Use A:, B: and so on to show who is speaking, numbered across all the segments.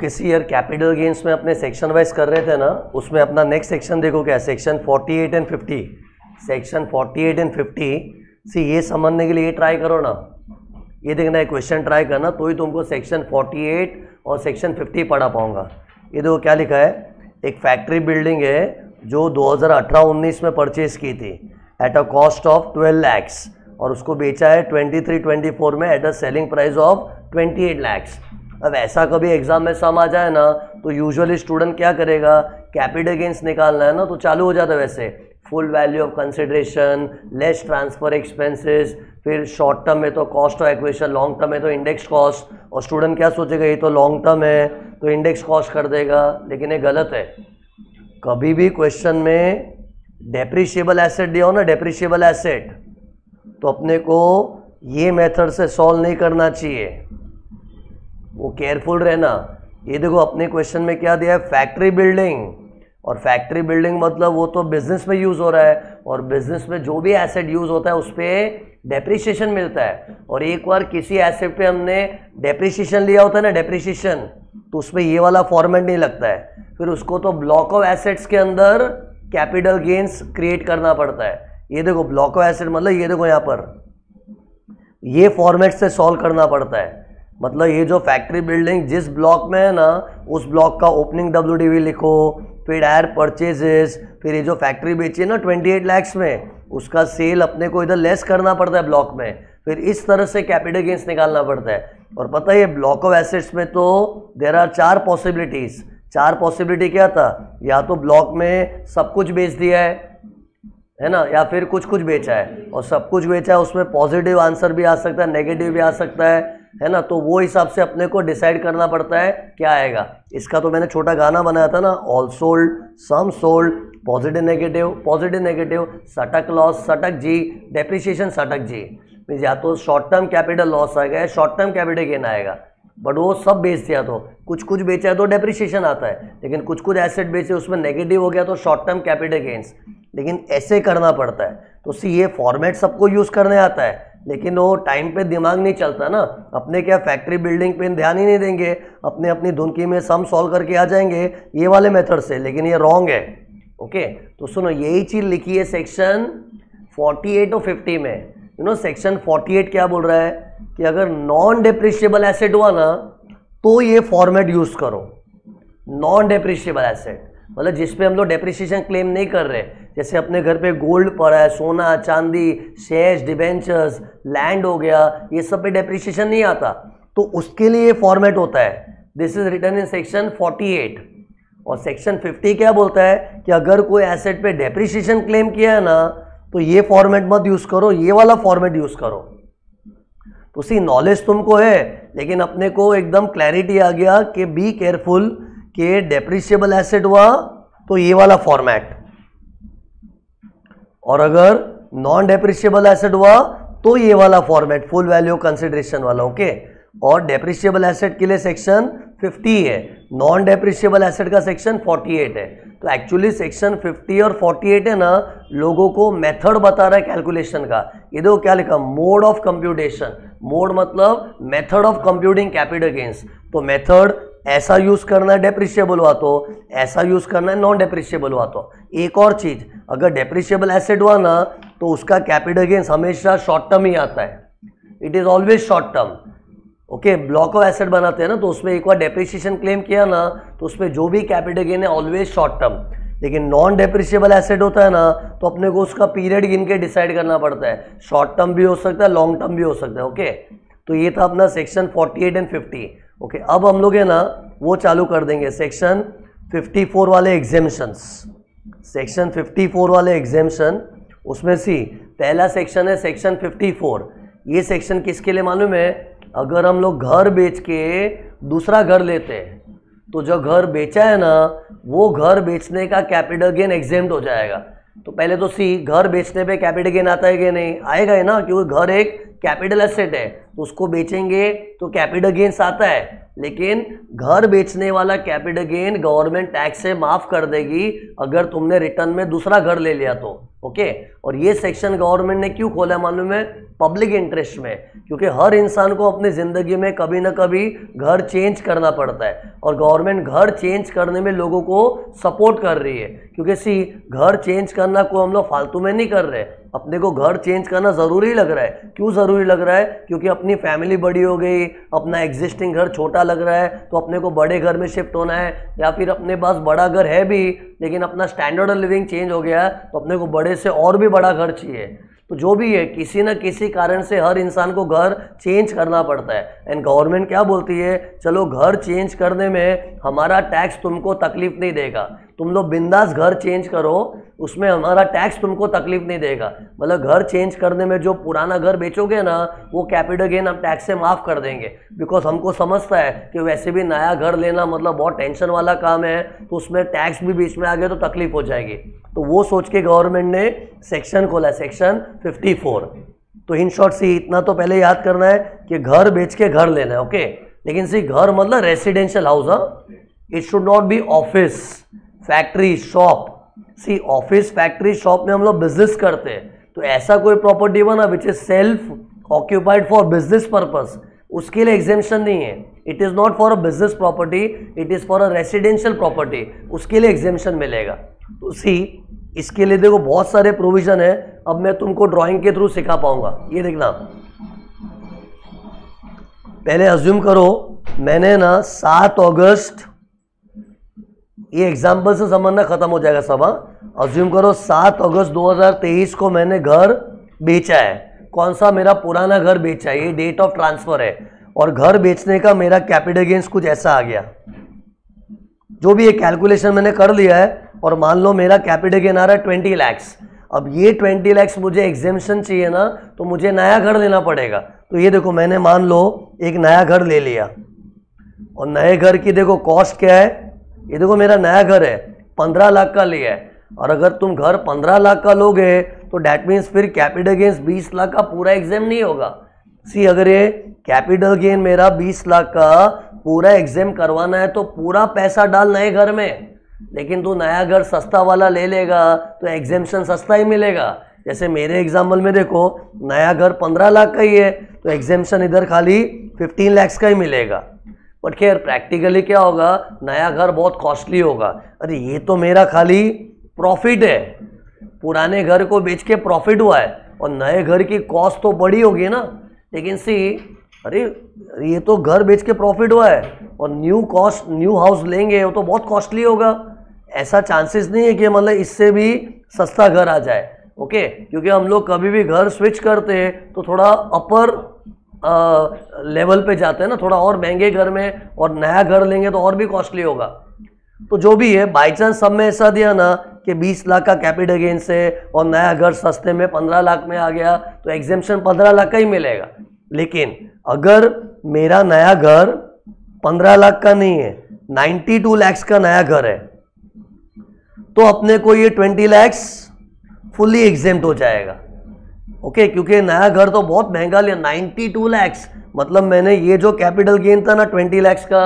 A: किसी year capital gains में अपने सेक्शन वाइज कर रहे थे ना उसमें अपना नेक्स्ट सेक्शन देखो क्या section 48 and 50 section 48 and 50 C ये समझने के लिए ये ट्राई करो ना ये देखना है क्वेश्चन ट्राई करना तो ही तुमको सेक्शन 48 और सेक्शन 50 पढ़ा पाऊंगा ये देखो क्या लिखा है एक फैक्ट्री बिल्डिंग है जो अठारह उन्नीस में परचेज की थी at a cost of twelve lakhs और उसको बेचा है ट्वेंटी फोर में at a selling price of eight lakhs अब ऐसा कभी एग्ज़ाम में सम आ जाए ना तो यूजुअली स्टूडेंट क्या करेगा कैपिटल गेंस निकालना है ना तो चालू हो जाता है वैसे full value of consideration less transfer expenses फिर शॉर्ट टर्म में तो cost of acquisition long term में तो इंडेक्स कॉस्ट और स्टूडेंट क्या सोचेगा ये तो लॉन्ग टर्म है तो इंडेक्स कॉस्ट कर देगा लेकिन ये गलत है कभी भी क्वेश्चन में डेप्रिशिएबल एसेट दिया हो ना डेप्रिशिएबल एसेट तो अपने को ये मेथड से सॉल्व नहीं करना चाहिए वो केयरफुल रहना ये देखो अपने क्वेश्चन में क्या दिया है फैक्ट्री बिल्डिंग और फैक्ट्री बिल्डिंग मतलब वो तो बिजनेस में यूज़ हो रहा है और बिजनेस में जो भी एसेट यूज़ होता है उस पर डेप्रिशिएशन मिलता है और एक बार किसी एसेट पे हमने डेप्रिसिएशन लिया होता है ना डेप्रिशिएशन तो उसमें ये वाला फॉर्मेट नहीं लगता है फिर उसको तो ब्लॉक ऑफ एसेट्स के अंदर कैपिटल गेन्स क्रिएट करना पड़ता है ये देखो ब्लॉक ऑफ एसेट मतलब ये देखो यहाँ पर ये फॉर्मेट से सॉल्व करना पड़ता है मतलब ये जो फैक्ट्री बिल्डिंग जिस ब्लॉक में है ना उस ब्लॉक का ओपनिंग डब्ल्यू लिखो फिर एयर परचेजेस फिर ये जो फैक्ट्री बेची है ना एट लैक्स में उसका सेल अपने को इधर लेस करना पड़ता है ब्लॉक में फिर इस तरह से कैपिटल गेंस निकालना पड़ता है और पता है ब्लॉक ऑफ एसेट्स में तो देर आर चार पॉसिबिलिटीज़ चार पॉसिबिलिटी क्या था या तो ब्लॉक में सब कुछ बेच दिया है है ना या फिर कुछ कुछ बेचा है और सब कुछ बेचा है उसमें पॉजिटिव आंसर भी आ सकता है नेगेटिव भी आ सकता है है ना तो वो हिसाब से अपने को डिसाइड करना पड़ता है क्या आएगा इसका तो मैंने छोटा गाना बनाया था ना all sold some sold positive negative positive negative सटक लॉस सटक जी डेप्रिशिएशन सटक जी मीन या तो शॉर्ट टर्म कैपिटल लॉस आएगा या शॉर्ट टर्म कैपिटल गेन आएगा बट वो सब बेच दिया तो कुछ कुछ बेचा है तो डेप्रिशिएशन आता है लेकिन कुछ कुछ एसेट बेचे उसमें नेगेटिव हो गया तो शॉर्ट टर्म कैपिटल गेंस लेकिन ऐसे करना पड़ता है तो सी ये फॉर्मेट सबको यूज़ करने आता है लेकिन वो टाइम पे दिमाग नहीं चलता ना अपने क्या फैक्ट्री बिल्डिंग पे ध्यान ही नहीं देंगे अपने अपनी धुनकी में सम सॉल्व करके आ जाएंगे ये वाले मेथड से लेकिन ये रॉन्ग है ओके तो सुनो यही चीज़ लिखी है सेक्शन 48 और 50 में यू नो सेक्शन 48 क्या बोल रहा है कि अगर नॉन डिप्रिशिएबल एसेट हुआ ना तो ये फॉर्मेट यूज़ करो नॉन डिप्रिशिएबल एसेट मतलब जिस पे हम लोग डेप्रिसिएशन क्लेम नहीं कर रहे जैसे अपने घर पे गोल्ड पड़ा है सोना चांदी शेयर्स डिबेंचर्स लैंड हो गया ये सब पे डेप्रिसिएशन नहीं आता तो उसके लिए ये फॉर्मेट होता है this is return in section 48 और सेक्शन 50 क्या बोलता है कि अगर कोई एसेट पे डेप्रिसिएशन क्लेम किया है ना तो ये फॉर्मेट मत यूज़ करो ये वाला फॉर्मेट यूज़ करो तो सी नॉलेज तुमको है लेकिन अपने को एकदम क्लैरिटी आ गया कि बी केयरफुल के डेप्रिशिएबल एसेट हुआ तो ये वाला फॉर्मेट और अगर नॉन डेप्रिशिएबल एसेट हुआ तो ये वाला फॉर्मेट फुल वैल्यू कंसिडरेशन वाला ओके और डेप्रिशिएबल एसेट के लिए सेक्शन 50 है नॉन डेप्रिशिएबल एसेट का सेक्शन 48 है तो एक्चुअली सेक्शन 50 और 48 है ना लोगों को मेथड बता रहा है कैलकुलेशन का ये देखो क्या लिखा मोड ऑफ कंप्यूटेशन मोड मतलब method of computing capital gains तो मेथड ऐसा यूज़ करना है डेप्रिशिएबल हुआ तो ऐसा यूज़ करना है नॉन डेप्रिशिएबल हुआ तो एक और चीज़ अगर डेप्रिशिएबल एसेट हुआ ना तो उसका कैपिटल गेंस हमेशा शॉर्ट टर्म ही आता है it is always short term okay block of asset बनाते हैं ना तो उसमें एक बार डेप्रिशिएशन क्लेम किया ना तो उसमें जो भी कैपिटल गेन है ऑलवेज शॉर्ट टर्म लेकिन नॉन डेप्रिशिएबल एसेट होता है ना तो अपने को उसका पीरियड गिन के डिसाइड करना पड़ता है शॉर्ट टर्म भी हो सकता है लॉन्ग टर्म भी हो सकता है ओके तो ये था अपना सेक्शन 48 एंड 50 ओके okay, अब हम लोग है ना वो चालू कर देंगे सेक्शन 54 वाले एग्जेम्शंस सेक्शन 54 वाले एग्जेम्शन उसमें सी पहला सेक्शन है सेक्शन 54 ये सेक्शन किसके लिए मालूम है अगर हम लोग घर बेच के दूसरा घर लेते हैं तो जो घर बेचा है ना वो घर बेचने का कैपिटल गेन एग्जेम्ड हो जाएगा तो पहले तो सी घर बेचने पे कैपिटल गेन आता है कि नहीं आएगा ही ना क्योंकि घर एक कैपिटल एसेट है तो उसको बेचेंगे तो कैपिटल गेन्स आता है लेकिन घर बेचने वाला कैपिटल गेन गवर्नमेंट टैक्स से माफ़ कर देगी अगर तुमने रिटर्न में दूसरा घर ले लिया तो ओके और ये सेक्शन गवर्नमेंट ने क्यों खोला है मालूम है पब्लिक इंटरेस्ट में क्योंकि हर इंसान को अपनी ज़िंदगी में कभी ना कभी घर चेंज करना पड़ता है और गवर्नमेंट घर चेंज करने में लोगों को सपोर्ट कर रही है क्योंकि सी घर चेंज करना को हम लोग फालतू में नहीं कर रहे अपने को घर चेंज करना ज़रूरी लग रहा है क्यों ज़रूरी लग रहा है क्योंकि अपनी फैमिली बड़ी हो गई अपना एग्जिस्टिंग घर छोटा लग रहा है तो अपने को बड़े घर में शिफ्ट होना है या फिर अपने पास बड़ा घर है भी लेकिन अपना स्टैंडर्ड ऑफ लिविंग चेंज हो गया तो अपने को बड़े बड़े से और भी बड़ा घर चाहिए तो जो भी है किसी न किसी कारण से हर इंसान को घर चेंज करना पड़ता है एंड गवर्नमेंट क्या बोलती है चलो घर चेंज करने में हमारा टैक्स तुमको तकलीफ नहीं देगा तुम लोग बिंदास घर चेंज करो उसमें हमारा टैक्स तुमको तकलीफ नहीं देगा मतलब घर चेंज करने में जो पुराना घर बेचोगे ना वो कैपिटल गेन हम टैक्स से माफ़ कर देंगे बिकॉज हमको समझता है कि वैसे भी नया घर लेना मतलब बहुत टेंशन वाला काम है तो उसमें टैक्स भी बीच में आ गया तो तकलीफ हो जाएगी तो वो सोच के गवर्नमेंट ने सेक्शन खोला सेक्शन फोर तो इन शॉर्ट सी इतना तो पहले याद करना है कि घर बेच के घर लेना है ओके लेकिन सी घर मतलब रेसिडेंशियल हाउस हाँ it should not be office factory shop see office factory shop में हम लोग बिजनेस करते हैं तो ऐसा कोई प्रॉपर्टी बना which is self occupied for business purpose उसके लिए एग्जेम्पन नहीं है it is not for a business property it is for a residential property उसके लिए एग्जेंशन मिलेगा तो सी इसके लिए देखो बहुत सारे प्रोविजन है अब मैं तुमको ड्राइंग के थ्रू सिखा पाऊंगा ये देखना पहले अज्यूम करो मैंने ना सात अगस्त ये एग्जाम्पल से समझना ख़त्म हो जाएगा सब हाँ अज्यूम करो सात अगस्त 2023 को मैंने घर बेचा है कौन सा मेरा पुराना घर बेचा है ये डेट ऑफ ट्रांसफ़र है और घर बेचने का मेरा कैपिटल गेंस कुछ ऐसा आ गया जो भी ये कैलकुलेशन मैंने कर लिया है और मान लो मेरा कैपिटल गेन आ रहा है ट्वेंटी लैक्स अब ये ट्वेंटी लैक्स मुझे एग्जेम्पन चाहिए ना तो मुझे नया घर लेना पड़ेगा तो ये देखो मैंने मान लो एक नया घर ले लिया और नए घर की देखो कॉस्ट क्या है ये देखो मेरा नया घर है पंद्रह लाख का लिया है और अगर तुम घर पंद्रह लाख का लोगे तो डैट मीन्स फिर कैपिटल गेंस बीस लाख का पूरा एग्जाम नहीं होगा सी अगर ये कैपिटल गेन मेरा बीस लाख का पूरा एग्जाम करवाना है तो पूरा पैसा डाल नए घर में लेकिन तू नया घर सस्ता वाला ले लेगा तो एग्जामेशन सस्ता ही मिलेगा जैसे मेरे एग्जाम्पल में देखो नया घर पंद्रह लाख का ही है तो एग्जामेशन इधर खाली फिफ्टीन लैक्स का ही मिलेगा बट खैर प्रैक्टिकली क्या होगा नया घर बहुत कॉस्टली होगा अरे ये तो मेरा खाली प्रॉफिट है पुराने घर को बेच के प्रॉफिट हुआ है और नए घर की कॉस्ट तो बड़ी होगी ना लेकिन सी अरे ये तो घर बेच के प्रॉफिट हुआ है और न्यू कॉस्ट न्यू हाउस लेंगे वो तो बहुत कॉस्टली होगा ऐसा चांसेस नहीं है कि मतलब इससे भी सस्ता घर आ जाए ओके क्योंकि हम लोग कभी भी घर स्विच करते हैं तो थोड़ा अपर लेवल पे जाते हैं ना थोड़ा और महंगे घर में और नया घर लेंगे तो और भी कॉस्टली होगा तो जो भी है बाई चांस सब में ऐसा दिया ना कि 20 लाख का कैपिटल गेन से और नया घर सस्ते में 15 लाख में आ गया तो एग्जेम्पन 15 लाख का ही मिलेगा लेकिन अगर मेरा नया घर 15 लाख का नहीं है 92 लैक्स का नया घर है तो अपने को ये 20 लैक्स फुल्ली एग्जेम्प्ट हो जाएगा ओके क्योंकि नया घर तो बहुत महंगा लिया 92 लैक्स मतलब मैंने ये जो कैपिटल गेन था ना 20 लैक्स का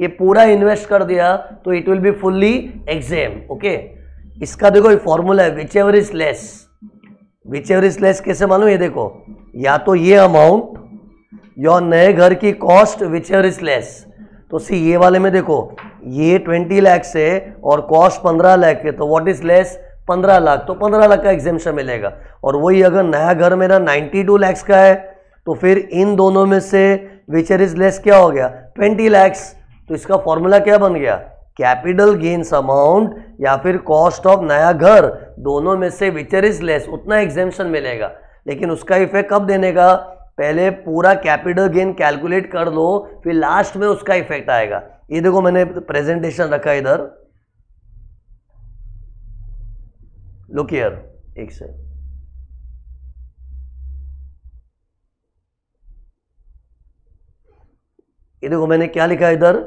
A: ये पूरा इन्वेस्ट कर दिया तो it will be fully exempt okay इसका देखो ये फॉर्मूला है whichever is less whichever is less कैसे मालूम ये देखो या तो ये अमाउंट या नए घर की cost whichever is less तो सी ये वाले में देखो ये ट्वेंटी लैक्स है और कॉस्ट पंद्रह लैख है तो वॉट इज लेस पंद्रह लाख तो पंद्रह लाख का एग्जेम्पन मिलेगा और वही अगर नया घर मेरा नाइन्टी टू लैक्स का है तो फिर इन दोनों में से विचर इज लेस क्या हो गया ट्वेंटी लैक्स तो इसका फॉर्मूला क्या बन गया कैपिटल गेन्स अमाउंट या फिर कॉस्ट ऑफ नया घर दोनों में से विचर इज लेस उतना एग्जेम्पन मिलेगा लेकिन उसका इफेक्ट कब देने का पहले पूरा कैपिटल गेन कैलकुलेट कर लो फिर लास्ट में उसका इफेक्ट आएगा ये देखो मैंने प्रेजेंटेशन रखा इधर लुक here एक से ये देखो मैंने क्या लिखा इधर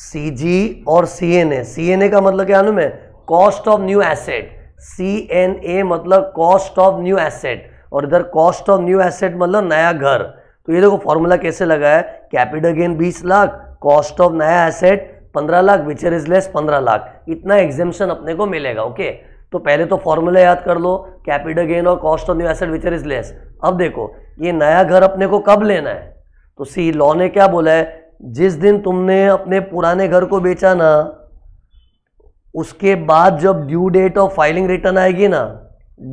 A: सी जी और सी एन ए सी एन ए का मतलब क्या मालूम है cost of new asset C N A मतलब कॉस्ट ऑफ न्यू एसेट और इधर कॉस्ट ऑफ न्यू एसेट मतलब नया घर तो ये देखो फॉर्मूला कैसे लगा है capital gain 20 lakh cost of नया asset 15 lakh whichever is less 15 lakh इतना एग्जेम्शन अपने को मिलेगा ओके okay? तो पहले तो फॉर्मूला याद कर लो कैपिटल गेन और cost on new asset whichever is less अब देखो ये नया घर अपने को कब लेना है तो सी लॉ ने क्या बोला है जिस दिन तुमने अपने पुराने घर को बेचा ना उसके बाद जब due date of filing return आएगी ना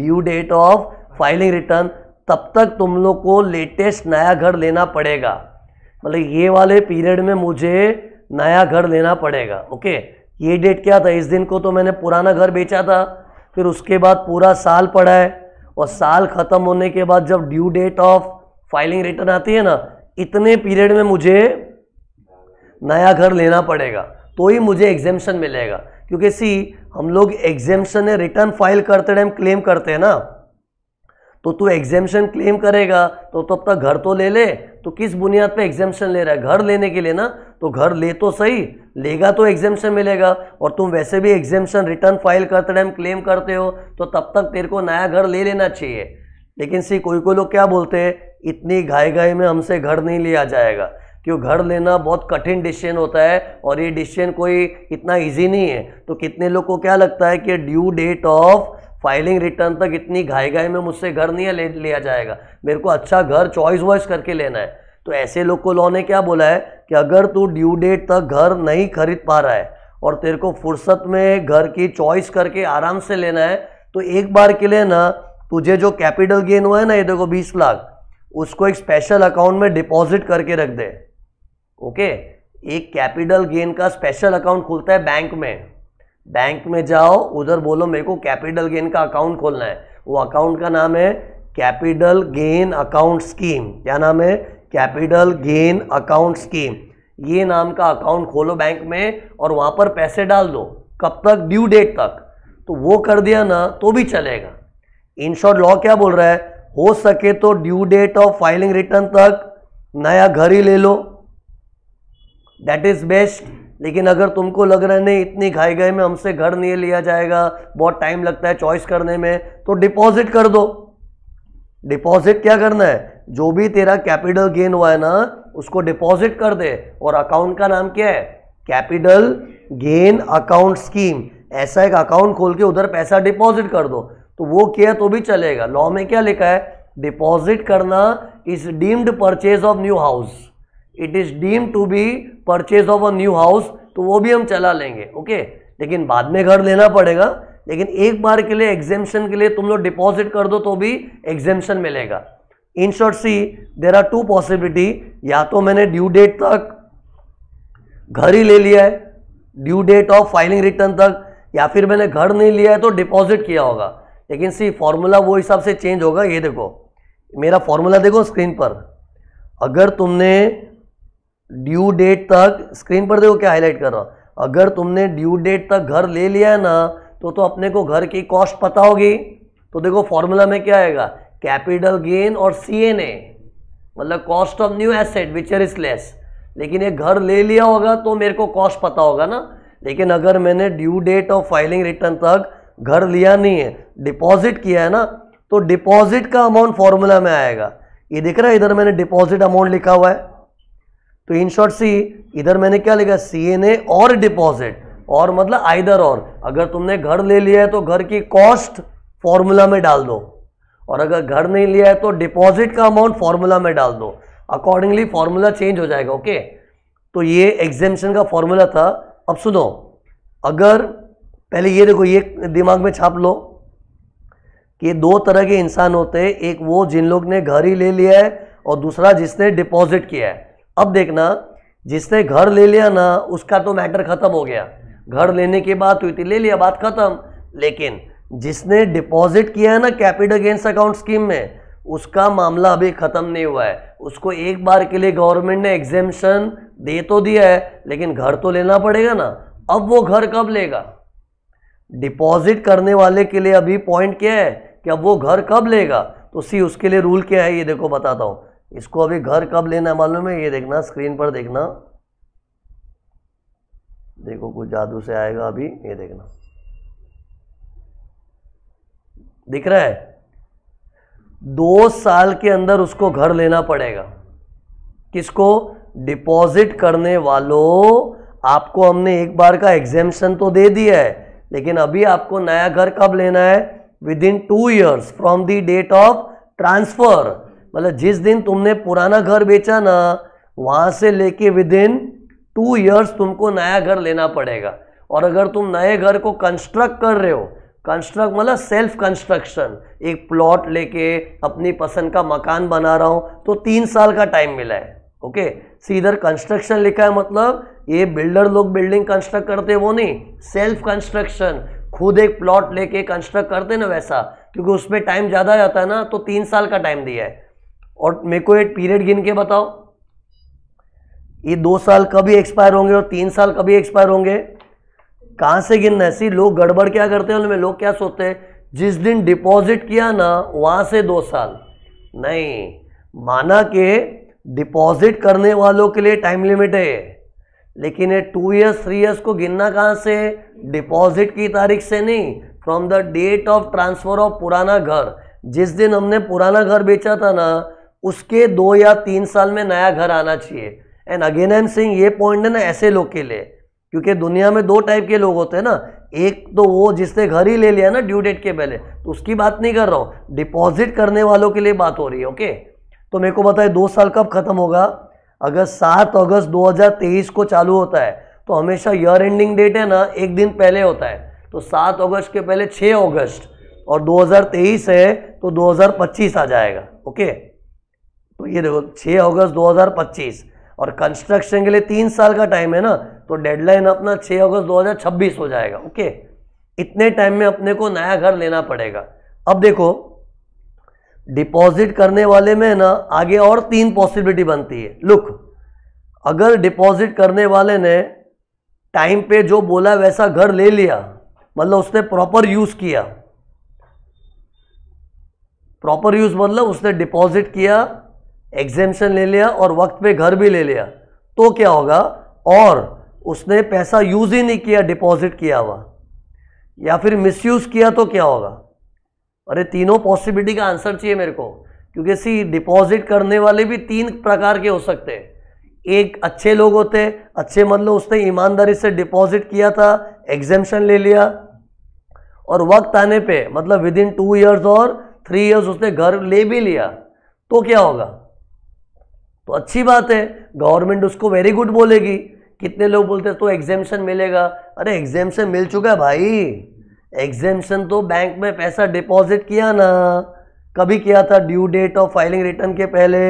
A: due date of filing return तब तक तुम लोग को लेटेस्ट नया घर लेना पड़ेगा मतलब ये वाले पीरियड में मुझे नया घर लेना पड़ेगा ओके ये डेट क्या था इस दिन को तो मैंने पुराना घर बेचा था फिर उसके बाद पूरा साल पड़ा है और साल ख़त्म होने के बाद जब due date of filing return आती है ना इतने पीरियड में मुझे नया घर लेना पड़ेगा तो ही मुझे एग्जेम्पन मिलेगा क्योंकि सी हम लोग एग्जेम्पन रिटर्न फाइल करते टाइम क्लेम करते हैं ना तो तू एग्जेम्पन क्लेम करेगा तो तब तक घर तो ले ले तो किस बुनियाद पे एग्जेम्पन ले रहा है घर लेने के लिए ना तो घर ले तो सही लेगा तो एग्जामेशन मिलेगा और तुम वैसे भी एग्जामेशन रिटर्न फाइल करते टाइम क्लेम करते हो तो तब तक तेरे को नया घर ले लेना चाहिए लेकिन सी कोई कोई लोग क्या बोलते हैं इतनी घाय घाय में हमसे घर नहीं लिया जाएगा क्यों घर लेना बहुत कठिन डिसीजन होता है और ये डिसीजन कोई इतना इजी नहीं है तो कितने लोग को क्या लगता है कि due date of filing return तक इतनी घाय घाय में मुझसे घर नहीं लिया जाएगा मेरे को अच्छा घर चॉइस वॉइस करके लेना है तो ऐसे लोग को लॉ ने क्या बोला है कि अगर तू ड्यू डेट तक घर नहीं खरीद पा रहा है और तेरे को फुर्सत में घर की चॉइस करके आराम से लेना है तो एक बार के लिए ना तुझे जो कैपिटल गेन हुआ है ना ये देखो बीस लाख उसको एक स्पेशल अकाउंट में डिपॉजिट करके रख दे ओके एक कैपिटल गेन का स्पेशल अकाउंट खुलता है बैंक में बैंक में जाओ उधर बोलो मेरे को कैपिटल गेन का अकाउंट खोलना है वो अकाउंट का नाम है कैपिटल गेन अकाउंट स्कीम क्या नाम है कैपिटल गेन अकाउंट स्कीम ये नाम का अकाउंट खोलो बैंक में और वहाँ पर पैसे डाल दो कब तक ड्यू डेट तक तो वो कर दिया ना तो भी चलेगा इन शॉर्ट लॉ क्या बोल रहा है हो सके तो due date of filing return तक नया घर ही ले लो दैट इज बेस्ट लेकिन अगर तुमको लग रहा है नहीं इतनी खाई गए में हमसे घर नहीं लिया जाएगा बहुत टाइम लगता है चॉइस करने में तो डिपॉजिट कर दो डिपॉजिट क्या करना है जो भी तेरा कैपिटल गेन हुआ है ना उसको डिपॉजिट कर दे और अकाउंट का नाम क्या है कैपिटल गेन अकाउंट स्कीम ऐसा एक अकाउंट खोल के उधर पैसा डिपॉजिट कर दो तो वो किया तो भी चलेगा लॉ में क्या लिखा है डिपॉजिट करना is deemed purchase of new house it is deemed to be purchase of a new house तो वो भी हम चला लेंगे ओके लेकिन बाद में घर लेना पड़ेगा लेकिन एक बार के लिए एग्जेम्पन के लिए तुम लोग डिपॉजिट कर दो तो भी एग्जेम्पन मिलेगा in short see there are two possibility या तो मैंने ड्यू डेट तक घर ही ले लिया है due date of filing return तक या फिर मैंने घर नहीं लिया है तो डिपॉजिट किया होगा लेकिन सी फॉर्मूला वो हिसाब से चेंज होगा ये देखो मेरा फॉर्मूला देखो स्क्रीन पर अगर तुमने ड्यू डेट तक स्क्रीन पर देखो क्या हाईलाइट कर रहा अगर तुमने ड्यू डेट तक घर ले लिया है ना तो तो अपने को घर की कॉस्ट पता होगी तो देखो फॉर्मूला में क्या आएगा कैपिटल गेन और सी एन ए मतलब cost of new asset whichever is less लेकिन ये घर ले लिया होगा तो मेरे को कॉस्ट पता होगा ना लेकिन अगर मैंने due date of filing return तक घर लिया नहीं है डिपॉजिट किया है ना तो डिपॉजिट का अमाउंट फॉर्मूला में आएगा ये देख रहा है इधर मैंने डिपॉजिट अमाउंट लिखा हुआ है तो इन शॉर्ट सी इधर मैंने क्या लिखा सी एन ए और डिपॉजिट और मतलब आइदर और अगर तुमने घर ले लिया है तो घर की कॉस्ट फॉर्मूला में डाल दो और अगर घर नहीं लिया है तो डिपॉजिट का अमाउंट फॉर्मूला में डाल दो अकॉर्डिंगली फॉर्मूला चेंज हो जाएगा ओके तो ये एग्जेम्पन का फॉर्मूला था अब सुनो अगर पहले ये देखो ये दिमाग में छाप लो कि दो तरह के इंसान होते हैं एक वो जिन लोग ने घर ही ले लिया है और दूसरा जिसने डिपॉजिट किया है अब देखना जिसने घर ले लिया ना उसका तो मैटर खत्म हो गया घर लेने के बाद तो इतनी ले लिया बात खत्म लेकिन जिसने डिपॉजिट किया है ना कैपिटल गेंस अकाउंट स्कीम में उसका मामला अभी ख़त्म नहीं हुआ है उसको एक बार के लिए गवर्नमेंट ने एग्जेम्पन दे तो दिया है लेकिन घर तो लेना पड़ेगा ना अब वो घर कब लेगा डिपॉजिट करने वाले के लिए अभी पॉइंट क्या है कि अब वो घर कब लेगा तो सी उसके लिए रूल क्या है ये देखो बताता हूँ इसको अभी घर कब लेना है मालूम है ये देखना स्क्रीन पर देखना देखो कुछ जादू से आएगा अभी ये देखना दिख रहा है दो साल के अंदर उसको घर लेना पड़ेगा किसको डिपॉजिट करने वालों आपको हमने एक बार का एग्जेम्पन तो दे दिया है लेकिन अभी आपको नया घर कब लेना है within two years from the date of transfer मतलब जिस दिन तुमने पुराना घर बेचा ना वहां से लेके विद इन टू ईयर्स तुमको नया घर लेना पड़ेगा और अगर तुम नए घर को कंस्ट्रक्ट कर रहे हो कंस्ट्रक्ट मतलब सेल्फ कंस्ट्रक्शन एक प्लॉट लेके अपनी पसंद का मकान बना रहा हूँ तो तीन साल का टाइम मिला है ओके सीधर कंस्ट्रक्शन लिखा है मतलब ये बिल्डर लोग बिल्डिंग कंस्ट्रक्ट करते वो नहीं सेल्फ कंस्ट्रक्शन खुद एक प्लॉट लेके कंस्ट्रक्ट करते ना वैसा क्योंकि उसमें टाइम ज़्यादा जाता है ना तो तीन साल का टाइम दिया है और मेरे को एक पीरियड गिन के बताओ ये दो साल कभी एक्सपायर होंगे और तीन साल कभी एक्सपायर होंगे कहाँ से गिनना है सी लोग गड़बड़ क्या करते हैं उनमें लोग क्या सोचते हैं जिस दिन डिपॉजिट किया ना वहाँ से दो साल नहीं माना के डिपॉजिट करने वालों के लिए टाइम लिमिट है लेकिन ये टू ईयर्स थ्री ईयर्स को गिनना कहाँ से डिपॉजिट की तारीख से नहीं from the date of transfer of पुराना घर जिस दिन हमने पुराना घर बेचा था ना उसके दो या तीन साल में नया घर आना चाहिए and again I am saying ये पॉइंट है ना ऐसे लोग के लिए क्योंकि दुनिया में दो टाइप के लोग होते हैं ना एक तो वो जिसने घर ही ले लिया ना ड्यू डेट के पहले तो उसकी बात नहीं कर रहा हूँ डिपॉजिट करने वालों के लिए बात हो रही है ओके तो मेरे को बताए दो साल कब खत्म होगा अगर सात अगस्त 2023 को चालू होता है तो हमेशा ईयर एंडिंग डेट है ना एक दिन पहले होता है तो सात अगस्त के पहले छः अगस्त और 2023 है तो 2025 आ जाएगा ओके तो ये देखो 6 अगस्त 2025 और कंस्ट्रक्शन के लिए तीन साल का टाइम है ना तो डेडलाइन अपना 6 अगस्त 2026 हो जाएगा ओके इतने टाइम में अपने को नया घर लेना पड़ेगा अब देखो डिपॉजिट करने वाले में ना आगे और तीन पॉसिबिलिटी बनती है लुक अगर डिपॉजिट करने वाले ने टाइम पे जो बोला वैसा घर ले लिया मतलब उसने प्रॉपर यूज़ किया प्रॉपर यूज़ मतलब उसने डिपॉजिट किया एग्जेम्पन ले लिया और वक्त पे घर भी ले लिया तो क्या होगा और उसने पैसा यूज़ ही नहीं किया डिपॉजिट किया हुआ या फिर मिसयूज़ किया तो क्या होगा अरे तीनों पॉसिबिलिटी का आंसर चाहिए मेरे को क्योंकि सी डिपॉजिट करने वाले भी तीन प्रकार के हो सकते हैं एक अच्छे लोग होते अच्छे मतलब उसने ईमानदारी से डिपॉजिट किया था एग्जेम्पन ले लिया और वक्त आने पे मतलब विद इन टू ईयर्स और थ्री ईयर्स उसने घर ले भी लिया तो क्या होगा तो अच्छी बात है गवर्नमेंट उसको वेरी गुड बोलेगी कितने लोग बोलते हैं तो एग्जेम्पन मिलेगा अरे एग्जेम्पन मिल चुका है भाई एग्जेम्पन तो बैंक में पैसा डिपॉजिट किया ना कभी किया था due date of filing return के पहले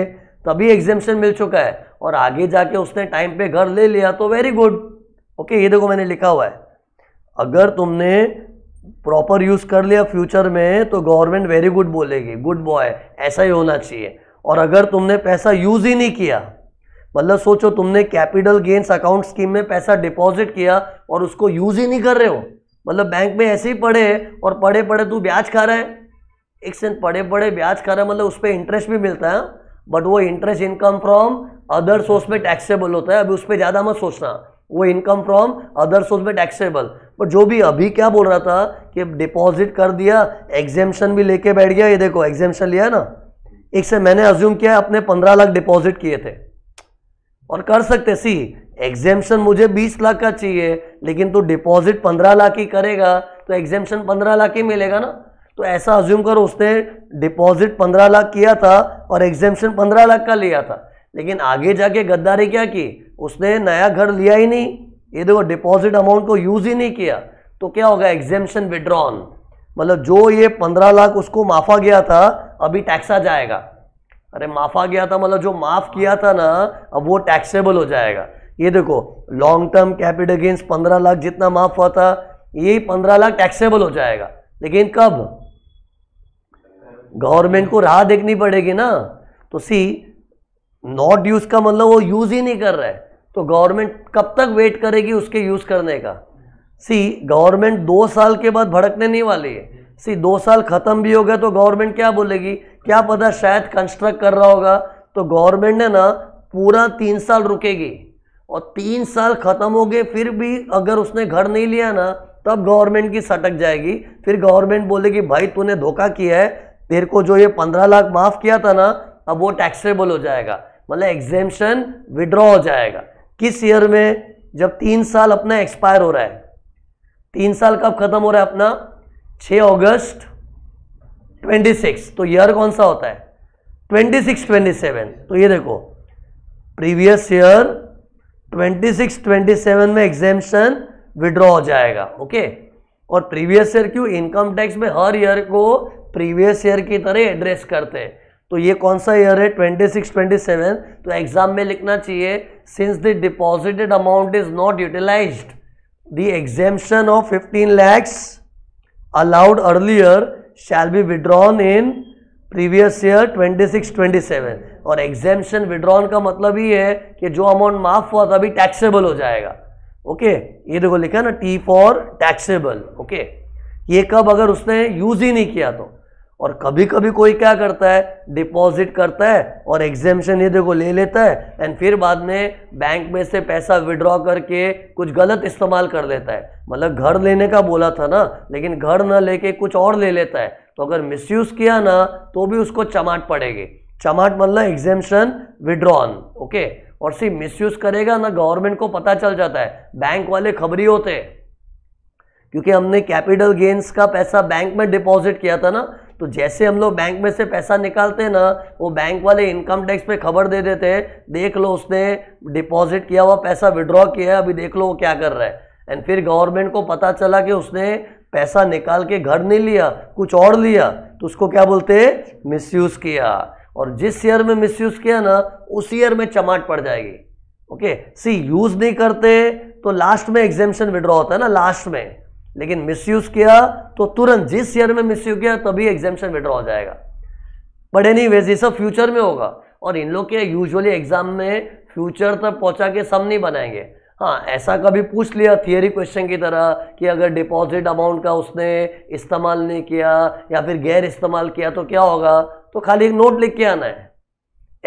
A: तभी एग्जेम्पन मिल चुका है और आगे जाके उसने टाइम पे घर ले लिया तो वेरी गुड ओके ये देखो मैंने लिखा हुआ है अगर तुमने प्रॉपर यूज़ कर लिया फ्यूचर में तो गवर्नमेंट वेरी गुड बोलेगी गुड बॉय ऐसा ही होना चाहिए और अगर तुमने पैसा यूज ही नहीं किया मतलब सोचो तुमने कैपिटल गेन्स अकाउंट स्कीम में पैसा डिपॉजिट किया और उसको यूज ही नहीं कर रहे हो मतलब बैंक में ऐसे ही पड़े और पड़े पड़े तू ब्याज खा रहा है एक सेंट पड़े पड़े ब्याज खा रहा है मतलब उस पर इंटरेस्ट भी मिलता है बट वो interest income from other source में टैक्सेबल होता है अभी उस पर ज़्यादा मत सोचना वो इनकम फ्रॉम अदर सोर्स में टैक्सेबल बट जो भी अभी क्या बोल रहा था कि डिपॉजिट कर दिया एग्जेम्शन भी लेके बैठ गया ये देखो एग्जेम्पन लिया ना एक से मैंने अज्यूम किया अपने पंद्रह लाख डिपॉजिट किए थे और कर सकते सी एग्जेम्पन मुझे बीस लाख का चाहिए लेकिन तू तो डिपॉजिट पंद्रह लाख ही करेगा तो एग्जेम्पन पंद्रह लाख ही मिलेगा ना तो ऐसा अज्यूम करो उसने डिपॉजिट पंद्रह लाख किया था और एग्जेम्पन पंद्रह लाख का लिया था लेकिन आगे जाके गद्दारी क्या की उसने नया घर लिया ही नहीं ये देखो डिपॉजिट अमाउंट को यूज़ ही नहीं किया तो क्या होगा एग्जेम्पन विड्रॉन मतलब जो ये पंद्रह लाख उसको माफा गया था अभी टैक्स आ जाएगा अरे माफा गया था मतलब जो माफ किया था ना अब वो टैक्सेबल हो जाएगा ये देखो लॉन्ग टर्म कैपिटल गेंस पंद्रह लाख जितना माफ हुआ था ये पंद्रह लाख टैक्सेबल हो जाएगा लेकिन कब गवर्नमेंट को राह देखनी पड़ेगी ना तो सी नॉट यूज का मतलब वो यूज ही नहीं कर रहा है तो गवर्नमेंट कब तक वेट करेगी उसके यूज करने का सी गवर्नमेंट दो साल के बाद भड़कने नहीं वाली है सी दो साल ख़त्म भी हो गया तो गवर्नमेंट क्या बोलेगी क्या पता शायद कंस्ट्रक्ट कर रहा होगा तो गवर्नमेंट ने ना पूरा तीन साल रुकेगी और तीन साल ख़त्म हो गए फिर भी अगर उसने घर नहीं लिया ना तब गवर्नमेंट की सटक जाएगी फिर गवर्नमेंट बोलेगी भाई तूने धोखा किया है तेरे को जो ये पंद्रह लाख माफ़ किया था ना अब वो टैक्सेबल हो जाएगा मतलब एग्जेम्पन विड्रॉ हो जाएगा किस ईयर में जब तीन साल अपना एक्सपायर हो रहा है तीन साल कब ख़त्म हो रहा है अपना 6 अगस्त 26 तो ईयर कौन सा होता है 26 27 तो ये देखो प्रीवियस ईयर 26 27 में एग्जेम्पन विड्रॉ हो जाएगा ओके और प्रीवियस ईयर क्यों इनकम टैक्स में हर ईयर को प्रीवियस ईयर की तरह एड्रेस करते हैं तो ये कौन सा ईयर है 26 27 तो एग्जाम में लिखना चाहिए since the deposited amount is not utilized the exemption of 15 lakhs allowed earlier shall be withdrawn in previous year 26 27 और एग्जेम्पन विड्रॉन का मतलब ही है कि जो अमाउंट माफ हुआ था अभी टैक्सेबल हो जाएगा ओके ये देखो लिखा ना टी फॉर टैक्सेबल ओके ये कब अगर उसने यूज ही नहीं किया तो और कभी कभी कोई क्या करता है डिपॉजिट करता है और एग्जेम्शन ये देखो ले लेता है एंड फिर बाद में बैंक में से पैसा विड्रॉ करके कुछ गलत इस्तेमाल कर लेता है मतलब घर लेने का बोला था ना लेकिन घर ना लेके कुछ और ले लेता है तो अगर मिसयूज़ किया ना तो भी उसको चमाट पड़ेगी चमाट मतलब एग्जेम्शन विड्रॉन ओके और सिर्फ मिसयूज़ करेगा ना गवर्नमेंट को पता चल जाता है बैंक वाले खबरी होते क्योंकि हमने कैपिटल गेन्स का पैसा बैंक में डिपॉजिट किया था ना तो जैसे हम लोग बैंक में से पैसा निकालते हैं ना वो बैंक वाले इनकम टैक्स पे खबर दे देते हैं देख लो उसने डिपॉजिट किया हुआ पैसा विड्रॉ किया है अभी देख लो वो क्या कर रहा है एंड फिर गवर्नमेंट को पता चला कि उसने पैसा निकाल के घर नहीं लिया कुछ और लिया तो उसको क्या बोलते हैं मिसयूज़ किया और जिस ईयर में मिसयूज़ किया ना उस ईयर में चमाट पड़ जाएगी ओके सी यूज़ नहीं करते तो लास्ट में एग्जेम्पन विड्रॉ होता है ना लास्ट में लेकिन मिस किया तो तुरंत जिस ईयर में मिस किया तभी एग्जामेशन विड्रॉ हो जाएगा बट एनी वेज ये सब फ्यूचर में होगा और इन लोग के यूजुअली एग्जाम में फ्यूचर तक पहुंचा के सम नहीं बनाएंगे हाँ ऐसा कभी पूछ लिया थियरी क्वेश्चन की तरह कि अगर डिपॉजिट अमाउंट का उसने इस्तेमाल नहीं किया या फिर गैर इस्तेमाल किया तो क्या होगा तो खाली एक नोट लिख के आना है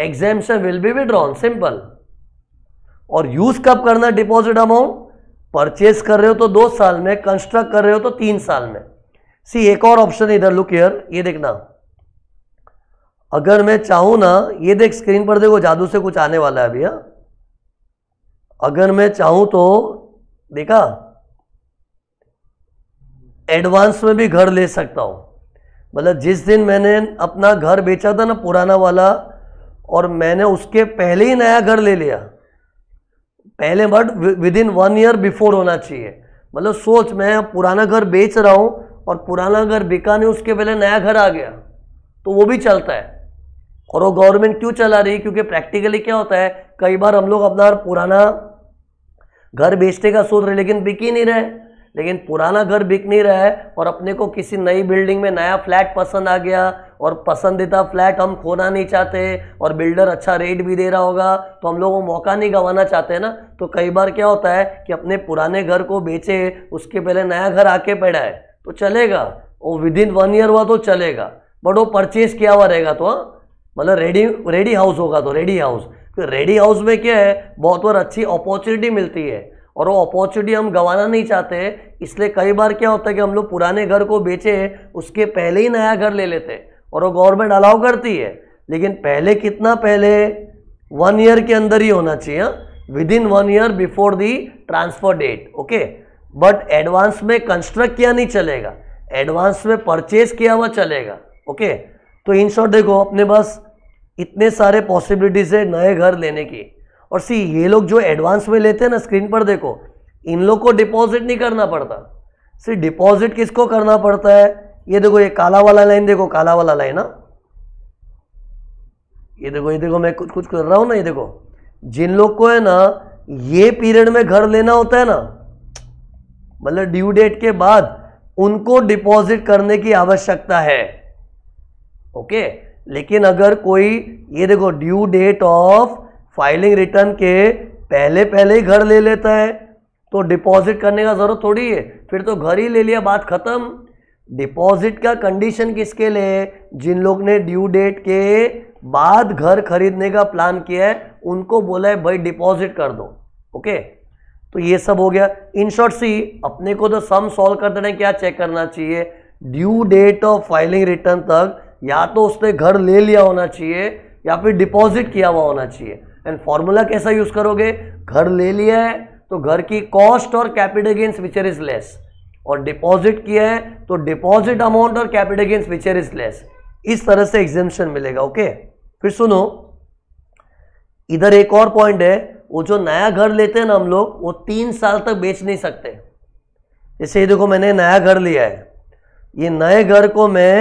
A: exemption will be withdrawn simple और यूज़ कब करना डिपॉजिट अमाउंट परचेज कर रहे हो तो दो साल में कंस्ट्रक्ट कर रहे हो तो तीन साल में सी एक और ऑप्शन इधर लुक ईयर ये देखना अगर मैं चाहूँ ना ये देख स्क्रीन पर देखो जादू से कुछ आने वाला है भैया हाँ। अगर मैं चाहूँ तो देखा एडवांस में भी घर ले सकता हूँ मतलब जिस दिन मैंने अपना घर बेचा था ना पुराना वाला और मैंने उसके पहले ही नया घर ले लिया पहले word within one year before होना चाहिए मतलब सोच मैं पुराना घर बेच रहा हूँ और पुराना घर बिका नहीं उसके पहले नया घर आ गया तो वो भी चलता है और वो गवर्नमेंट क्यों चला रही है क्योंकि प्रैक्टिकली क्या होता है कई बार हम लोग अपना पुराना घर बेचने का सोच रहे लेकिन बिक ही नहीं रहे लेकिन पुराना घर बिक नहीं रहा है और अपने को किसी नई बिल्डिंग में नया फ्लैट पसंद आ गया और पसंदीदा फ्लैट हम खोना नहीं चाहते और बिल्डर अच्छा रेट भी दे रहा होगा तो हम लोग वो मौका नहीं गंवाना चाहते ना तो कई बार क्या होता है कि अपने पुराने घर को बेचे उसके पहले नया घर आके पड़ा है तो चलेगा वो विद इन वन ईयर हुआ तो चलेगा बट वो परचेज किया हुआ रहेगा तो हाँ मतलब रेडी रेडी हाउस होगा तो रेडी हाउस तो रेडी हाउस में क्या है बहुत बार अच्छी अपॉर्चुनिटी मिलती है और वो अपॉर्चुनिटी हम गंवाना नहीं चाहते इसलिए कई बार क्या होता है कि हम लोग पुराने घर को बेचे उसके पहले ही नया घर ले लेते हैं और वो गवर्नमेंट अलाउ करती है लेकिन पहले कितना पहले वन ईयर के अंदर ही होना चाहिए within one year before the transfer date okay but advance में कंस्ट्रक्ट किया नहीं चलेगा एडवांस में परचेज किया हुआ चलेगा ओके तो इन शॉर्ट देखो अपने पास इतने सारे पॉसिबिलिटीज़ है नए घर लेने की और सी ये लोग जो एडवांस में लेते हैं ना स्क्रीन पर देखो इन लोग को डिपॉजिट नहीं करना पड़ता सी डिपॉजिट किसको करना पड़ता है ये देखो ये काला वाला लाइन देखो काला वाला लाइन हाँ। ना ये देखो ये देखो मैं कुछ कुछ कर रहा हूं ना ये देखो जिन लोग को है ना ये पीरियड में घर लेना होता है ना मतलब ड्यू डेट के बाद उनको डिपॉजिट करने की आवश्यकता है ओके लेकिन अगर कोई ये देखो due date of filing return के पहले पहले ही घर ले लेता है तो डिपॉजिट करने का जरूरत थोड़ी है फिर तो घर ही ले लिया बात खत्म डिपॉजिट का कंडीशन किसके लिए जिन लोग ने ड्यू डेट के बाद घर खरीदने का प्लान किया है उनको बोला है भाई डिपॉजिट कर दो ओके तो ये सब हो गया इन शॉर्ट सी अपने को तो सम सॉल्व कर देना क्या चेक करना चाहिए due date of filing return तक या तो उसने घर ले लिया होना चाहिए या फिर डिपॉजिट किया हुआ होना चाहिए एंड फॉर्मूला कैसा यूज करोगे घर ले लिया है तो घर की कॉस्ट और capital gains whichever is less और डिपॉजिट किया है तो डिपॉजिट अमाउंट और capital gains whichever is less इस तरह से एग्जेंशन मिलेगा ओके फिर सुनो इधर एक और पॉइंट है वो जो नया घर लेते हैं ना हम लोग वो तीन साल तक बेच नहीं सकते जैसे ये देखो मैंने नया घर लिया है ये नए घर को मैं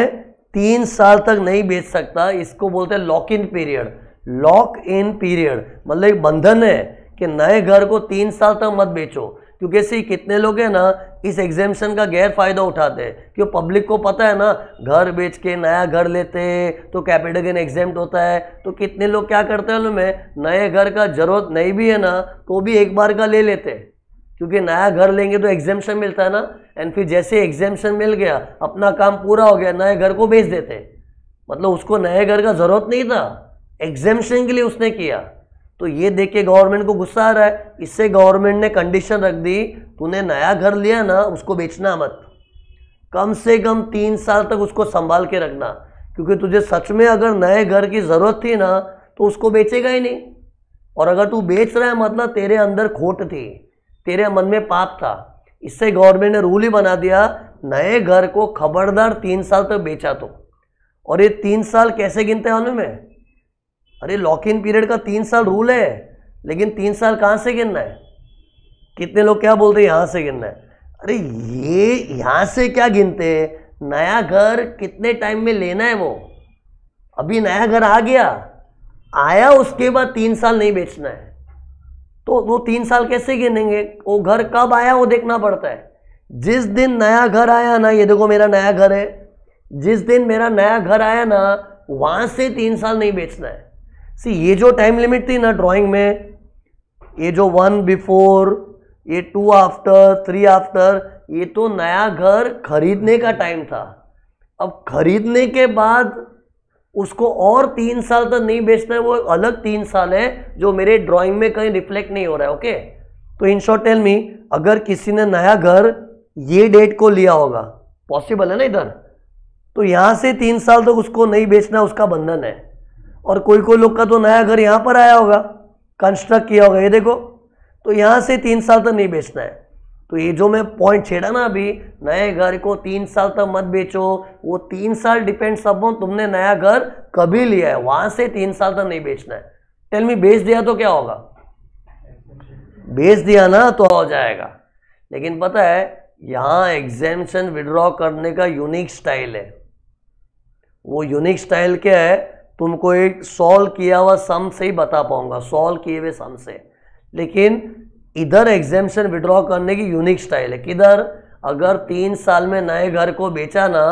A: तीन साल तक नहीं बेच सकता इसको बोलते हैं lock in period lock in period मतलब एक बंधन है कि नए घर को तीन साल तक मत बेचो क्योंकि ऐसे कितने लोग हैं ना इस एग्जेम्पन का गैर फायदा उठाते हैं क्यों पब्लिक को पता है ना घर बेच के नया घर लेते हैं तो कैपिटल गेन एग्जेम्प्ट होता है तो कितने लोग क्या करते हैं उनमें नए घर का जरूरत नहीं भी है ना तो भी एक बार का ले लेते हैं क्योंकि नया घर लेंगे तो एग्जेम्पन मिलता है ना एंड फिर जैसे एग्जेम्पन मिल गया अपना काम पूरा हो गया नए घर को बेच देते मतलब उसको नए घर का ज़रूरत नहीं था एग्जेम्पन के लिए उसने किया तो ये देख के गवर्नमेंट को गुस्सा आ रहा है इससे गवर्नमेंट ने कंडीशन रख दी तूने नया घर लिया ना उसको बेचना मत कम से कम तीन साल तक उसको संभाल के रखना क्योंकि तुझे सच में अगर नए घर की ज़रूरत थी ना तो उसको बेचेगा ही नहीं और अगर तू बेच रहा है मतलब तेरे अंदर खोट थी तेरे मन में पाप था इससे गवर्नमेंट ने रूल ही बना दिया नए घर को खबरदार तीन साल तक बेचा तो और ये तीन साल कैसे गिनते हैं उनमें अरे लॉक इन पीरियड का तीन साल रूल है लेकिन तीन साल कहाँ से गिनना है कितने लोग क्या बोलते हैं यहाँ से गिनना है अरे ये यहाँ से क्या गिनते नया घर कितने टाइम में लेना है वो अभी नया घर आ गया आया उसके बाद तीन साल नहीं बेचना है तो वो तीन साल कैसे गिनेंगे वो घर कब आया वो देखना पड़ता है जिस दिन नया घर आया ना ये देखो मेरा नया घर है जिस दिन मेरा नया घर आया ना वहाँ से तीन साल नहीं बेचना है सी ये जो टाइम लिमिट थी ना ड्राइंग में ये जो वन बिफोर ये टू आफ्टर थ्री आफ्टर ये तो नया घर खरीदने का टाइम था अब खरीदने के बाद उसको और तीन साल तक नहीं बेचना है वो अलग तीन साल है जो मेरे ड्राइंग में कहीं रिफ्लेक्ट नहीं हो रहा है ओके तो इन शॉर्ट टेल मी अगर किसी ने नया घर ये डेट को लिया होगा पॉसिबल है ना इधर तो यहाँ से तीन साल तक उसको नहीं बेचना उसका बंधन है और कोई कोई लोग का तो नया घर यहाँ पर आया होगा कंस्ट्रक्ट किया होगा ये देखो तो यहाँ से तीन साल तक नहीं बेचना है तो ये जो मैं पॉइंट छेड़ा ना अभी नए घर को तीन साल तक मत बेचो वो तीन साल डिपेंड सब तुमने नया घर कभी लिया है वहां से तीन साल तक नहीं बेचना है टेल मी बेच दिया तो क्या होगा बेच दिया ना तो हो जाएगा लेकिन पता है यहाँ एग्जेम्पन विड्रॉ करने का यूनिक स्टाइल है वो यूनिक स्टाइल क्या है तुमको एक सॉल्व किया हुआ सम से ही बता पाऊंगा सॉल्व किए हुए सम से लेकिन इधर एग्जेम्पन विड्रॉ करने की यूनिक स्टाइल है किधर अगर तीन साल में नए घर को बेचा ना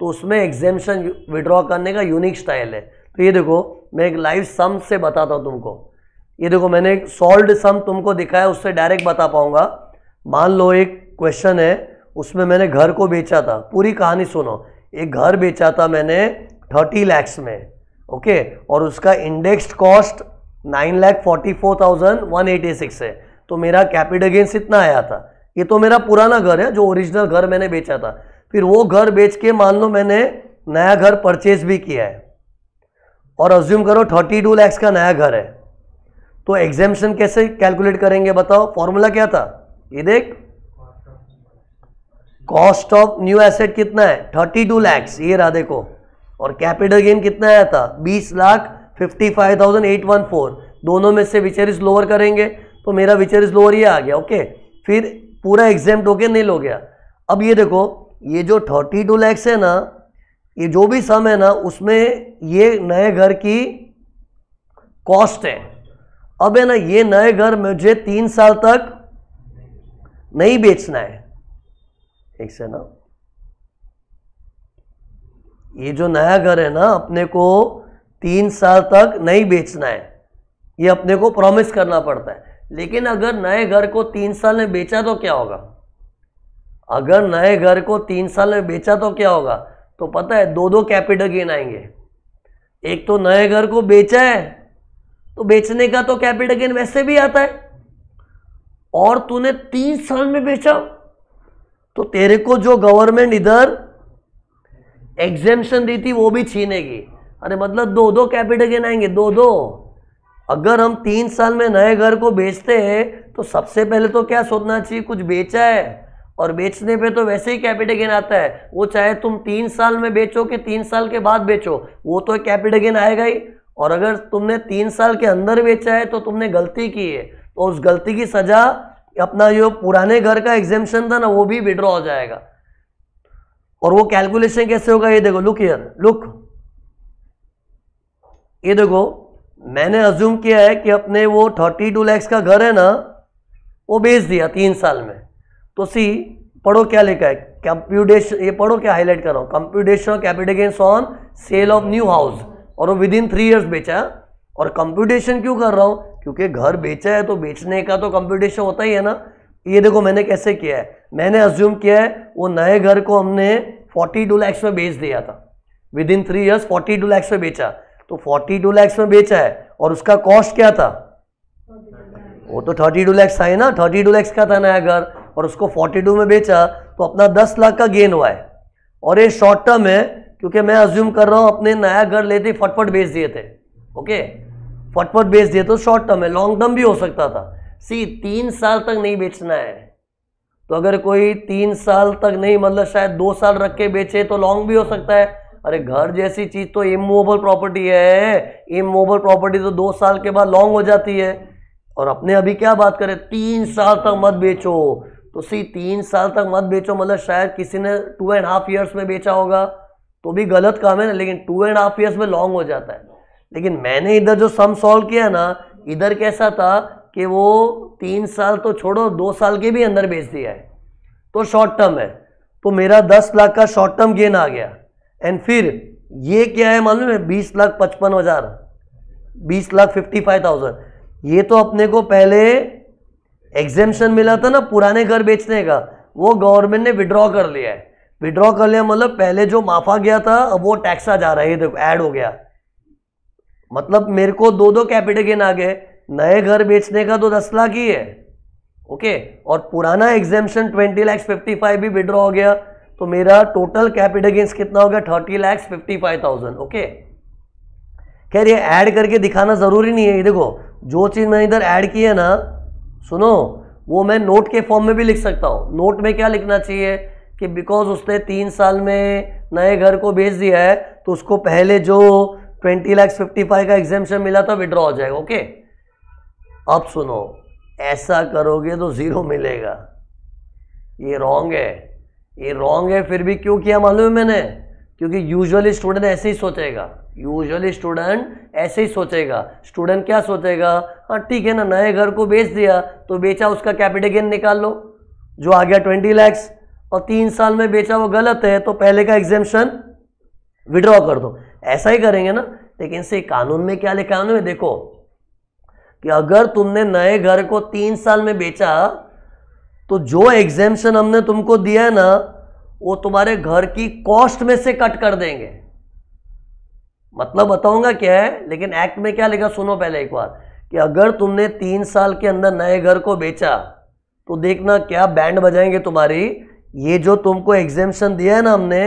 A: तो उसमें एग्जेम्पन विड्रॉ करने का यूनिक स्टाइल है तो ये देखो मैं एक लाइव सम से बताता हूँ तुमको ये देखो मैंने एक सॉल्ड सम तुमको दिखाया उससे डायरेक्ट बता पाऊँगा मान लो एक क्वेश्चन है उसमें मैंने घर को बेचा था पूरी कहानी सुनो एक घर बेचा था मैंने थर्टी लैक्स में ओके और उसका indexed cost nine lakh forty four thousand one eighty six है तो मेरा कैपिटल गेंस इतना आया था ये तो मेरा पुराना घर है जो ओरिजिनल घर मैंने बेचा था फिर वो घर बेच के मान लो मैंने नया घर परचेज भी किया है और अज्यूम करो थर्टी टू लैक्स का नया घर है तो एग्जामेशन कैसे कैलकुलेट करेंगे बताओ फॉर्मूला क्या था ये देख कॉस्ट ऑफ न्यू एसेट कितना है थर्टी टू लैक्स ये रहा देखो और कैपिटल गेन कितना आया था बीस लाख 55,814 दोनों में से विचर इज लोअर करेंगे तो मेरा विचर इज लोअर ये आ गया ओके फिर पूरा एग्जाम होके नहीं हो गया अब ये देखो ये जो 32 टू लैक्स है ना ये जो भी सम है ना उसमें ये नए घर की कॉस्ट है अब है ना ये नए घर मुझे तीन साल तक नहीं बेचना है ठीक से ना ये जो नया घर है ना अपने को तीन साल तक नहीं बेचना है ये अपने को प्रॉमिस करना पड़ता है लेकिन अगर नए घर को तीन साल में बेचा तो क्या होगा अगर नए घर को तीन साल में बेचा तो क्या होगा तो पता है दो दो कैपिटल गेन आएंगे एक तो नए घर को बेचा है तो बेचने का तो कैपिटल गेन वैसे भी आता है और तूने तीन साल में बेचा तो तेरे को जो गवर्नमेंट इधर एग्जेम्शन दी थी वो भी छीनेगी अरे मतलब दो दो कैपिटल गेन आएंगे दो दो अगर हम तीन साल में नए घर को बेचते हैं तो सबसे पहले तो क्या सोचना चाहिए कुछ बेचा है और बेचने पे तो वैसे ही कैपिटल गेन आता है वो चाहे तुम तीन साल में बेचो कि तीन साल के बाद बेचो वो तो कैपिटल गेन आएगा ही और अगर तुमने तीन साल के अंदर बेचा है तो तुमने गलती की है तो उस गलती की सज़ा अपना जो पुराने घर का एग्जेम्पन था ना वो भी विड्रॉ हो जाएगा और वो कैलकुलेशन कैसे होगा ये देखो लुक हियर लुक ये देखो मैंने अज्यूम किया है कि अपने वो थर्टी टू लैक्स का घर है ना वो बेच दिया तीन साल में तो सी पढ़ो क्या लिखा है कंप्यूटेशन ये पढ़ो क्या हाईलाइट कर रहा हूँ computation capital gains on sale of new house और वो विद इन थ्री ईयर्स बेचा और कंप्यूटेशन क्यों कर रहा हूँ क्योंकि घर बेचा है तो बेचने का तो कंप्यूटेशन होता ही है ना ये देखो मैंने कैसे किया है मैंने अज्यूम किया है वो नए घर को हमने फोर्टी टू लैक्स में बेच दिया था within three years forty two lakhs में बेचा तो 42 लैक्स में बेचा है और उसका कॉस्ट क्या था वो तो 32 लैक्स था ना 32 लैक्स का था नया घर और उसको 42 में बेचा तो अपना 10 लाख का गेन हुआ है और ये शॉर्ट टर्म है क्योंकि मैं अज्यूम कर रहा हूँ अपने नया घर लेते फटफट बेच दिए थे ओके फटफट बेच दिए तो शॉर्ट टर्म है लॉन्ग टर्म भी हो सकता था सी तीन साल तक नहीं बेचना है तो अगर कोई तीन साल तक नहीं मतलब शायद दो साल रख के बेचे तो लॉन्ग भी हो सकता है अरे घर जैसी चीज़ तो इमोबल प्रॉपर्टी है इमोबल प्रॉपर्टी तो दो साल के बाद लॉन्ग हो जाती है और अपने अभी क्या बात करें तीन साल तक मत बेचो तो सी तीन साल तक मत बेचो मतलब शायद किसी ने टू एंड हाफ ईयर्स में बेचा होगा तो भी गलत काम है ना लेकिन टू एंड हाफ ईयर्स में लॉन्ग हो जाता है लेकिन मैंने इधर जो सम सॉल्व किया ना इधर कैसा था कि वो तीन साल तो छोड़ो दो साल के भी अंदर बेच दिया है तो शॉर्ट टर्म है तो मेरा दस लाख का शॉर्ट टर्म गेन आ गया एंड फिर ये क्या है मालूम है बीस लाख पचपन हज़ार बीस लाख फिफ्टी फाइव थाउजेंड ये तो अपने को पहले एग्जेम्पन मिला था ना पुराने घर बेचने का वो गवर्नमेंट ने विड्रॉ कर लिया है विड्रॉ कर लिया मतलब पहले जो माफा गया था अब वो टैक्स आ जा रहा है देखो ऐड हो गया मतलब मेरे को दो दो कैपिटल गेन आ गए नए घर बेचने का तो दस लाख ही है ओके और पुराना exemption twenty lakhs fifty five भी विड्रॉ हो गया तो मेरा टोटल कैपिटल गेंस कितना हो गया thirty lakhs fifty five thousand okay खैर ये ऐड करके दिखाना ज़रूरी नहीं है ये देखो जो चीज़ मैंने इधर ऐड की है ना सुनो वो मैं नोट के फॉर्म में भी लिख सकता हूँ नोट में क्या लिखना चाहिए कि बिकॉज उसने तीन साल में नए घर को बेच दिया है तो उसको पहले जो ट्वेंटी लैक्स फिफ्टी फाइव का एग्जामेशन मिला था विड्रॉ हो जाएगा ओके अब सुनो ऐसा करोगे तो ज़ीरो मिलेगा ये रॉन्ग है ये रॉन्ग है फिर भी क्यों किया मालूम है मैंने क्योंकि यूजुअली स्टूडेंट ऐसे ही सोचेगा यूजुअली स्टूडेंट ऐसे ही सोचेगा स्टूडेंट क्या सोचेगा हाँ ठीक है ना नए घर को बेच दिया तो बेचा उसका कैपिटल गेन निकाल लो जो आ गया ट्वेंटी लैक्स और तीन साल में बेचा वो गलत है तो पहले का एग्जेम्पन विड्रॉ कर दो ऐसा ही करेंगे ना लेकिन से कानून में क्या लिखा है देखो कि अगर तुमने नए घर को तीन साल में बेचा तो जो एग्जेम्पन हमने तुमको दिया है ना वो तुम्हारे घर की कॉस्ट में से कट कर देंगे मतलब बताऊंगा क्या है लेकिन एक्ट में क्या लिखा सुनो पहले एक बार कि अगर तुमने तीन साल के अंदर नए घर को बेचा तो देखना क्या बैंड बजाएंगे तुम्हारी ये जो तुमको एग्जेम्पन दिया है ना हमने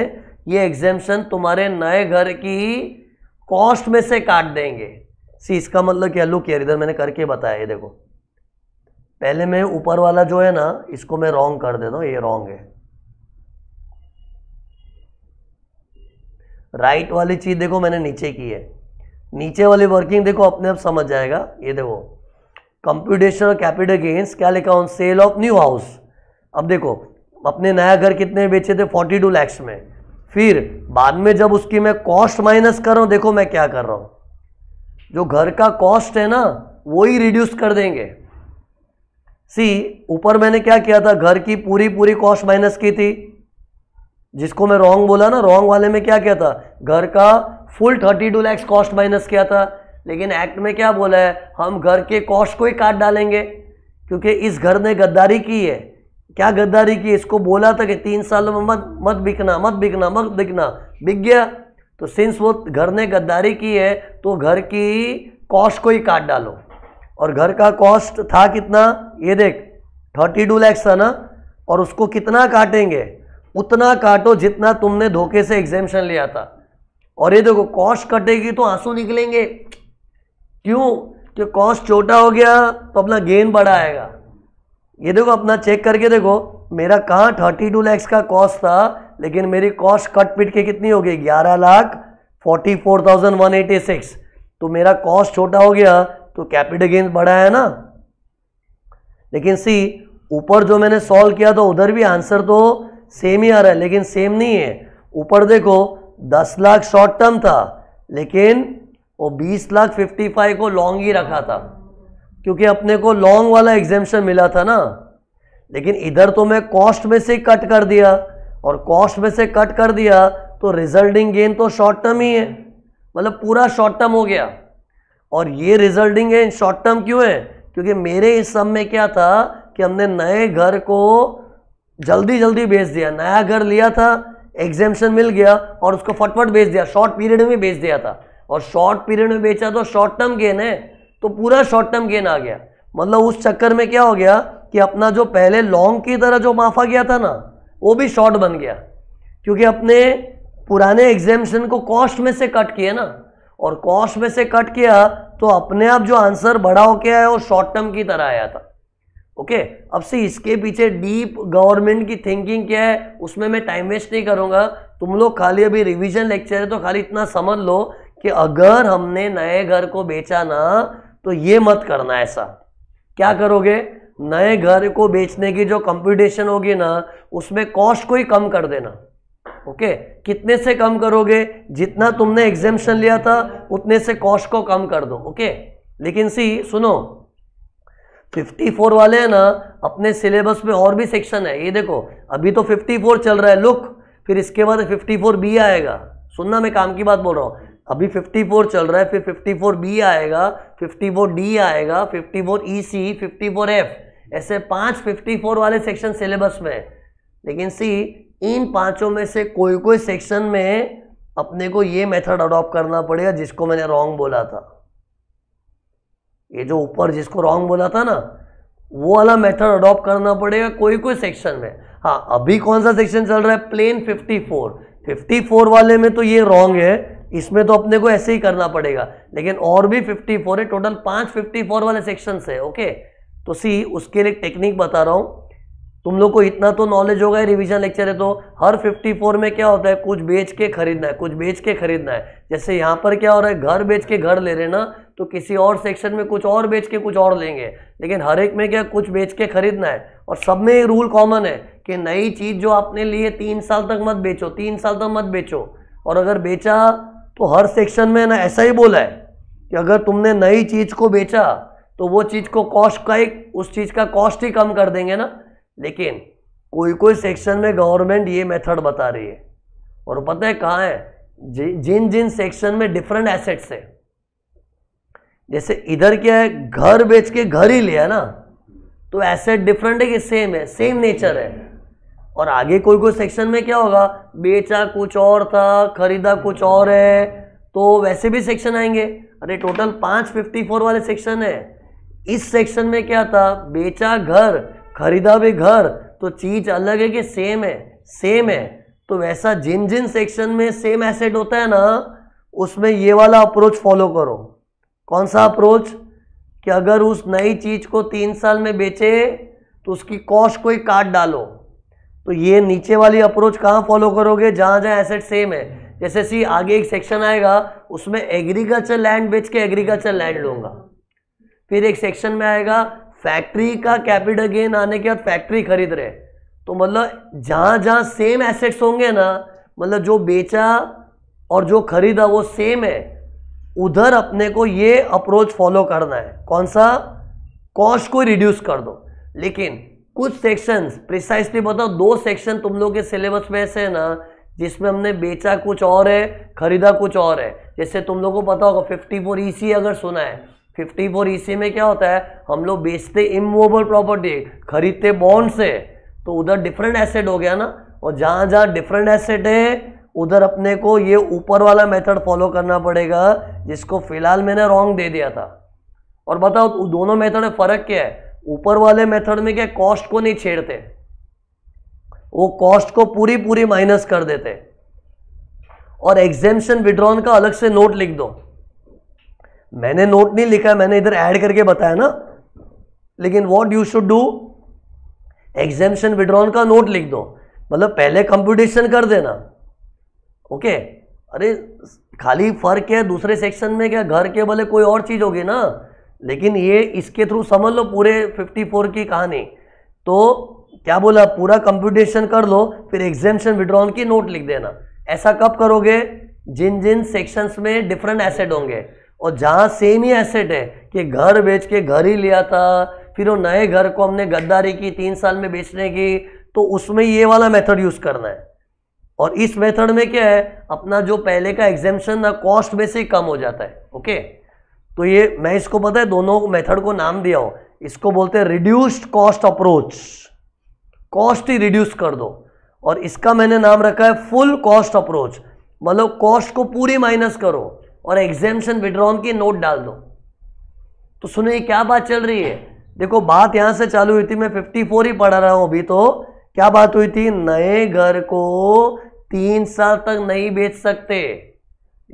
A: ये एग्जेम्पन तुम्हारे नए घर की कॉस्ट में से काट देंगे सी इसका मतलब क्या लुक यार इधर मैंने करके बताया ये देखो पहले मैं ऊपर वाला जो है ना इसको मैं रॉन्ग कर देता हूँ ये रॉन्ग है राइट वाली चीज़ देखो मैंने नीचे की है नीचे वाली वर्किंग देखो अपने आप समझ जाएगा ये देखो कंप्यूटेशन और कैपिटल गेंस क्या लिखा on sale of new house अब देखो अपने नया घर कितने बेचे थे फोर्टी टू लैक्स में फिर बाद में जब उसकी मैं कॉस्ट माइनस कर रहा हूँ देखो मैं क्या कर रहा हूँ जो घर का कॉस्ट है ना वो ही रिड्यूस कर देंगे सी ऊपर मैंने क्या किया था घर की पूरी पूरी कॉस्ट माइनस की थी जिसको मैं रॉन्ग बोला ना रॉन्ग वाले में क्या किया था घर का full thirty two lakhs cost minus किया था लेकिन एक्ट में क्या बोला है हम घर के कॉस्ट को ही काट डालेंगे क्योंकि इस घर ने गद्दारी की है क्या गद्दारी की इसको बोला था कि तीन साल में मत मत बिकना मत बिकना मत बिकना बिक गया तो सिंस वो घर ने गद्दारी की है तो घर की कॉस्ट को ही काट डालो और घर का कॉस्ट था कितना ये देख थर्टी टू लैक्स था ना और उसको कितना काटेंगे उतना काटो जितना तुमने धोखे से एग्जेम्पन लिया था और ये देखो कॉस्ट कटेगी तो आंसू निकलेंगे क्यों कि कॉस्ट छोटा हो गया तो अपना गेन बड़ा आएगा ये देखो अपना चेक करके देखो मेरा कहाँ थर्टी टू लैक्स का कॉस्ट था लेकिन मेरी कॉस्ट कट पिट के कितनी हो गई ग्यारह lakh forty four thousand one eighty six तो मेरा कॉस्ट छोटा हो गया तो कैपिटल गेंस बढ़ा है ना लेकिन सी ऊपर जो मैंने सॉल्व किया तो उधर भी आंसर तो सेम ही आ रहा है लेकिन सेम नहीं है ऊपर देखो दस लाख शॉर्ट टर्म था लेकिन वो बीस लाख फिफ्टी फाइव को लॉन्ग ही रखा था क्योंकि अपने को लॉन्ग वाला एग्जेम्पन मिला था ना लेकिन इधर तो मैं कॉस्ट में से कट कर दिया और कॉस्ट में से कट कर दिया तो रिजल्टिंग गेन तो शॉर्ट टर्म ही है मतलब पूरा शॉर्ट टर्म हो गया और ये रिजल्टिंग है शॉर्ट टर्म क्यों है क्योंकि मेरे इस सब में क्या था कि हमने नए घर को जल्दी जल्दी बेच दिया नया घर लिया था एग्जेम्पन मिल गया और उसको फटफट बेच दिया शॉर्ट पीरियड में बेच दिया था और शॉर्ट पीरियड में बेचा तो शॉर्ट टर्म गेन है तो पूरा शॉर्ट टर्म गेन आ गया मतलब उस चक्कर में क्या हो गया कि अपना जो पहले लॉन्ग की तरह जो माफा गया था ना वो भी शॉर्ट बन गया क्योंकि अपने पुराने एग्जेम्पन को कॉस्ट में से कट किए ना और कॉस्ट में से कट किया तो अपने आप जो आंसर बड़ा होके आया वो शॉर्ट टर्म की तरह आया था ओके okay, अब से इसके पीछे डीप गवर्नमेंट की थिंकिंग क्या है उसमें मैं टाइम वेस्ट नहीं करूंगा तुम लोग खाली अभी रिविजन लेक्चर है तो खाली इतना समझ लो कि अगर हमने नए घर को बेचा ना तो ये मत करना ऐसा क्या करोगे नए घर को बेचने की जो कंप्यूटेशन होगी ना उसमें कॉस्ट को ही कम कर देना ओके कितने से कम करोगे जितना तुमने एग्जेम्पन लिया था उतने से कॉस्ट को कम कर दो ओके लेकिन सी सुनो 54 वाले हैं ना अपने सिलेबस में और भी सेक्शन है ये देखो अभी तो 54 चल रहा है लुक फिर इसके बाद 54 बी आएगा सुनना मैं काम की बात बोल रहा हूँ अभी 54 चल रहा है फिर 54 बी आएगा 54 डी आएगा 54 ई सी फिफ्टी एफ ऐसे पांच 54 वाले सेक्शन सिलेबस में लेकिन सी इन पांचों में से कोई कोई सेक्शन में अपने को ये मेथड अडॉप्ट करना पड़ेगा जिसको मैंने रॉन्ग बोला था ये जो ऊपर जिसको रॉन्ग बोला था ना वो वाला मेथड अडॉप्ट करना पड़ेगा कोई कोई सेक्शन में हाँ अभी कौन सा सेक्शन चल रहा है प्लेन 54 54 वाले में तो ये रॉन्ग है इसमें तो अपने को ऐसे ही करना पड़ेगा लेकिन और भी 54 है टोटल पांच 54 वाले सेक्शन है ओके तो सी उसके लिए टेक्निक बता रहा हूं तुम लोग को इतना तो नॉलेज होगा ही रिविजन लेक्चर है तो हर 54 में क्या होता है कुछ बेच के खरीदना है कुछ बेच के खरीदना है जैसे यहाँ पर क्या हो रहा है घर बेच के घर ले रहे ना तो किसी और सेक्शन में कुछ और बेच के कुछ और लेंगे लेकिन हर एक में क्या कुछ बेच के खरीदना है और सब में ये रूल कॉमन है कि नई चीज़ जो आपने लिए तीन साल तक मत बेचो तीन साल तक मत बेचो और अगर बेचा तो हर सेक्शन में ना ऐसा ही बोला है कि अगर तुमने नई चीज़ को बेचा तो वो चीज़ को कॉस्ट का एक उस चीज़ का कॉस्ट ही कम कर देंगे ना लेकिन कोई कोई सेक्शन में गवर्नमेंट ये मेथड बता रही है और पता है कहाँ है जिन जिन सेक्शन में डिफरेंट एसेट्स है जैसे इधर क्या है घर बेच के घर ही लिया ना तो एसेट डिफरेंट है कि सेम है सेम नेचर है और आगे कोई कोई सेक्शन में क्या होगा बेचा कुछ और था खरीदा कुछ और है तो वैसे भी सेक्शन आएंगे अरे टोटल पाँच फिफ्टी फोर वाले सेक्शन है इस सेक्शन में क्या था बेचा घर खरीदा भी घर तो चीज अलग है कि सेम है सेम है तो वैसा जिन जिन सेक्शन में सेम एसेट होता है ना उसमें ये वाला अप्रोच फॉलो करो कौन सा अप्रोच कि अगर उस नई चीज को तीन साल में बेचे तो उसकी कॉस्ट को ही काट डालो तो ये नीचे वाली अप्रोच कहाँ फॉलो करोगे जहाँ जहाँ एसेट सेम है जैसे सी आगे एक सेक्शन आएगा उसमें एग्रीकल्चर लैंड बेच के एग्रीकल्चर लैंड लूंगा फिर एक सेक्शन में आएगा फैक्ट्री का कैपिटल गेन आने के बाद फैक्ट्री खरीद रहे तो मतलब जहाँ जहाँ सेम एसेट्स होंगे ना मतलब जो बेचा और जो खरीदा वो सेम है उधर अपने को ये अप्रोच फॉलो करना है कौन सा कॉस्ट को रिड्यूस कर दो लेकिन कुछ सेक्शंस प्रिसाइसली बताओ दो सेक्शन तुम लोग के सिलेबस में ऐसे है ना जिसमें हमने बेचा कुछ और है खरीदा कुछ और है जैसे तुम लोगों को पता होगा फिफ्टी फोर ई अगर सुना है फिफ्टी फोर ईसी में क्या होता है हम लोग बेचते इमूवेबल प्रॉपर्टी खरीदते बॉन्ड से तो उधर डिफरेंट एसेट हो गया ना और जहां जहां डिफरेंट एसेट है उधर अपने को ये ऊपर वाला मेथड फॉलो करना पड़ेगा जिसको फिलहाल मैंने रॉन्ग दे दिया था और बताओ तो दोनों मेथड में फ़र्क क्या है ऊपर वाले मेथड में क्या कॉस्ट को नहीं छेड़ते वो कॉस्ट को पूरी पूरी माइनस कर देते और एग्जेम्पन विड्रॉन का अलग से नोट लिख दो मैंने नोट नहीं लिखा मैंने इधर ऐड करके बताया ना लेकिन what you should do exemption withdrawn का नोट लिख दो मतलब पहले कंप्यूटेशन कर देना ओके अरे खाली फर्क है दूसरे सेक्शन में क्या घर के भले कोई और चीज़ होगी ना लेकिन ये इसके थ्रू समझ लो पूरे 54 की कहानी तो क्या बोला पूरा कंप्यूटेशन कर लो फिर एग्जामेशन विड्रॉन की नोट लिख देना ऐसा कब करोगे जिन जिन सेक्शंस में डिफरेंट एसेट होंगे और जहाँ सेम ही एसेट है कि घर बेच के घर ही लिया था फिर वो नए घर को हमने गद्दारी की तीन साल में बेचने की तो उसमें ये वाला मेथड यूज़ करना है और इस मेथड में क्या है अपना जो पहले का एग्जेम्पन था कॉस्ट में से कम हो जाता है ओके तो ये मैं इसको पता है दोनों मेथड को नाम दिया हो इसको बोलते हैं रिड्यूस्ड कॉस्ट अप्रोच कॉस्ट ही रिड्यूस कर दो और इसका मैंने नाम रखा है फुल कॉस्ट अप्रोच मतलब कॉस्ट को पूरी माइनस करो और एग्जेम्पन विड्रॉन की नोट डाल दो तो सुनो ये क्या बात चल रही है देखो बात यहाँ से चालू हुई थी मैं 54 ही पढ़ा रहा हूँ अभी तो क्या बात हुई थी नए घर को तीन साल तक नहीं बेच सकते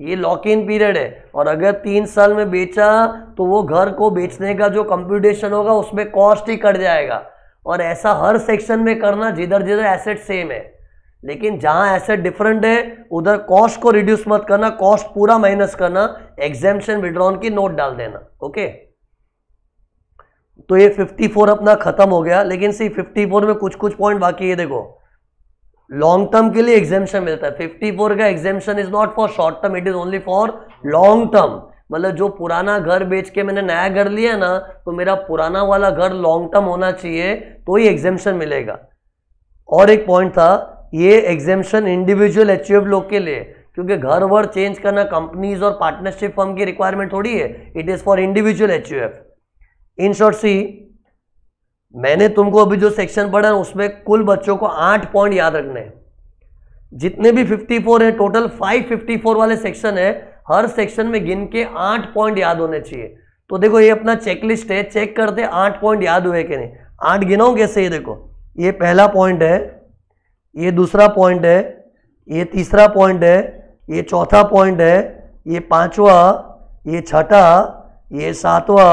A: ये लॉक इन पीरियड है और अगर तीन साल में बेचा तो वो घर को बेचने का जो कंप्यूटेशन होगा उसमें कॉस्ट ही कट जाएगा और ऐसा हर सेक्शन में करना जिधर जिधर एसेट सेम है लेकिन जहां एसेट डिफरेंट है उधर कॉस्ट को रिड्यूस मत करना कॉस्ट पूरा माइनस करना एग्जेम्पन विड्रॉन की नोट डाल देना ओके तो ये 54 अपना खत्म हो गया लेकिन सी 54 में कुछ कुछ पॉइंट बाकी है देखो लॉन्ग टर्म के लिए एग्जेम्पन मिलता है 54 का exemption is not for short term it is only for long term मतलब जो पुराना घर बेच के मैंने नया घर लिया ना तो मेरा पुराना वाला घर लॉन्ग टर्म होना चाहिए तो ही एग्जेम्पन मिलेगा और एक पॉइंट था ये एग्जेम्पन इंडिविजुअल एच लोग के लिए क्योंकि घर वर चेंज करना कंपनीज और पार्टनरशिप फर्म की रिक्वायरमेंट थोड़ी है it is for individual H in short see मैंने तुमको अभी जो सेक्शन पढ़ा उसमें कुल बच्चों को आठ पॉइंट याद रखने जितने भी 54 है टोटल 554 वाले सेक्शन है हर सेक्शन में गिन के आठ पॉइंट याद होने चाहिए तो देखो ये अपना चेकलिस्ट है चेक करते आठ पॉइंट याद हुए कि नहीं आठ गिनाओ कैसे ये देखो ये पहला पॉइंट है ये दूसरा पॉइंट है ये तीसरा पॉइंट है ये चौथा पॉइंट है ये पांचवा ये छठा ये सातवा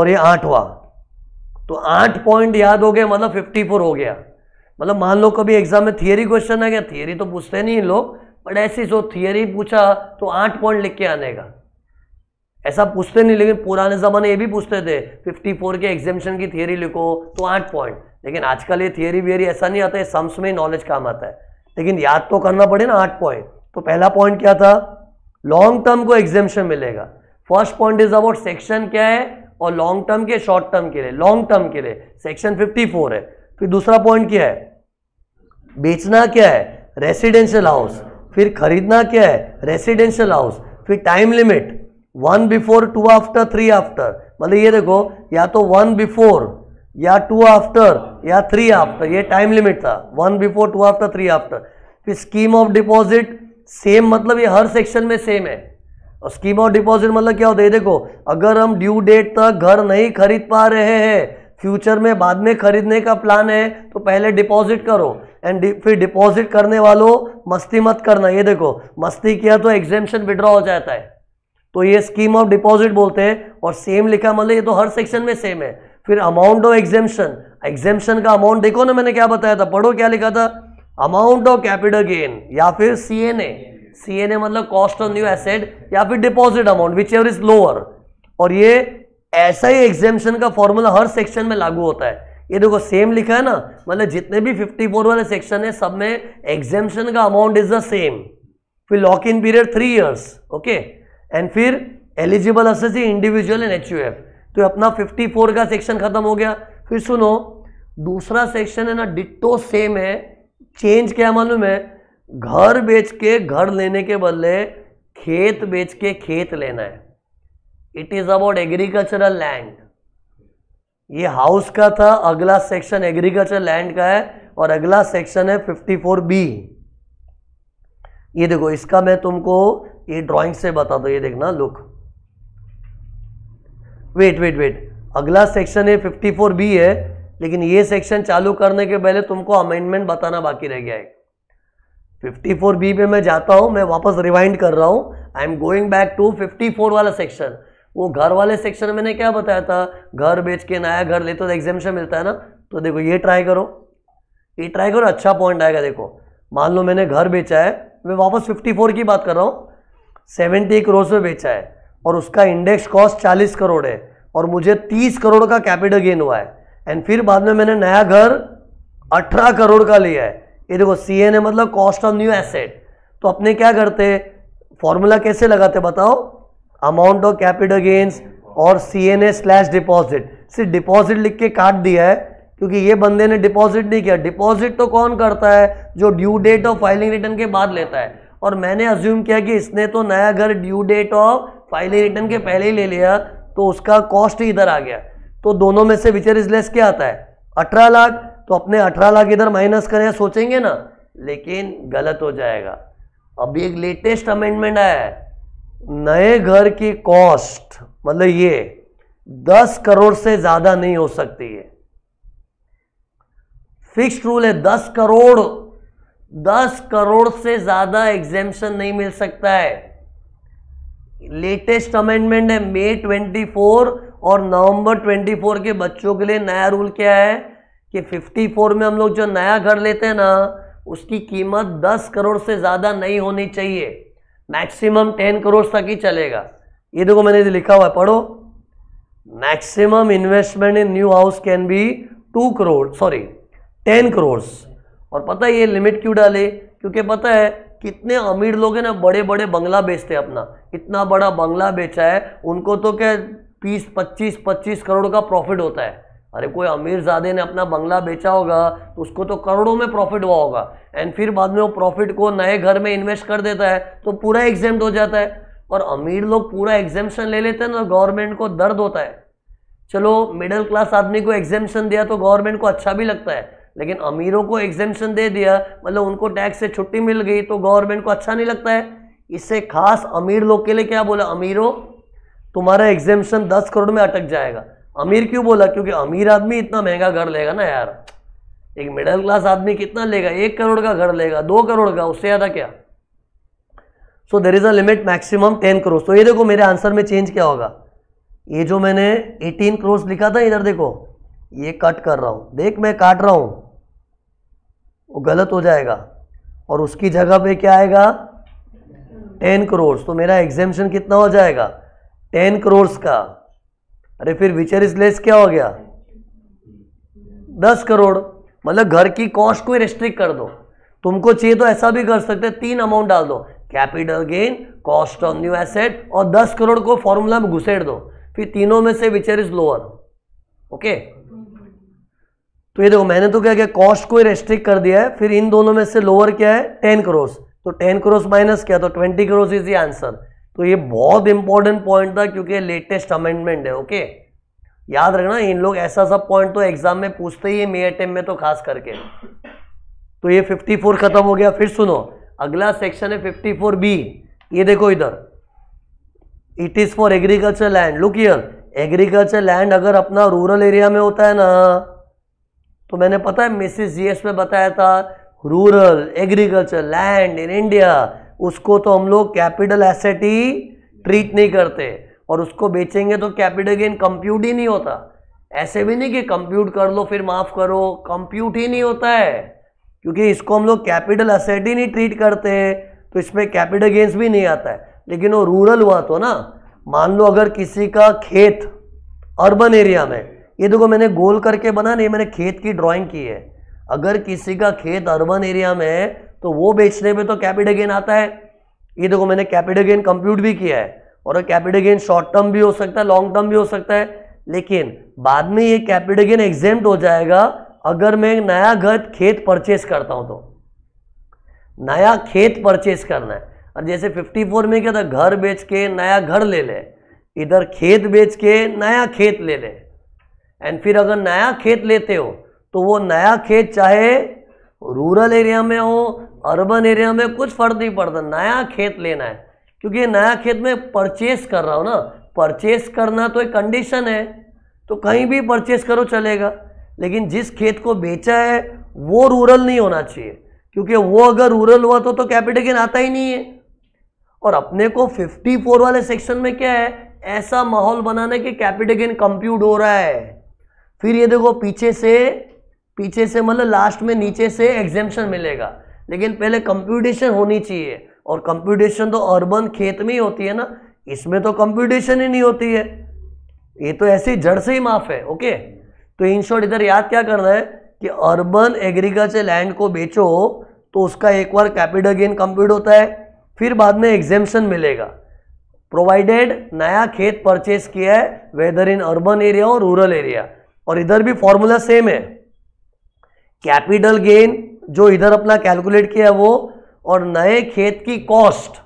A: और ये आठवां तो आठ पॉइंट याद हो गए मतलब फिफ्टी फोर हो गया मतलब मान लो कभी एग्जाम में थियरी क्वेश्चन आ गया थियरी तो पूछते नहीं लोग बट ऐसी जो थियरी पूछा तो आठ पॉइंट लिख के आने का ऐसा पूछते नहीं लेकिन पुराने ज़माने ये भी पूछते थे 54 के एग्जामेशन की थियरी लिखो तो आठ पॉइंट लेकिन आजकल ये थियरी वियरी ऐसा नहीं आता है सम्स में नॉलेज काम आता है लेकिन याद तो करना पड़े ना आठ पॉइंट तो पहला पॉइंट क्या था लॉन्ग टर्म को एग्जेम्शन मिलेगा first point is about section क्या है और लॉन्ग टर्म के शॉर्ट टर्म के लिए लॉन्ग टर्म के लिए सेक्शन 54 है फिर दूसरा पॉइंट क्या है बेचना क्या है रेसिडेंशियल हाउस फिर खरीदना क्या है रेसिडेंशियल हाउस फिर time limit one before two after three after मतलब ये देखो या तो वन बिफोर या टू आफ्टर या थ्री आफ्टर ये टाइम लिमिट था one before two after three after फिर स्कीम ऑफ डिपॉजिट सेम मतलब ये हर सेक्शन में सेम है और स्कीम ऑफ डिपॉजिट मतलब क्या होता है देखो अगर हम ड्यू डेट तक घर नहीं खरीद पा रहे हैं फ्यूचर में बाद में खरीदने का प्लान है तो पहले डिपॉजिट करो एंड डि, फिर डिपॉजिट करने वालों मस्ती मत करना ये देखो मस्ती किया तो एग्जेम्पन विड्रॉ हो जाता है तो ये स्कीम ऑफ डिपॉजिट बोलते हैं और सेम लिखा मतलब ये तो हर सेक्शन में सेम है फिर अमाउंट ऑफ एग्जेम्पन एग्जेम्पन का अमाउंट देखो ना मैंने क्या बताया था पढ़ो क्या लिखा था अमाउंट ऑफ कैपिटल गेन या फिर C N A C N A मतलब कॉस्ट ऑफ न्यू एसेट या फिर deposit amount whichever is lower और ये ऐसा ही एग्जेम्पन का फॉर्मूला हर सेक्शन में लागू होता है ये देखो सेम लिखा है ना मतलब जितने भी 54 वाले सेक्शन है सब में एग्जेम्पन का अमाउंट इज द सेम फिर lock in period three years okay and फिर eligible assessee individual and H U F तो अपना 54 का सेक्शन खत्म हो गया फिर सुनो दूसरा सेक्शन है ना डिट्टो सेम है चेंज क्या मालूम है घर बेच के घर लेने के बदले खेत बेच के खेत लेना है it is about agricultural land ये हाउस का था अगला सेक्शन एग्रीकल्चर लैंड का है और अगला सेक्शन है 54 बी ये देखो इसका मैं तुमको ये ड्राइंग से बता दो ये देखना लुक वेट वेट वेट अगला सेक्शन है फिफ्टी फोर बी है लेकिन ये सेक्शन चालू करने के पहले तुमको अमेंडमेंट बताना बाकी रह गया है फिफ्टी फोर बी पे मैं जाता हूँ मैं वापस रिवाइंड कर रहा हूँ I am going back to fifty four वाला सेक्शन वो घर वाले सेक्शन मैंने क्या बताया था घर बेच के नया घर ले तो एग्जामेशन तो मिलता है ना तो देखो ये ट्राई करो ये ट्राई करो अच्छा पॉइंट आएगा देखो मान लो मैंने घर बेचा है मैं वापस 54 की बात कर रहा हूँ सेवेंटी एक रोज में बेचा है और उसका इंडेक्स कॉस्ट चालीस करोड़ है और मुझे तीस करोड़ का कैपिटल गेन हुआ है एंड फिर बाद में मैंने नया घर अठारह करोड़ का लिया है ये देखो सी एन ए मतलब कॉस्ट ऑफ न्यू एसेट तो अपने क्या करते फॉर्मूला कैसे लगाते बताओ अमाउंट ऑफ कैपिटल गेन्स और C N A slash deposit सिर्फ डिपॉजिट लिख के काट दिया है क्योंकि ये बंदे ने डिपॉजिट नहीं किया डिपॉजिट तो कौन करता है जो due date of filing return के बाद लेता है और मैंने अज्यूम किया कि इसने तो नया घर due date of final return के पहले ही ले लिया तो उसका कॉस्ट ही इधर आ गया तो दोनों में से विचर इज लेस क्या आता है अठारह लाख तो अपने अठारह लाख इधर माइनस करें सोचेंगे ना लेकिन गलत हो जाएगा अभी एक लेटेस्ट अमेंडमेंट आया है नए घर की कॉस्ट मतलब ये दस करोड़ से ज्यादा नहीं हो सकती है फिक्स रूल है दस करोड़ दस करोड़ से ज्यादा एग्जेम्पन नहीं मिल सकता है लेटेस्ट अमेंडमेंट है मे 24 और नवंबर 24 के बच्चों के लिए नया रूल क्या है कि 54 में हम लोग जो नया घर लेते हैं ना उसकी कीमत 10 करोड़ से ज़्यादा नहीं होनी चाहिए मैक्सिमम 10 करोड़ तक ही चलेगा ये देखो मैंने लिखा हुआ है पढ़ो maximum investment in new house can be two crore sorry ten crore और पता है ये लिमिट क्यों डाले क्योंकि पता है कितने अमीर लोग हैं ना बड़े बड़े बंगला बेचते हैं अपना इतना बड़ा बंगला बेचा है उनको तो क्या बीस पच्चीस पच्चीस करोड़ का प्रॉफिट होता है अरे कोई अमीर ज़ादे ने अपना बंगला बेचा होगा तो उसको तो करोड़ों में प्रॉफिट हुआ होगा एंड फिर बाद में वो प्रॉफिट को नए घर में इन्वेस्ट कर देता है तो पूरा एग्जाम हो जाता है और अमीर लोग पूरा एग्जामेशन ले लेते हैं ना गवर्नमेंट तो को दर्द होता है चलो मिडिल क्लास आदमी को एग्जामेशन दिया तो गवर्नमेंट को अच्छा भी लगता है लेकिन अमीरों को एग्जामेशन दे दिया मतलब उनको टैक्स से छुट्टी मिल गई तो गवर्नमेंट को अच्छा नहीं लगता है इससे खास अमीर लोग के लिए क्या बोला अमीरो तुम्हारा एग्जेम्पन दस करोड़ में अटक जाएगा अमीर क्यों बोला क्योंकि अमीर आदमी इतना महंगा घर लेगा ना यार एक मिडिल क्लास आदमी कितना लेगा एक करोड़ का घर लेगा दो करोड़ का उससे ज़्यादा क्या so there is a limit maximum ten crore तो ये देखो मेरे आंसर में चेंज क्या होगा ये जो मैंने एटीन करोड़ लिखा था इधर देखो ये कट कर रहा हूँ देख मैं काट रहा हूँ वो गलत हो जाएगा और उसकी जगह पे क्या आएगा टेन करोड़ तो मेरा एग्जेम्पन कितना हो जाएगा टेन करोड़ का अरे फिर विचर इज लेस क्या हो गया दस करोड़ मतलब घर की कॉस्ट को रेस्ट्रिक्ट कर दो तुमको चाहिए तो ऐसा भी कर सकते तीन अमाउंट डाल दो capital gain cost on new asset और दस करोड़ को फॉर्मूला में घुसेड़ दो फिर तीनों में से विचर इज लोअर ओके तो ये देखो मैंने तो क्या किया कॉस्ट को रेस्ट्रिक्ट कर दिया है फिर इन दोनों में से लोअर क्या है टेन करोड़ तो टेन क्रोस माइनस किया तो ट्वेंटी क्रोस इज आंसर तो ये बहुत इंपॉर्टेंट पॉइंट था क्योंकि लेटेस्ट अमेंडमेंट है ओके याद रखना इन लोग ऐसा सब पॉइंट तो एग्जाम में पूछते ही है मे अटेम में तो खास करके तो ये 54 खत्म हो गया फिर सुनो अगला सेक्शन है 54 बी ये देखो इधर it is for agriculture land look here agriculture land अगर अपना रूरल एरिया में होता है ना तो मैंने पता है मिसिस जीएस में बताया था rural agriculture land in India उसको तो हम लोग कैपिटल एसेट ही ट्रीट नहीं करते और उसको बेचेंगे तो कैपिटल गेन कंप्यूट ही नहीं होता ऐसे भी नहीं कि कंप्यूट कर लो फिर माफ़ करो कंप्यूट ही नहीं होता है क्योंकि इसको हम लोग कैपिटल असेट ही नहीं ट्रीट करते तो इसमें कैपिटल गेंस भी नहीं आता है लेकिन वो रूरल हुआ तो ना मान लो अगर किसी का खेत अर्बन एरिया में ये देखो मैंने गोल करके बना नहीं मैंने खेत की ड्राइंग की है अगर किसी का खेत अर्बन एरिया में है तो वो बेचने पे तो कैपिटल गेन आता है ये देखो मैंने कैपिटल गेन कंप्यूट भी किया है और कैपिटल गेन शॉर्ट टर्म भी हो सकता है लॉन्ग टर्म भी हो सकता है लेकिन बाद में ये कैपिटल गेन एग्जेम्ट हो जाएगा अगर मैं नया घर खेत परचेस करता हूं तो नया खेत परचेस करना है और जैसे 54 में क्या था घर बेच के नया घर ले ले इधर खेत बेच के नया खेत ले ले एंड फिर अगर नया खेत लेते हो तो वो नया खेत चाहे रूरल एरिया में हो अर्बन एरिया में कुछ फर्क नहीं पड़ता नया खेत लेना है क्योंकि नया खेत में परचेस कर रहा हूँ ना परचेस करना तो एक कंडीशन है तो कहीं भी परचेस करो चलेगा लेकिन जिस खेत को बेचा है वो रूरल नहीं होना चाहिए क्योंकि वो अगर रूरल हुआ तो तो कैपिटल गेन आता ही नहीं है और अपने को 54 वाले सेक्शन में क्या है ऐसा माहौल बनाने के कैपिटल गेन कंप्यूट हो रहा है फिर ये देखो पीछे से पीछे से मतलब लास्ट में नीचे से एग्जेम्पन मिलेगा लेकिन पहले कंप्यूटेशन होनी चाहिए और कंप्यूटेशन तो अर्बन खेत में ही होती है ना इसमें तो कंप्यूटेशन ही नहीं होती है ये तो ऐसे जड़ से ही माफ है ओके तो इन शॉर्ट इधर याद क्या करना है कि अर्बन एग्रीकल्चर लैंड को बेचो तो उसका एक बार कैपिटल गेन कंप्यूट होता है फिर बाद में एग्जेम्पन मिलेगा प्रोवाइडेड नया खेत परचेस किया है वेदर इन अर्बन एरिया और रूरल एरिया और इधर भी फॉर्मूला सेम है कैपिटल गेन जो इधर अपना कैलकुलेट किया वो और नए खेत की कॉस्ट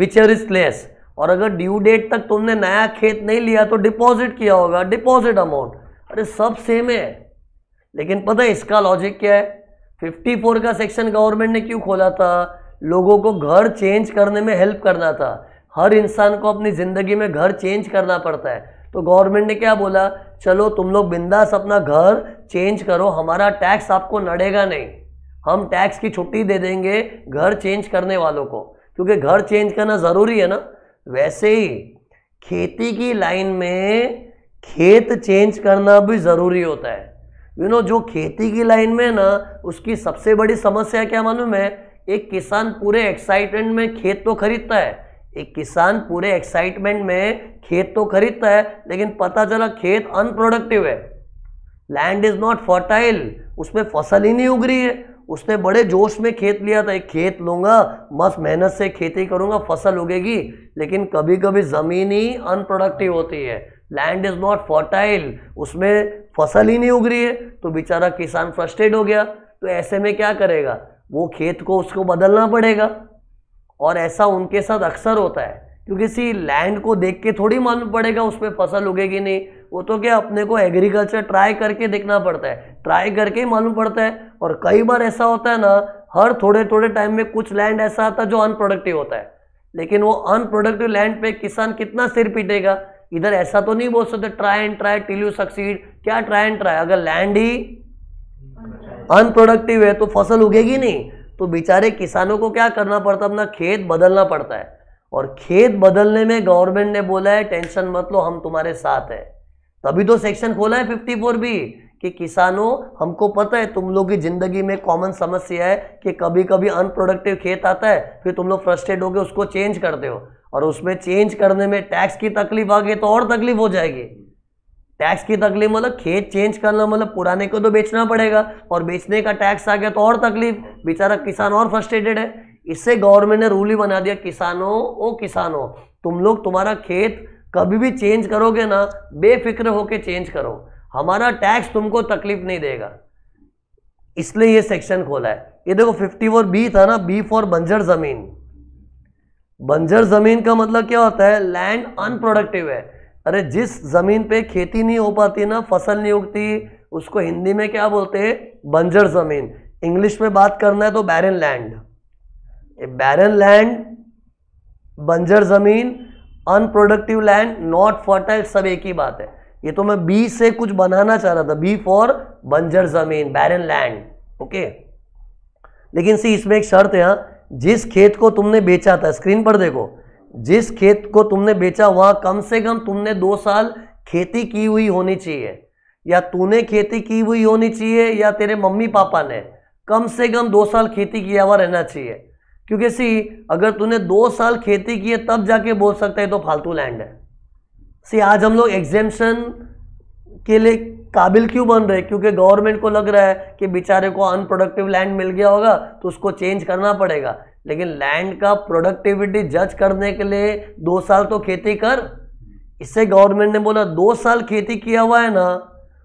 A: विचर इज लेस और अगर ड्यू डेट तक तुमने नया खेत नहीं लिया तो डिपॉजिट किया होगा डिपॉजिट अमाउंट अरे सब सेम है लेकिन पता है इसका लॉजिक क्या है फिफ्टी फोर का सेक्शन गवर्नमेंट ने क्यों खोला था लोगों को घर चेंज करने में हेल्प करना था हर इंसान को अपनी ज़िंदगी में घर चेंज करना पड़ता है तो गवर्नमेंट ने क्या बोला चलो तुम लोग बिंदास अपना घर चेंज करो हमारा टैक्स आपको नड़ेगा नहीं हम टैक्स की छुट्टी दे देंगे घर चेंज करने वालों को क्योंकि घर चेंज करना ज़रूरी है ना वैसे ही खेती की लाइन में खेत चेंज करना भी ज़रूरी होता है यू you नो know, जो खेती की लाइन में ना उसकी सबसे बड़ी समस्या क्या मालूम है एक किसान पूरे एक्साइटमेंट में खेत तो खरीदता है एक किसान पूरे एक्साइटमेंट में खेत तो खरीदता है लेकिन पता चला खेत अनप्रोडक्टिव है लैंड इज नॉट फर्टाइल उसमें फसल ही नहीं उग रही है उसने बड़े जोश में खेत लिया था एक खेत लूंगा मस्त मेहनत से खेती करूंगा फसल उगेगी लेकिन कभी कभी ज़मीन ही अनप्रोडक्टिव होती है लैंड इज़ नॉट फर्टाइल उसमें फसल ही नहीं उग रही है तो बेचारा किसान फ्रस्ट्रेट हो गया तो ऐसे में क्या करेगा वो खेत को उसको बदलना पड़ेगा और ऐसा उनके साथ अक्सर होता है क्योंकि सी लैंड को देख के थोड़ी मालूम पड़ेगा उसमें फसल उगेगी नहीं वो तो क्या अपने को एग्रीकल्चर ट्राई करके देखना पड़ता है ट्राई करके ही मालूम पड़ता है और कई बार ऐसा होता है ना हर थोड़े थोड़े टाइम में कुछ लैंड ऐसा आता है जो अनप्रोडक्टिव होता है लेकिन वो अनप्रोडक्टिव लैंड पे किसान कितना सिर पीटेगा इधर ऐसा तो नहीं बोल सकते try and try till you succeed क्या ट्राई एंड ट्राई अगर लैंड ही अनप्रोडक्टिव है तो फसल उगेगी नहीं तो बेचारे किसानों को क्या करना पड़ता है अपना खेत बदलना पड़ता है और खेत बदलने में गवर्नमेंट ने बोला है टेंशन मत लो हम तुम्हारे साथ हैं तभी तो सेक्शन खोला है फिफ्टी फोर बी कि किसानों हमको पता है तुम लोग की जिंदगी में कॉमन समस्या है कि कभी कभी अनप्रोडक्टिव खेत आता है फिर तुम लोग फ्रस्ट्रेट होकर उसको चेंज करते हो और उसमें चेंज करने में टैक्स की तकलीफ आ गई तो और तकलीफ हो जाएगी टैक्स की तकलीफ मतलब खेत चेंज करना मतलब पुराने को तो बेचना पड़ेगा और बेचने का टैक्स आ गया तो और तकलीफ बेचारा किसान और फ्रस्ट्रेटेड है इससे गवर्नमेंट ने रूल ही बना दिया किसानों ओ किसानों तुम लोग तुम्हारा खेत कभी भी चेंज करोगे ना बेफिक्र होके चेंज करो हमारा टैक्स तुमको तकलीफ नहीं देगा इसलिए ये सेक्शन खोला है ये देखो फिफ्टी फोर बी था ना बी फॉर बंजर जमीन बंजर जमीन का मतलब क्या होता है लैंड अनप्रोडक्टिव है अरे जिस जमीन पे खेती नहीं हो पाती ना फसल नहीं उगती उसको हिंदी में क्या बोलते हैं बंजर जमीन इंग्लिश में बात करना है तो बैरन लैंड बैरन लैंड बंजर जमीन अनप्रोडक्टिव लैंड नॉट फर्टाइल सब एक ही बात है ये तो मैं बी से कुछ बनाना चाह रहा था बी फॉर बंजर जमीन बैरन लैंड ओके लेकिन सी इसमें एक शर्त है हाँ। जिस खेत को तुमने बेचा था स्क्रीन पर देखो जिस खेत को तुमने बेचा वहां कम से कम तुमने दो साल खेती की हुई होनी चाहिए या तूने खेती की हुई होनी चाहिए या तेरे मम्मी पापा ने कम से कम दो साल खेती किया हुआ रहना चाहिए क्योंकि सी अगर तूने दो साल खेती की है तब जाके बोल सकता है तो फालतू लैंड है सी आज हम लोग एग्जेम्पन के लिए काबिल क्यों बन रहे क्योंकि गवर्नमेंट को लग रहा है कि बेचारे को अनप्रोडक्टिव लैंड मिल गया होगा तो उसको चेंज करना पड़ेगा लेकिन लैंड का प्रोडक्टिविटी जज करने के लिए दो साल तो खेती कर इससे गवर्नमेंट ने बोला दो साल खेती किया हुआ है ना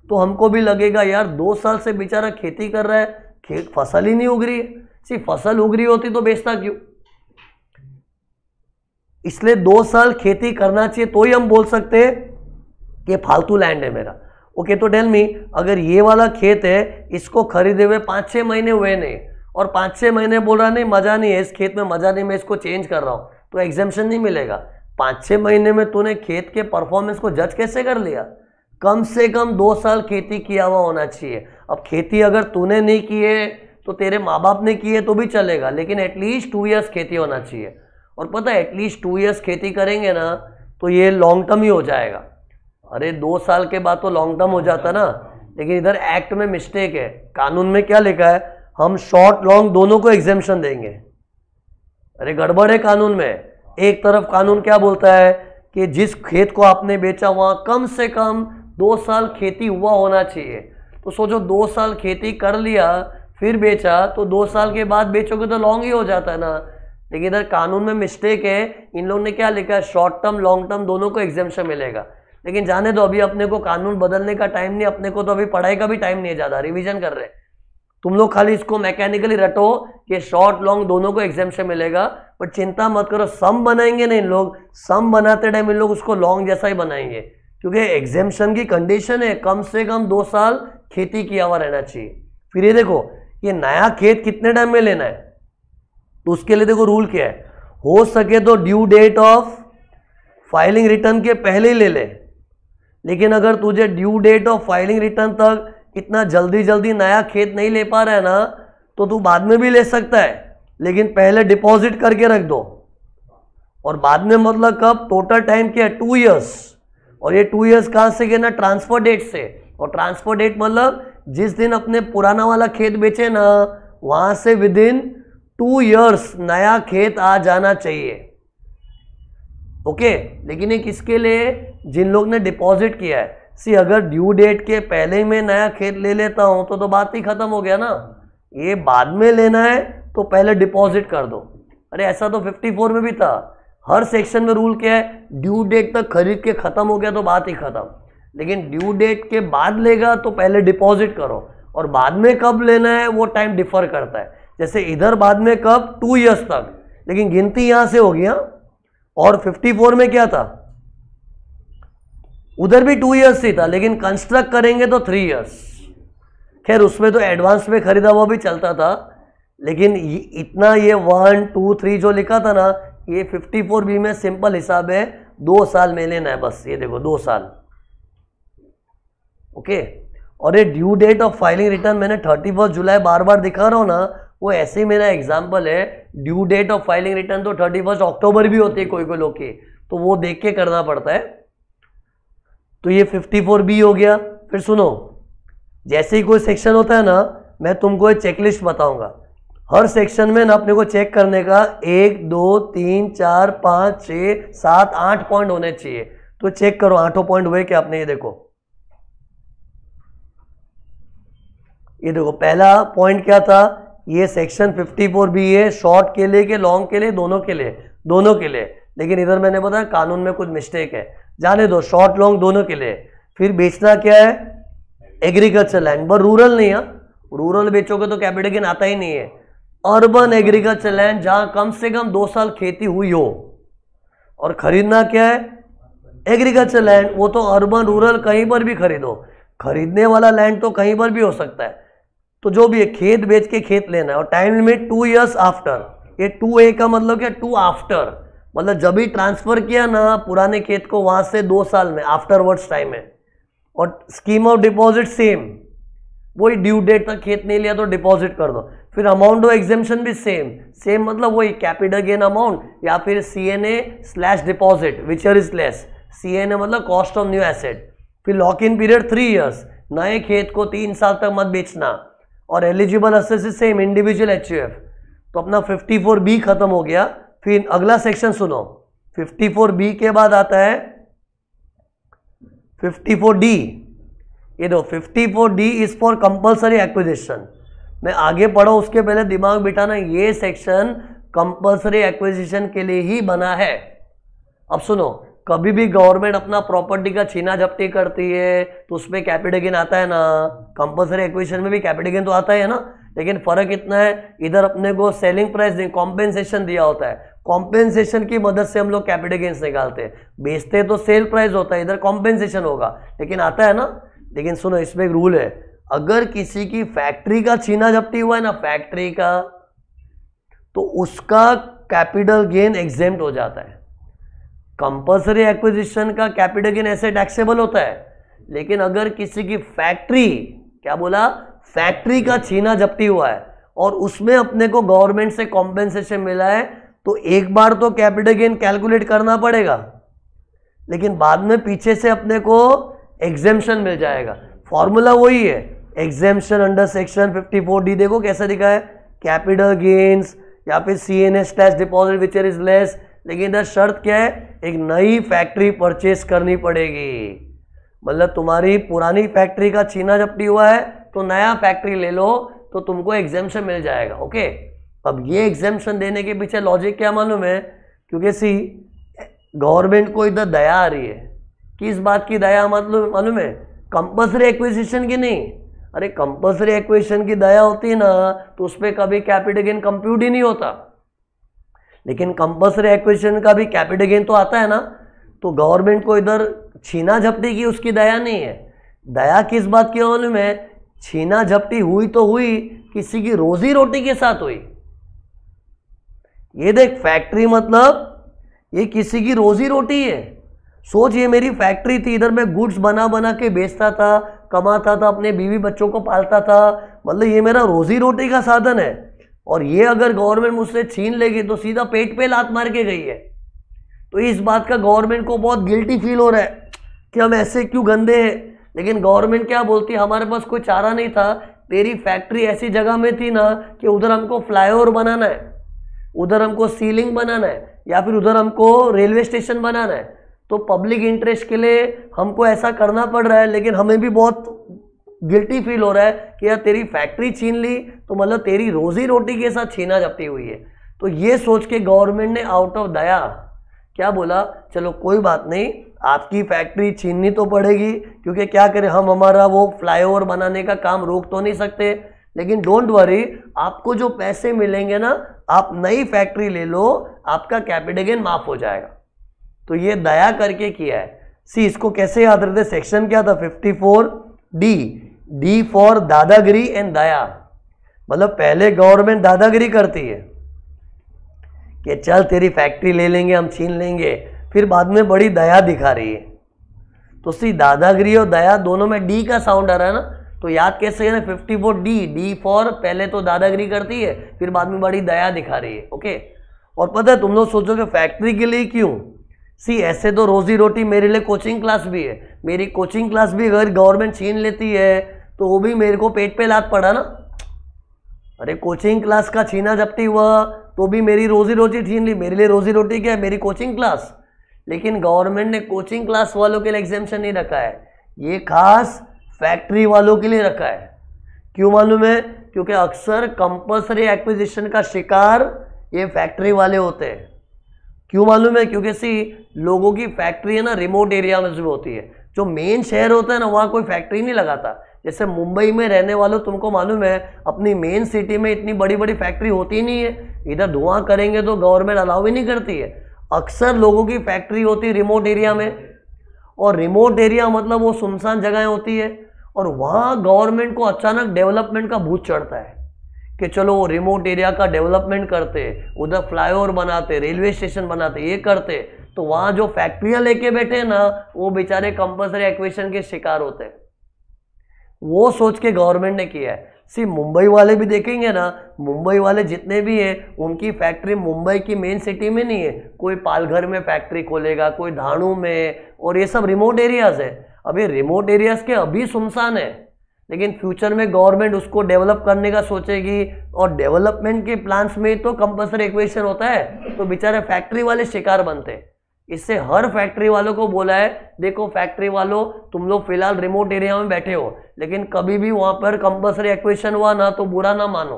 A: तो हमको भी लगेगा यार दो साल से बेचारा खेती कर रहा है खेत फसल ही नहीं उग रही है सी फसल उग रही होती तो बेचता क्यों इसलिए दो साल खेती करना चाहिए तो ही हम बोल सकते हैं कि फालतू लैंड है मेरा ओके तो डेल मी अगर ये वाला खेत है इसको खरीदे हुए पाँच छः महीने हुए नहीं और पाँच छः महीने बोल रहा नहीं मज़ा नहीं है इस खेत में मज़ा नहीं मैं इसको चेंज कर रहा हूँ तो एग्जामेशन नहीं मिलेगा पाँच छः महीने में तूने खेत के परफॉर्मेंस को जज कैसे कर लिया कम से कम दो साल खेती किया हुआ होना चाहिए अब खेती अगर तूने नहीं की है तो तेरे माँ बाप ने किए तो भी चलेगा लेकिन एटलीस्ट टू ईयर्स खेती होना चाहिए और पता है एटलीस्ट टू ईयर्स खेती करेंगे ना तो ये लॉन्ग टर्म ही हो जाएगा अरे दो साल के बाद तो लॉन्ग टर्म हो जाता ना लेकिन इधर एक्ट में मिस्टेक है कानून में क्या लिखा है हम शॉर्ट लॉन्ग दोनों को एग्जेम्पन देंगे अरे गड़बड़ है कानून में एक तरफ कानून क्या बोलता है कि जिस खेत को आपने बेचा वहाँ कम से कम दो साल खेती हुआ होना चाहिए तो सोचो दो साल खेती कर लिया फिर बेचा तो दो साल के बाद बेचोगे तो लॉन्ग ही हो जाता है ना लेकिन इधर कानून में मिस्टेक है इन लोगों ने क्या लिखा है शॉर्ट टर्म लॉन्ग टर्म दोनों को एग्जेम्पन मिलेगा लेकिन जाने दो अभी अपने को कानून बदलने का टाइम नहीं अपने को तो अभी पढ़ाई का भी टाइम नहीं है ज़्यादा रिविजन कर रहे तुम लोग खाली इसको मैकेनिकली रटो कि शॉर्ट लॉन्ग दोनों को एग्जेम्पन मिलेगा बट चिंता मत करो सम बनाएंगे ना इन लोग सम बनाते टाइम इन लोग उसको लॉन्ग जैसा ही बनाएंगे क्योंकि एग्जेम्पन की कंडीशन है कम से कम दो साल खेती किया हुआ रहना चाहिए फिर ये देखो ये नया खेत कितने टाइम में लेना है तो उसके लिए देखो रूल क्या है हो सके तो due date of filing return के पहले ही ले ले लेकिन अगर तुझे due date of filing return तक इतना जल्दी जल्दी नया खेत नहीं ले पा रहा है ना तो तू बाद में भी ले सकता है लेकिन पहले डिपॉजिट करके रख दो और बाद में मतलब कब टोटल टाइम क्या है टू ईयर्स और ये टू ईयर्स कहाँ से कहना ट्रांसफर डेट से और ट्रांसफर डेट मतलब जिस दिन अपने पुराना वाला खेत बेचे ना वहां से विद इन टू ईयर्स नया खेत आ जाना चाहिए ओके okay, लेकिन ये किसके लिए जिन लोग ने डिपॉजिट किया है सी अगर ड्यू डेट के पहले ही मैं नया खेत ले लेता हूँ तो तो बात ही खत्म हो गया ना ये बाद में लेना है तो पहले डिपॉजिट कर दो अरे ऐसा तो 54 में भी था हर सेक्शन में रूल क्या है ड्यू डेट तक खरीद के ख़त्म हो गया तो बात ही खत्म लेकिन ड्यू डेट के बाद लेगा तो पहले डिपॉजिट करो और बाद में कब लेना है वो टाइम डिफर करता है जैसे इधर बाद में कब टू ईयर्स तक लेकिन गिनती यहां से होगी हाँ और 54 में क्या था उधर भी टू ईयर्स ही था लेकिन कंस्ट्रक्ट करेंगे तो थ्री ईयर्स खैर उसमें तो एडवांस में खरीदा हुआ भी चलता था लेकिन इतना ये वन टू थ्री जो लिखा था ना ये 54 बी में सिंपल हिसाब है दो साल में लेना है बस ये देखो दो साल ओके और ये due date of filing return मैंने थर्टी फर्स्ट जुलाई बार बार दिखा रहा हूँ ना वो ऐसे ही मेरा एग्जाम्पल है due date of filing return तो थर्टी फर्स्ट अक्टूबर भी होती है कोई कोई लोग के तो वो देख के करना पड़ता है तो ये फिफ्टी फोर बी हो गया फिर सुनो जैसे ही कोई सेक्शन होता है ना मैं तुमको एक चेकलिस्ट बताऊंगा हर सेक्शन में ना अपने को चेक करने का एक दो तीन चार पाँच छः सात आठ पॉइंट होने चाहिए तो चेक करो आठों पॉइंट हुए कि आपने ये देखो ये देखो पहला पॉइंट क्या था ये सेक्शन 54 भी है शॉर्ट के लिए के लॉन्ग के लिए दोनों के लिए दोनों के लिए लेकिन इधर मैंने बताया कानून में कुछ मिस्टेक है जाने दो शॉर्ट लॉन्ग दोनों के लिए फिर बेचना क्या है एग्रीकल्चर लैंड पर रूरल नहीं है रूरल बेचोगे तो कैपिटल गेन आता ही नहीं है अर्बन एग्रीकल्चर लैंड जहां कम से कम दो साल खेती हुई हो और खरीदना क्या है एग्रीकल्चर लैंड वो तो अर्बन रूरल कहीं पर भी खरीदो खरीदने वाला लैंड तो कहीं पर भी हो सकता है तो जो भी है खेत बेच के खेत लेना है और time limit two years after ये टू ए का मतलब क्या टू आफ्टर मतलब जब भी ट्रांसफर किया ना पुराने खेत को वहां से दो साल में आफ्टर वर्ड्स टाइम है और स्कीम ऑफ डिपॉजिट सेम वही ड्यू डेट तक खेत नहीं लिया तो डिपॉजिट कर दो फिर अमाउंट ऑफ एग्जेम्पन भी सेम सेम मतलब वही कैपिटल गेन अमाउंट या फिर C N A slash deposit whichever is less C N A मतलब कॉस्ट ऑफ न्यू एसेट फिर lock in period three years नए खेत को तीन साल तक मत बेचना और eligible assessee same individual H तो अपना बी खत्म हो गया फिर अगला सेक्शन सुनो बी के बाद आता है डी ये दो D is for compulsory acquisition मैं आगे पढ़ो उसके पहले दिमाग बिठाना ये सेक्शन कंपलसरी एक्विजिशन के लिए ही बना है अब सुनो कभी भी गवर्नमेंट अपना प्रॉपर्टी का छीना झपटी करती है तो उसमें कैपिटल गेन आता है ना कंपल्सरी एक्विशन में भी कैपिटल गेन तो आता है ना लेकिन फर्क इतना है इधर अपने को सेलिंग प्राइस नहीं कॉम्पेंसेशन दिया होता है कॉम्पेंसेशन की मदद से हम लोग कैपिटल गेंस निकालते हैं बेचते तो सेल प्राइस होता है इधर कॉम्पेंसेशन होगा लेकिन आता है ना लेकिन सुनो इसमें एक रूल है अगर किसी की फैक्ट्री का छीना झपटी हुआ है ना फैक्ट्री का तो उसका कैपिटल गेन एग्जेम्प्ट हो जाता है कंपल्सरी एक्विजिशन का कैपिटल गेन ऐसे टैक्सेबल होता है लेकिन अगर किसी की फैक्ट्री क्या बोला फैक्ट्री का छीना झपटी हुआ है और उसमें अपने को गवर्नमेंट से कॉम्पेंसेशन मिला है तो एक बार तो कैपिटल गेन कैलकुलेट करना पड़ेगा लेकिन बाद में पीछे से अपने को एग्जेम्पन मिल जाएगा फॉर्मूला वही है एग्जेम्पन अंडर सेक्शन 54 डी देखो कैसा दिखा है कैपिटल गेन्स या फिर C N S tax deposit which is less लेकिन इधर शर्त क्या है एक नई फैक्ट्री परचेस करनी पड़ेगी मतलब तुम्हारी पुरानी फैक्ट्री का छीना झपटी हुआ है तो नया फैक्ट्री ले लो तो तुमको एग्जेम्पन मिल जाएगा ओके अब ये एग्जेम्पन देने के पीछे लॉजिक क्या मालूम है क्योंकि सी गवर्नमेंट को इधर दया आ रही है किस बात की दया मतलब मालूम है कंपल्सरी एक्विजिशन की नहीं अरे कंपल्सरी एक्विजिशन की दया होती ना तो उस पर कभी कैपिटल गेन कंप्यूट ही नहीं होता लेकिन कंपल्सरी एक्विजिशन का भी कैपिटल गेन तो आता है ना तो गवर्नमेंट को इधर छीना झपटी की उसकी दया नहीं है दया किस बात की मालूम है छीना झपटी हुई तो हुई किसी की रोजी रोटी के साथ हुई ये देख फैक्ट्री मतलब ये किसी की रोजी रोटी है सोच ये मेरी फैक्ट्री थी इधर मैं गुड्स बना बना के बेचता था कमाता था अपने बीवी बच्चों को पालता था मतलब ये मेरा रोजी रोटी का साधन है और ये अगर गवर्नमेंट मुझसे छीन लेगी तो सीधा पेट पे लात मार के गई है तो इस बात का गवर्नमेंट को बहुत गिल्टी फील हो रहा है कि हम ऐसे क्यों गंदे हैं लेकिन गवर्नमेंट क्या बोलती है हमारे पास कोई चारा नहीं था तेरी फैक्ट्री ऐसी जगह में थी ना कि उधर हमको फ्लाईओवर बनाना है उधर हमको सीलिंग बनाना है या फिर उधर हमको रेलवे स्टेशन बनाना है तो पब्लिक इंटरेस्ट के लिए हमको ऐसा करना पड़ रहा है लेकिन हमें भी बहुत गिल्टी फील हो रहा है कि यार तेरी फैक्ट्री छीन ली तो मतलब तेरी रोजी रोटी के साथ छीना जाती हुई है तो ये सोच के गवर्नमेंट ने आउट ऑफ दया क्या बोला चलो कोई बात नहीं आपकी फैक्ट्री छीननी तो पड़ेगी क्योंकि क्या करें हम हमारा वो फ्लाईओवर बनाने का काम रोक तो नहीं सकते लेकिन डोंट वरी आपको जो पैसे मिलेंगे ना आप नई फैक्ट्री ले लो आपका कैपिटल गेन माफ हो जाएगा तो ये दया करके किया है सी इसको कैसे याद रखते सेक्शन क्या था 54 डी डी फॉर दादागिरी एंड दया मतलब पहले गवर्नमेंट दादागिरी करती है कि चल तेरी फैक्ट्री ले लेंगे हम छीन लेंगे फिर बाद में बड़ी दया दिखा रही है तो सी दादागिरी और दया दोनों में डी का साउंड आ रहा है ना तो याद कैसे है ना fifty four D D for पहले तो दादागिरी करती है फिर बाद में बड़ी दया दिखा रही है ओके और पता है तुम लोग सोचो कि फैक्ट्री के लिए क्यों सी ऐसे तो रोजी रोटी मेरे लिए कोचिंग क्लास भी है मेरी कोचिंग क्लास भी अगर गवर्नमेंट छीन लेती है तो वो भी मेरे को पेट पे लात पड़ा ना अरे कोचिंग क्लास का छीना झपटी हुआ तो भी मेरी रोजी रोटी छीन ली मेरे लिए रोजी रोटी क्या है मेरी कोचिंग क्लास लेकिन गवर्नमेंट ने कोचिंग क्लास वालों के लिए एग्जेम्पन नहीं रखा है ये खास फैक्ट्री वालों के लिए रखा है क्यों मालूम है क्योंकि अक्सर कंपल्सरी एक्विजिशन का शिकार ये फैक्ट्री वाले होते हैं क्यों मालूम है क्योंकि सी लोगों की फैक्ट्री है ना रिमोट एरिया में होती है जो मेन शहर होता है ना वहाँ कोई फैक्ट्री नहीं लगाता जैसे मुंबई में रहने वालों तुमको मालूम है अपनी मेन सिटी में इतनी बड़ी बड़ी फैक्ट्री होती नहीं है इधर धुआं करेंगे तो गवर्नमेंट अलाउ ही नहीं करती है अक्सर लोगों की फैक्ट्री होती है रिमोट एरिया में और रिमोट एरिया मतलब वो सुनसान जगहें होती है और वहाँ गवर्नमेंट को अचानक डेवलपमेंट का भूत चढ़ता है कि चलो वो रिमोट एरिया का डेवलपमेंट करते उधर फ्लाईओवर बनाते रेलवे स्टेशन बनाते ये करते तो वहाँ जो फैक्ट्रियाँ लेके बैठे ना वो बेचारे कंपल्सरी एक्वेशन के शिकार होते हैं वो सोच के गवर्नमेंट ने किया है सी मुंबई वाले भी देखेंगे ना मुंबई वाले जितने भी हैं उनकी फैक्ट्री मुंबई की मेन सिटी में नहीं है कोई पालघर में फैक्ट्री खोलेगा कोई धाणू में और ये सब रिमोट एरियाज़ है अभी रिमोट एरियाज़ के अभी सुनसान है लेकिन फ्यूचर में गवर्नमेंट उसको डेवलप करने का सोचेगी और डेवलपमेंट के प्लान्स में तो कंपल्सरी इक्वेशन होता है तो बेचारे फैक्ट्री वाले शिकार बनते हैं इससे हर फैक्ट्री वालों को बोला है देखो फैक्ट्री वालों तुम लोग फिलहाल रिमोट एरिया में बैठे हो लेकिन कभी भी वहां पर कंपल्सरी एक्वेशन हुआ ना तो बुरा ना मानो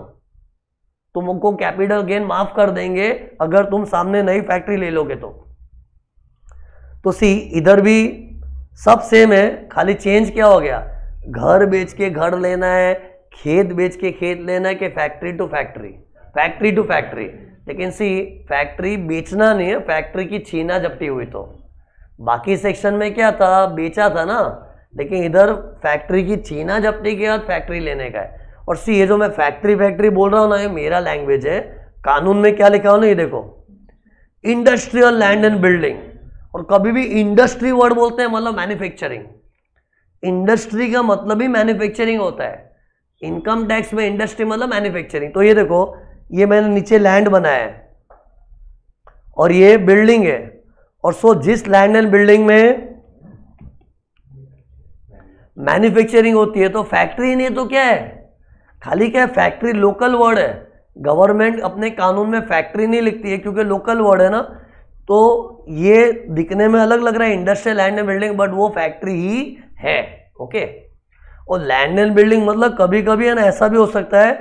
A: तुमको कैपिटल गेन माफ कर देंगे अगर तुम सामने नई फैक्ट्री ले लोगे तो तो सी इधर भी सब सेम है खाली चेंज क्या हो गया घर बेच के घर लेना है खेत बेच के खेत लेना है कि factory to factory factory to factory लेकिन सी फैक्ट्री बेचना नहीं है फैक्ट्री की छीना झपटी हुई तो बाकी सेक्शन में क्या था बेचा था ना लेकिन इधर फैक्ट्री की छीना झपटी के बाद फैक्ट्री लेने का है और सी ये जो मैं फैक्ट्री फैक्ट्री बोल रहा हूँ ना ये मेरा लैंग्वेज है कानून में क्या लिखा हो ना ये देखो इंडस्ट्रियल लैंड एंड बिल्डिंग और कभी भी इंडस्ट्री वर्ड बोलते हैं मतलब मैन्युफैक्चरिंग इंडस्ट्री का मतलब ही मैन्युफैक्चरिंग होता है इनकम टैक्स में इंडस्ट्री मतलब मैन्युफैक्चरिंग तो ये देखो ये मैंने नीचे लैंड बनाया है और ये बिल्डिंग है और सो जिस लैंड एंड बिल्डिंग में मैन्युफैक्चरिंग होती है तो फैक्ट्री नहीं तो क्या है खाली क्या है फैक्ट्री लोकल वर्ड है गवर्नमेंट अपने कानून में फैक्ट्री नहीं लिखती है क्योंकि लोकल वर्ड है ना तो ये दिखने में अलग लग रहा है industrial land and building but वो फैक्ट्री ही है ओके और लैंड एंड बिल्डिंग मतलब कभी कभी है ना ऐसा भी हो सकता है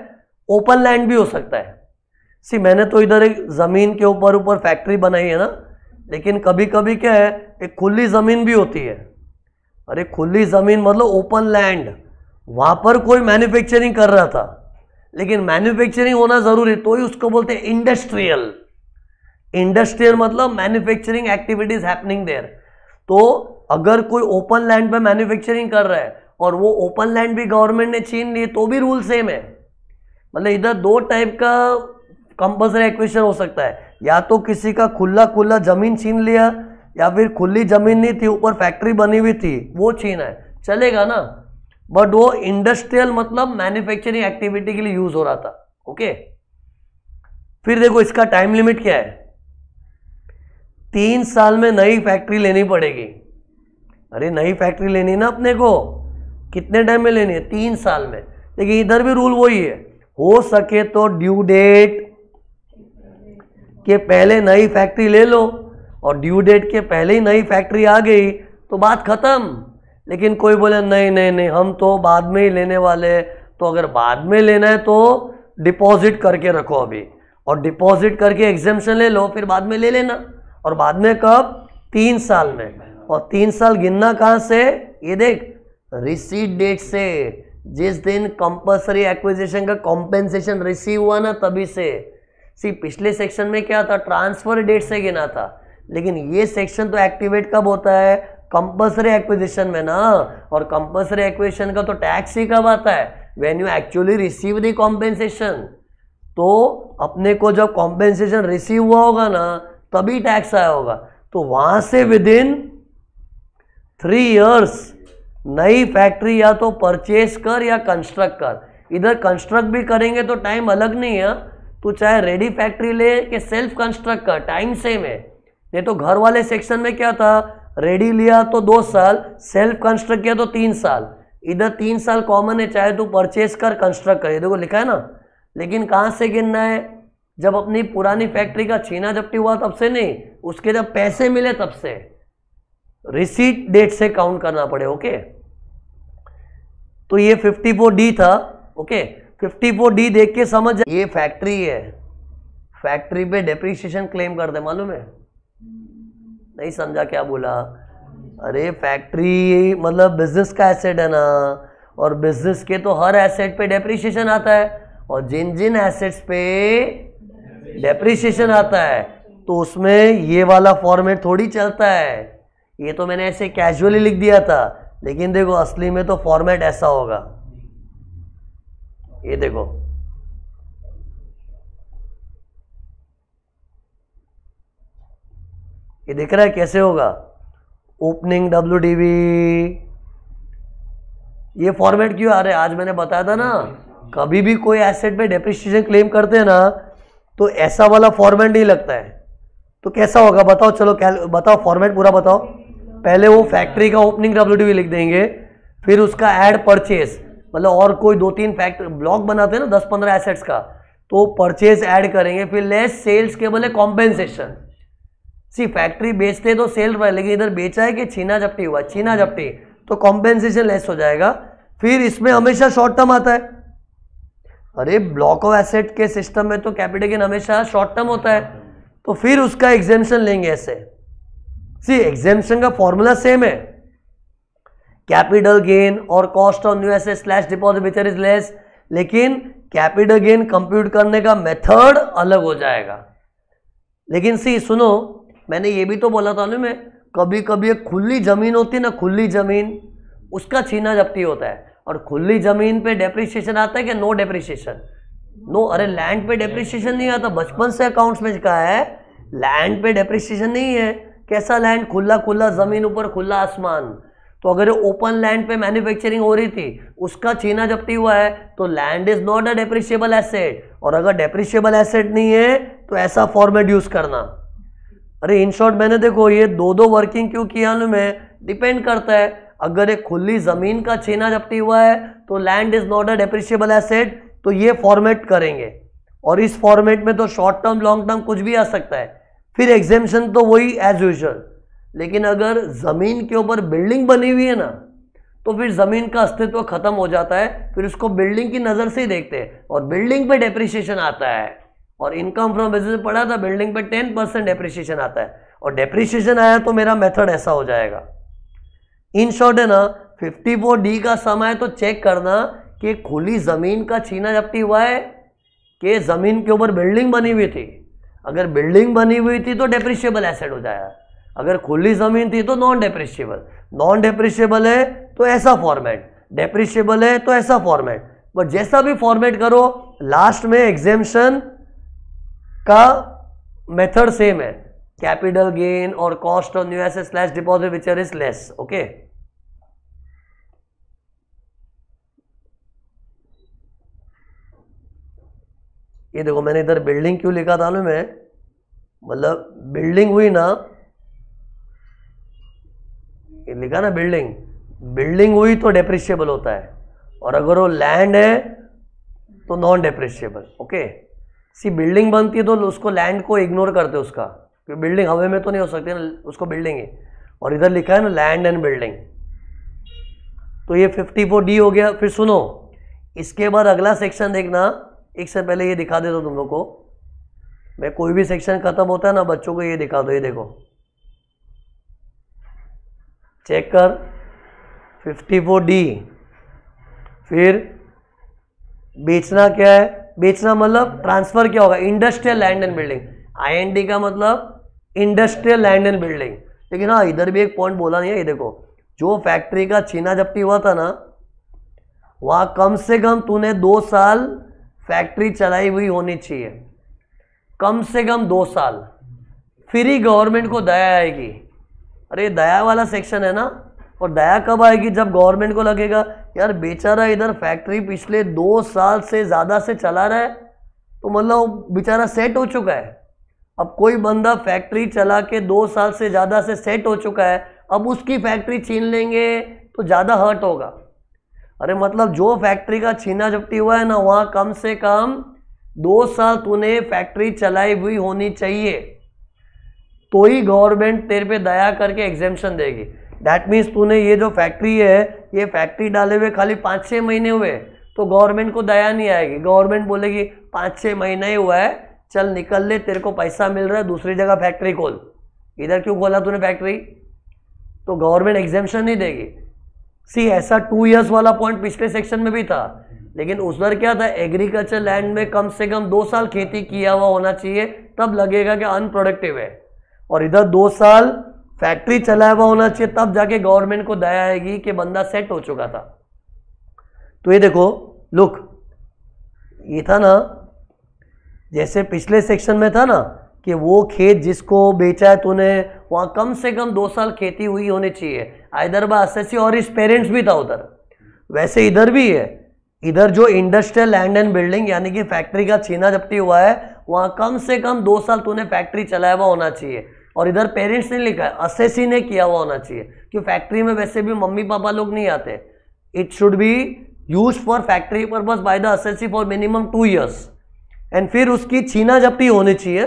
A: ओपन लैंड भी हो सकता है सी मैंने तो इधर एक ज़मीन के ऊपर ऊपर फैक्ट्री बनाई है ना लेकिन कभी कभी क्या है एक खुली ज़मीन भी होती है अरे खुली ज़मीन मतलब ओपन लैंड वहाँ पर कोई मैन्युफैक्चरिंग कर रहा था लेकिन मैन्युफैक्चरिंग होना ज़रूरी तो ही उसको बोलते हैं इंडस्ट्रियल इंडस्ट्रियल मतलब मैन्युफैक्चरिंग एक्टिविटीज़ हैपनिंग देयर तो अगर कोई ओपन लैंड पे मैन्युफैक्चरिंग कर रहा है और वो ओपन लैंड भी गवर्नमेंट ने छीन ली तो भी रूल सेम है मतलब इधर दो टाइप का कंपल्सरी एक्विशन हो सकता है या तो किसी का खुला खुला जमीन छीन लिया या फिर खुली जमीन नहीं थी ऊपर फैक्ट्री बनी हुई थी वो छीना है चलेगा ना बट वो इंडस्ट्रियल मतलब मैन्युफैक्चरिंग एक्टिविटी के लिए यूज हो रहा था ओके फिर देखो इसका टाइम लिमिट क्या है तीन साल में नई फैक्ट्री लेनी पड़ेगी अरे नई फैक्ट्री लेनी ना अपने को कितने टाइम में लेनी है तीन साल में लेकिन इधर भी रूल वही है हो सके तो ड्यू डेट के पहले नई फैक्ट्री ले लो और ड्यू डेट के पहले ही नई फैक्ट्री आ गई तो बात ख़त्म लेकिन कोई बोले नहीं नहीं नहीं हम तो बाद में ही लेने वाले तो अगर बाद में लेना है तो डिपॉजिट करके रखो अभी और डिपॉजिट करके एग्जेम्पन ले लो फिर बाद में ले लेना और बाद में कब तीन साल में और तीन साल गिनना कहाँ से ये देख रिसीट डेट से जिस दिन कंपल्सरी एक्विजिशन का कॉम्पेंसेशन रिसीव हुआ ना तभी से सी पिछले सेक्शन में क्या था ट्रांसफर डेट से गिना था लेकिन ये सेक्शन तो एक्टिवेट कब होता है कंपल्सरी एक्विजिशन में ना और कंपल्सरी एक्विजिशन का तो टैक्स ही कब आता है when you actually receive the compensation तो अपने को जब कॉम्पेंसेशन रिसीव हुआ होगा ना तभी टैक्स आया होगा तो वहां से विद इन थ्री ईयर्स नई फैक्ट्री या तो परचेस कर या कंस्ट्रक्ट कर इधर कंस्ट्रक्ट भी करेंगे तो टाइम अलग नहीं है तो चाहे रेडी फैक्ट्री ले के सेल्फ कंस्ट्रक्ट कर टाइम सेम है नहीं तो घर वाले सेक्शन में क्या था रेडी लिया तो दो साल सेल्फ कंस्ट्रक्ट किया तो तीन साल इधर तीन साल कॉमन है चाहे तू परचेस कर कंस्ट्रक्ट ये देखो लिखा है ना लेकिन कहाँ से गिनना है जब अपनी पुरानी फैक्ट्री का छीना झपटी हुआ तब से नहीं उसके जब पैसे मिले तब से रिसीट डेट से काउंट करना पड़े ओके okay? तो ये 54D था ओके 54D देख के समझ ये फैक्ट्री है फैक्ट्री पे डेप्रिसिएशन क्लेम कर दे मालूम है नहीं समझा क्या बोला अरे फैक्ट्री मतलब बिजनेस का एसेट है ना और बिजनेस के तो हर एसेट पे डेप्रिसिएशन आता है और जिन जिन एसेट्स पे डेप्रिसिएशन आता है तो उसमें ये वाला फॉर्मेट थोड़ी चलता है ये तो मैंने ऐसे कैजुअली लिख दिया था लेकिन देखो असली में तो फॉर्मेट ऐसा होगा ये देखो ये दिख रहा है कैसे होगा ओपनिंग डब्ल्यू ये फॉर्मेट क्यों आ रहे आज मैंने बताया था ना कभी भी कोई एसेट में डेप्रिशिएशन क्लेम करते हैं ना तो ऐसा वाला फॉर्मेट नहीं लगता है तो कैसा होगा बताओ चलो क्या बताओ फॉर्मेट पूरा बताओ पहले वो फैक्ट्री का ओपनिंग डब्ल्यू लिख देंगे फिर उसका एड परचेस मतलब और कोई दो तीन फैक्ट्री ब्लॉक बनाते हैं ना दस पंद्रह एसेट्स का तो परचेज ऐड करेंगे फिर लेस सेल्स के बोले कॉम्पेंसेशन सी फैक्ट्री बेचते तो सेल रहा लेकिन इधर बेचा है कि छीना झपटी हुआ छीना झपटी तो कॉम्पेंसेशन लेस हो जाएगा फिर इसमें हमेशा शॉर्ट टर्म आता है अरे ब्लॉक ऑफ एसेट के सिस्टम में तो कैपिटल गेन हमेशा शॉर्ट टर्म होता है तो फिर उसका एग्जेम्पन लेंगे ऐसे सी एग्जेम्पन का फॉर्मूला सेम है कैपिटल गेन और cost on USA asset slash depositor is less लेकिन कैपिटल गेन कंप्यूट करने का मेथड अलग हो जाएगा लेकिन सी सुनो मैंने ये भी तो बोला था ना मैं कभी कभी एक खुली ज़मीन होती है ना खुली ज़मीन उसका छीना जब्ती होता है और खुली ज़मीन पे डेप्रिसिएशन आता है कि नो डेप्रिसिएशन नो अरे लैंड पे डेप्रिशिएशन नहीं आता बचपन से अकाउंट्स में कहा है लैंड पे डेप्रिसिएशन नहीं है कैसा लैंड खुला खुला ज़मीन ऊपर खुला आसमान तो अगर ओपन लैंड पे मैन्युफैक्चरिंग हो रही थी उसका छीना जब्ती हुआ है तो land is not a depreciable asset और अगर डेप्रिशिएबल एसेट नहीं है तो ऐसा फॉर्मेट यूज करना अरे इन शॉर्ट मैंने देखो ये दो दो वर्किंग क्यों किया मैं डिपेंड करता है अगर एक खुली ज़मीन का छीना जब्ती हुआ है तो land is not a depreciable asset तो ये फॉर्मेट करेंगे और इस फॉर्मेट में तो शॉर्ट टर्म लॉन्ग टर्म कुछ भी आ सकता है फिर एग्जेम्पन तो वही एज यूजल लेकिन अगर ज़मीन के ऊपर बिल्डिंग बनी हुई है ना तो फिर ज़मीन का अस्तित्व खत्म हो जाता है फिर उसको बिल्डिंग की नज़र से ही देखते हैं और बिल्डिंग पे डेप्रिसिएशन आता है और इनकम फ्रॉम बिजनेस पढ़ा था बिल्डिंग पे टेन परसेंट डेप्रिसिएशन आता है और डेप्रिसिएशन आया तो मेरा मेथड ऐसा हो जाएगा इन शॉर्ट है ना फिफ्टी फोर डी का समय तो चेक करना कि खुली ज़मीन का छीना झपटी हुआ है कि ज़मीन के ऊपर बिल्डिंग बनी हुई थी अगर बिल्डिंग बनी हुई थी तो डेप्रिशिएबल एसेट हो जाएगा अगर खुली ज़मीन थी तो नॉन डेप्रिशिएबल नॉन डेप्रिशिएबल है तो ऐसा फॉर्मेट डेप्रिशिएबल है तो ऐसा फॉर्मेट बट जैसा भी फॉर्मेट करो लास्ट में एग्जेम्पन का मेथड सेम है कैपिटल गेन और cost on U S slash deposit whichever is less okay ये देखो मैंने इधर बिल्डिंग क्यों लिखा था मैं मतलब बिल्डिंग हुई ना ये लिखा ना बिल्डिंग बिल्डिंग हुई तो डेप्रिशिएबल होता है और अगर वो लैंड है तो non depreciable okay see building बनती है तो उसको लैंड को इग्नोर करते उसका क्योंकि बिल्डिंग हवे में तो नहीं हो सकती ना उसको बिल्डिंग है और इधर लिखा है ना लैंड एंड बिल्डिंग तो ये फिफ्टी फोर डी हो गया फिर सुनो इसके बाद अगला सेक्शन देखना एक से पहले ये दिखा दे दो तुम लोग को मैं कोई भी सेक्शन ख़त्म होता है ना बच्चों को ये दिखा दो ये देखो चेक कर 54 डी फिर बेचना क्या है बेचना मतलब ट्रांसफ़र क्या होगा industrial land and building IND का मतलब इंडस्ट्रियल लैंड एंड बिल्डिंग लेकिन हाँ इधर भी एक पॉइंट बोला नहीं है ये देखो जो फैक्ट्री का छीना झपटी हुआ था ना वहाँ कम से कम तूने दो साल फैक्ट्री चलाई हुई होनी चाहिए कम से कम दो साल फिर ही गवर्नमेंट को दया आएगी अरे दया वाला सेक्शन है ना और दया कब आएगी जब गवर्नमेंट को लगेगा यार बेचारा इधर फैक्ट्री पिछले दो साल से ज़्यादा से चला रहा है तो मतलब बेचारा सेट हो चुका है अब कोई बंदा फैक्ट्री चला के दो साल से ज़्यादा से सेट हो चुका है अब उसकी फैक्ट्री छीन लेंगे तो ज़्यादा हर्ट होगा अरे मतलब जो फैक्ट्री का छीना झपटी हुआ है ना वहाँ कम से कम दो साल तूने फैक्ट्री चलाई हुई होनी चाहिए तो ही गवर्नमेंट तेरे पे दया करके एग्जेम्पन देगी दैट मीन्स तूने ये जो फैक्ट्री है ये फैक्ट्री डाले हुए खाली पाँच छः महीने हुए तो गवर्नमेंट को दया नहीं आएगी गवर्नमेंट बोलेगी पाँच छः महीना ही हुआ है चल निकल ले तेरे को पैसा मिल रहा है दूसरी जगह फैक्ट्री खोल इधर क्यों खोला तूने फैक्ट्री तो गवर्नमेंट एग्जेम्पन नहीं देगी सी ऐसा टू इयर्स वाला पॉइंट पिछले सेक्शन में भी था लेकिन उधर क्या था एग्रीकल्चर लैंड में कम से कम दो साल खेती किया हुआ होना चाहिए तब लगेगा कि अनप्रोडक्टिव है और इधर दो साल फैक्ट्री चलाया हुआ होना चाहिए तब जाके गवर्नमेंट को दया आएगी कि बंदा सेट हो चुका था तो ये देखो लुक ये था ना जैसे पिछले सेक्शन में था ना कि वो खेत जिसको बेचा है तूने वहाँ कम से कम दो साल खेती हुई होनी चाहिए आयदर बासी और इस पेरेंट्स भी था उधर वैसे इधर भी है इधर जो इंडस्ट्रियल लैंड एंड बिल्डिंग यानी कि फैक्ट्री का छीना जपटी हुआ है वहाँ कम से कम दो साल तूने फैक्ट्री चलाया हुआ होना चाहिए और इधर पेरेंट्स ने लिखा है असेसी ने किया हुआ होना चाहिए कि फैक्ट्री में वैसे भी मम्मी पापा लोग नहीं आते it should be use for factory purpose by the assessee for minimum two years and फिर उसकी छीना जपटी होनी चाहिए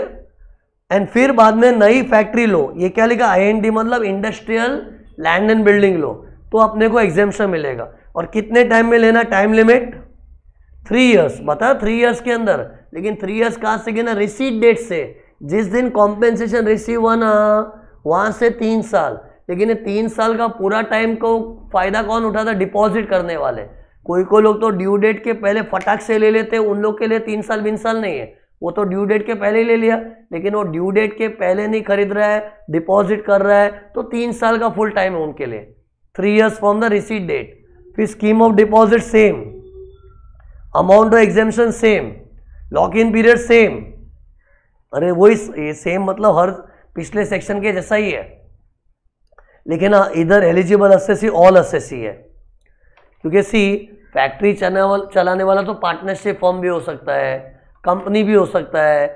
A: एंड फिर बाद में नई फैक्ट्री लो ये क्या लिखा आई मतलब इंडस्ट्रियल लैंड एंड बिल्डिंग लो तो अपने को एग्जेम्पन मिलेगा और कितने टाइम में लेना टाइम लिमिट थ्री ईयर्स बता थ्री ईयर्स के अंदर लेकिन थ्री ईयर्स कहाँ से गिना रिसीव डेट से जिस दिन कॉम्पेंसेशन रिसीव हुआ ना वहाँ से तीन साल लेकिन ये तीन साल का पूरा टाइम को फ़ायदा कौन उठा था डिपॉजिट करने वाले कोई कोई लोग तो ड्यू डेट के पहले फटाक से ले लेते उन लोग के लिए तीन साल बीन साल नहीं है वो तो ड्यू डेट के पहले ही ले लिया लेकिन वो ड्यू डेट के पहले नहीं खरीद रहा है डिपॉजिट कर रहा है तो तीन साल का फुल टाइम है उनके लिए three years from the receipt date फिर scheme of deposit same amount of exemption same lock in period same अरे वही सेम मतलब हर पिछले सेक्शन के जैसा ही है लेकिन हाँ, इधर एलिजिबल असेसी ऑल असेसी है क्योंकि सी फैक्ट्री चलाने वाला तो पार्टनरशिप फॉर्म भी हो सकता है कंपनी भी हो सकता है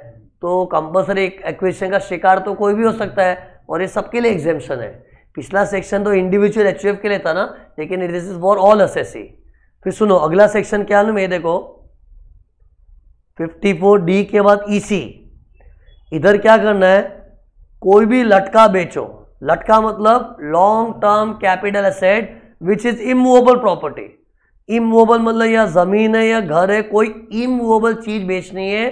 A: तो कंपल्सरी एक्विशन का शिकार तो कोई भी हो सकता है और ये सबके लिए एग्जेम्पन है पिछला सेक्शन तो इंडिविजुअल एच के लिए था ना लेकिन this is for all S फिर सुनो अगला सेक्शन क्या है ये देखो 54 डी के बाद ईसी e इधर क्या करना है कोई भी लटका बेचो लटका मतलब long term capital asset which is immovable property immovable मतलब या ज़मीन है या घर है कोई इमोबल चीज़ बेचनी है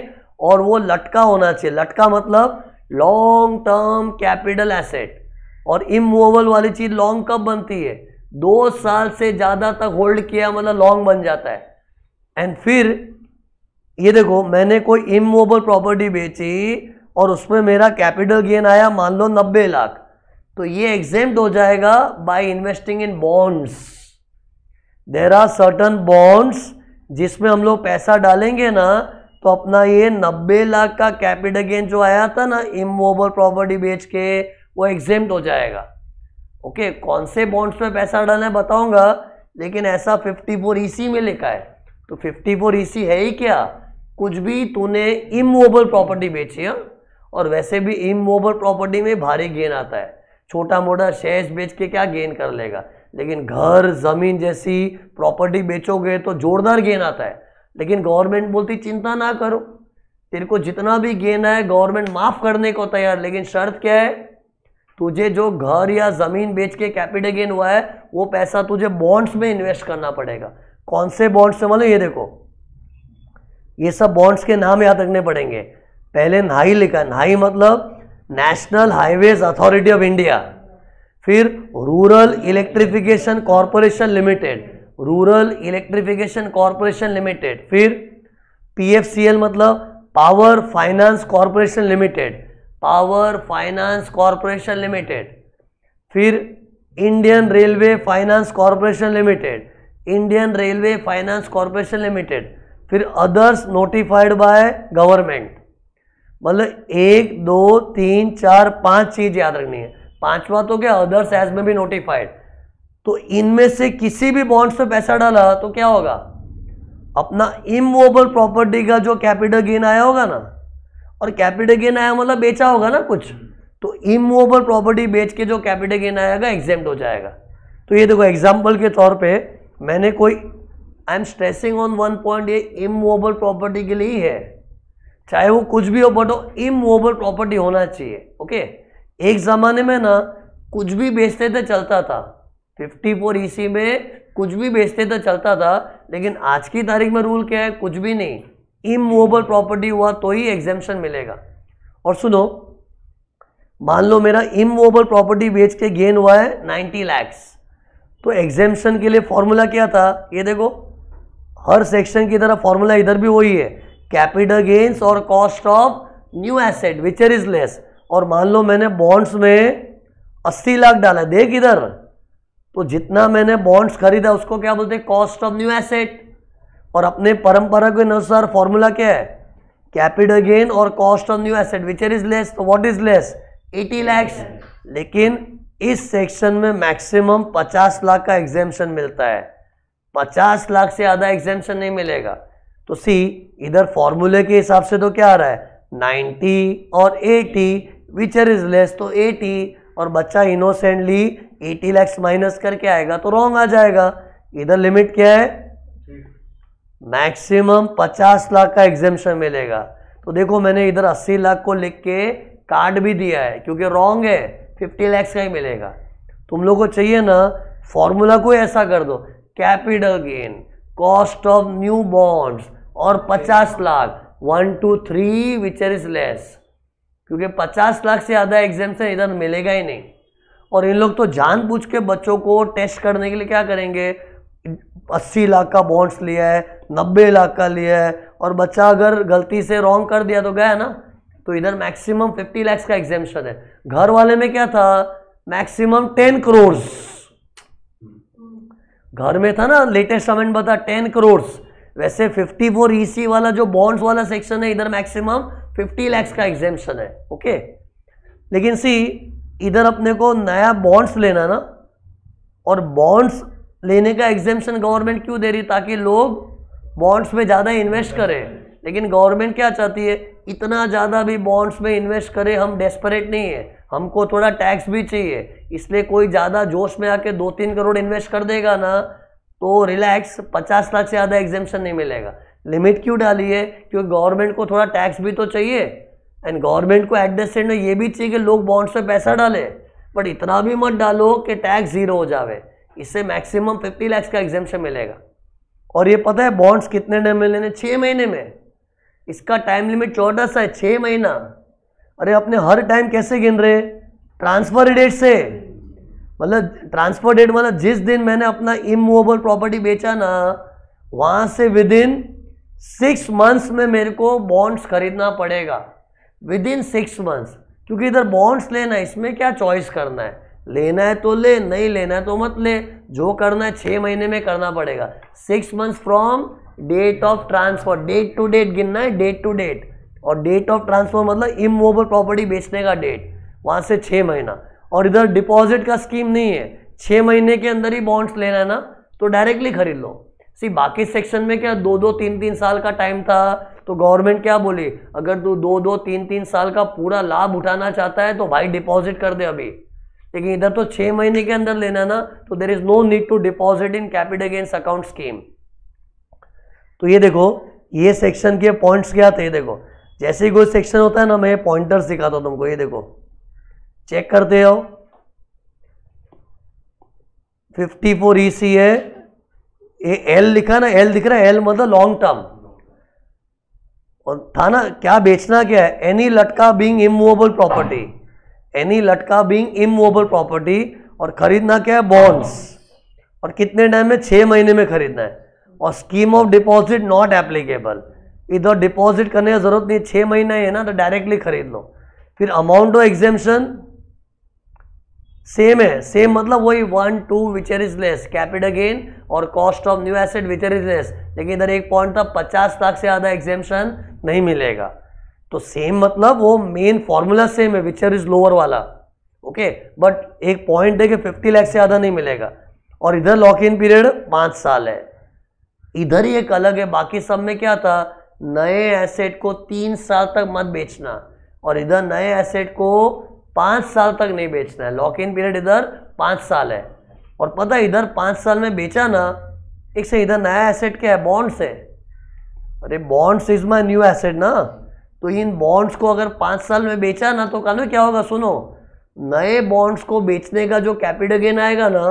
A: और वो लटका होना चाहिए लटका मतलब लॉन्ग टर्म कैपिटल एसेट और इमोबल वाली चीज़ लॉन्ग कब बनती है दो साल से ज़्यादा तक होल्ड किया मतलब लॉन्ग बन जाता है एंड फिर ये देखो मैंने कोई इमोबल प्रॉपर्टी बेची और उसमें मेरा कैपिटल गेन आया मान लो नब्बे लाख तो ये एग्जेम्ड हो जाएगा by investing in bonds there are certain bonds जिसमें हम लोग पैसा डालेंगे ना तो अपना ये नब्बे लाख का कैपिटल गेन जो आया था ना इमोबल प्रॉपर्टी बेच के वो एग्जेम हो जाएगा ओके okay, कौन से बॉन्ड्स में पैसा डालना है बताऊंगा लेकिन ऐसा 54 ईसी e में लिखा है तो 54 ईसी e है ही क्या कुछ भी तूने इमोबल प्रॉपर्टी बेची है हाँ? और वैसे भी इमोबल प्रॉपर्टी में भारी गेन आता है छोटा मोटा शेयर बेच के क्या गेन कर लेगा लेकिन घर ज़मीन जैसी प्रॉपर्टी बेचोगे तो जोरदार गेन आता है लेकिन गवर्नमेंट बोलती चिंता ना करो तेरे को जितना भी गेन है गवर्नमेंट माफ़ करने को तैयार लेकिन शर्त क्या है तुझे जो घर या ज़मीन बेच के कैपिटल गेन हुआ है वो पैसा तुझे बॉन्ड्स में इन्वेस्ट करना पड़ेगा कौन से बॉन्ड्स से मतलब ये देखो ये सब बॉन्ड्स के नाम याद रखने पड़ेंगे पहले नाई लिखा नाई मतलब National Highways Authority of India फिर rural electrification corporation limited rural electrification corporation limited फिर पीएफसीएल मतलब power finance corporation limited power finance corporation limited फिर Indian railway finance corporation limited Indian railway finance corporation limited फिर others notified by government मतलब एक दो तीन चार पांच चीज याद रखनी है पांचवा तो क्या अदर्स एज में भी नोटिफाइड तो इनमें से किसी भी बॉन्ड्स पे पैसा डाला तो क्या होगा अपना इमोबल प्रॉपर्टी का जो कैपिटल गेन आया होगा ना और कैपिटल गेन आया मतलब बेचा होगा ना कुछ तो इमोबल प्रॉपर्टी बेच के जो कैपिटल गेन आएगा एग्जेम्प्ट हो जाएगा तो ये देखो एग्जाम्पल के तौर पे मैंने कोई I am stressing on one point ये इमोबल प्रॉपर्टी के लिए ही है चाहे वो कुछ भी हो बट वो इमोबल प्रॉपर्टी होना चाहिए ओके okay? एक ज़माने में ना कुछ भी बेचते थे चलता था फिफ्टी फोर ई में कुछ भी बेचते थे चलता था लेकिन आज की तारीख में रूल क्या है कुछ भी नहीं इमूवेबल प्रॉपर्टी हुआ तो ही एग्जेम्पन मिलेगा और सुनो मान लो मेरा इमूवेबल प्रॉपर्टी बेच के गेन हुआ है नाइन्टी लैक्स तो एग्जेम्पन के लिए फॉर्मूला क्या था ये देखो हर सेक्शन की तरह फॉर्मूला इधर भी वही है कैपिटल गेन्स और cost of new asset whichever is less और मान लो मैंने बॉन्ड्स में अस्सी लाख डाला देख इधर तो जितना मैंने बॉन्ड्स खरीदा उसको क्या बोलते हैं कॉस्ट ऑफ न्यू एसेट और अपने परंपरा के अनुसार फॉर्मूला क्या है कैपिटल गेन और cost of new asset whichever is less तो व्हाट इज लेस 80 लैक्स लेकिन इस सेक्शन में मैक्सिमम 50 लाख का एग्जेम्पन मिलता है 50 लाख से ज़्यादा एग्जेम्पन नहीं मिलेगा तो सी इधर फॉर्मूले के हिसाब से तो क्या आ रहा है 90 और एटी विचर इज लेस तो 80 और बच्चा इनोसेंटली 80 लैक्स माइनस करके आएगा तो रॉन्ग आ जाएगा इधर लिमिट क्या है मैक्सिमम 50 लाख का एग्जेम्पन मिलेगा तो देखो मैंने इधर 80 लाख को लिख के कार्ड भी दिया है क्योंकि रॉन्ग है 50 लैक्स का ही मिलेगा तुम लोग को चाहिए ना फॉर्मूला को ऐसा कर दो capital gain cost of new bonds और 50 lakh one two three which is less क्योंकि 50 लाख से ज़्यादा एग्जाम्शन इधर मिलेगा ही नहीं और इन लोग तो जानबूझ के बच्चों को टेस्ट करने के लिए क्या करेंगे 80 लाख का बॉन्ड्स लिया है 90 लाख का लिया है और बच्चा अगर गलती से रॉन्ग कर दिया तो गया ना तो इधर मैक्सिमम 50 लाख का एग्जामेशन है घर वाले में क्या था मैक्सिमम 10 करोड़ घर में था ना लेटेस्ट अमेंट बता 10 करोड़ वैसे 54 ईसी e वाला जो बॉन्ड्स वाला सेक्शन है इधर मैक्सिमम फिफ्टी लैक्स का एग्जेम्पन है ओके लेकिन सी इधर अपने को नया बॉन्ड्स लेना ना और बॉन्ड्स लेने का एग्जेम्पन गवर्नमेंट क्यों दे रही ताकि लोग बॉन्ड्स में ज़्यादा इन्वेस्ट करें लेकिन गवर्नमेंट क्या चाहती है इतना ज़्यादा भी बॉन्ड्स में इन्वेस्ट करें हम डेस्परेट नहीं है हमको थोड़ा टैक्स भी चाहिए इसलिए कोई ज़्यादा जोश में आके दो तीन करोड़ इन्वेस्ट कर देगा ना तो रिलैक्स पचास लाख से ज़्यादा एग्जेम्पन नहीं मिलेगा लिमिट क्यों डाली है क्योंकि गवर्नमेंट को थोड़ा टैक्स भी तो चाहिए एंड गवर्नमेंट को एट द सेंड में ये भी चाहिए कि लोग बॉन्ड्स पे पैसा डालें बट इतना भी मत डालो कि टैक्स जीरो हो जावे इससे मैक्सिमम फिफ्टी लैक्स का एग्जेम्पन मिलेगा और ये पता है बॉन्ड्स कितने डे में लेने छः महीने में इसका टाइम लिमिट चौदह सा है छः महीना अरे अपने हर टाइम कैसे गिन रहे ट्रांसफ़र डेट से मतलब ट्रांसफ़र डेट मतलब जिस दिन मैंने अपना इमूवेबल प्रॉपर्टी बेचा ना वहाँ से विद इन सिक्स मंथ्स में मेरे को बॉन्ड्स खरीदना पड़ेगा विद इन सिक्स मंथ्स क्योंकि इधर बॉन्ड्स लेना है इसमें क्या चॉइस करना है लेना है तो ले नहीं लेना है तो मत ले जो करना है छः महीने में करना पड़ेगा six months from date of transfer date to date गिनना है डेट टू डेट और डेट ऑफ ट्रांसफर मतलब इमोबल प्रॉपर्टी बेचने का डेट वहाँ से छः महीना और इधर डिपॉजिट का स्कीम नहीं है छः महीने के अंदर ही बॉन्ड्स लेना है ना तो डायरेक्टली खरीद लो सी बाकी सेक्शन में क्या दो दो तीन तीन साल का टाइम था तो गवर्नमेंट क्या बोली अगर तू दो दो तीन तीन साल का पूरा लाभ उठाना चाहता है तो भाई डिपॉजिट कर दे अभी लेकिन इधर तो छः महीने के अंदर लेना ना तो there is no need to deposit in capital gains account scheme तो ये देखो ये सेक्शन के पॉइंट्स क्या थे ये देखो जैसे ही कोई सेक्शन होता है ना मैं पॉइंटर्स दिखाता हूँ तुमको ये देखो चेक करते हो 54 फोर ई सी है एल लिखा ना एल दिख रहा है एल मतलब लॉन्ग टर्म और था ना क्या बेचना क्या है एनी लटका बींग इमूवेबल प्रॉपर्टी एनी लटका बींग इमूवेबल प्रॉपर्टी और खरीदना क्या है बॉन्ड्स और कितने टाइम में छह महीने में खरीदना है और scheme of deposit not applicable इधर डिपॉजिट करने की जरूरत नहीं छह महीना ही है ना तो डायरेक्टली खरीद लो फिर अमाउंट ऑफ एग्जेम्पन सेम है सेम मतलब वही one two whichever is less capital gain और cost of new asset whichever is less लेकिन इधर एक पॉइंट था पचास लाख से ज़्यादा एग्जेम्पन नहीं मिलेगा तो सेम मतलब वो मेन फॉर्मूला सेम है विचर इज लोअर वाला ओके बट एक पॉइंट है कि फिफ्टी लाख से ज़्यादा नहीं मिलेगा और इधर लॉक इन पीरियड पाँच साल है इधर ही एक अलग है बाकी सब में क्या था नए एसेट को तीन साल तक मत बेचना और इधर नए एसेट को पाँच साल तक नहीं बेचना है लॉक इन पीरियड इधर पाँच साल है और पता इधर पाँच साल में बेचा ना एक से इधर नया एसेट क्या है बॉन्ड्स है अरे bonds is my new asset ना तो इन बॉन्ड्स को अगर पाँच साल में बेचा ना तो में क्या होगा सुनो नए बॉन्ड्स को बेचने का जो कैपिटल गेन आएगा ना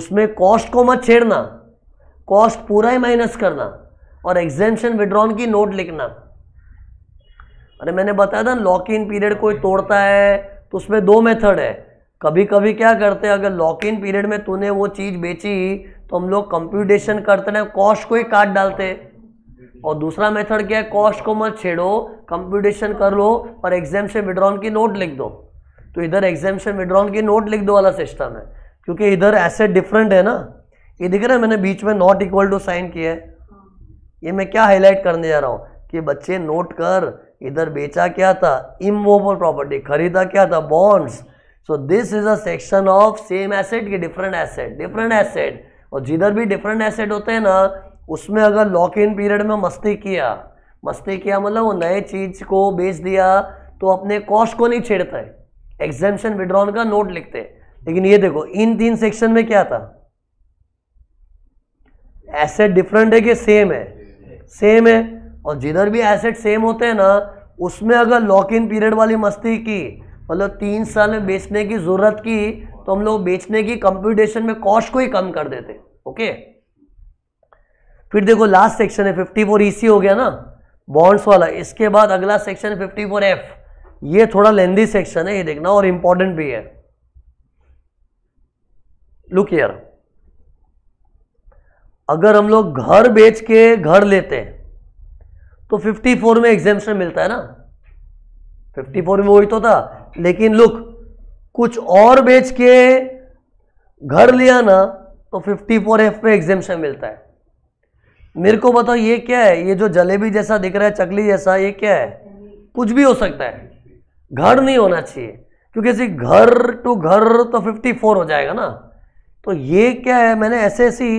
A: उसमें कॉस्ट को मत छेड़ना कॉस्ट पूरा ही माइनस करना और एग्जेंशन विड्रॉन की नोट लिखना अरे मैंने बताया था लॉक इन पीरियड कोई तोड़ता है तो उसमें दो मेथड है कभी कभी क्या करते हैं अगर लॉक इन पीरियड में तूने वो चीज़ बेची तो हम लोग कंप्यूटेशन करते ना कॉस्ट को ही काट डालते और दूसरा मेथड क्या है कॉस्ट को मत छेड़ो कंप्यूटेशन कर लो और एग्जाम से विड्रॉन की नोट लिख दो तो इधर एग्जाम से विड्रॉन की नोट लिख दो वाला सिस्टम है क्योंकि इधर एसेट डिफरेंट है ना ये दिख रहा है मैंने बीच में नॉट इक्वल टू साइन किया है ये मैं क्या हाईलाइट करने जा रहा हूँ कि बच्चे नोट कर इधर बेचा क्या था इमोबल प्रॉपर्टी खरीदा क्या था bonds so this is a section of same asset के डिफरेंट एसेट डिफरेंट एसेट और जिधर भी डिफरेंट एसेट होते हैं ना उसमें अगर लॉक इन पीरियड में मस्ती किया मस्ती किया मतलब वो नए चीज़ को बेच दिया तो अपने कॉस्ट को नहीं छेड़ता है एग्जेम्पन विड्रॉन का नोट लिखते हैं लेकिन ये देखो इन तीन सेक्शन में क्या था एसेट डिफरेंट है कि सेम है सेम है और जिधर भी एसेट सेम होते हैं ना उसमें अगर लॉक इन पीरियड वाली मस्ती की मतलब तीन साल में बेचने की ज़रूरत की तो हम लोग बेचने की कंप्यूटेशन में कॉस्ट को ही कम कर देते ओके फिर देखो लास्ट सेक्शन है फिफ्टी फोर ई हो गया ना बॉन्ड्स वाला इसके बाद अगला सेक्शन फिफ्टी फोर एफ ये थोड़ा लेंदी सेक्शन है ये देखना और इंपॉर्टेंट भी है लुक यार अगर हम लोग घर बेच के घर लेते हैं तो 54 में एग्जेम्पन मिलता है ना 54 में वही तो था लेकिन लुक कुछ और बेच के घर लिया ना तो 54 एफ में एग्जेम्पन मिलता है मेरे को बताओ ये क्या है ये जो जलेबी जैसा दिख रहा है चकली जैसा ये क्या है कुछ भी हो सकता है घर नहीं होना चाहिए क्योंकि ऐसे घर टू घर तो 54 हो जाएगा ना तो ये क्या है मैंने ऐसे ऐसी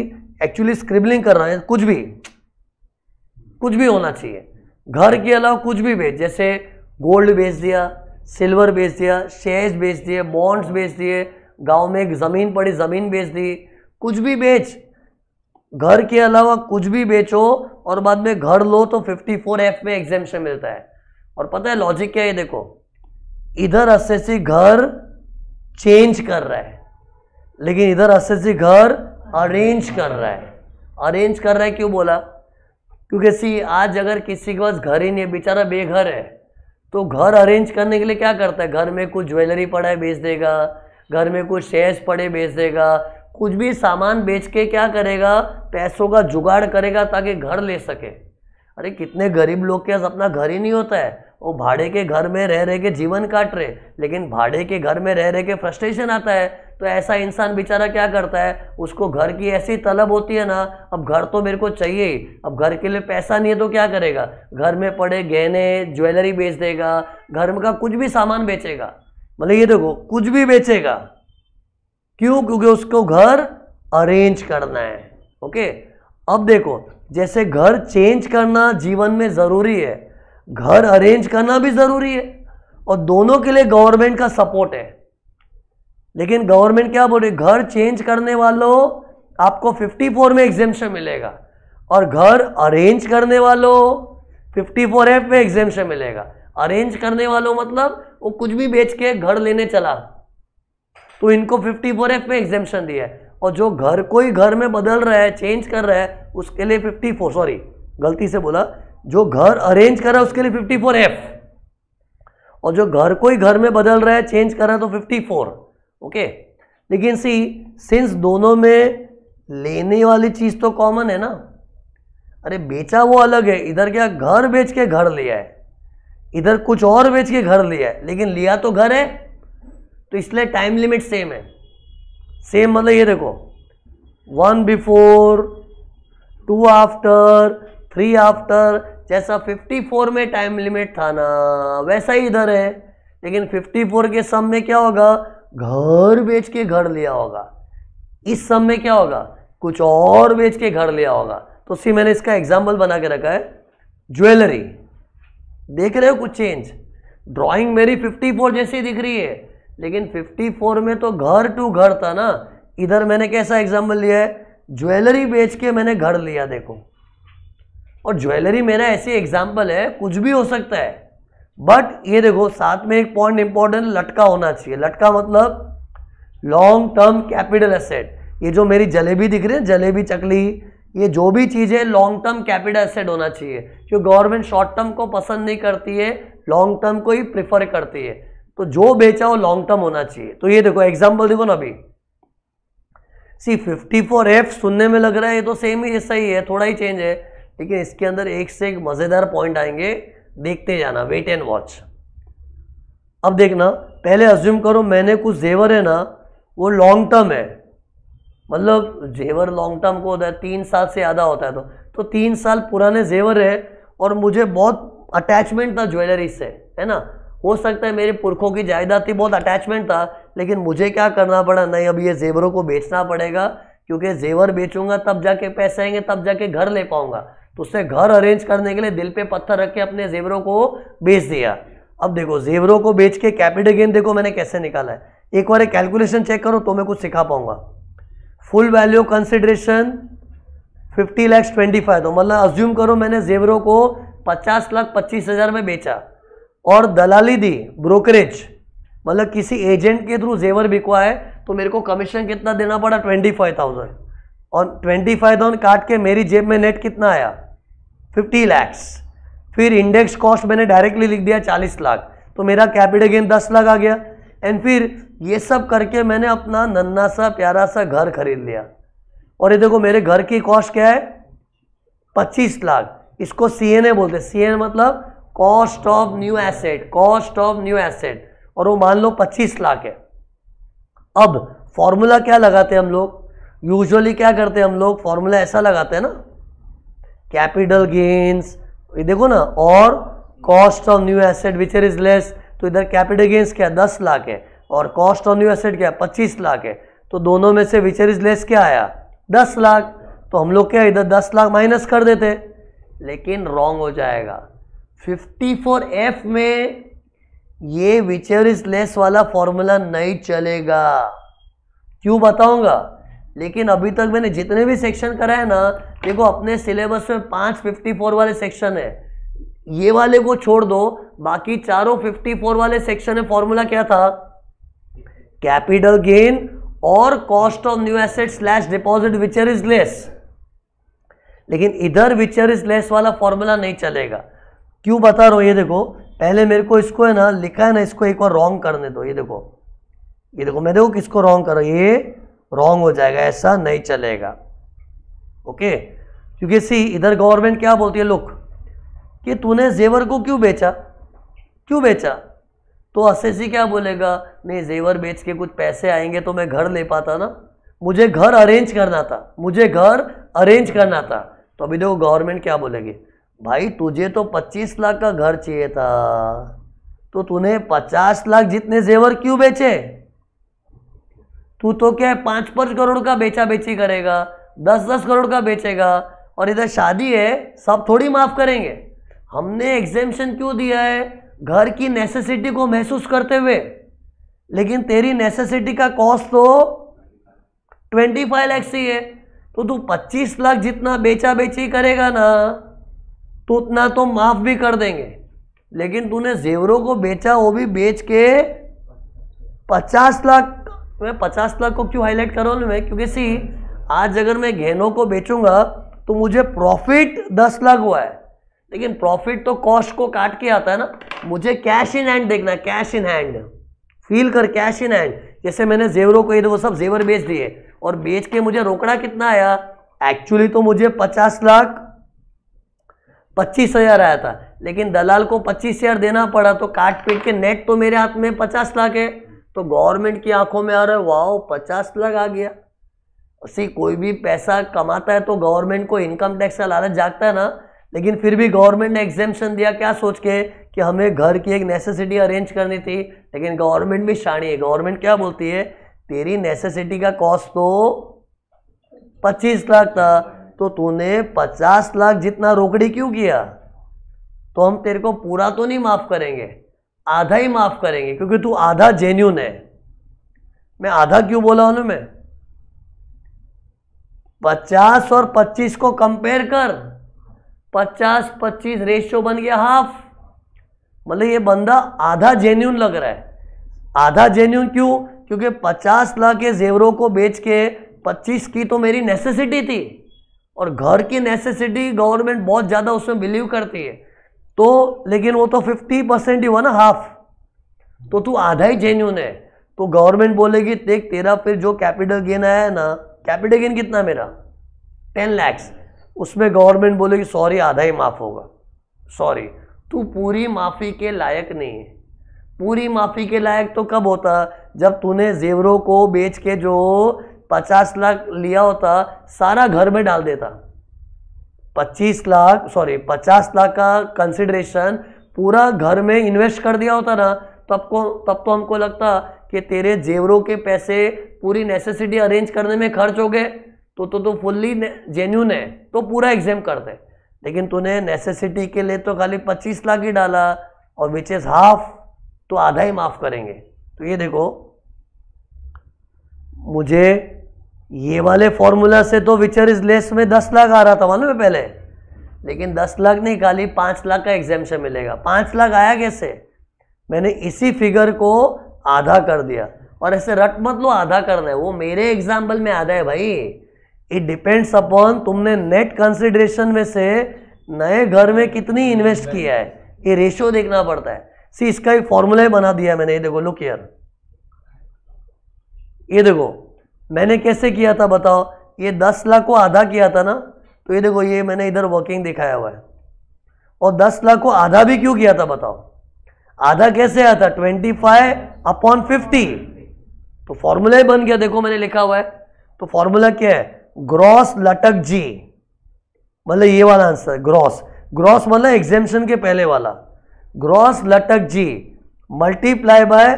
A: एक्चुअली स्क्रिबलिंग कर रहा है कुछ भी कुछ भी होना चाहिए घर के अलावा कुछ भी बेच जैसे गोल्ड बेच दिया सिल्वर बेच दिया शेयर्स बेच दिए बॉन्ड्स बेच दिए गांव में एक ज़मीन पड़ी ज़मीन बेच दी कुछ भी बेच घर के अलावा कुछ भी बेचो और बाद में घर लो तो 54 एफ में एग्जेम्पन मिलता है और पता है लॉजिक क्या है देखो इधर अस्सी घर चेंज कर रहा है लेकिन इधर अस्सी घर अरेंज कर रहा है अरेंज कर रहा है क्यों बोला क्योंकि सी आज अगर किसी के पास घर ही नहीं है बेचारा बेघर है तो घर अरेंज करने के लिए क्या करता है घर में कुछ ज्वेलरी पड़ा है बेच देगा घर में कुछ शेयर्स पड़े बेच देगा कुछ भी सामान बेच के क्या करेगा पैसों का जुगाड़ करेगा ताकि घर ले सके अरे कितने गरीब लोग के पास अपना घर ही नहीं होता है वो भाड़े के घर में रह रहे के जीवन काट रहे लेकिन भाड़े के घर में रह रहे के फ्रस्ट्रेशन आता है तो ऐसा इंसान बेचारा क्या करता है उसको घर की ऐसी तलब होती है ना अब घर तो मेरे को चाहिए ही अब घर के लिए पैसा नहीं है तो क्या करेगा घर में पड़े गहने ज्वेलरी बेच देगा घर का कुछ भी सामान बेचेगा मतलब ये देखो कुछ भी बेचेगा क्यों क्योंकि उसको घर अरेंज करना है ओके अब देखो जैसे घर चेंज करना जीवन में ज़रूरी है घर अरेंज करना भी ज़रूरी है और दोनों के लिए गवर्नमेंट का सपोर्ट है लेकिन गवर्नमेंट क्या बोल रही घर चेंज करने वालों आपको 54 में एग्जेम्पन मिलेगा और घर अरेंज करने वालों 54 एफ में एग्जेम्पन मिलेगा अरेंज करने वालों मतलब वो कुछ भी बेच के घर लेने चला तो इनको 54 एफ में एग्जेम्पन दिया है और जो घर कोई घर में बदल रहा है चेंज कर रहा है उसके लिए 54 सॉरी गलती से बोला जो घर अरेंज करा उसके लिए फिफ्टी फोर एफ और जो घर को ही घर में बदल रहा है चेंज करा तो फिफ्टी फोर ओके लेकिन सी सिंस दोनों में लेने वाली चीज़ तो कॉमन है ना अरे बेचा वो अलग है इधर क्या घर बेच के घर लिया है इधर कुछ और बेच के घर लिया है लेकिन लिया तो घर है तो इसलिए टाइम लिमिट सेम है सेम मतलब ये देखो one before two after three after जैसा 54 में टाइम लिमिट था ना वैसा ही इधर है लेकिन 54 के सम में क्या होगा घर बेच के घर लिया होगा इस सम में क्या होगा कुछ और बेच के घर लिया होगा तो सी मैंने इसका एग्जाम्पल बना के रखा है ज्वेलरी देख रहे हो कुछ चेंज ड्राइंग मेरी 54 जैसी दिख रही है लेकिन 54 में तो घर टू घर था ना इधर मैंने कैसा एग्जाम्पल लिया है ज्वेलरी बेच के मैंने घर लिया देखो और ज्वेलरी मेरा ऐसी एग्जाम्पल है कुछ भी हो सकता है बट ये देखो साथ में एक पॉइंट इंपॉर्टेंट लटका होना चाहिए लटका मतलब लॉन्ग टर्म कैपिटल एसेट ये जो मेरी जलेबी दिख रही है जलेबी चकली ये जो भी चीज है लॉन्ग टर्म कैपिटल एसेट होना चाहिए क्योंकि गवर्नमेंट शॉर्ट टर्म को पसंद नहीं करती है लॉन्ग टर्म को ही प्रिफर करती है तो जो बेचा वो लॉन्ग टर्म होना चाहिए तो ये देखो एग्जाम्पल देखो ना अभी सी फिफ्टी फोर एफ सुनने में लग रहा है ये तो सेम ही सही है थोड़ा ही चेंज है ठीक है इसके अंदर एक से एक मज़ेदार पॉइंट आएंगे देखते जाना वेट एंड वॉच अब देखना पहले अज्यूम करो मैंने कुछ जेवर है ना वो लॉन्ग टर्म है मतलब जेवर लॉन्ग टर्म को होता है तीन साल से ज़्यादा होता है तो तो तीन साल पुराने जेवर है और मुझे बहुत अटैचमेंट था ज्वेलरी से है ना हो सकता है मेरे पुरखों की जायदाद थी बहुत अटैचमेंट था लेकिन मुझे क्या करना पड़ा नहीं अब ये जेवरों को बेचना पड़ेगा क्योंकि जेवर बेचूंगा तब जाके पैसे आएंगे तब जाके घर ले पाऊंगा तो उसने घर अरेंज करने के लिए दिल पे पत्थर रख के अपने जेवरों को बेच दिया अब देखो जेवरों को बेच के कैपिटल गेन देखो मैंने कैसे निकाला है एक बार कैलकुलेशन चेक करो तो मैं कुछ सिखा पाऊंगा full value consideration fifty lakhs twenty five तो मतलब अज्यूम करो मैंने जेवरों को पचास लाख पच्चीस हज़ार में बेचा और दलाली दी ब्रोकरेज मतलब किसी एजेंट के थ्रू जेवर बिकवा है तो मेरे को कमीशन कितना देना पड़ा ट्वेंटी फाइव थाउजेंड और ट्वेंटी फाइव थाउजेंड काट के मेरी जेब में नेट कितना आया फिफ्टी लैक्स फिर इंडेक्स कॉस्ट मैंने डायरेक्टली लिख दिया चालीस लाख तो मेरा कैपिटल गेन दस लाख आ गया एंड फिर ये सब करके मैंने अपना नन्ना सा प्यारा सा घर खरीद लिया और ये देखो मेरे घर की कॉस्ट क्या है पच्चीस लाख इसको सी एन ए बोलते सी एन मतलब cost of new asset cost of new asset और वो मान लो पच्चीस लाख है अब फॉर्मूला क्या लगाते हैं हम लोग यूजुअली क्या करते हैं हम लोग फॉर्मूला ऐसा लगाते हैं ना कैपिटल गेन्स देखो ना और cost of new asset whichever is less तो इधर कैपिटल गेन्स क्या दस लाख है और कॉस्ट ऑफ न्यू एसेट क्या पच्चीस लाख है तो दोनों में से विचर इज लेस क्या आया दस लाख तो हम लोग क्या इधर दस लाख माइनस कर देते लेकिन रॉन्ग हो जाएगा फिफ्टी फोर एफ में ये विचर इज लेस वाला फॉर्मूला नहीं चलेगा क्यों बताऊंगा लेकिन अभी तक मैंने जितने भी सेक्शन कराए ना देखो अपने सिलेबस में पाँच फिफ्टी फोर वाले सेक्शन है ये वाले को छोड़ दो बाकी चारों फिफ्टी फोर वाले सेक्शन है फॉर्मूला क्या था कैपिटल गेन और cost of new asset slash deposit whichever is less लेकिन इधर विचर इज लेस वाला फॉर्मूला नहीं चलेगा क्यों बता रहा हूँ ये देखो पहले मेरे को इसको है ना लिखा है ना इसको एक बार रॉन्ग करने दो ये देखो ये देखो मैं देखो किसको रॉन्ग कर रहा हूँ ये रॉन्ग हो जाएगा ऐसा नहीं चलेगा ओके क्योंकि सी इधर गवर्नमेंट क्या बोलती है लुक कि तूने जेवर को क्यों बेचा क्यों बेचा तो असेसी क्या बोलेगा नहीं जेवर बेच के कुछ पैसे आएंगे तो मैं घर ले पाता ना मुझे घर अरेंज करना था मुझे घर अरेंज करना था तो अभी देखो गवर्नमेंट क्या बोलेगी भाई तुझे तो 25 लाख का घर चाहिए था तो तूने 50 लाख जितने जेवर क्यों बेचे तू तो क्या है पाँच पाँच करोड़ का बेचा बेची करेगा दस दस करोड़ का बेचेगा और इधर शादी है सब थोड़ी माफ़ करेंगे हमने एग्जेम्शन क्यों दिया है घर की नेसेसिटी को महसूस करते हुए लेकिन तेरी नेसेसिटी का कॉस्ट तो ट्वेंटी फाइव लैक्स ही है तो तू पच्चीस लाख जितना बेचा बेची करेगा ना तो उतना तो माफ़ भी कर देंगे लेकिन तूने जेवरों को बेचा वो भी बेच के पचास लाख तो मैं पचास लाख को क्यों हाईलाइट कर रहा हूँ मैं क्योंकि सी आज अगर मैं गहनों को बेचूंगा तो मुझे प्रॉफिट दस लाख हुआ है लेकिन प्रॉफिट तो कॉस्ट को काट के आता है ना मुझे कैश इन हैंड देखना है कैश इन हैंड फील कर कैश इन हैंड जैसे मैंने जेवरों को ये तो वो सब जेवर बेच दिए और बेच के मुझे रोकड़ा कितना आया एक्चुअली तो मुझे पचास लाख पच्चीस हजार आया था लेकिन दलाल को पच्चीस हजार देना पड़ा तो काट पीट के नेट तो मेरे हाथ में पचास लाख है तो गवर्नमेंट की आंखों में आ रहा है वाह पचास लाख आ गया उसी कोई भी पैसा कमाता है तो गवर्नमेंट को इनकम टैक्स का लालच जागता है ना लेकिन फिर भी गवर्नमेंट ने एग्जेम्पन दिया क्या सोच के कि हमें घर की एक नेसेसिटी अरेंज करनी थी लेकिन गवर्नमेंट भी शाणी है गवर्नमेंट क्या बोलती है तेरी नेसेसिटी का कॉस्ट तो पच्चीस लाख था तो तूने पचास लाख जितना रोकड़ी क्यों किया तो हम तेरे को पूरा तो नहीं माफ़ करेंगे आधा ही माफ़ करेंगे क्योंकि तू आधा जेन्यून है मैं आधा क्यों बोला उन्हें मैं पचास और पच्चीस को कंपेयर कर पचास पच्चीस रेशियो बन गया हाफ मतलब ये बंदा आधा जेन्यून लग रहा है आधा जेन्यून क्यों क्योंकि पचास लाख के जेवरों को बेच के पच्चीस की तो मेरी नेसेसिटी थी और घर की नेसेसिटी गवर्नमेंट बहुत ज़्यादा उसमें बिलीव करती है तो लेकिन वो तो फिफ्टी परसेंट ही हुआ ना हाफ तो तू आधा ही जेन्यून है तो गवर्नमेंट बोलेगी देख तेरा फिर जो कैपिटल गेन आया है ना कैपिटल गेन कितना मेरा टेन लैक्स उसमें गवर्नमेंट बोलेगी सॉरी आधा ही माफ़ होगा सॉरी तू पूरी माफ़ी के लायक नहीं है पूरी माफ़ी के लायक तो कब होता जब तूने जेवरों को बेच के जो पचास लाख लिया होता सारा घर में डाल देता पच्चीस लाख सॉरी पचास लाख का कंसिडरेशन पूरा घर में इन्वेस्ट कर दिया होता ना तब को तब तो हमको लगता कि तेरे जेवरों के पैसे पूरी नेसेसिटी अरेंज करने में खर्च हो गए तो तो तो फुल्ली जेन्यून है तो पूरा एग्जाम कर दे लेकिन तूने नेसेसिटी के लिए तो खाली पच्चीस लाख ही डाला और विच इज़ हाफ तो आधा ही माफ़ करेंगे तो ये देखो मुझे ये वाले फॉर्मूला से तो विचर इज लेस में दस लाख आ रहा था मालूम है पहले लेकिन दस लाख नहीं खाली पांच लाख का एग्जामेशन मिलेगा पांच लाख आया कैसे मैंने इसी फिगर को आधा कर दिया और ऐसे रट मत लो आधा करना है वो मेरे एग्जाम्पल में आधा है भाई इट डिपेंड्स अपॉन तुमने नेट कंसिडरेशन में से नए घर में कितनी इन्वेस्ट किया है ये रेशियो देखना पड़ता है सी इसका एक फॉर्मूला ही बना दिया मैंने ये देखो लुक यार ये देखो मैंने कैसे किया था बताओ ये दस लाख को आधा किया था ना तो ये देखो ये मैंने इधर वर्किंग दिखाया हुआ है और दस लाख को आधा भी क्यों किया था बताओ आधा कैसे आया था ट्वेंटी फाइव अपॉन फिफ्टी तो फॉर्मूला ही बन गया देखो मैंने लिखा हुआ है तो फॉर्मूला क्या है ग्रॉस लटक जी मतलब ये वाला आंसर ग्रॉस ग्रॉस मतलब एग्जेम्पन के पहले वाला ग्रॉस लटक जी multiply by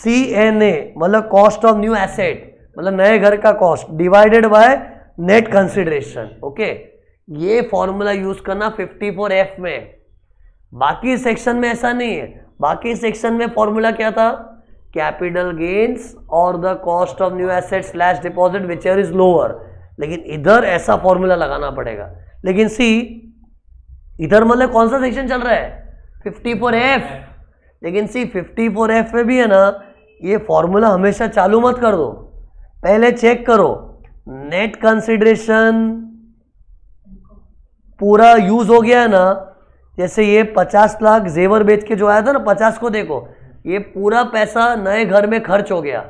A: C N A मतलब कॉस्ट ऑफ न्यू एसेट मतलब नए घर का cost divided by net consideration okay ये फॉर्मूला यूज करना 54 एफ में बाकी सेक्शन में ऐसा नहीं है बाकी सेक्शन में फॉर्मूला क्या था कैपिटल गेन्स और the cost of new asset slash deposit whichever is lower लेकिन इधर ऐसा फॉर्मूला लगाना पड़ेगा लेकिन सी इधर मतलब कौन सा सेक्शन चल रहा है 54 एफ लेकिन सी 54 एफ में भी है ना ये फॉर्मूला हमेशा चालू मत कर दो पहले चेक करो नेट कंसिडरेशन पूरा यूज हो गया है ना जैसे ये पचास लाख जेवर बेच के जो आया था ना पचास को देखो ये पूरा पैसा नए घर में खर्च हो गया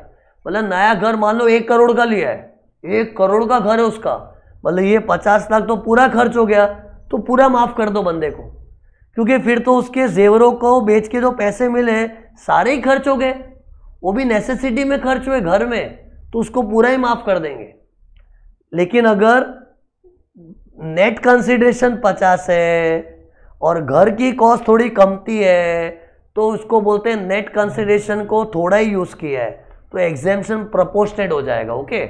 A: मतलब नया घर मान लो एक करोड़ का लिया है एक करोड़ का घर है उसका मतलब ये पचास लाख तो पूरा खर्च हो गया तो पूरा माफ़ कर दो बंदे को क्योंकि फिर तो उसके जेवरों को बेच के जो पैसे मिले सारे ही खर्च हो गए वो भी नेसेसिटी में खर्च हुए घर में तो उसको पूरा ही माफ कर देंगे लेकिन अगर नेट कंसिडरेशन पचास है और घर की कॉस्ट थोड़ी कमती है तो उसको बोलते हैं नेट कंसिडरेशन को थोड़ा ही यूज़ किया है तो एग्जामेशन प्रपोस्टेड हो जाएगा ओके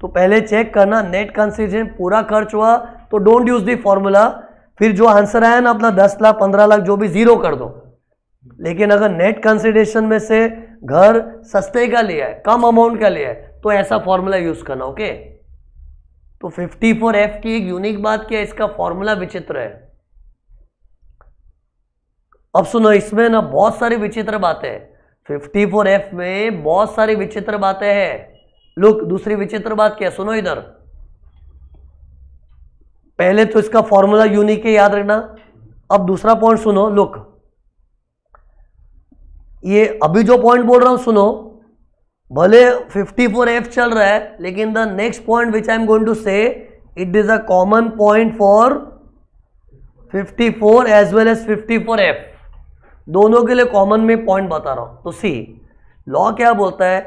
A: तो पहले चेक करना नेट कंसिडरेशन पूरा खर्च हुआ तो डोंट यूज़ दी फॉर्मूला फिर जो आंसर आया ना अपना दस लाख पंद्रह लाख जो भी ज़ीरो कर दो लेकिन अगर नेट कंसिडरेशन में से घर सस्ते का लिया है कम अमाउंट का लिया है तो ऐसा फॉर्मूला यूज करना ओके तो 54F की एक यूनिक बात क्या है इसका फॉर्मूला विचित्र है अब सुनो इसमें ना बहुत सारी विचित्र बातें हैं 54F में बहुत सारी विचित्र बातें हैं लुक दूसरी विचित्र बात क्या सुनो इधर पहले तो इसका फॉर्मूला यूनिक है याद रखना अब दूसरा पॉइंट सुनो लुक ये अभी जो पॉइंट बोल रहा हूँ सुनो भले 54F चल रहा है लेकिन the next point which I am going to say it is a common point for 54 as well as 54F दोनों के लिए कॉमन में पॉइंट बता रहा हूँ तो सी लॉ क्या बोलता है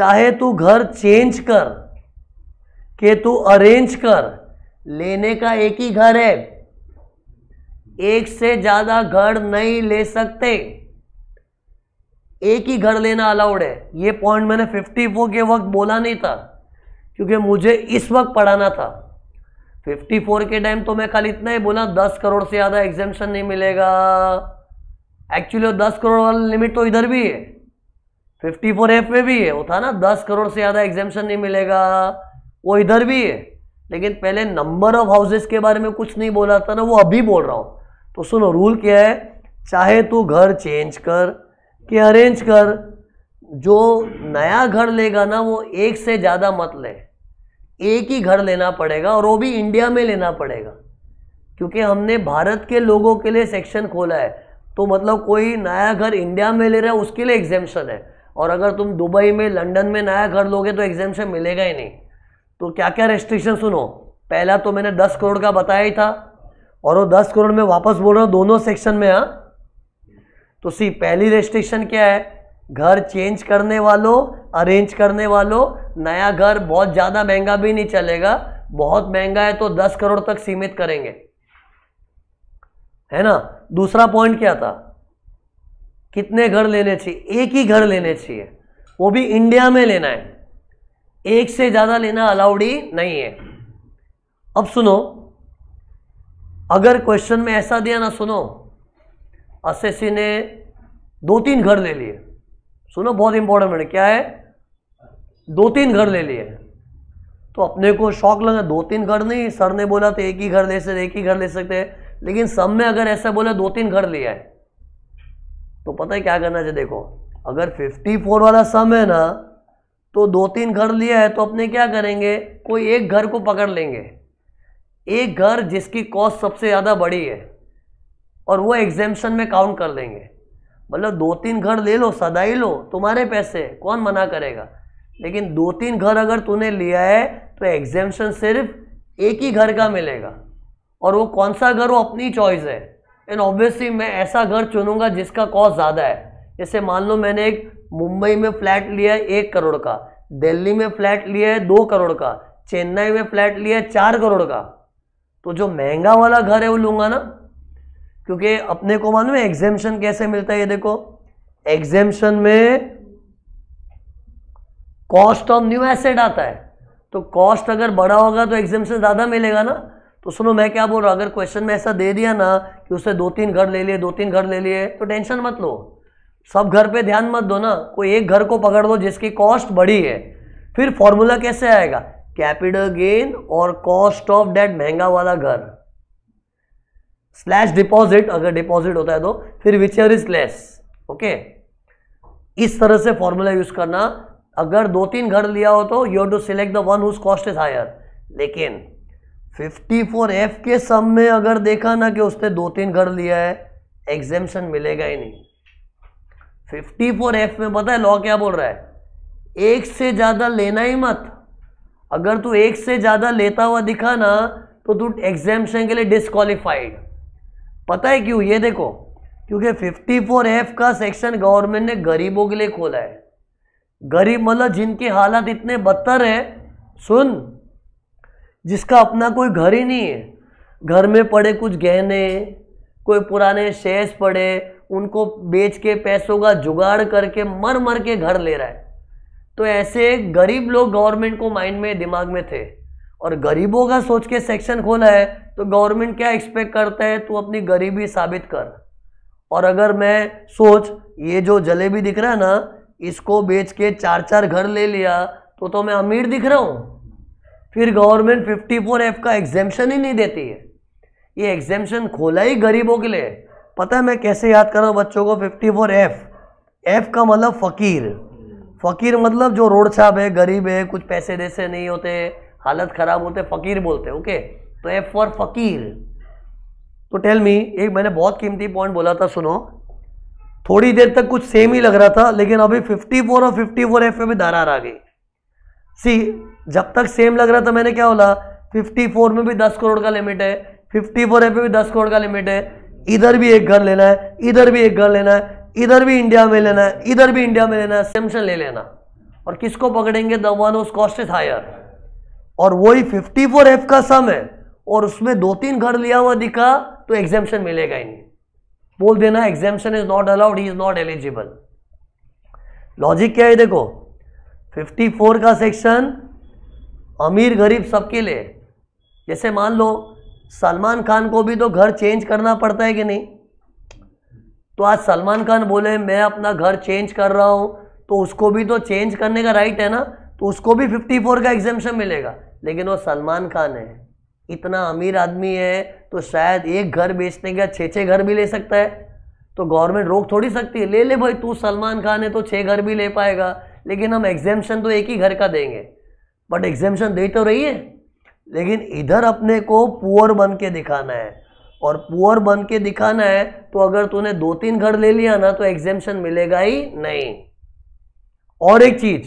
A: चाहे तू घर चेंज कर के तू अरेंज कर लेने का एक ही घर है एक से ज़्यादा घर नहीं ले सकते एक ही घर लेना अलाउड है ये पॉइंट मैंने 54 के वक्त बोला नहीं था क्योंकि मुझे इस वक्त पढ़ाना था 54 के टाइम तो मैं खाली इतना ही बोला 10 करोड़ से ज़्यादा एग्जामेशन नहीं मिलेगा एक्चुअली वो दस करोड़ वाला लिमिट तो इधर भी है फिफ्टी फोर एफ में भी है वो था ना दस करोड़ से ज़्यादा एग्जामेशन नहीं मिलेगा वो इधर भी है लेकिन पहले नंबर ऑफ हाउसेस के बारे में कुछ नहीं बोला था ना वो अभी बोल रहा हूँ तो सुनो रूल क्या है चाहे तो घर चेंज कर कि अरेंज कर जो नया घर लेगा ना वो एक से ज़्यादा मत ले एक ही घर लेना पड़ेगा और वो भी इंडिया में लेना पड़ेगा क्योंकि हमने भारत के लोगों के लिए सेक्शन खोला है तो मतलब कोई नया घर इंडिया में ले रहा है उसके लिए एग्जेम्पन है और अगर तुम दुबई में लंदन में नया घर लोगे तो एग्जेम्पन मिलेगा ही नहीं तो क्या क्या रेस्ट्रिक्शन सुनो पहला तो मैंने दस करोड़ का बताया ही था और वो दस करोड़ में वापस बोल रहा हूँ दोनों सेक्शन में हाँ तो सी पहली रेस्ट्रिक्शन क्या है घर चेंज करने वालों अरेंज करने वालों नया घर बहुत ज़्यादा महंगा भी नहीं चलेगा बहुत महंगा है तो दस करोड़ तक सीमित करेंगे है ना दूसरा पॉइंट क्या था कितने घर लेने चाहिए एक ही घर लेने चाहिए वो भी इंडिया में लेना है एक से ज़्यादा लेना अलाउड ही नहीं है अब सुनो अगर क्वेश्चन में ऐसा दिया ना सुनो असेसी ने दो तीन घर ले लिए सुनो बहुत इंपॉर्टेंट है क्या है दो तीन घर ले लिए तो अपने को शौक लगा दो तीन घर नहीं सर ने बोला तो एक ही घर ले सकते एक ही घर ले सकते हैं लेकिन सब में अगर ऐसा बोला दो तीन घर लिया है तो पता है क्या करना चाहिए देखो अगर 54 वाला सम है ना तो दो तीन घर लिया है तो अपने क्या करेंगे कोई एक घर को पकड़ लेंगे एक घर जिसकी कॉस्ट सबसे ज़्यादा बड़ी है और वो एग्जेम्पन में काउंट कर लेंगे मतलब दो तीन घर ले लो सदा ही लो तुम्हारे पैसे कौन मना करेगा लेकिन दो तीन घर अगर तूने लिया है तो एग्जेम्पन सिर्फ एक ही घर का मिलेगा और वो कौन सा घर वो अपनी चॉइस है एंड ऑब्वियसली मैं ऐसा घर चुनूंगा जिसका कॉस्ट ज़्यादा है जैसे मान लो मैंने एक मुंबई में फ्लैट लिया है एक करोड़ का दिल्ली में फ्लैट लिया है दो करोड़ का चेन्नई में फ्लैट लिया है चार करोड़ का तो जो महंगा वाला घर है वो लूँगा ना क्योंकि अपने को मालूम है एग्जेम्पन कैसे मिलता है ये देखो एग्जेम्पन में कॉस्ट ऑफ न्यू एसेट आता है तो कॉस्ट अगर बड़ा होगा तो एग्जेम्पन ज़्यादा मिलेगा ना तो सुनो मैं क्या बोल रहा हूँ अगर क्वेश्चन में ऐसा दे दिया ना कि उसे दो तीन घर ले लिए दो तीन घर ले लिए तो टेंशन मत लो सब घर पे ध्यान मत दो ना कोई एक घर को पकड़ दो जिसकी कॉस्ट बड़ी है फिर फॉर्मूला कैसे आएगा कैपिटल गेन और कॉस्ट ऑफ डेट महंगा वाला घर स्लैश डिपॉजिट अगर डिपॉजिट होता है तो फिर विचर इज लेस ओके इस तरह से फॉर्मूला यूज करना अगर दो तीन घर लिया हो तो you to select the one whose cost is higher लेकिन 54F के सम में अगर देखा ना कि उसने दो तीन घर लिया है एग्जेम्पन मिलेगा ही नहीं 54F में पता है लॉ क्या बोल रहा है एक से ज़्यादा लेना ही मत अगर तू एक से ज़्यादा लेता हुआ दिखा ना तो तू एग्जेम्पन के लिए डिस्कालीफाइड पता है क्यों ये देखो क्योंकि 54F का सेक्शन गवर्नमेंट ने गरीबों के लिए खोला है गरीब मतलब जिनके हालात इतने बदतर है सुन जिसका अपना कोई घर ही नहीं है घर में पड़े कुछ गहने कोई पुराने शेष पड़े उनको बेच के पैसों का जुगाड़ करके मर मर के घर ले रहा है तो ऐसे गरीब लोग गवर्नमेंट को माइंड में दिमाग में थे और गरीबों का सोच के सेक्शन खोला है तो गवर्नमेंट क्या एक्सपेक्ट करता है तू अपनी गरीबी साबित कर और अगर मैं सोच ये जो जलेबी दिख रहा है ना इसको बेच के चार चार घर ले लिया तो तो मैं अमीर दिख रहा हूँ फिर गवर्नमेंट एफ़ का एग्जेम्पन ही नहीं देती है ये एग्जेम्पन खोला ही गरीबों के लिए पता है मैं कैसे याद कर रहा हूँ बच्चों को फ़ोर एफ एफ़ का मतलब फ़कीर फ़कीर मतलब जो रोड छाप है गरीब है कुछ पैसे देसे नहीं होते हालत ख़राब होते फ़कीर बोलते ओके तो एफ फॉर फ़कीर तो टेल मी एक मैंने बहुत कीमती पॉइंट बोला था सुनो थोड़ी देर तक कुछ सेम ही लग रहा था लेकिन अभी 54 और 54 एफ में दरार आ गई सी जब तक सेम लग रहा था मैंने क्या बोला 54 में भी 10 करोड़ का लिमिट है 54 एफ में भी 10 करोड़ का लिमिट है इधर भी एक घर लेना है इधर भी एक घर लेना है इधर भी इंडिया में लेना है इधर भी इंडिया में लेना है सैमसंग ले लेना और किसको पकड़ेंगे the one whose cost is higher और वही 54F का सम है और उसमें दो तीन घर लिया हुआ दिखा तो एग्जेम्पन मिलेगा ही नहीं बोल देना exemption is not allowed he is not eligible logic क्या है देखो 54 का सेक्शन अमीर गरीब सबके लिए जैसे मान लो सलमान खान को भी तो घर चेंज करना पड़ता है कि नहीं तो आज सलमान खान बोले मैं अपना घर चेंज कर रहा हूँ तो उसको भी तो चेंज करने का राइट है ना तो उसको भी 54 का एग्जेपन मिलेगा लेकिन वो सलमान खान है इतना अमीर आदमी है तो शायद एक घर बेचने का छः छः घर भी ले सकता है तो गवर्नमेंट रोक थोड़ी सकती है ले ले भाई तू सलमान खान है तो छः घर भी ले पाएगा लेकिन हम एग्जेम्पन तो एक ही घर का देंगे बट एग्जेम्पन दे तो रही है लेकिन इधर अपने को पुअर बन के दिखाना है और पुअर बन के दिखाना है तो अगर तूने दो तीन घर ले लिया ना तो एग्जेम्पन मिलेगा ही नहीं और एक चीज़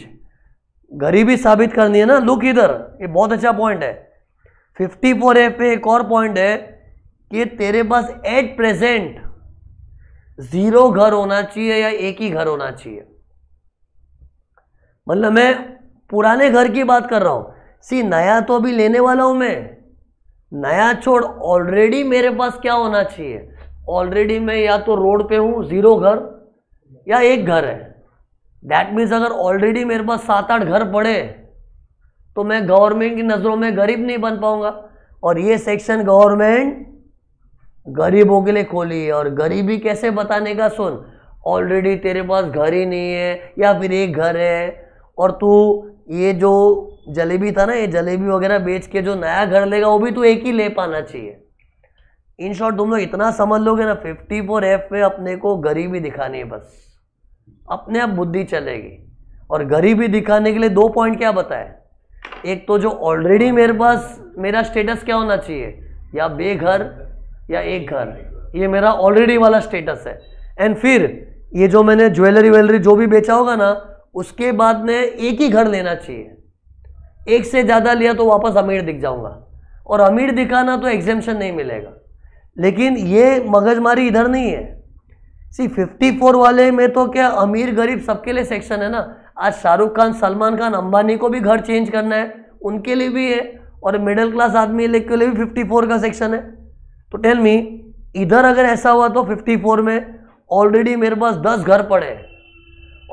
A: गरीबी साबित करनी है ना लुक इधर ये बहुत अच्छा पॉइंट है फिफ्टी फोर ए पे एक और पॉइंट है कि तेरे पास एट प्रेजेंट जीरो घर होना चाहिए या एक ही घर होना चाहिए मतलब मैं पुराने घर की बात कर रहा हूँ सी नया तो अभी लेने वाला हूँ मैं नया छोड़ ऑलरेडी मेरे पास क्या होना चाहिए ऑलरेडी मैं या तो रोड पे हूँ ज़ीरो घर या एक घर है दैट मीन्स अगर ऑलरेडी मेरे पास सात आठ घर पड़े तो मैं गवर्नमेंट की नज़रों में गरीब नहीं बन पाऊंगा और ये सेक्शन गवर्नमेंट गरीबों के लिए खोली है और गरीबी कैसे बताने का सुन ऑलरेडी तेरे पास घर ही नहीं है या फिर एक घर है और तू ये जो जलेबी था ना ये जलेबी वगैरह बेच के जो नया घर लेगा वो भी तू एक ही ले पाना चाहिए इन शॉर्ट तुम लोग इतना समझ लोगे ना फिफ्टी फोर एफ में अपने को गरीबी दिखानी है बस अपने आप बुद्धि चलेगी और गरीबी दिखाने के लिए दो पॉइंट क्या बताए एक तो जो ऑलरेडी मेरे पास मेरा स्टेटस क्या होना चाहिए या बेघर या एक घर ये मेरा ऑलरेडी वाला स्टेटस है एंड फिर ये जो मैंने ज्वेलरी वेलरी जो भी बेचा होगा ना उसके बाद में एक ही घर लेना चाहिए एक से ज़्यादा लिया तो वापस अमीर दिख जाऊंगा और अमीर दिखाना तो एग्जेम्शन नहीं मिलेगा लेकिन ये मगजमारी इधर नहीं है सी 54 वाले में तो क्या अमीर गरीब सबके लिए सेक्शन है ना आज शाहरुख खान सलमान खान अंबानी को भी घर चेंज करना है उनके लिए भी है और मिडिल क्लास आदमी के लिए भी 54 का सेक्शन है तो टेल मी इधर अगर ऐसा हुआ तो 54 में ऑलरेडी मेरे पास 10 घर पड़े हैं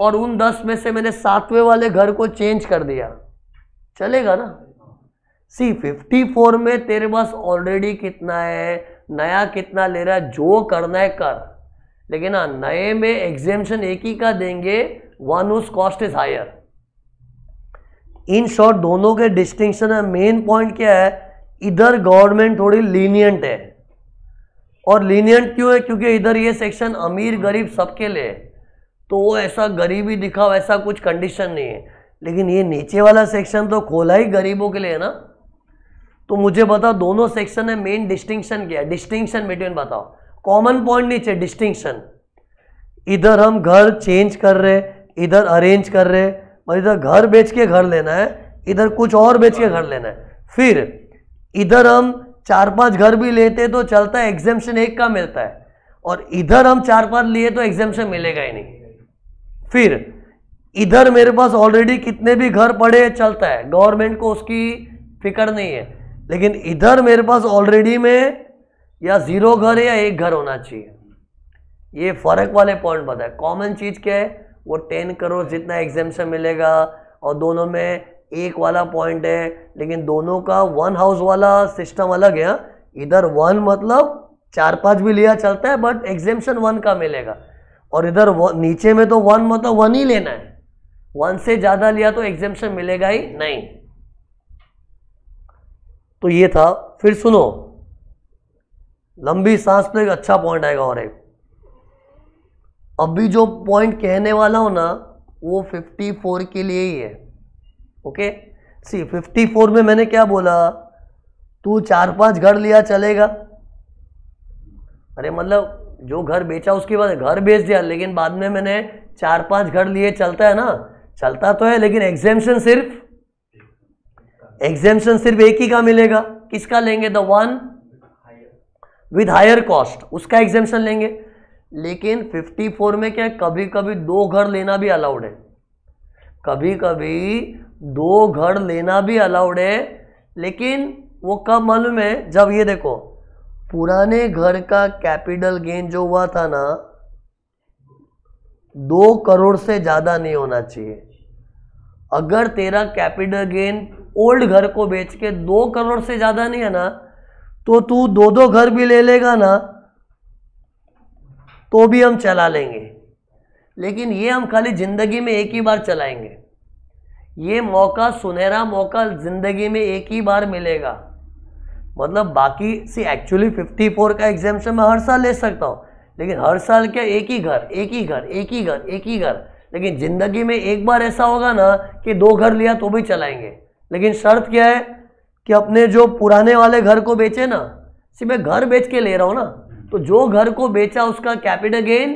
A: और उन 10 में से मैंने सातवें वाले घर को चेंज कर दिया चलेगा ना सी 54 में तेरे पास ऑलरेडी कितना है नया कितना ले रहा है जो करना है कर लेकिन हाँ नए में एग्जेम्शन एक ही का देंगे one whose cost is higher in short दोनों के डिस्टिंक्शन है मेन पॉइंट क्या है इधर गवर्नमेंट थोड़ी लीनियंट है और लीनियंट क्यों है क्योंकि इधर ये सेक्शन अमीर हम्म। गरीब सबके लिए तो वो ऐसा गरीबी दिखाओ ऐसा कुछ कंडीशन नहीं है लेकिन ये नीचे वाला सेक्शन तो खोला ही गरीबों के लिए है ना तो मुझे बताओ दोनों सेक्शन में मेन डिस्टिंक्शन क्या है डिस्टिंक्शन बिटवीन बताओ कॉमन पॉइंट नहीं चाहिए डिस्टिंक्शन इधर हम घर चेंज कर रहे इधर अरेंज कर रहे और इधर घर बेच के घर लेना है इधर कुछ और बेच के घर लेना है फिर इधर हम चार पांच घर भी लेते तो चलता है एग्जेपन एक का मिलता है और इधर हम चार पांच लिए तो एग्जामेशन मिलेगा ही नहीं फिर इधर मेरे पास ऑलरेडी कितने भी घर पड़े चलता है गवर्नमेंट को उसकी फिक्र नहीं है लेकिन इधर मेरे पास ऑलरेडी में या ज़ीरो घर है या एक घर होना चाहिए ये फ़र्क वाले पॉइंट बताए कॉमन चीज़ क्या है वो टेन करोड़ जितना एग्जेपन मिलेगा और दोनों में एक वाला पॉइंट है लेकिन दोनों का वन हाउस वाला सिस्टम अलग है हाँ। इधर वन मतलब चार पाँच भी लिया चलता है बट एग्जेम्पन वन का मिलेगा और इधर नीचे में तो वन मतलब वन ही लेना है वन से ज़्यादा लिया तो एग्जेम्पन मिलेगा ही नहीं तो ये था फिर सुनो लंबी सांस तो एक अच्छा पॉइंट आएगा और एक अभी जो पॉइंट कहने वाला हो ना वो 54 के लिए ही है ओके सी 54 में मैंने क्या बोला तू चार पांच घर लिया चलेगा अरे मतलब जो घर बेचा उसके बाद घर बेच दिया लेकिन बाद में मैंने चार पांच घर लिए चलता है ना चलता तो है लेकिन एग्जेम्पन सिर्फ एग्जेम्पन सिर्फ एक ही का मिलेगा किसका लेंगे the one with higher cost उसका एग्जामेशन लेंगे लेकिन 54 में क्या कभी कभी दो घर लेना भी अलाउड है कभी कभी दो घर लेना भी अलाउड है लेकिन वो कब मालूम है जब ये देखो पुराने घर का कैपिटल गेन जो हुआ था ना दो करोड़ से ज़्यादा नहीं होना चाहिए अगर तेरा कैपिटल गेन ओल्ड घर को बेच के दो करोड़ से ज़्यादा नहीं है ना तो तू दो दो घर भी ले लेगा ना तो भी हम चला लेंगे लेकिन ये हम खाली ज़िंदगी में एक ही बार चलाएंगे ये मौका सुनहरा मौका ज़िंदगी में एक ही बार मिलेगा मतलब बाकी से एक्चुअली 54 का एग्जामेशन मैं हर साल ले सकता हूँ लेकिन हर साल क्या एक ही घर एक ही घर एक ही घर एक ही घर लेकिन ज़िंदगी में एक बार ऐसा होगा ना कि दो घर लिया तो भी चलाएंगे लेकिन शर्त क्या है कि अपने जो पुराने वाले घर को बेचे ना सी मैं घर बेच के ले रहा हूँ ना तो जो घर को बेचा उसका कैपिटल गेन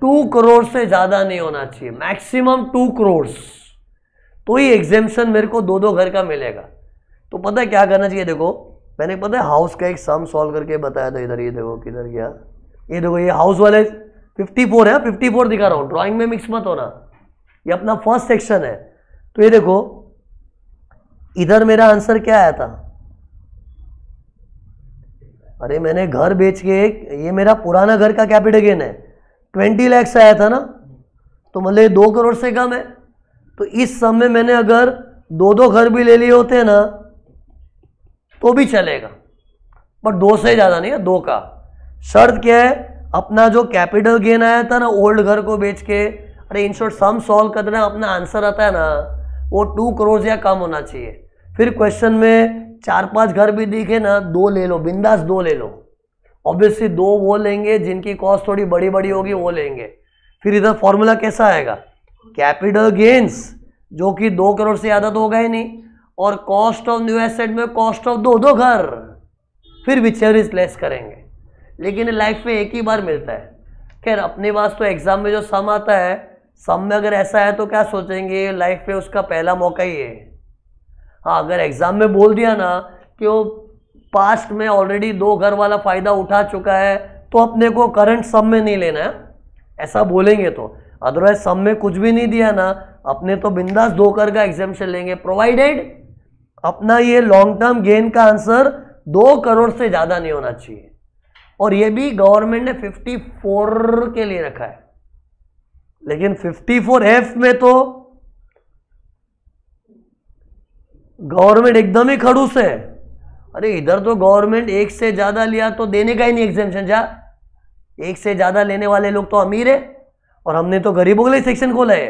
A: टू करोड़ से ज़्यादा नहीं होना चाहिए मैक्सिमम टू करोड़ तो ही एग्जेम्पन मेरे को दो दो घर का मिलेगा तो पता है क्या करना चाहिए देखो मैंने पता है हाउस का एक सम सॉल्व करके बताया था इधर ये देखो किधर गया ये देखो ये हाउस वाले 54 है 54 दिखा रहा हूँ ड्राइंग में मिक्स मत होना ये अपना फर्स्ट सेक्शन है तो ये देखो इधर मेरा आंसर क्या आया था अरे मैंने घर बेच के एक ये मेरा पुराना घर का कैपिटल गेन है ट्वेंटी लैक्स आया था ना तो मतलब दो करोड़ से कम है तो इस समय मैंने अगर दो दो घर भी ले लिए होते ना तो भी चलेगा पर दो से ज़्यादा नहीं है दो का शर्त क्या है अपना जो कैपिटल गेन आया था ना ओल्ड घर को बेच के अरे इन शॉर्ट सम सॉल्व करना अपना आंसर आता है ना वो टू करोड़ या कम होना चाहिए फिर क्वेश्चन में चार पांच घर भी दिखे ना दो ले लो बिंदास दो ले लो ऑब्वियसली दो वो लेंगे जिनकी कॉस्ट थोड़ी बड़ी बड़ी होगी वो लेंगे फिर इधर फॉर्मूला कैसा आएगा कैपिटल गेन्स जो कि दो करोड़ से ज़्यादा तो होगा ही नहीं और कॉस्ट ऑफ न्यू एसेट में कॉस्ट ऑफ दो दो घर फिर विचर इज लेस करेंगे लेकिन लाइफ में एक ही बार मिलता है खैर अपने पास तो एग्ज़ाम में जो सम आता है सम में अगर ऐसा है तो क्या सोचेंगे लाइफ में उसका पहला मौका ही है हाँ अगर एग्ज़ाम में बोल दिया ना कि वो पास्ट में ऑलरेडी दो घर वाला फ़ायदा उठा चुका है तो अपने को करंट सम में नहीं लेना है ऐसा बोलेंगे तो अदरवाइज सम में कुछ भी नहीं दिया ना अपने तो बिंदास दो कर का एग्जामेशन लेंगे प्रोवाइडेड अपना ये लॉन्ग टर्म गेन का आंसर दो करोड़ से ज़्यादा नहीं होना चाहिए और ये भी गवर्नमेंट ने 54 के लिए रखा है लेकिन 54 एफ में तो गवर्नमेंट एकदम ही खड़ूस है अरे इधर तो गवर्नमेंट एक से ज़्यादा लिया तो देने का ही नहीं एग्जेम्पन जा एक से ज़्यादा लेने वाले लोग तो अमीर है और हमने तो गरीबों के लिए सेक्शन खोला है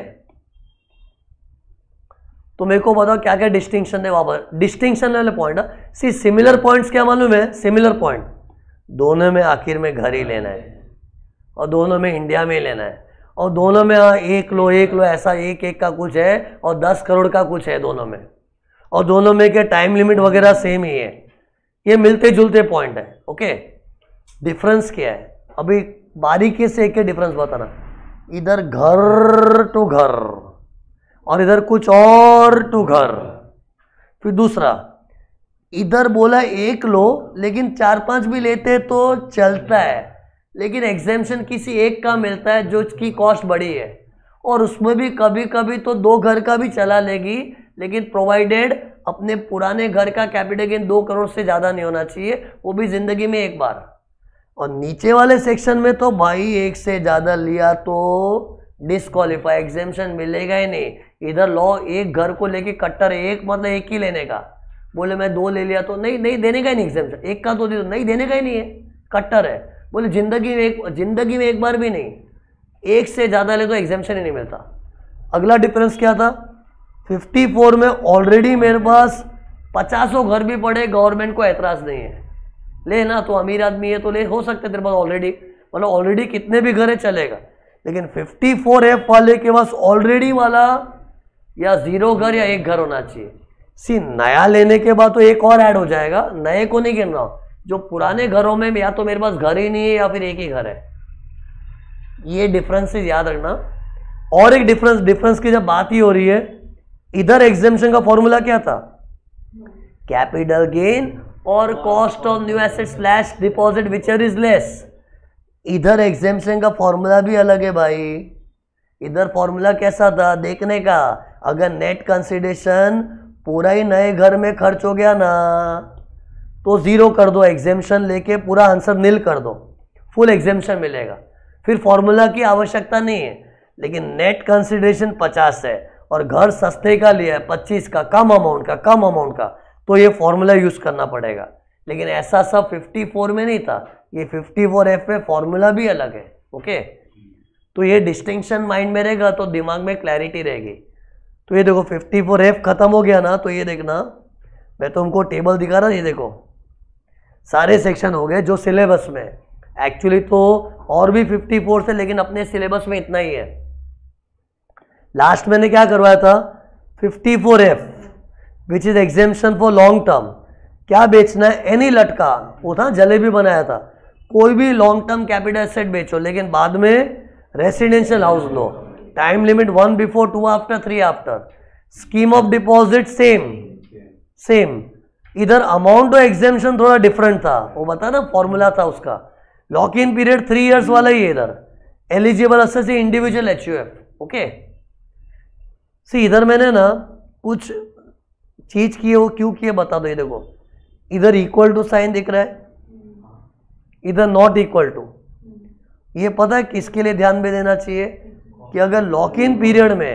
A: तो मेरे को बताओ क्या क्या डिस्टिंक्शन है वहाँ पर डिस्टिंक्शन वाले पॉइंट सी सिमिलर पॉइंट्स क्या मालूम है सिमिलर पॉइंट दोनों में आखिर में घर ही लेना है और दोनों में इंडिया में ही लेना है और दोनों में हाँ, एक लो एक लो ऐसा एक एक का कुछ है और दस करोड़ का कुछ है दोनों में और दोनों में क्या टाइम लिमिट वगैरह सेम ही है ये मिलते जुलते पॉइंट है ओके डिफरेंस क्या है अभी बारीकी से एक डिफरेंस बताना इधर घर टू घर और इधर कुछ और टू घर फिर दूसरा इधर बोला एक लो लेकिन चार पांच भी लेते तो चलता है लेकिन एग्जेम्पन किसी एक का मिलता है जो उसकी कॉस्ट बड़ी है और उसमें भी कभी कभी तो दो घर का भी चला लेगी लेकिन प्रोवाइडेड अपने पुराने घर का कैपिटल गेन दो करोड़ से ज़्यादा नहीं होना चाहिए वो भी ज़िंदगी में एक बार और नीचे वाले सेक्शन में तो भाई एक से ज़्यादा लिया तो डिस्कालीफाई एग्जेम्पन मिलेगा ही नहीं इधर लॉ एक घर को लेके कट्टर एक मतलब एक ही लेने का बोले मैं दो ले लिया तो नहीं नहीं देने का ही नहीं एग्जेम्पन एक का तो दे नहीं देने का ही नहीं है कट्टर है बोले ज़िंदगी में एक ज़िंदगी में एक बार भी नहीं एक से ज़्यादा ले तो एग्जेम्पन ही नहीं मिलता अगला डिफरेंस क्या था 54 में ऑलरेडी मेरे पास पचासों घर भी पड़े गवर्नमेंट को ऐतराज़ नहीं है ले ना तो अमीर आदमी है तो ले हो सकता है तेरे पास ऑलरेडी मतलब ऑलरेडी कितने भी घर है चलेगा लेकिन 54 फोर एफ वाले के पास ऑलरेडी वाला या ज़ीरो घर या एक घर होना चाहिए सी नया लेने के बाद तो एक और ऐड हो जाएगा नए को नहीं गिन रहा हूँ जो पुराने घरों में या तो मेरे पास घर ही नहीं है या फिर एक ही घर है ये डिफरेंसेस याद रखना और एक डिफरेंस डिफरेंस की जब बात ही हो रही है इधर एग्जेम्पन का फॉर्मूला क्या था कैपिटल गेन और cost on new asset slash deposit whichever is less इधर एग्जेम्पन का फॉर्मूला भी अलग है भाई इधर फॉर्मूला कैसा था देखने का अगर नेट कंसिडेशन पूरा ही नए घर में खर्च हो गया ना तो ज़ीरो कर दो एग्जेम्पन लेके पूरा आंसर नील कर दो फुल एग्जेम्पन मिलेगा फिर फॉर्मूला की आवश्यकता नहीं है लेकिन नेट कंसिडरेशन पचास है और घर सस्ते का लिया है पच्चीस का कम अमाउंट का कम अमाउंट का तो ये फॉर्मूला यूज़ करना पड़ेगा लेकिन ऐसा सब 54 में नहीं था ये 54 एफ में फॉर्मूला भी अलग है ओके तो ये डिस्टिंक्शन माइंड में रहेगा तो दिमाग में क्लैरिटी रहेगी तो ये देखो 54 एफ खत्म हो गया ना तो ये देखना मैं तुमको उनको टेबल दिखा रहा ये देखो सारे सेक्शन हो गए जो सिलेबस में एक्चुअली तो और भी 54 से लेकिन अपने सिलेबस में इतना ही है लास्ट मैंने क्या करवाया था four F which is exemption for long term क्या बेचना है एनी लटका वो था जलेबी बनाया था कोई भी लॉन्ग टर्म कैपिटल सेट बेचो लेकिन बाद में रेसिडेंशियल हाउस लो time limit one before two after three after scheme of deposit same same इधर अमाउंट और एग्जेम्पन थोड़ा डिफरेंट था वो बता ना फॉर्मूला था उसका lock in period three years वाला ही इधर एलिजिबल असर से इंडिविजुअल एच ओके सी इधर मैंने ना कुछ चीज किए हो क्यों किए बता दो ये देखो इधर इक्वल टू साइन दिख रहा है इधर नॉट इक्वल टू ये पता है किसके लिए ध्यान में देना चाहिए कि अगर लॉक इन पीरियड में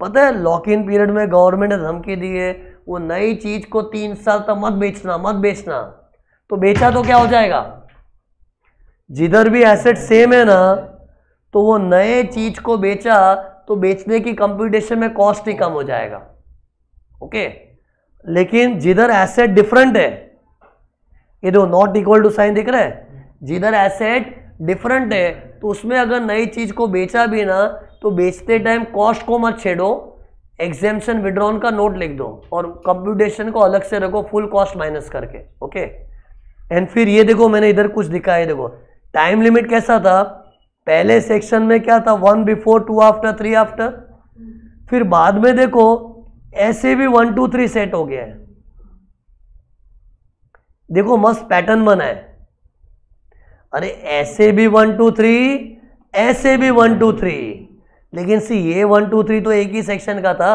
A: पता है लॉक इन पीरियड में गवर्नमेंट ने धमकी दी है वो नई चीज को तीन साल तक मत बेचना मत बेचना तो बेचा तो क्या हो जाएगा जिधर भी एसेट सेम है ना तो वो नए चीज को बेचा तो बेचने की कंपटीशन में कॉस्ट ही कम हो जाएगा ओके लेकिन जिधर एसेट डिफरेंट है ये दो नॉट इक्वल टू साइन दिख रहा है जिधर एसेट डिफरेंट है तो उसमें अगर नई चीज को बेचा भी ना तो बेचते टाइम कॉस्ट को मत छेड़ो एग्जेम्पन विड्रॉन का नोट लिख दो और कंप्यूटेशन को अलग से रखो फुल कॉस्ट माइनस करके ओके एंड फिर ये देखो मैंने इधर कुछ दिखा है देखो टाइम लिमिट कैसा था पहले सेक्शन में क्या था one before two after three after फिर बाद में देखो ऐसे भी वन टू थ्री सेट हो गया है देखो मस्त पैटर्न बना है अरे ऐसे भी वन टू थ्री ऐसे भी वन टू थ्री लेकिन सी ये वन टू थ्री तो एक ही सेक्शन का था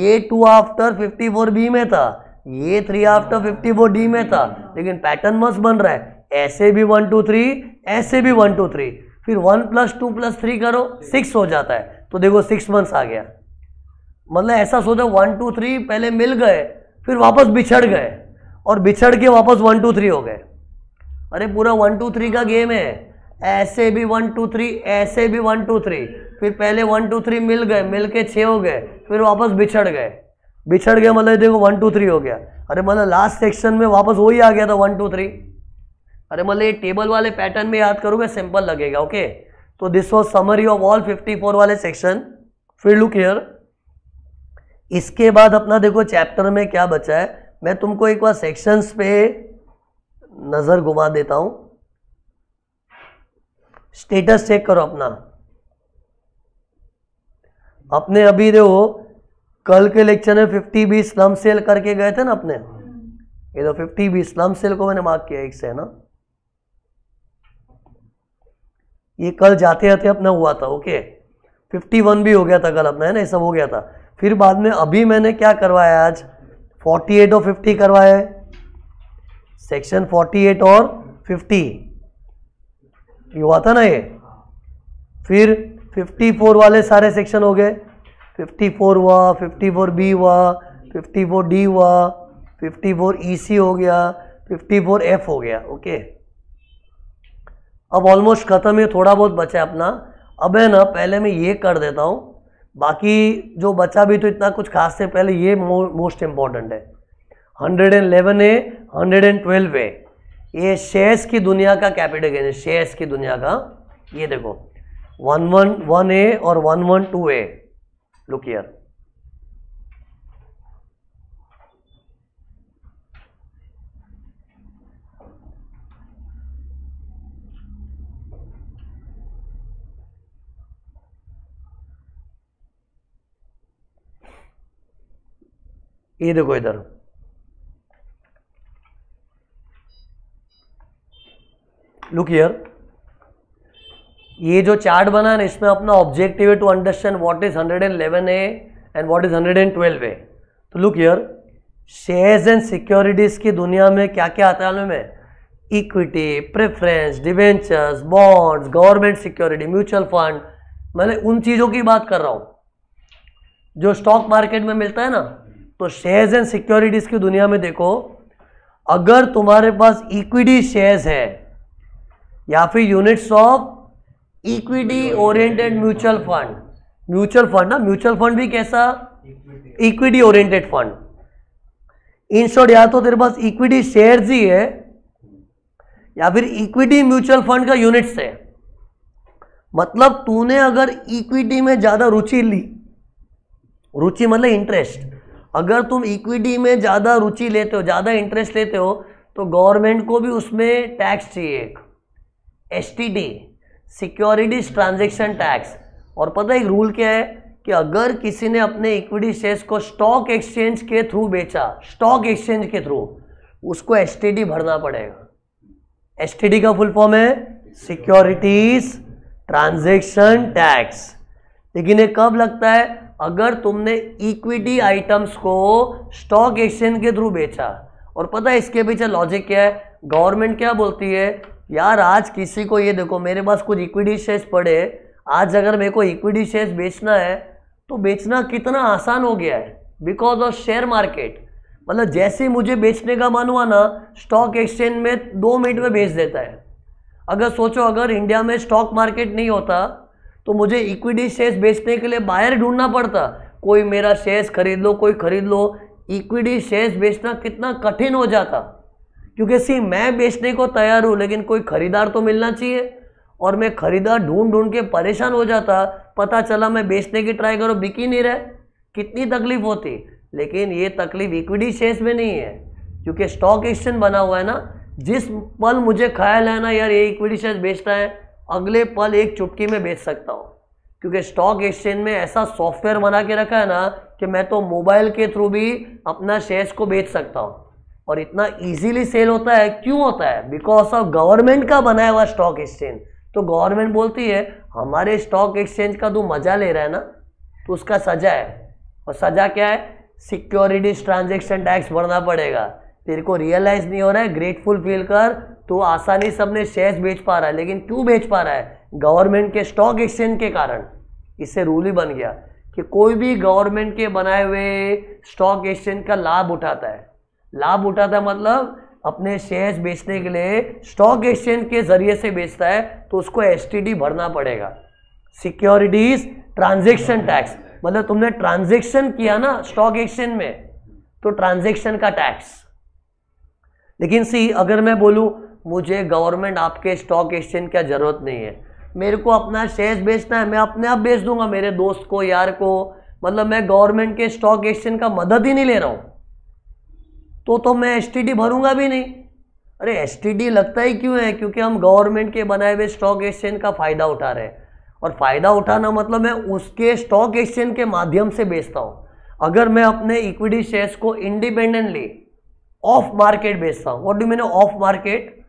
A: ये two after fifty four B में था ये three after fifty four D में था लेकिन पैटर्न मस्त बन रहा है ऐसे भी वन टू थ्री ऐसे भी वन टू थ्री फिर one plus two plus three करो सिक्स हो जाता है तो देखो सिक्स मंथ्स आ गया मतलब ऐसा सोचो वन टू थ्री पहले मिल गए फिर वापस बिछड़ गए और बिछड़ के वापस वन टू थ्री हो गए अरे पूरा वन टू थ्री का गेम है ऐसे भी वन टू थ्री ऐसे भी वन टू थ्री फिर पहले वन टू थ्री मिल गए मिल के छः हो गए फिर वापस बिछड़ गए बिछड़ गए मतलब देखो वन टू थ्री हो गया अरे मतलब लास्ट सेक्शन में वापस वही आ गया था वन टू थ्री अरे मतलब ये टेबल वाले पैटर्न में याद करोगे सिंपल लगेगा ओके तो this was summary of all 54 वाले सेक्शन फिर लुक हेयर इसके बाद अपना देखो चैप्टर में क्या बचा है मैं तुमको एक बार सेक्शंस पे नज़र घुमा देता हूँ स्टेटस चेक करो अपना अपने अभी देखो कल के लेक्चर में फिफ्टी बी स्लम सेल करके गए थे ना अपने ये तो फिफ्टी बी स्लम सेल को मैंने मार्क किया एक से है ना ये कल जाते जाते अपना हुआ था ओके फिफ्टी वन भी हो गया था कल अपना है ना ये सब हो गया था फिर बाद में अभी मैंने क्या करवाया आज फोर्टी एट और फिफ्टी करवाया है सेक्शन फोर्टी एट और फिफ्टी ये हुआ था ना ये फिर फिफ्टी फोर वाले सारे सेक्शन हो गए फिफ्टी फोर हुआ फिफ्टी फोर बी हुआ फिफ्टी फोर डी हुआ फिफ्टी फोर ई सी हो गया फिफ्टी फोर एफ हो गया ओके okay? अब ऑलमोस्ट ख़त्म है थोड़ा बहुत बचा है अपना अब है ना पहले मैं ये कर देता हूँ बाकी जो बचा भी तो इतना कुछ खास से पहले ये मोस्ट इम्पॉर्टेंट है hundred and 111 A twelve A ये शेयर्स की दुनिया का कैपिटल गेन है शेयर्स की दुनिया का ये देखो वन वन वन ए और टू ए लुक हियर ये देखो इधर लुक हियर ये जो चार्ट बना है ना इसमें अपना ऑब्जेक्टिव है to understand what is 111 A and what is 112 A तो look here shares and securities की दुनिया में क्या क्या आता है हमें equity preference debentures bonds government security mutual fund मैंने उन चीज़ों की बात कर रहा हूं जो स्टॉक मार्केट में मिलता है ना तो शेयर्स एंड सिक्योरिटीज़ की दुनिया में देखो अगर तुम्हारे पास इक्विटी शेयर्स है या फिर units of equity oriented mutual fund mutual fund ना म्यूचुअल फंड भी कैसा equity oriented fund in short या तो तेरे पास इक्विटी शेयर ही है या फिर इक्विटी म्यूचुअल फंड का यूनिट्स है मतलब तूने अगर इक्विटी में ज़्यादा रुचि ली रुचि मतलब इंटरेस्ट अगर तुम इक्विटी में ज़्यादा रुचि लेते हो ज़्यादा इंटरेस्ट लेते हो तो गवर्नमेंट को भी उसमें टैक्स चाहिए एक S T T securities transaction tax और पता है रूल क्या है कि अगर किसी ने अपने इक्विटी शेयर्स को स्टॉक एक्सचेंज के थ्रू बेचा स्टॉक एक्सचेंज के थ्रू उसको एस भरना पड़ेगा एस का फुल फॉर्म है सिक्योरिटीज ट्रांजेक्शन टैक्स लेकिन ये कब लगता है अगर तुमने इक्विटी आइटम्स को स्टॉक एक्सचेंज के थ्रू बेचा और पता है इसके पीछे लॉजिक क्या है गवर्नमेंट क्या बोलती है यार आज किसी को ये देखो मेरे पास कुछ इक्विटी शेयर्स पड़े आज अगर मेरे को इक्विटी शेयर्स बेचना है तो बेचना कितना आसान हो गया है बिकॉज ऑफ शेयर मार्केट मतलब जैसे मुझे बेचने का मन हुआ ना स्टॉक एक्सचेंज में दो मिनट में बेच देता है अगर सोचो अगर इंडिया में स्टॉक मार्केट नहीं होता तो मुझे इक्विटी शेयर्स बेचने के लिए बाहर ढूंढना पड़ता कोई मेरा शेयर्स खरीद लो कोई खरीद लो इक्विटी शेयर्स बेचना कितना कठिन हो जाता क्योंकि सी मैं बेचने को तैयार हूँ लेकिन कोई खरीदार तो मिलना चाहिए और मैं खरीदार ढूंढ ढूंढ के परेशान हो जाता पता चला मैं बेचने की ट्राई करो बिकी नहीं रहे कितनी तकलीफ होती लेकिन ये तकलीफ इक्विटी शेयर्स में नहीं है क्योंकि स्टॉक एक्सचेंज बना हुआ है ना जिस पल मुझे ख्याल है ना यार ये इक्विटी शेयर्स बेचता है अगले पल एक चुटकी में बेच सकता हूँ क्योंकि स्टॉक एक्सचेंज में ऐसा सॉफ्टवेयर बना के रखा है ना कि मैं तो मोबाइल के थ्रू भी अपना शेयर्स को बेच सकता हूँ और इतना इजीली सेल होता है क्यों होता है बिकॉज ऑफ गवर्नमेंट का बनाया हुआ स्टॉक एक्सचेंज तो गवर्नमेंट बोलती है हमारे स्टॉक एक्सचेंज का तू मजा ले रहा है ना तो उसका सजा है और सजा क्या है सिक्योरिटीज ट्रांजेक्शन टैक्स भरना पड़ेगा तेरे को रियलाइज नहीं हो रहा है ग्रेटफुल फील कर तो आसानी से अपने शेयर्स बेच पा रहा है लेकिन क्यों बेच पा रहा है गवर्नमेंट के स्टॉक एक्सचेंज के कारण इससे रूल ही बन गया कि कोई भी गवर्नमेंट के बनाए हुए स्टॉक एक्सचेंज का लाभ उठाता है लाभ उठाता है मतलब अपने शेयर्स बेचने के लिए स्टॉक एक्सचेंज के ज़रिए से बेचता है तो उसको एस भरना पड़ेगा सिक्योरिटीज़ ट्रांजेक्शन टैक्स मतलब तुमने ट्रांजेक्शन किया ना स्टॉक एक्सचेंज में तो ट्रांजेक्शन का टैक्स लेकिन सी अगर मैं बोलूं मुझे गवर्नमेंट आपके स्टॉक एक्सचेंज क्या ज़रूरत नहीं है मेरे को अपना शेयर्स बेचना है मैं अपने आप बेच दूंगा मेरे दोस्त को यार को मतलब मैं गवर्नमेंट के स्टॉक एक्सचेंज का मदद ही नहीं ले रहा हूँ तो तो मैं एस भरूंगा भी नहीं अरे एस लगता ही क्यों है क्योंकि हम गवर्नमेंट के बनाए हुए स्टॉक एक्सचेंज का फ़ायदा उठा रहे हैं और फ़ायदा उठाना मतलब मैं उसके स्टॉक एक्सचेंज के माध्यम से बेचता हूँ अगर मैं अपने इक्विटी शेयर्स को इंडिपेंडेंटली ऑफ मार्केट बेचता हूँ what do mean off market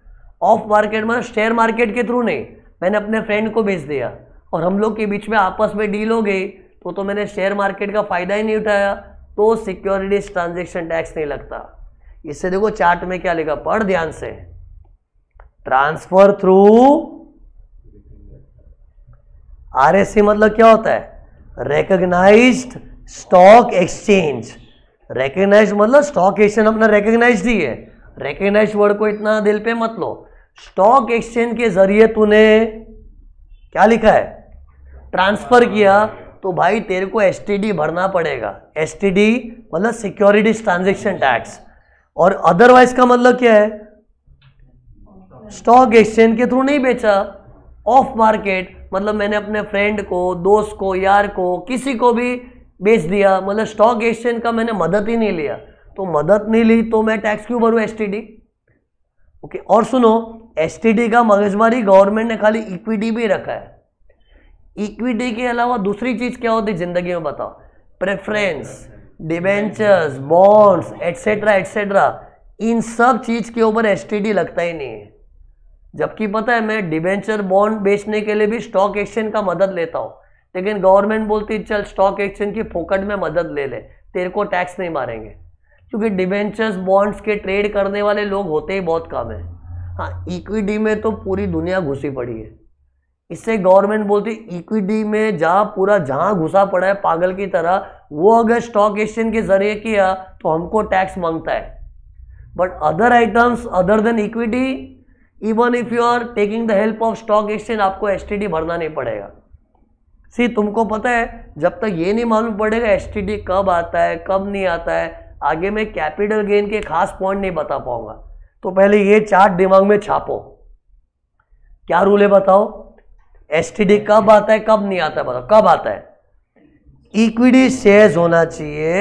A: off market में शेयर मार्केट के थ्रू नहीं मैंने अपने फ्रेंड को भेज दिया और हम लोग के बीच में आपस में डील हो गई तो तो मैंने शेयर मार्केट का फ़ायदा ही नहीं उठाया तो सिक्योरिटीज ट्रांजेक्शन टैक्स नहीं लगता इससे देखो चार्ट में क्या लिखा पढ़ ध्यान से ट्रांसफर थ्रू आर मतलब क्या होता है रेकग्नाइज स्टॉक एक्सचेंज रेकग्नाइज मतलब स्टॉक एक्सचेंज अपना रेकग्नाइज ही है रेकग्नाइज वर्ड को इतना दिल पे मत लो स्टॉक एक्सचेंज के जरिए तूने क्या लिखा है ट्रांसफर किया तो भाई तेरे को एस भरना पड़ेगा एस मतलब सिक्योरिटीज ट्रांजेक्शन टैक्स और अदरवाइज का मतलब क्या है स्टॉक एक्सचेंज के थ्रू नहीं बेचा ऑफ मार्केट मतलब मैंने अपने फ्रेंड को दोस्त को यार को किसी को भी बेच दिया मतलब स्टॉक एक्सचेंज का मैंने मदद ही नहीं लिया तो मदद नहीं ली तो मैं टैक्स क्यों भरूँ एस ओके okay, और सुनो एस का मगजमारी गवर्नमेंट ने खाली इक्विटी भी रखा है इक्विटी के अलावा दूसरी चीज क्या होती है जिंदगी में बताओ preference debentures bonds etcetera etcetera इन सब चीज के ऊपर एस लगता ही नहीं है जबकि पता है मैं डिबेंचर बॉन्ड बेचने के लिए भी स्टॉक एक्सचेंज का मदद लेता हूँ लेकिन गवर्नमेंट बोलती चल स्टॉक एक्सचेंज की फोकट में मदद ले ले तेरे को टैक्स नहीं मारेंगे क्योंकि डिबेंचर्स बॉन्ड्स के ट्रेड करने वाले लोग होते ही बहुत कम है हाँ इक्विटी में तो पूरी दुनिया घुसी पड़ी है इससे गवर्नमेंट बोलती है इक्विटी में जहाँ पूरा जहाँ घुसा पड़ा है पागल की तरह वो अगर स्टॉक एक्सचेंज के जरिए किया तो हमको टैक्स मांगता है but other items other than equity even if you are taking the help of stock exchange आपको एस भरना नहीं पड़ेगा सी तुमको पता है जब तक ये नहीं मालूम पड़ेगा एस कब आता है कब नहीं आता है आगे मैं कैपिटल गेन के खास पॉइंट नहीं बता पाऊंगा तो पहले ये चार्ट दिमाग में छापो क्या रूल है बताओ एस कब आता है कब नहीं आता है बताओ कब आता है इक्विटी शेयर होना चाहिए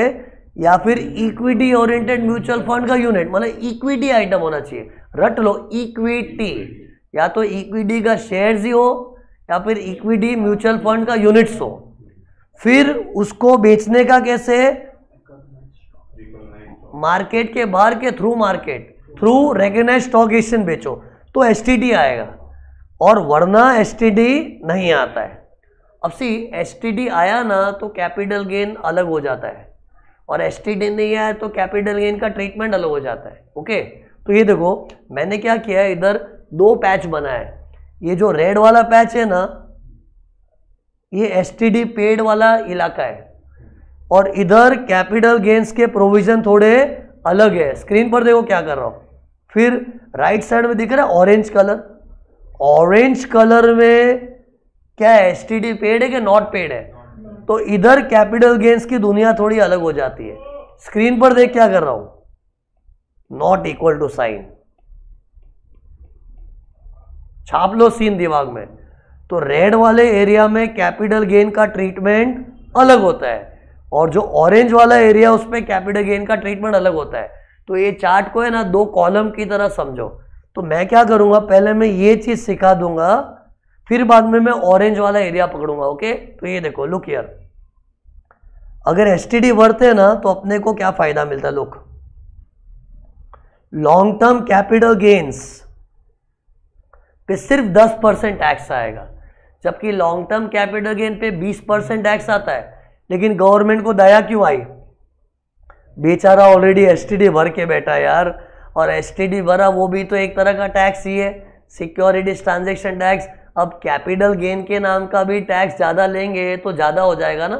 A: या फिर इक्विटी ओरिएंटेड म्यूचुअल फंड का यूनिट मतलब इक्विटी आइटम होना चाहिए रट लो इक्विटी या तो इक्विटी का शेयर ही हो या फिर इक्विटी म्यूचुअल फंड का यूनिट्स हो फिर उसको बेचने का कैसे है मार्केट के बाहर के through market through recognise stock exchange बेचो तो एस आएगा और वरना एस नहीं आता है अब सी एस आया ना तो कैपिटल गेन अलग हो जाता है और एस नहीं आया तो कैपिटल गेन का ट्रीटमेंट अलग हो जाता है ओके तो ये देखो मैंने क्या किया है इधर दो पैच बनाया है ये जो रेड वाला पैच है ना ये एस पेड वाला इलाका है और इधर कैपिटल गेन्स के प्रोविजन थोड़े अलग है स्क्रीन पर देखो क्या कर रहा हूं फिर राइट साइड में दिख रहा है ऑरेंज कलर ऑरेंज कलर में क्या है एस पेड है कि नॉट पेड है तो इधर कैपिटल गेन्स की दुनिया थोड़ी अलग हो जाती है स्क्रीन पर देख क्या कर रहा हूं नॉट इक्वल टू साइन छाप लो सीन दिमाग में तो रेड वाले एरिया में कैपिटल गेन का ट्रीटमेंट अलग होता है और जो ऑरेंज वाला एरिया उसमें कैपिटल गेन का ट्रीटमेंट अलग होता है तो ये चार्ट को है ना दो कॉलम की तरह समझो तो मैं क्या करूंगा पहले मैं ये चीज़ सिखा दूंगा फिर बाद में मैं ऑरेंज वाला एरिया पकड़ूंगा ओके तो ये देखो लुक यार अगर एस टी डी बढ़ते हैं ना तो अपने को क्या फ़ायदा मिलता है look long term capital gains पे सिर्फ दस परसेंट टैक्स आएगा जबकि लॉन्ग टर्म कैपिटल गेन पे बीस परसेंट टैक्स आता है लेकिन गवर्नमेंट को दया क्यों आई बेचारा ऑलरेडी एस भर के बैठा यार और एस भरा वो भी तो एक तरह का टैक्स ही है सिक्योरिटीज ट्रांजेक्शन टैक्स अब कैपिटल गेन के नाम का भी टैक्स ज़्यादा लेंगे तो ज़्यादा हो जाएगा ना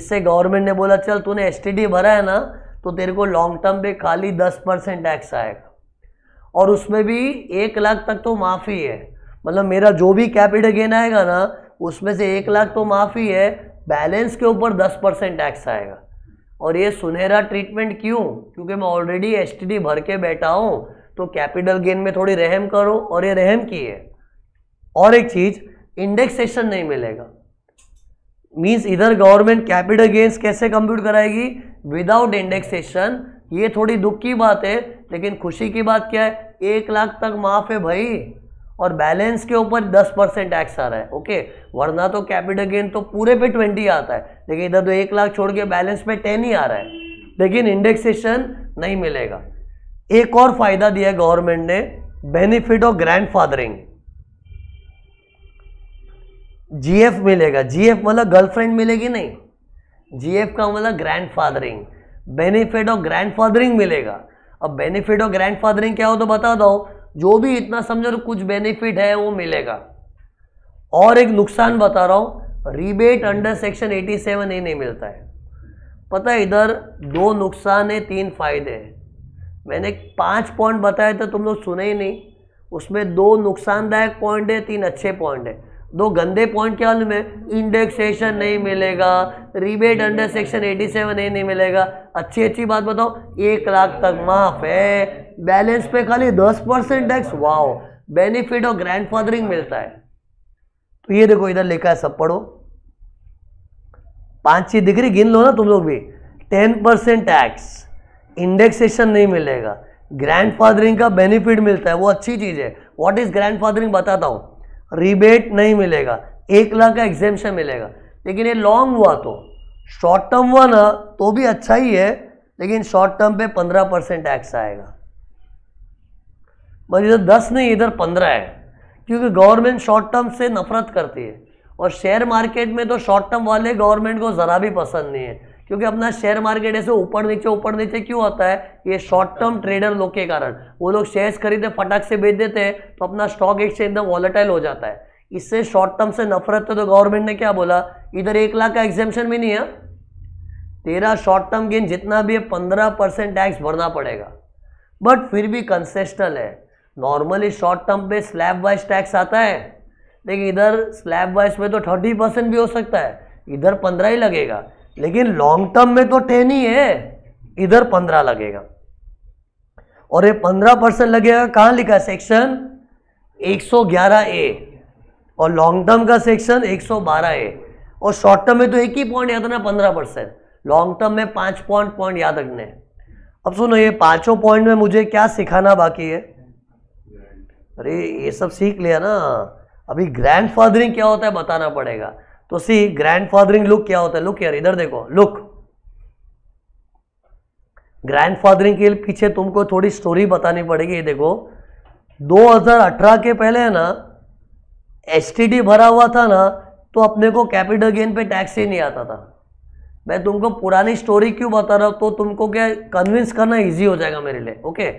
A: इससे गवर्नमेंट ने बोला चल तूने एस भरा है ना तो तेरे को लॉन्ग टर्म पे खाली दस परसेंट टैक्स आएगा और उसमें भी एक लाख तक तो माफ़ी है मतलब मेरा जो भी कैपिटल गेन आएगा ना उसमें से एक लाख तो माफ़ी है बैलेंस के ऊपर दस परसेंट टैक्स आएगा और ये सुनहरा ट्रीटमेंट क्यों क्योंकि मैं ऑलरेडी एस भर के बैठा हूँ तो कैपिटल गेन में थोड़ी रहम करो और ये रहम की है और एक चीज़ इंडेक्सेशन नहीं मिलेगा मीन्स इधर गवर्नमेंट कैपिटल गेन्स कैसे कंप्यूट कराएगी विदाउट इंडेक्सेशन ये थोड़ी दुख की बात है लेकिन खुशी की बात क्या है एक लाख तक माफ है भाई और बैलेंस के ऊपर दस परसेंट टैक्स आ रहा है ओके वरना तो कैपिटल गेन तो पूरे पे ट्वेंटी आता है लेकिन इधर तो एक लाख छोड़ के बैलेंस पे टेन ही आ रहा है लेकिन इंडेक्सेशन नहीं मिलेगा एक और फायदा दिया गवर्नमेंट ने बेनिफिट ऑफ ग्रैंडफादरिंग जीएफ मिलेगा जीएफ मतलब गर्लफ्रेंड मिलेगी नहीं जीएफ का मतलब grandfathering benefit of fathering मिलेगा अब बेनिफिट ऑफ फादरिंग क्या हो तो बता दो जो भी इतना समझो कुछ बेनिफिट है वो मिलेगा और एक नुकसान बता रहा हूँ रिबेट अंडर सेक्शन 87 ए नहीं मिलता है पता है इधर दो नुकसान है तीन फायदे हैं मैंने पांच पॉइंट बताया तो तुम लोग सुने ही नहीं उसमें दो नुकसानदायक पॉइंट है तीन अच्छे पॉइंट है दो गंदे पॉइंट क्या हाल में इंडेक्सेशन नहीं मिलेगा रिबेट अंडर सेक्शन 87 ए नहीं मिलेगा अच्छी अच्छी बात बताओ एक लाख तक माफ है बैलेंस पे खाली 10 परसेंट टैक्स वाओ बेनिफिट और ग्रैंडफादरिंग मिलता है तो ये देखो इधर लिखा है सब पढ़ो पांच छह डिग्री गिन लो ना तुम लोग भी टेन परसेंट टैक्स इंडेक्सेशन नहीं मिलेगा ग्रैंड का बेनिफिट मिलता है वो अच्छी चीज़ है वॉट इज़ ग्रैंड बताता हूँ रिबेट नहीं मिलेगा एक लाख का एग्जेम्पन मिलेगा लेकिन ये लॉन्ग हुआ तो शॉर्ट टर्म हुआ ना तो भी अच्छा ही है लेकिन शॉर्ट टर्म पे पंद्रह परसेंट टैक्स आएगा बस इधर दस नहीं इधर पंद्रह है क्योंकि गवर्नमेंट शॉर्ट टर्म से नफरत करती है और शेयर मार्केट में तो शॉर्ट टर्म वाले गवर्नमेंट को ज़रा भी पसंद नहीं है क्योंकि अपना शेयर मार्केट ऐसे ऊपर नीचे ऊपर नीचे क्यों होता है ये शॉर्ट टर्म ट्रेडर लोग के कारण वो लोग शेयर्स खरीदे फटाक से बेच देते हैं तो अपना स्टॉक एक्सचेंज एकदम वॉलेटाइल हो जाता है इससे शॉर्ट टर्म से नफरत है तो गवर्नमेंट तो ने क्या बोला इधर एक लाख का एग्जेम्पन भी नहीं है तेरा शॉर्ट टर्म गेन जितना भी है पंद्रह परसेंट टैक्स भरना पड़ेगा बट फिर भी कंसेशनल है नॉर्मली शॉर्ट टर्म पे स्लैब वाइज टैक्स आता है लेकिन इधर स्लैब वाइज में तो थर्टी परसेंट भी हो सकता है इधर पंद्रह ही लगेगा लेकिन लॉन्ग टर्म में तो टेन ही है इधर पंद्रह लगेगा और ये पंद्रह परसेंट लगेगा कहां लिखा सेक्शन 111 ए और लॉन्ग टर्म का सेक्शन 112 ए और शॉर्ट टर्म में तो एक ही पॉइंट याद रखना पंद्रह परसेंट लॉन्ग टर्म में पांच पॉइंट पॉइंट याद रखने अब सुनो ये पांचों पॉइंट में मुझे क्या सिखाना बाकी है अरे ये सब सीख लिया ना अभी ग्रैंड फादरिंग क्या होता है बताना पड़ेगा तो सी ग्रैंडफादरिंग लुक क्या होता है लुक यार इधर देखो लुक ग्रैंडफादरिंग के पीछे तुमको थोड़ी स्टोरी बतानी पड़ेगी देखो 2018 के पहले है ना एस भरा हुआ था ना तो अपने को कैपिटल गेन पे टैक्स ही नहीं आता था मैं तुमको पुरानी स्टोरी क्यों बता रहा हूँ तो तुमको क्या कन्विंस करना इजी हो जाएगा मेरे लिए ओके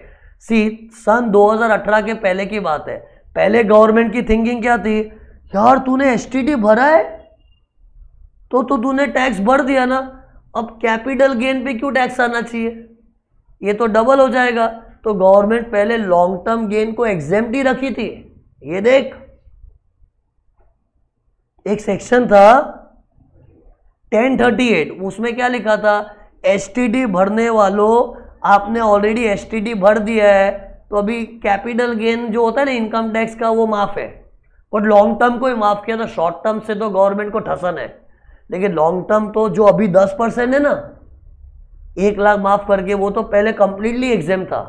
A: सी सन 2018 के पहले की बात है पहले गवर्नमेंट की थिंकिंग क्या थी यार तूने एस भरा है तो तो तूने टैक्स बढ़ दिया ना अब कैपिटल गेन पे क्यों टैक्स आना चाहिए ये तो डबल हो जाएगा तो गवर्नमेंट पहले लॉन्ग टर्म गेन को एग्जेम्प्ट ही रखी थी ये देख एक सेक्शन था 1038 उसमें क्या लिखा था एसटीडी भरने वालों आपने ऑलरेडी एसटीडी भर दिया है तो अभी कैपिटल गेन जो होता है ना इनकम टैक्स का वो माफ़ है बट लॉन्ग टर्म को ही माफ़ किया था शॉर्ट टर्म से तो गवर्नमेंट को ठसन है लेकिन लॉन्ग टर्म तो जो अभी दस परसेंट है ना एक लाख माफ़ करके वो तो पहले कम्प्लीटली एग्जाम था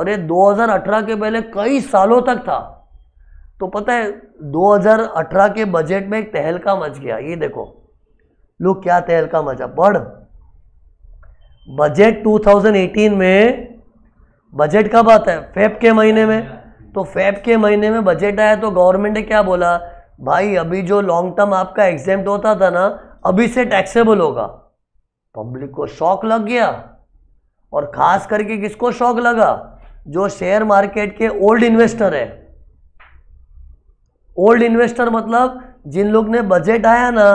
A: और ये 2018 के पहले कई सालों तक था तो पता है 2018 के बजट में एक तहलका मच गया ये देखो लोग क्या तहलका मचा पढ़ बजट 2018 में बजट कब आता है फेब के महीने में तो फेब के महीने में बजट आया तो गवर्नमेंट ने क्या बोला भाई अभी जो लॉन्ग टर्म आपका एग्जाम होता था ना अभी से टैक्सेबल होगा पब्लिक को शौक लग गया और खास करके किसको शौक लगा जो शेयर मार्केट के ओल्ड इन्वेस्टर है ओल्ड इन्वेस्टर मतलब जिन लोग ने बजट आया ना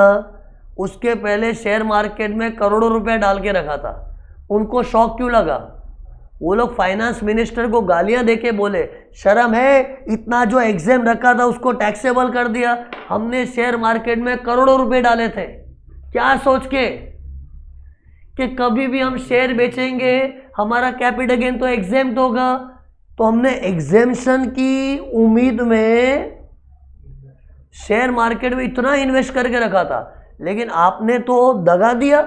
A: उसके पहले शेयर मार्केट में करोड़ों रुपए डाल के रखा था उनको शौक क्यों लगा वो लोग फाइनेंस मिनिस्टर को गालियां देके बोले शर्म है इतना जो एग्जाम रखा था उसको टैक्सेबल कर दिया हमने शेयर मार्केट में करोड़ों रुपए डाले थे क्या सोच के कि कभी भी हम शेयर बेचेंगे हमारा कैपिटल गेन तो एग्जाम होगा तो हमने एग्जेम्शन की उम्मीद में शेयर मार्केट में इतना इन्वेस्ट करके रखा था लेकिन आपने तो दगा दिया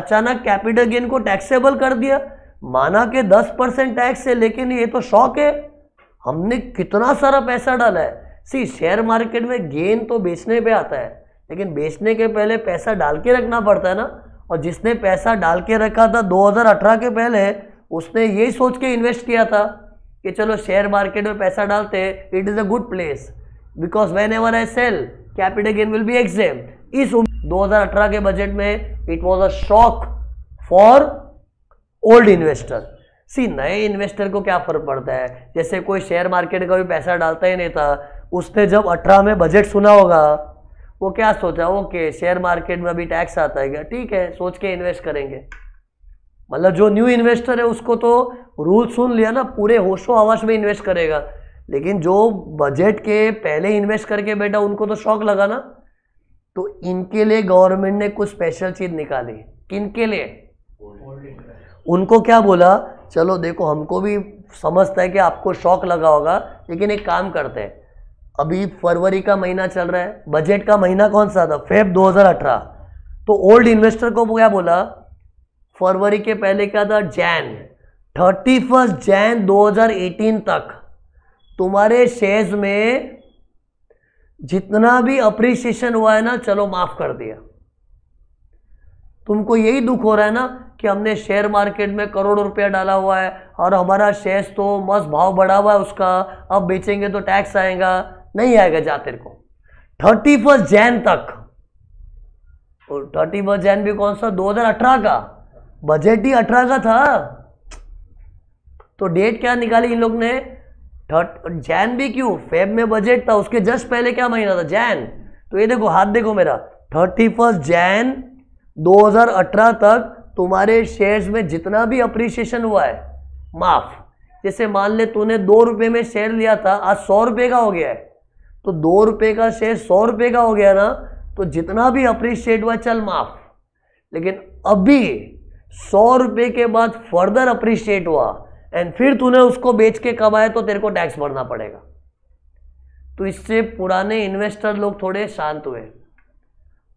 A: अचानक कैपिटल गेन को टैक्सेबल कर दिया माना के 10 परसेंट टैक्स है लेकिन ये तो शौक है हमने कितना सारा पैसा डाला है सी शेयर मार्केट में गेन तो बेचने पे आता है लेकिन बेचने के पहले पैसा डाल के रखना पड़ता है ना और जिसने पैसा डाल के रखा था 2018 के पहले उसने यही सोच के इन्वेस्ट किया था कि चलो शेयर मार्केट में पैसा डालते हैं it is a good place because whenever I sell capital gain will be exempt इस दो के बजट में it was a shock for old investor सी नए इन्वेस्टर को क्या फर्क पड़ता है जैसे कोई शेयर मार्केट का भी पैसा डालता ही नहीं था उसने जब अठारह में बजट सुना होगा वो क्या सोचा ओके शेयर मार्केट में अभी टैक्स आता है क्या ठीक है सोच के इन्वेस्ट करेंगे मतलब जो न्यू इन्वेस्टर है उसको तो रूल सुन लिया ना पूरे होशो हवास में इन्वेस्ट करेगा लेकिन जो बजट के पहले इन्वेस्ट करके बैठा उनको तो शौक लगा ना तो इनके लिए गवर्नमेंट ने कुछ स्पेशल चीज निकाली किनके लिए उनको क्या बोला चलो देखो हमको भी समझता है कि आपको शौक लगा होगा लेकिन एक काम करते हैं अभी फरवरी का महीना चल रहा है बजट का महीना कौन सा था फेब 2018 तो ओल्ड इन्वेस्टर को क्या बोला फरवरी के पहले क्या था जैन थर्टी फर्स्ट जैन 2018 तक तुम्हारे शेयर्स में जितना भी अप्रिसिएशन हुआ है ना चलो माफ़ कर दिया तुमको यही दुख हो रहा है ना कि हमने शेयर मार्केट में करोड़ों रुपया डाला हुआ है और हमारा शेयर्स तो मस्त भाव बढ़ा हुआ है उसका अब बेचेंगे तो टैक्स आएगा नहीं आएगा जा तेरे को थर्टी फर्स्ट जैन तक थर्टी फर्स्ट जैन भी कौन सा दो हजार अठारह का बजट ही अठारह का था तो डेट क्या निकाली इन लोग ने थर्ट जैन भी क्यों फेब में बजट था उसके जस्ट पहले क्या महीना था जैन तो ये देखो हाथ देखो मेरा थर्टी फर्स्ट जैन 2018 तक तुम्हारे शेयर्स में जितना भी अप्रिशिएशन हुआ है माफ जैसे मान ले तूने दो रुपये में शेयर लिया था आज सौ रुपये का हो गया है तो दो रुपये का शेयर सौ रुपये का हो गया ना तो जितना भी अप्रिशिएट हुआ चल माफ लेकिन अभी सौ रुपये के बाद फर्दर अप्रिशिएट हुआ एंड फिर तूने उसको बेच के कमाया तो तेरे को टैक्स भरना पड़ेगा तो इससे पुराने इन्वेस्टर लोग थोड़े शांत हुए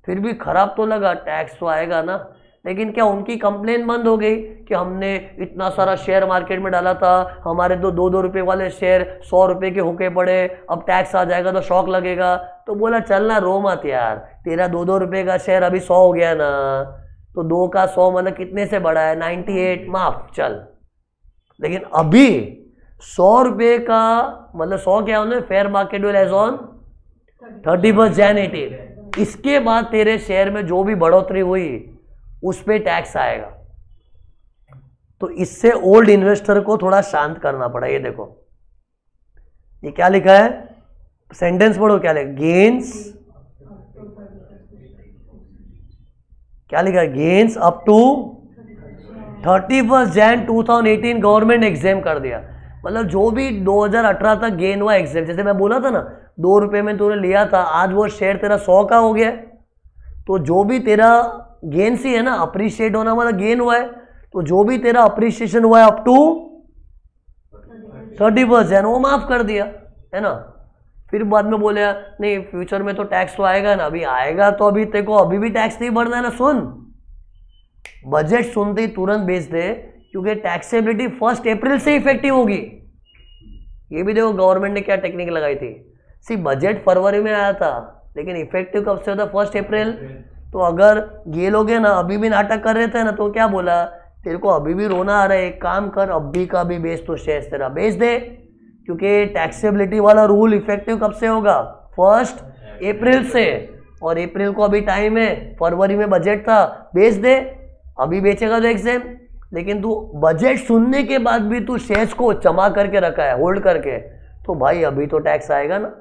A: फिर भी खराब तो लगा टैक्स तो आएगा ना लेकिन क्या उनकी कंप्लेन बंद हो गई कि हमने इतना सारा शेयर मार्केट में डाला था हमारे तो दो दो रुपये वाले शेयर सौ रुपये के होके पड़े अब टैक्स आ जाएगा तो शौक लगेगा तो बोला चलना रो मत यार तेरा दो दो रुपये का शेयर अभी सौ हो गया ना तो दो का सौ मतलब कितने से बढ़ा है नाइन्टी एट माफ चल लेकिन अभी सौ रुपये का मतलब सौ क्या होने fair market value as on thirty first Jan eighteen इसके बाद तेरे शेयर में जो भी बढ़ोतरी हुई उस पर टैक्स आएगा तो इससे ओल्ड इन्वेस्टर को थोड़ा शांत करना पड़ा ये देखो ये क्या लिखा है सेंटेंस पढ़ो क्या लिखा गेंस क्या लिखा है gains up to thirty first Jan two thousand eighteen government exempt कर दिया मतलब जो भी 2018 तक गेन हुआ एग्जाम जैसे मैं बोला था ना दो रुपये में तूने लिया था आज वो शेयर तेरा सौ का हो गया तो जो भी तेरा गेन सी है ना अप्रिशिएट होना मतलब गेन हुआ है तो जो भी तेरा अप्रिशिएशन हुआ है अप टू थर्टी परसेंट वो माफ़ कर दिया है ना फिर बाद में बोले नहीं फ्यूचर में तो टैक्स तो आएगा ना अभी आएगा तो अभी तेरे को अभी भी टैक्स नहीं बढ़ना है ना सुन बजट सुनते ही तुरंत बेच दे क्योंकि टैक्सेबिलिटी फर्स्ट अप्रैल से इफेक्टिव होगी ये भी देखो गवर्नमेंट ने क्या टेक्निक लगाई थी सी बजट फरवरी में आया था लेकिन इफेक्टिव कब से होता है फर्स्ट अप्रैल तो अगर ये लोग हैं ना अभी भी नाटक कर रहे थे ना तो क्या बोला तेरे को अभी भी रोना आ रहा है एक काम कर अभी का भी बेच तो शेयर तेरा बेच दे क्योंकि टैक्सेबिलिटी वाला रूल इफेक्टिव कब से होगा फर्स्ट अप्रैल से और अप्रैल को अभी टाइम है फरवरी में बजट था बेच दे अभी बेचेगा तो एग्जाम लेकिन तू बजट सुनने के बाद भी तू शेयर्स को जमा करके रखा है होल्ड करके तो भाई अभी तो टैक्स आएगा ना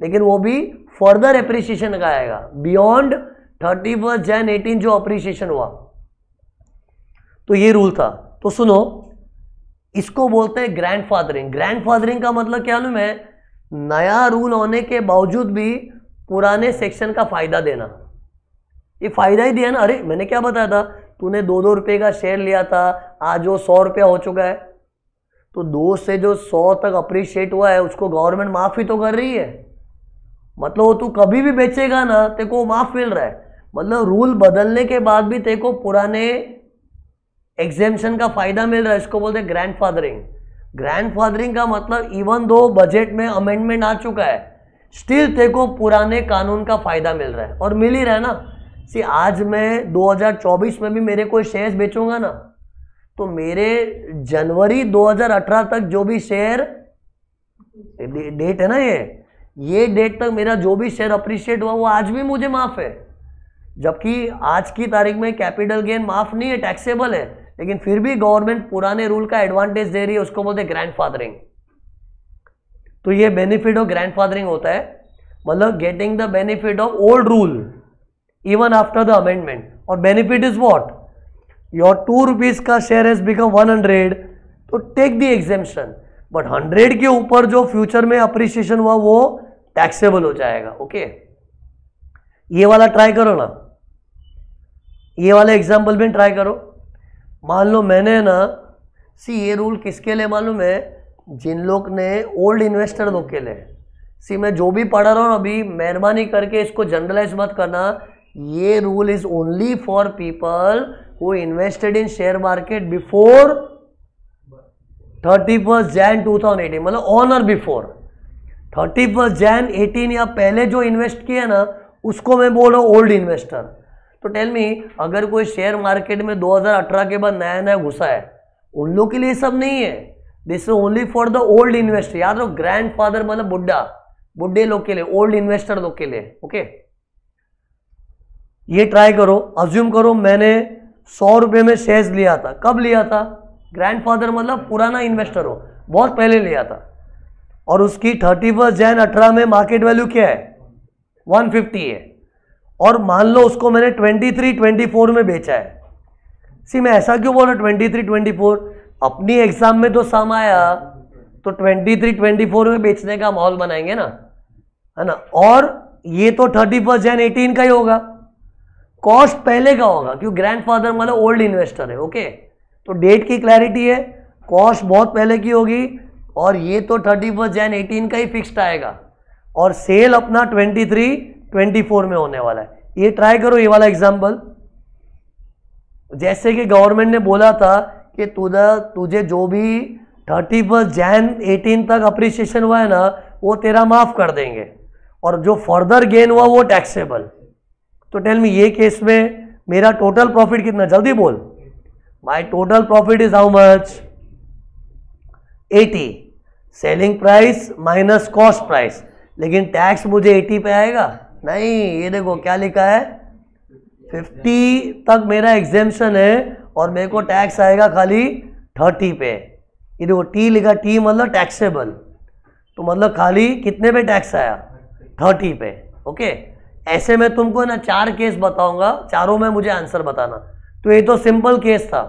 A: लेकिन वो भी फर्दर एप्रिसिएशन का आएगा beyond thirty first Jan eighteen जो अप्रिसिएशन हुआ तो ये रूल था तो सुनो इसको बोलते हैं ग्रैंड फादरिंग ग्रैंड फादरिंग का मतलब क्या है नया रूल होने के बावजूद भी पुराने सेक्शन का फायदा देना ये फायदा ही दिया ना अरे मैंने क्या बताया था तूने दो दो रुपए का शेयर लिया था आज वो सौ रुपया हो चुका है तो दो से जो सौ तक अप्रिशिएट हुआ है उसको गवर्नमेंट माफ़ ही तो कर रही है मतलब वो तू कभी भी बेचेगा ना तेरे को माफ मिल रहा है मतलब रूल बदलने के बाद भी तेरे को पुराने एग्जेम्शन का फायदा मिल रहा है इसको बोलते हैं ग्रैंड फादरिंग ग्रैंड फादरिंग का मतलब इवन दो बजट में अमेंडमेंट आ चुका है स्टिल तेरे को पुराने कानून का फायदा मिल रहा है और मिल ही रहा है ना सी आज मैं 2024 में भी मेरे कोई शेयर्स बेचूंगा ना तो मेरे जनवरी 2018 तक जो भी शेयर डेट है ना ये ये डेट तक मेरा जो भी शेयर अप्रिशिएट हुआ वो आज भी मुझे माफ़ है जबकि आज की तारीख में कैपिटल गेन माफ़ नहीं है टैक्सेबल है लेकिन फिर भी गवर्नमेंट पुराने रूल का एडवांटेज दे रही है उसको बोलते ग्रैंड फादरिंग तो ये बेनिफिट ऑफ ग्रैंड फादरिंग होता है मतलब getting the benefit of old rule even after the amendment और benefit is what your two rupees का share has become one hundred तो take the exemption but hundred के ऊपर जो फ्यूचर में अप्रिसिएशन हुआ वो टैक्सेबल हो जाएगा ओके ये वाला ट्राई करो ना ये वाला एग्जाम्पल भी ट्राई करो मान लो मैंने ना सी ये रूल किसके लिए मालूम है जिन लोग ने ओल्ड इन्वेस्टर लोग के लिए सी मैं जो भी पढ़ा रहा हूँ अभी मेहरबानी करके इसको जनरलाइज मत करना ये rule is only for people who invested in share market before thirty first Jan two thousand eighteen मतलब ऑन और before thirty first Jan eighteen या पहले जो इन्वेस्ट किया ना उसको मैं बोल रहा हूँ ओल्ड इन्वेस्टर तो टेल मी अगर कोई शेयर मार्केट में 2018 के बाद नया नया घुसा है उन मतलब लोग के लिए सब नहीं है this is only for the old investor याद रहो ग्रैंड फादर मतलब बुढ़ा बुढ़े लोग के लिए ओल्ड इन्वेस्टर लोग के लिए ओके ये ट्राई करो अज्यूम करो मैंने सौ रुपये में शेयर्स लिया था कब लिया था ग्रैंडफादर मतलब पुराना इन्वेस्टर हो बहुत पहले लिया था और उसकी थर्टी फर्स्ट जैन अठारह में मार्केट वैल्यू क्या है 150 है और मान लो उसको मैंने 23, 24 में बेचा है सी मैं ऐसा क्यों बोल रहा ट्वेंटी थ्री ट्वेंटी फोर अपनी एग्जाम में तो सम आया तो ट्वेंटी थ्री ट्वेंटी फोर में बेचने का माहौल बनाएंगे ना है ना और ये तो थर्टी फर्स्ट जैन एटीन का ही होगा कॉस्ट पहले का होगा क्योंकि ग्रैंडफादर मतलब ओल्ड इन्वेस्टर है ओके तो डेट की क्लैरिटी है कॉस्ट बहुत पहले की होगी और ये तो थर्टी फर्स्ट जैन एटीन का ही फिक्स्ड आएगा और सेल अपना ट्वेंटी थ्री ट्वेंटी फोर में होने वाला है ये ट्राई करो ये वाला एग्जाम्पल जैसे कि गवर्नमेंट ने बोला था कि तुझा तुझे जो भी थर्टी फर्स्ट जैन एटीन तक अप्रिसिएशन हुआ है ना वो तेरा माफ़ कर देंगे और जो फर्दर गेन हुआ वो टैक्सेबल तो टेल मी ये केस में मेरा टोटल प्रॉफिट कितना जल्दी बोल my total profit is how much 80 selling price minus cost price लेकिन टैक्स मुझे 80 पे आएगा नहीं ये देखो क्या लिखा है 50 तक मेरा एग्जेम्पन है और मेरे को टैक्स आएगा खाली 30 पे ये देखो टी लिखा टी मतलब टैक्सेबल तो मतलब खाली कितने पे टैक्स आया 30 पे ओके ऐसे में तुमको ना चार केस बताऊंगा चारों में मुझे आंसर बताना तो ये तो सिंपल केस था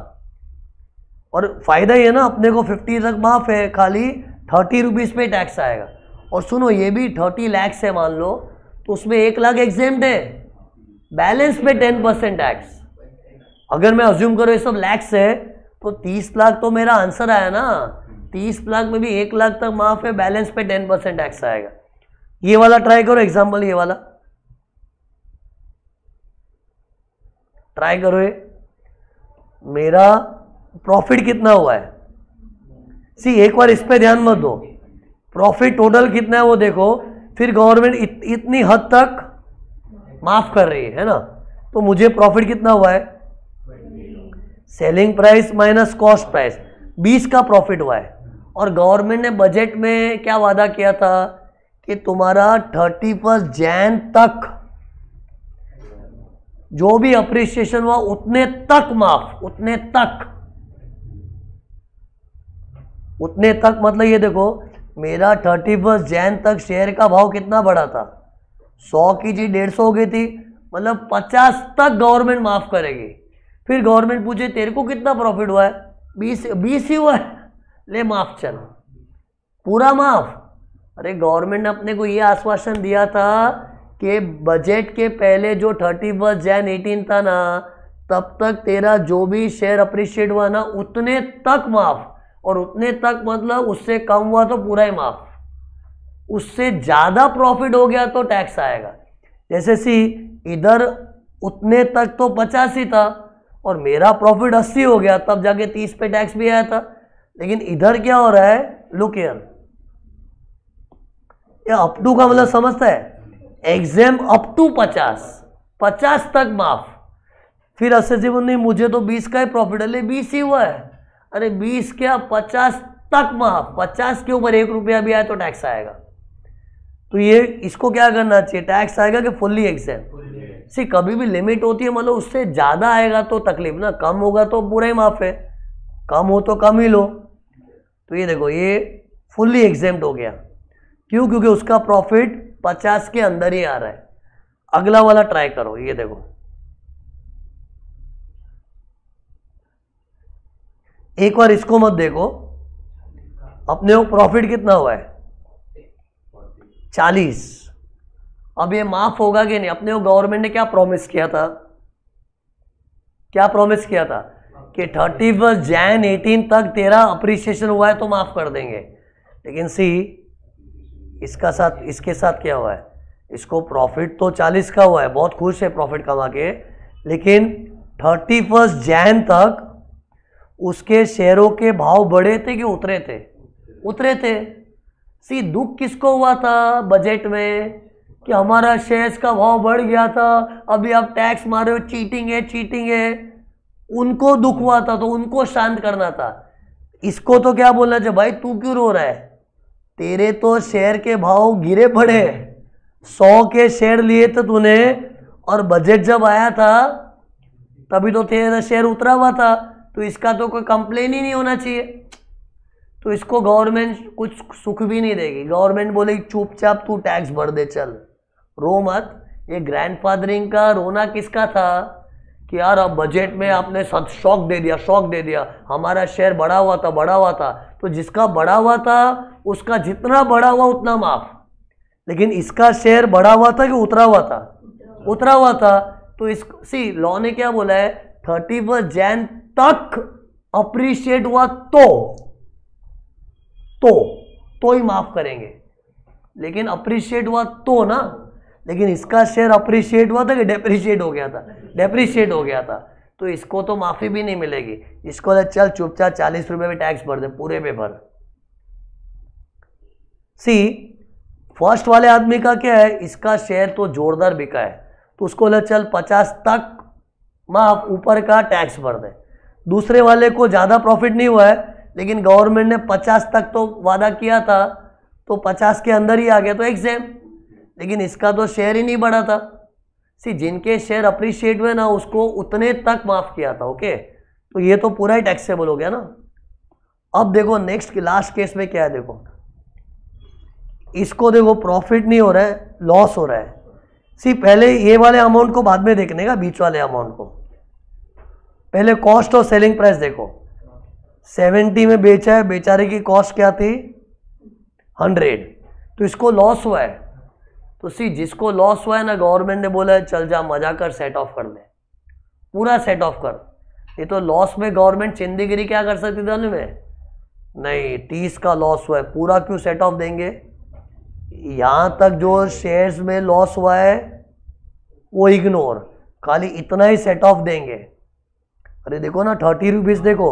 A: और फ़ायदा ये ना अपने को फिफ्टी तक माफ़ है खाली थर्टी रुपीज़ पे टैक्स आएगा और सुनो ये भी थर्टी लैक्स है मान लो तो उसमें एक लाख एग्जेम्ट है बैलेंस पे टेन परसेंट टैक्स अगर मैं अज्यूम करो ये सब लैक्स है तो तीस लाख तो मेरा आंसर आया ना तीस लाख में भी एक लाख तक माफ़ है बैलेंस पे टेन परसेंट टैक्स आएगा ये वाला ट्राई करो एग्जाम्पल ये वाला ट्राई करो ये मेरा प्रॉफिट कितना हुआ है सी एक बार इस पर ध्यान मत दो प्रॉफिट टोटल कितना है वो देखो फिर गवर्नमेंट इत, इतनी हद तक माफ कर रही है, है ना तो मुझे प्रॉफिट कितना हुआ है selling price minus cost price बीस का प्रॉफिट हुआ है और गवर्नमेंट ने बजट में क्या वादा किया था कि तुम्हारा थर्टी फर्स्ट जैन तक जो भी अप्रिसिएशन हुआ उतने तक माफ उतने तक उतने तक मतलब ये देखो मेरा थर्टी फर्स्ट जैन तक शेयर का भाव कितना बढ़ा था सौ की चीज डेढ़ सौ हो गई थी मतलब पचास तक गवर्नमेंट माफ करेगी फिर गवर्नमेंट पूछे तेरे को कितना प्रॉफिट हुआ है बीस बीस ही हुआ है ले माफ चल पूरा माफ अरे गवर्नमेंट ने अपने को ये आश्वासन दिया था कि बजट के पहले जो थर्टी फर्स्ट जैन एटीन था ना तब तक तेरा जो भी शेयर अप्रिशिएट हुआ ना उतने तक माफ और उतने तक मतलब उससे कम हुआ तो पूरा ही माफ उससे ज़्यादा प्रॉफिट हो गया तो टैक्स आएगा जैसे सी इधर उतने तक तो पचास ही था और मेरा प्रॉफिट अस्सी हो गया तब जाके तीस पे टैक्स भी आया था लेकिन इधर क्या हो रहा है लुक एयर ये अपटू का मतलब समझता है एग्जाम अप टू पचास पचास तक माफ फिर ऐसे जीवन नहीं मुझे तो बीस का ही प्रॉफिट है बीस ही हुआ है अरे बीस क्या पचास तक माफ पचास के ऊपर एक रुपया भी आए तो टैक्स आएगा तो ये इसको क्या करना चाहिए टैक्स आएगा कि फुल्ली एग्जाम सी कभी भी लिमिट होती है मतलब उससे ज़्यादा आएगा तो तकलीफ ना कम होगा तो पूरा ही माफ है कम हो तो कम ही लो तो ये देखो ये फुल्ली एग्जाम्ड हो गया क्यों क्योंकि उसका प्रॉफिट पचास के अंदर ही आ रहा है अगला वाला ट्राई करो ये देखो एक बार इसको मत देखो अपने को प्रॉफिट कितना हुआ है चालीस अब ये माफ होगा कि नहीं अपने को गवर्नमेंट ने क्या प्रॉमिस किया था क्या प्रॉमिस किया था कि थर्टी फर्स्ट जैन एटीन तक तेरा अप्रिसिएशन हुआ है तो माफ कर देंगे लेकिन सी इसका साथ इसके साथ क्या हुआ है इसको प्रॉफिट तो 40 का हुआ है बहुत खुश है प्रॉफिट कमा के लेकिन थर्टी फर्स्ट जैन तक उसके शेयरों के भाव बढ़े थे कि उतरे थे उतरे थे सी दुख किसको हुआ था बजट में कि हमारा शेयर्स का भाव बढ़ गया था अभी आप टैक्स मारे हो चीटिंग है चीटिंग है उनको दुख हुआ था तो उनको शांत करना था इसको तो क्या बोलना चाहिए भाई तू क्यों रो रहा है तेरे तो शेयर के भाव गिरे पड़े सौ के शेयर लिए थे तूने और बजट जब आया था तभी तो तेरा शेयर उतरा हुआ था तो इसका तो कोई कंप्लेन ही नहीं होना चाहिए तो इसको गवर्नमेंट कुछ सुख भी नहीं देगी गवर्नमेंट बोलेगी चुपचाप तू टैक्स भर दे चल रो मत ये ग्रैंडफादरिंग का रोना किसका था कि यार अब बजट में आपने शौक दे दिया शौक दे दिया हमारा शेयर बढ़ा हुआ था बढ़ा हुआ था तो जिसका बढ़ा हुआ था उसका जितना बड़ा हुआ उतना माफ लेकिन इसका शेयर बढ़ा हुआ था कि उतरा हुआ था उतरा हुआ था तो इस सी लॉ ने क्या बोला है थर्टी फर्स्ट जैन तक अप्रिशिएट हुआ तो तो तो ही माफ करेंगे लेकिन अप्रिशिएट हुआ तो ना लेकिन इसका शेयर अप्रिशिएट हुआ था कि डेप्रिशिएट हो गया था डेप्रिशिएट हो गया था तो इसको तो माफ़ी भी नहीं मिलेगी इसको तो चल चुपचाप चालीस रुपये में टैक्स भर दे पूरे पे भर सी फर्स्ट वाले आदमी का क्या है इसका शेयर तो जोरदार बिका है तो उसको बोला चल पचास तक माफ ऊपर का टैक्स भर दें दूसरे वाले को ज़्यादा प्रॉफिट नहीं हुआ है लेकिन गवर्नमेंट ने पचास तक तो वादा किया था तो पचास के अंदर ही आ गया तो एक सेम लेकिन इसका तो शेयर ही नहीं बढ़ा था सी जिनके शेयर अप्रिशिएट हुए ना उसको उतने तक माफ़ किया था ओके तो ये तो पूरा ही टैक्सेबल हो गया ना अब देखो नेक्स्ट लास्ट केस में क्या है देखो इसको देखो प्रॉफिट नहीं हो रहा है लॉस हो रहा है सी पहले ये वाले अमाउंट को बाद में देखने का बीच वाले अमाउंट को पहले कॉस्ट और सेलिंग प्राइस देखो सेवेंटी में बेचा है बेचारे की कॉस्ट क्या थी हंड्रेड तो इसको लॉस हुआ है तो सी जिसको लॉस हुआ है ना गवर्नमेंट ने बोला है चल जा मजा कर सेट ऑफ कर ले पूरा सेट ऑफ कर ये तो लॉस में गवर्नमेंट चिंदीगिरी क्या कर सकती थी में नहीं तीस का लॉस हुआ है पूरा क्यों सेट ऑफ देंगे यहाँ तक जो शेयर्स में लॉस हुआ है वो इग्नोर खाली इतना ही सेट ऑफ देंगे अरे देखो ना थर्टी रुपीज़ देखो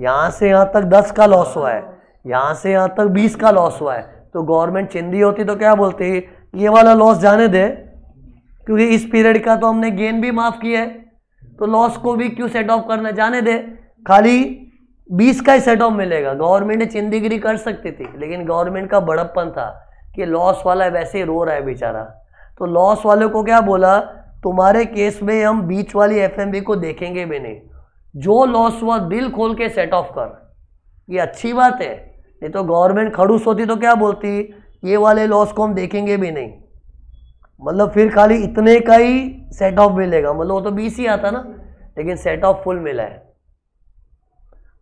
A: यहाँ से यहाँ तक दस का लॉस हुआ है यहाँ से यहाँ तक बीस का लॉस हुआ है तो गवर्नमेंट चिंदी होती तो क्या बोलती ये वाला लॉस जाने दे क्योंकि इस पीरियड का तो हमने गेन भी माफ़ किया है तो लॉस को भी क्यों सेट ऑफ करना जाने दे खाली बीस का ही सेट ऑफ मिलेगा गवर्नमेंट चिंदीगिरी कर सकती थी लेकिन गवर्नमेंट का बड़प्पन था कि लॉस वाला वैसे ही रो रहा है बेचारा तो लॉस वाले को क्या बोला तुम्हारे केस में हम बीच वाली एफ को देखेंगे भी नहीं जो लॉस हुआ दिल खोल के सेट ऑफ कर ये अच्छी बात है नहीं तो गवर्नमेंट खड़ूस होती तो क्या बोलती ये वाले लॉस को हम देखेंगे भी नहीं मतलब फिर खाली इतने का ही सेट ऑफ मिलेगा मतलब वो तो बीस ही आता ना लेकिन सेट ऑफ फुल मिला है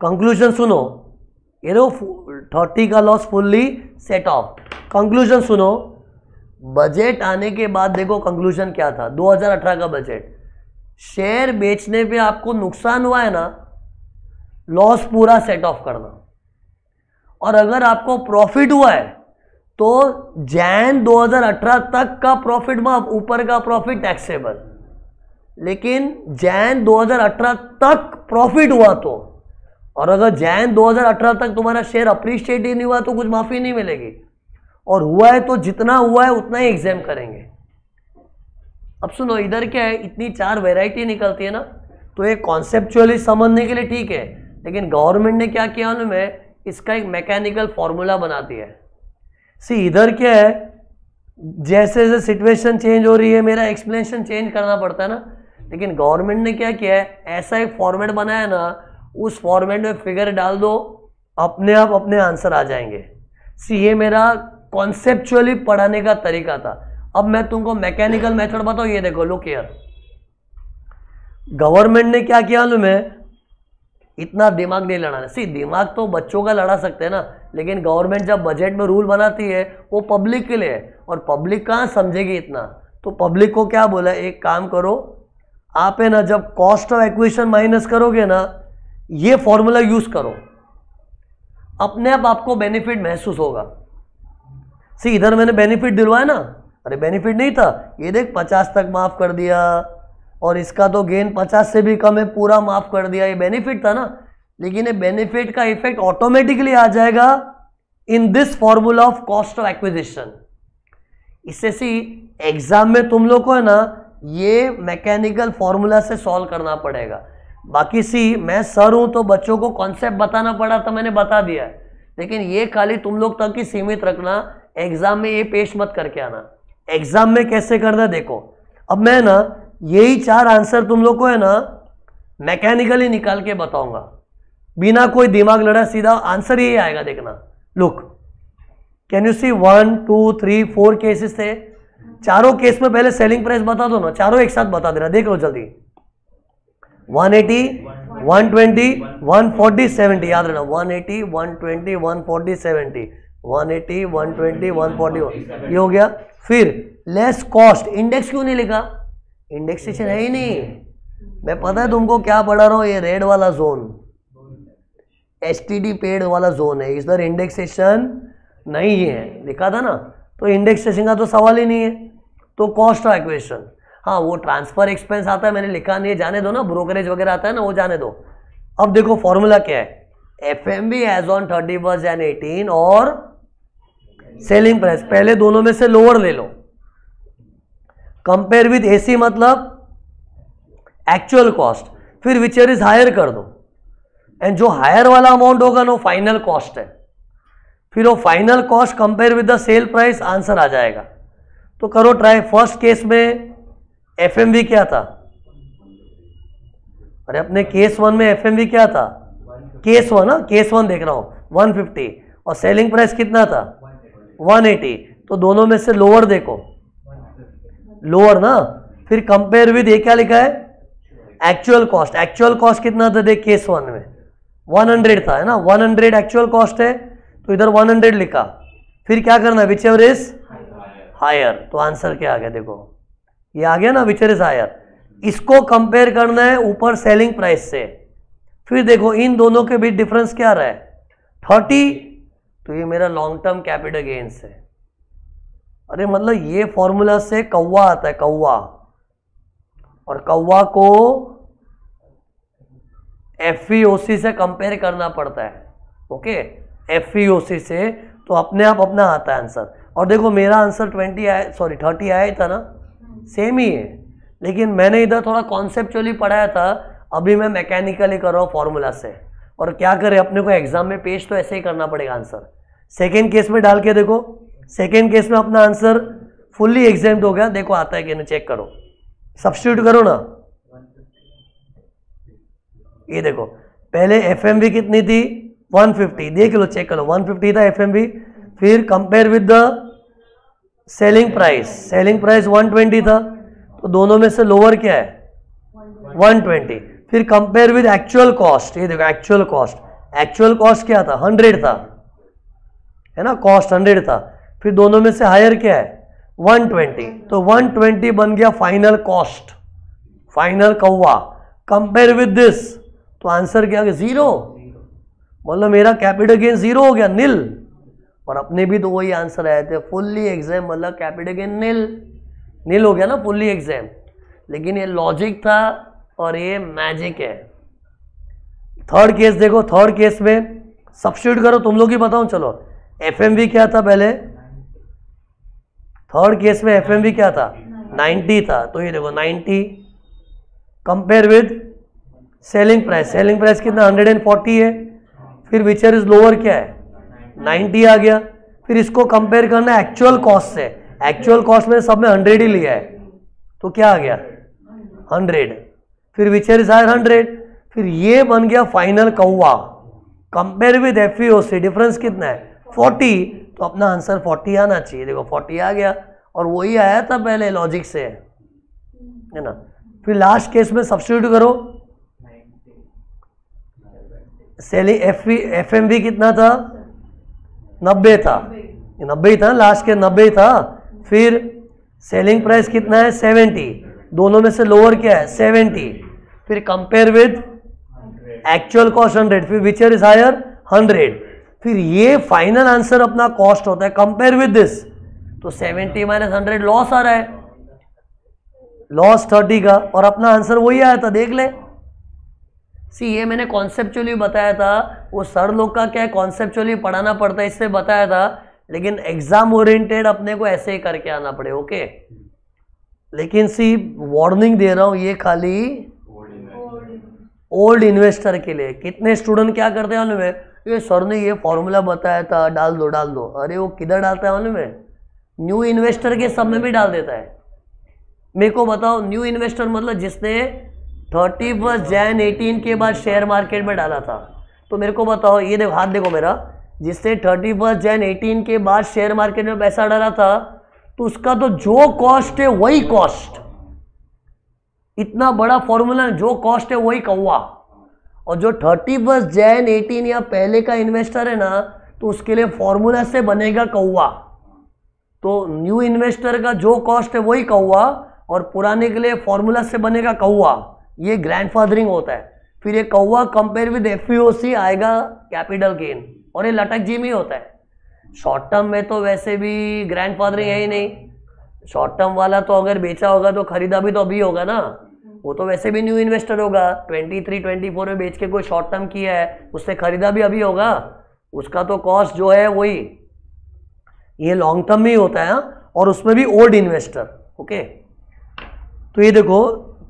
A: कंक्लूजन सुनो ये थर्टी का loss fully set off conclusion सुनो बजट आने के बाद देखो कंक्लूजन क्या था 2018 का बजट शेयर बेचने पे आपको नुकसान हुआ है ना लॉस पूरा सेट ऑफ करना और अगर आपको प्रॉफिट हुआ है तो जैन 2018 तक का प्रॉफिट माफ ऊपर का प्रॉफिट टैक्सेबल लेकिन जैन 2018 तक प्रॉफिट हुआ तो और अगर जैन 2018 तक तुम्हारा शेयर अप्रिशिएट ही नहीं हुआ तो कुछ माफ़ी नहीं मिलेगी और हुआ है तो जितना हुआ है उतना ही एग्जाम करेंगे अब सुनो इधर क्या है इतनी चार वेराइटी निकलती है ना तो ये कॉन्सेप्चुअली समझने के लिए ठीक है लेकिन गवर्नमेंट ने क्या किया उन्होंने इसका एक मैकेनिकल फॉर्मूला बना दिया है सी इधर क्या है जैसे जैसे सिचुएशन चेंज हो रही है मेरा एक्सप्लेनेशन चेंज करना पड़ता है ना लेकिन गवर्नमेंट ने क्या किया है ऐसा एक फॉर्मेट बनाया ना उस फॉर्मेट में फिगर डाल दो अपने आप अपने आंसर आ जाएंगे सी ये मेरा कॉन्सेप्चुअली पढ़ाने का तरीका था अब मैं तुमको मैकेनिकल मेथड बताऊँ ये देखो लुक केयर गवर्नमेंट ने क्या किया मालूम इतना दिमाग नहीं लड़ाना सी दिमाग तो बच्चों का लड़ा सकते हैं ना लेकिन गवर्नमेंट जब बजट में रूल बनाती है वो पब्लिक के लिए है और पब्लिक कहाँ समझेगी इतना तो पब्लिक को क्या बोला एक काम करो आप है ना जब कॉस्ट ऑफ एक्विशन माइनस करोगे ना ये फॉर्मूला यूज करो अपने आप आपको बेनिफिट महसूस होगा सी इधर मैंने बेनिफिट दिलवाया ना अरे बेनिफिट नहीं था ये देख पचास तक माफ कर दिया और इसका तो गेन पचास से भी कम है पूरा माफ कर दिया ये बेनिफिट था ना लेकिन ये बेनिफिट का इफेक्ट ऑटोमेटिकली आ जाएगा in this formula of cost of acquisition इससे सी एग्जाम में तुम लोग को है ना ये मैकेनिकल फॉर्मूला से सॉल्व करना पड़ेगा बाकी सी मैं सर हूँ तो बच्चों को कॉन्सेप्ट बताना पड़ा तो मैंने बता दिया लेकिन ये खाली तुम लोग तक ही सीमित रखना एग्ज़ाम में ये पेश मत करके आना एग्ज़ाम में कैसे करना देखो अब मैं ना यही चार आंसर तुम लोग को है ना मैकेनिकली निकाल के बताऊंगा बिना कोई दिमाग लड़ा सीधा आंसर यही आएगा देखना look can you see one two three four cases थे चारों केस में पहले सेलिंग प्राइस बता दो ना चारों एक साथ बता देना देख लो जल्दी one eighty one twenty one forty seventy याद रहना one eighty one twenty one forty seventy one eighty one twenty one forty ये हो गया फिर लेस कॉस्ट इंडेक्स क्यों नहीं लिखा इंडेक्सेशन है ही नहीं मैं पता है तुमको क्या पढ़ा रहा हूँ ये रेड वाला zone S T T paid वाला जोन है इधर इंडेक्सेशन नहीं है लिखा था ना तो इंडेक्सेशन का तो सवाल ही नहीं है तो कॉस्ट ऑफ एक्वेशन हाँ वो ट्रांसफर एक्सपेंस आता है मैंने लिखा नहीं जाने दो ना ब्रोकरेज वगैरह आता है ना वो जाने दो अब देखो फॉर्मूला क्या है F M V as on thirty first Jan eighteen और सेलिंग प्राइस पहले दोनों में से लोअर ले लो कंपेयर विद एसी मतलब एक्चुअल कॉस्ट फिर विचर इज हायर कर दो एंड जो हायर वाला अमाउंट होगा ना वो फाइनल कॉस्ट है फिर वो final cost compare with the sale price answer आ जाएगा तो करो ट्राई फर्स्ट केस में एफ क्या था अरे अपने केस वन में एफ क्या था केस वन ना हाँ, केस वन देख रहा हूँ 150 और सेलिंग प्राइस कितना था 180 तो दोनों में से लोअर देखो लोअर ना फिर कंपेयर विद ये क्या लिखा है एक्चुअल कॉस्ट एक्चुअल कॉस्ट कितना था देख केस वन में 100 था है ना 100 एक्चुअल कॉस्ट है तो इधर 100 लिखा फिर क्या करना विच एवर इज हायर तो आंसर क्या आ गया देखो ये आ गया ना विचर इज इसको कंपेयर करना है ऊपर सेलिंग प्राइस से फिर देखो इन दोनों के बीच डिफरेंस क्या रहा है थर्टी तो ये मेरा लॉन्ग टर्म कैपिटल गेन्स है अरे मतलब ये फॉर्मूला से कौवा आता है कौवा और कौवा को एफ e से कंपेयर करना पड़ता है ओके एफ e से तो अपने आप अपना आता है आंसर और देखो मेरा आंसर ट्वेंटी आया सॉरी थर्टी आया था ना सेम ही है लेकिन मैंने इधर थोड़ा कॉन्सेप्चुअली पढ़ाया था अभी मैं मैकेनिकली कर रहा हूँ फॉर्मूला से और क्या करें अपने को एग्जाम में पेश तो ऐसे ही करना पड़ेगा आंसर सेकेंड केस में डाल के देखो सेकेंड केस में अपना आंसर फुल्ली एग्जाम हो गया देखो आता है कि नहीं चेक करो सब्सिट्यूट करो ना ये देखो पहले एफ कितनी थी 150 देख लो चेक करो 150 था एफ फिर compare with the selling price selling price 120 था तो दोनों में से लोअर क्या है 120 फिर कंपेयर विद एक्चुअल कॉस्ट ये देखो एक्चुअल कॉस्ट एक्चुअल कॉस्ट क्या था 100 था है ना कॉस्ट 100 था फिर दोनों में से हायर क्या है 120 तो 120 बन गया फाइनल कॉस्ट फाइनल कौवा कंपेयर विद दिस तो आंसर क्या जीरो मतलब मेरा कैपिटल गेन जीरो हो गया नील और अपने भी तो वही आंसर आए थे फुल्ली एग्जाम मतलब कैपिटल के नील नील हो गया ना फुल्ली एग्जाम लेकिन ये लॉजिक था और ये मैजिक है थर्ड केस देखो थर्ड केस में सब्सिट्यूट करो तुम लोग ही बताओ चलो एफ क्या था पहले थर्ड केस में एफ क्या था 90 था तो ये देखो 90 compare with selling price selling price कितना 140 है फिर विचर इज लोअर क्या है 90 आ गया फिर इसको कंपेयर करना एक्चुअल कॉस्ट से एक्चुअल कॉस्ट में सब में हंड्रेड ही लिया है तो क्या आ गया हंड्रेड फिर विचर इज हंड्रेड फिर ये बन गया फाइनल कौवा कंपेयर विद एफ से डिफरेंस कितना है फोर्टी तो अपना आंसर फोर्टी आना चाहिए देखो फोर्टी आ गया और वही आया था पहले लॉजिक से है ना फिर लास्ट केस में सब्सिट्यूट करो सेलिंग एफ एफ एम कितना था नब्बे था नब्बे था लास्ट के नब्बे था फिर सेलिंग प्राइस कितना है सेवेंटी दोनों में से लोअर क्या है सेवेंटी फिर compare with actual cost hundred फिर विचर इज हायर हंड्रेड फिर ये फाइनल आंसर अपना कॉस्ट होता है कंपेयर विद दिस तो सेवेंटी माइनस हंड्रेड लॉस आ रहा है लॉस थर्टी का और अपना आंसर वही आया था देख ले सी ये मैंने कॉन्सेप्चुअली बताया था वो सर लोग का क्या कॉन्सेप्चुअली पढ़ाना पड़ता है इससे बताया था लेकिन एग्जाम ओरिएंटेड अपने को ऐसे ही करके आना पड़े ओके लेकिन सी वार्निंग दे रहा हूँ ये खाली ओल्ड इन्वेस्टर के लिए कितने स्टूडेंट क्या करते हैं उनमें ये सर ने ये फॉर्मूला बताया था डाल दो डाल दो अरे वो किधर डालता है उनमें न्यू इन्वेस्टर के सब में भी डाल देता है मेरे को बताओ न्यू इन्वेस्टर मतलब जिसने थर्टी फर्स्ट जैन एटीन के बाद शेयर मार्केट में डाला था तो मेरे को बताओ ये देखो हाथ देखो मेरा जिसने थर्टी फर्स्ट जैन एटीन के बाद शेयर मार्केट में पैसा डाला था तो उसका तो जो कॉस्ट है वही कॉस्ट इतना बड़ा फॉर्मूला जो कॉस्ट है वही कौआ और जो थर्टी फर्स्ट जैन एटीन या पहले का इन्वेस्टर है ना तो उसके लिए फॉर्मूला से बनेगा कौआ तो न्यू इन्वेस्टर का जो कॉस्ट है वही कौआ और पुराने के लिए फॉर्मूला से बनेगा कौआ ये ग्रैंड फादरिंग होता है फिर ये कौवा कंपेयर विद एफ आएगा कैपिटल गेन और ये लटक जी में होता है शॉर्ट टर्म में तो वैसे भी ग्रैंड फादरिंग है ही नहीं शॉर्ट टर्म वाला तो अगर बेचा होगा तो खरीदा भी तो अभी होगा ना वो तो वैसे भी न्यू इन्वेस्टर होगा 23, 24 में बेच के कोई शॉर्ट टर्म किया है उससे खरीदा भी अभी होगा उसका तो कॉस्ट जो है वही ये लॉन्ग टर्म में ही होता है हाँ, और उसमें भी ओल्ड इन्वेस्टर ओके तो ये देखो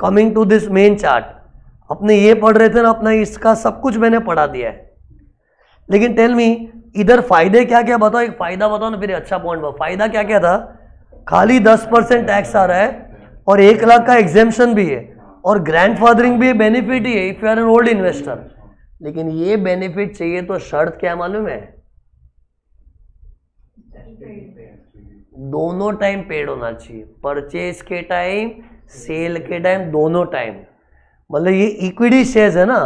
A: coming to this main chart अपने ये पढ़ रहे थे ना अपना इसका सब कुछ मैंने पढ़ा दिया है लेकिन टेल मी इधर फायदे क्या क्या बताओ एक फायदा बताओ ना फिर अच्छा पॉइंट बताओ फायदा क्या क्या था खाली दस परसेंट टैक्स आ रहा है और एक लाख का एग्जेम्पन भी है और ग्रैंड फादरिंग भी बेनिफिट ही है if you are an old investor लेकिन ये बेनिफिट चाहिए तो शर्त क्या मालूम है दोनों टाइम पेड होना चाहिए परचेज के टाइम सेल के टाइम दोनों टाइम मतलब ये इक्विटी शेयर्स है ना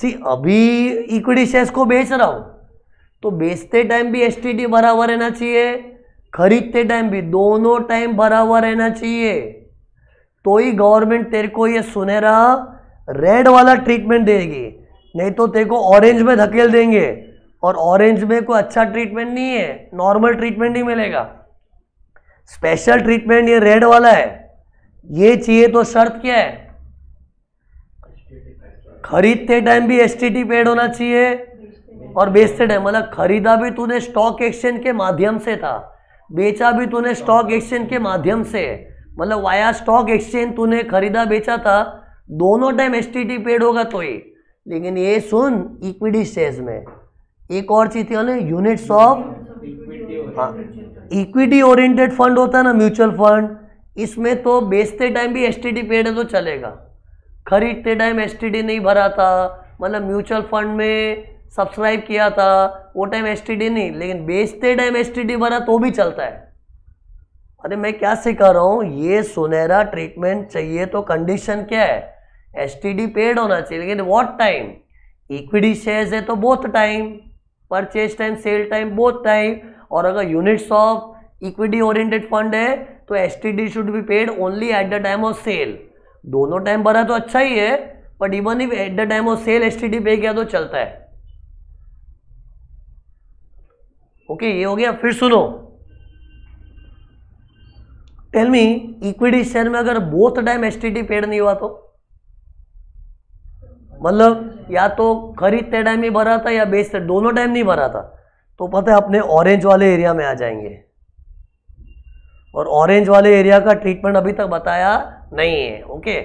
A: सी अभी इक्विटी शेयर्स को बेच रहा हूँ तो बेचते टाइम भी एस बराबर रहना चाहिए खरीदते टाइम भी दोनों टाइम बराबर रहना चाहिए तो ही गवर्नमेंट तेरे को ये सुनहरा रेड वाला ट्रीटमेंट देगी नहीं तो तेरे को ऑरेंज में धकेल देंगे और ऑरेंज में कोई अच्छा ट्रीटमेंट नहीं है नॉर्मल ट्रीटमेंट नहीं मिलेगा स्पेशल ट्रीटमेंट ये रेड वाला है ये चाहिए तो शर्त क्या है खरीदते टाइम भी एस टी पेड होना चाहिए और बेचते टाइम मतलब खरीदा भी तूने स्टॉक एक्सचेंज के माध्यम से था बेचा भी तूने स्टॉक एक्सचेंज के माध्यम से मतलब वाया स्टॉक एक्सचेंज तूने खरीदा बेचा था दोनों time S T T paid होगा तो ही लेकिन ये सुन इक्विटी शेयर्स में एक और चीज थी units of equity oriented fund होता है ना म्यूचुअल फंड इसमें तो बेचते टाइम भी एस टी डी पेड है तो चलेगा खरीदते टाइम एस टी डी नहीं भरा था मतलब म्यूचुअल फंड में सब्सक्राइब किया था वो टाइम एस टी डी नहीं लेकिन बेचते टाइम एस टी डी भरा तो भी चलता है अरे मैं क्या सिखा रहा हूँ ये सुनहरा ट्रीटमेंट चाहिए तो कंडीशन क्या है एस टी डी पेड होना चाहिए लेकिन वॉट टाइम इक्विटी शेयर्स है तो both time purchase time sale time both time और अगर units of equity oriented fund है तो S T T should be paid only at the time of sale दोनों टाइम भरा तो अच्छा ही है but even if at the time of sale S T T pay किया तो चलता है ओके okay, ये हो गया फिर सुनो टेल मी इक्विटी शेयर में अगर both time S T T paid नहीं हुआ तो मतलब या तो खरीदते टाइम ही भरा था या बेचते दोनों टाइम नहीं भरा था तो पता है अपने ऑरेंज वाले एरिया में आ जाएंगे और ऑरेंज वाले एरिया का ट्रीटमेंट अभी तक बताया नहीं है ओके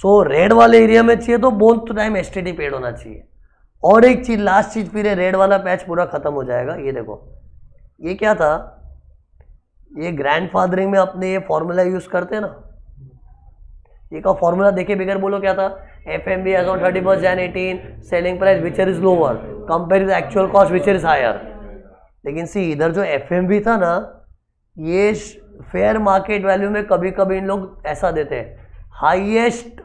A: सो रेड वाले एरिया में चाहिए तो two time S T paid होना चाहिए और एक चीज़ लास्ट चीज़ फिर रेड वाला पैच पूरा ख़त्म हो जाएगा ये देखो ये क्या था ये ग्रैंड फादरिंग में अपने ये फॉर्मूला यूज़ करते हैं ना ये का फॉर्मूला देखे बगैर बोलो क्या था F M V as on thirty first Jan eighteen selling price whichever is lower compare to actual cost whichever is higher लेकिन सी इधर जो एफ एम बी था ना ये फेयर मार्केट वैल्यू में कभी कभी इन लोग ऐसा देते हैं हाईएस्ट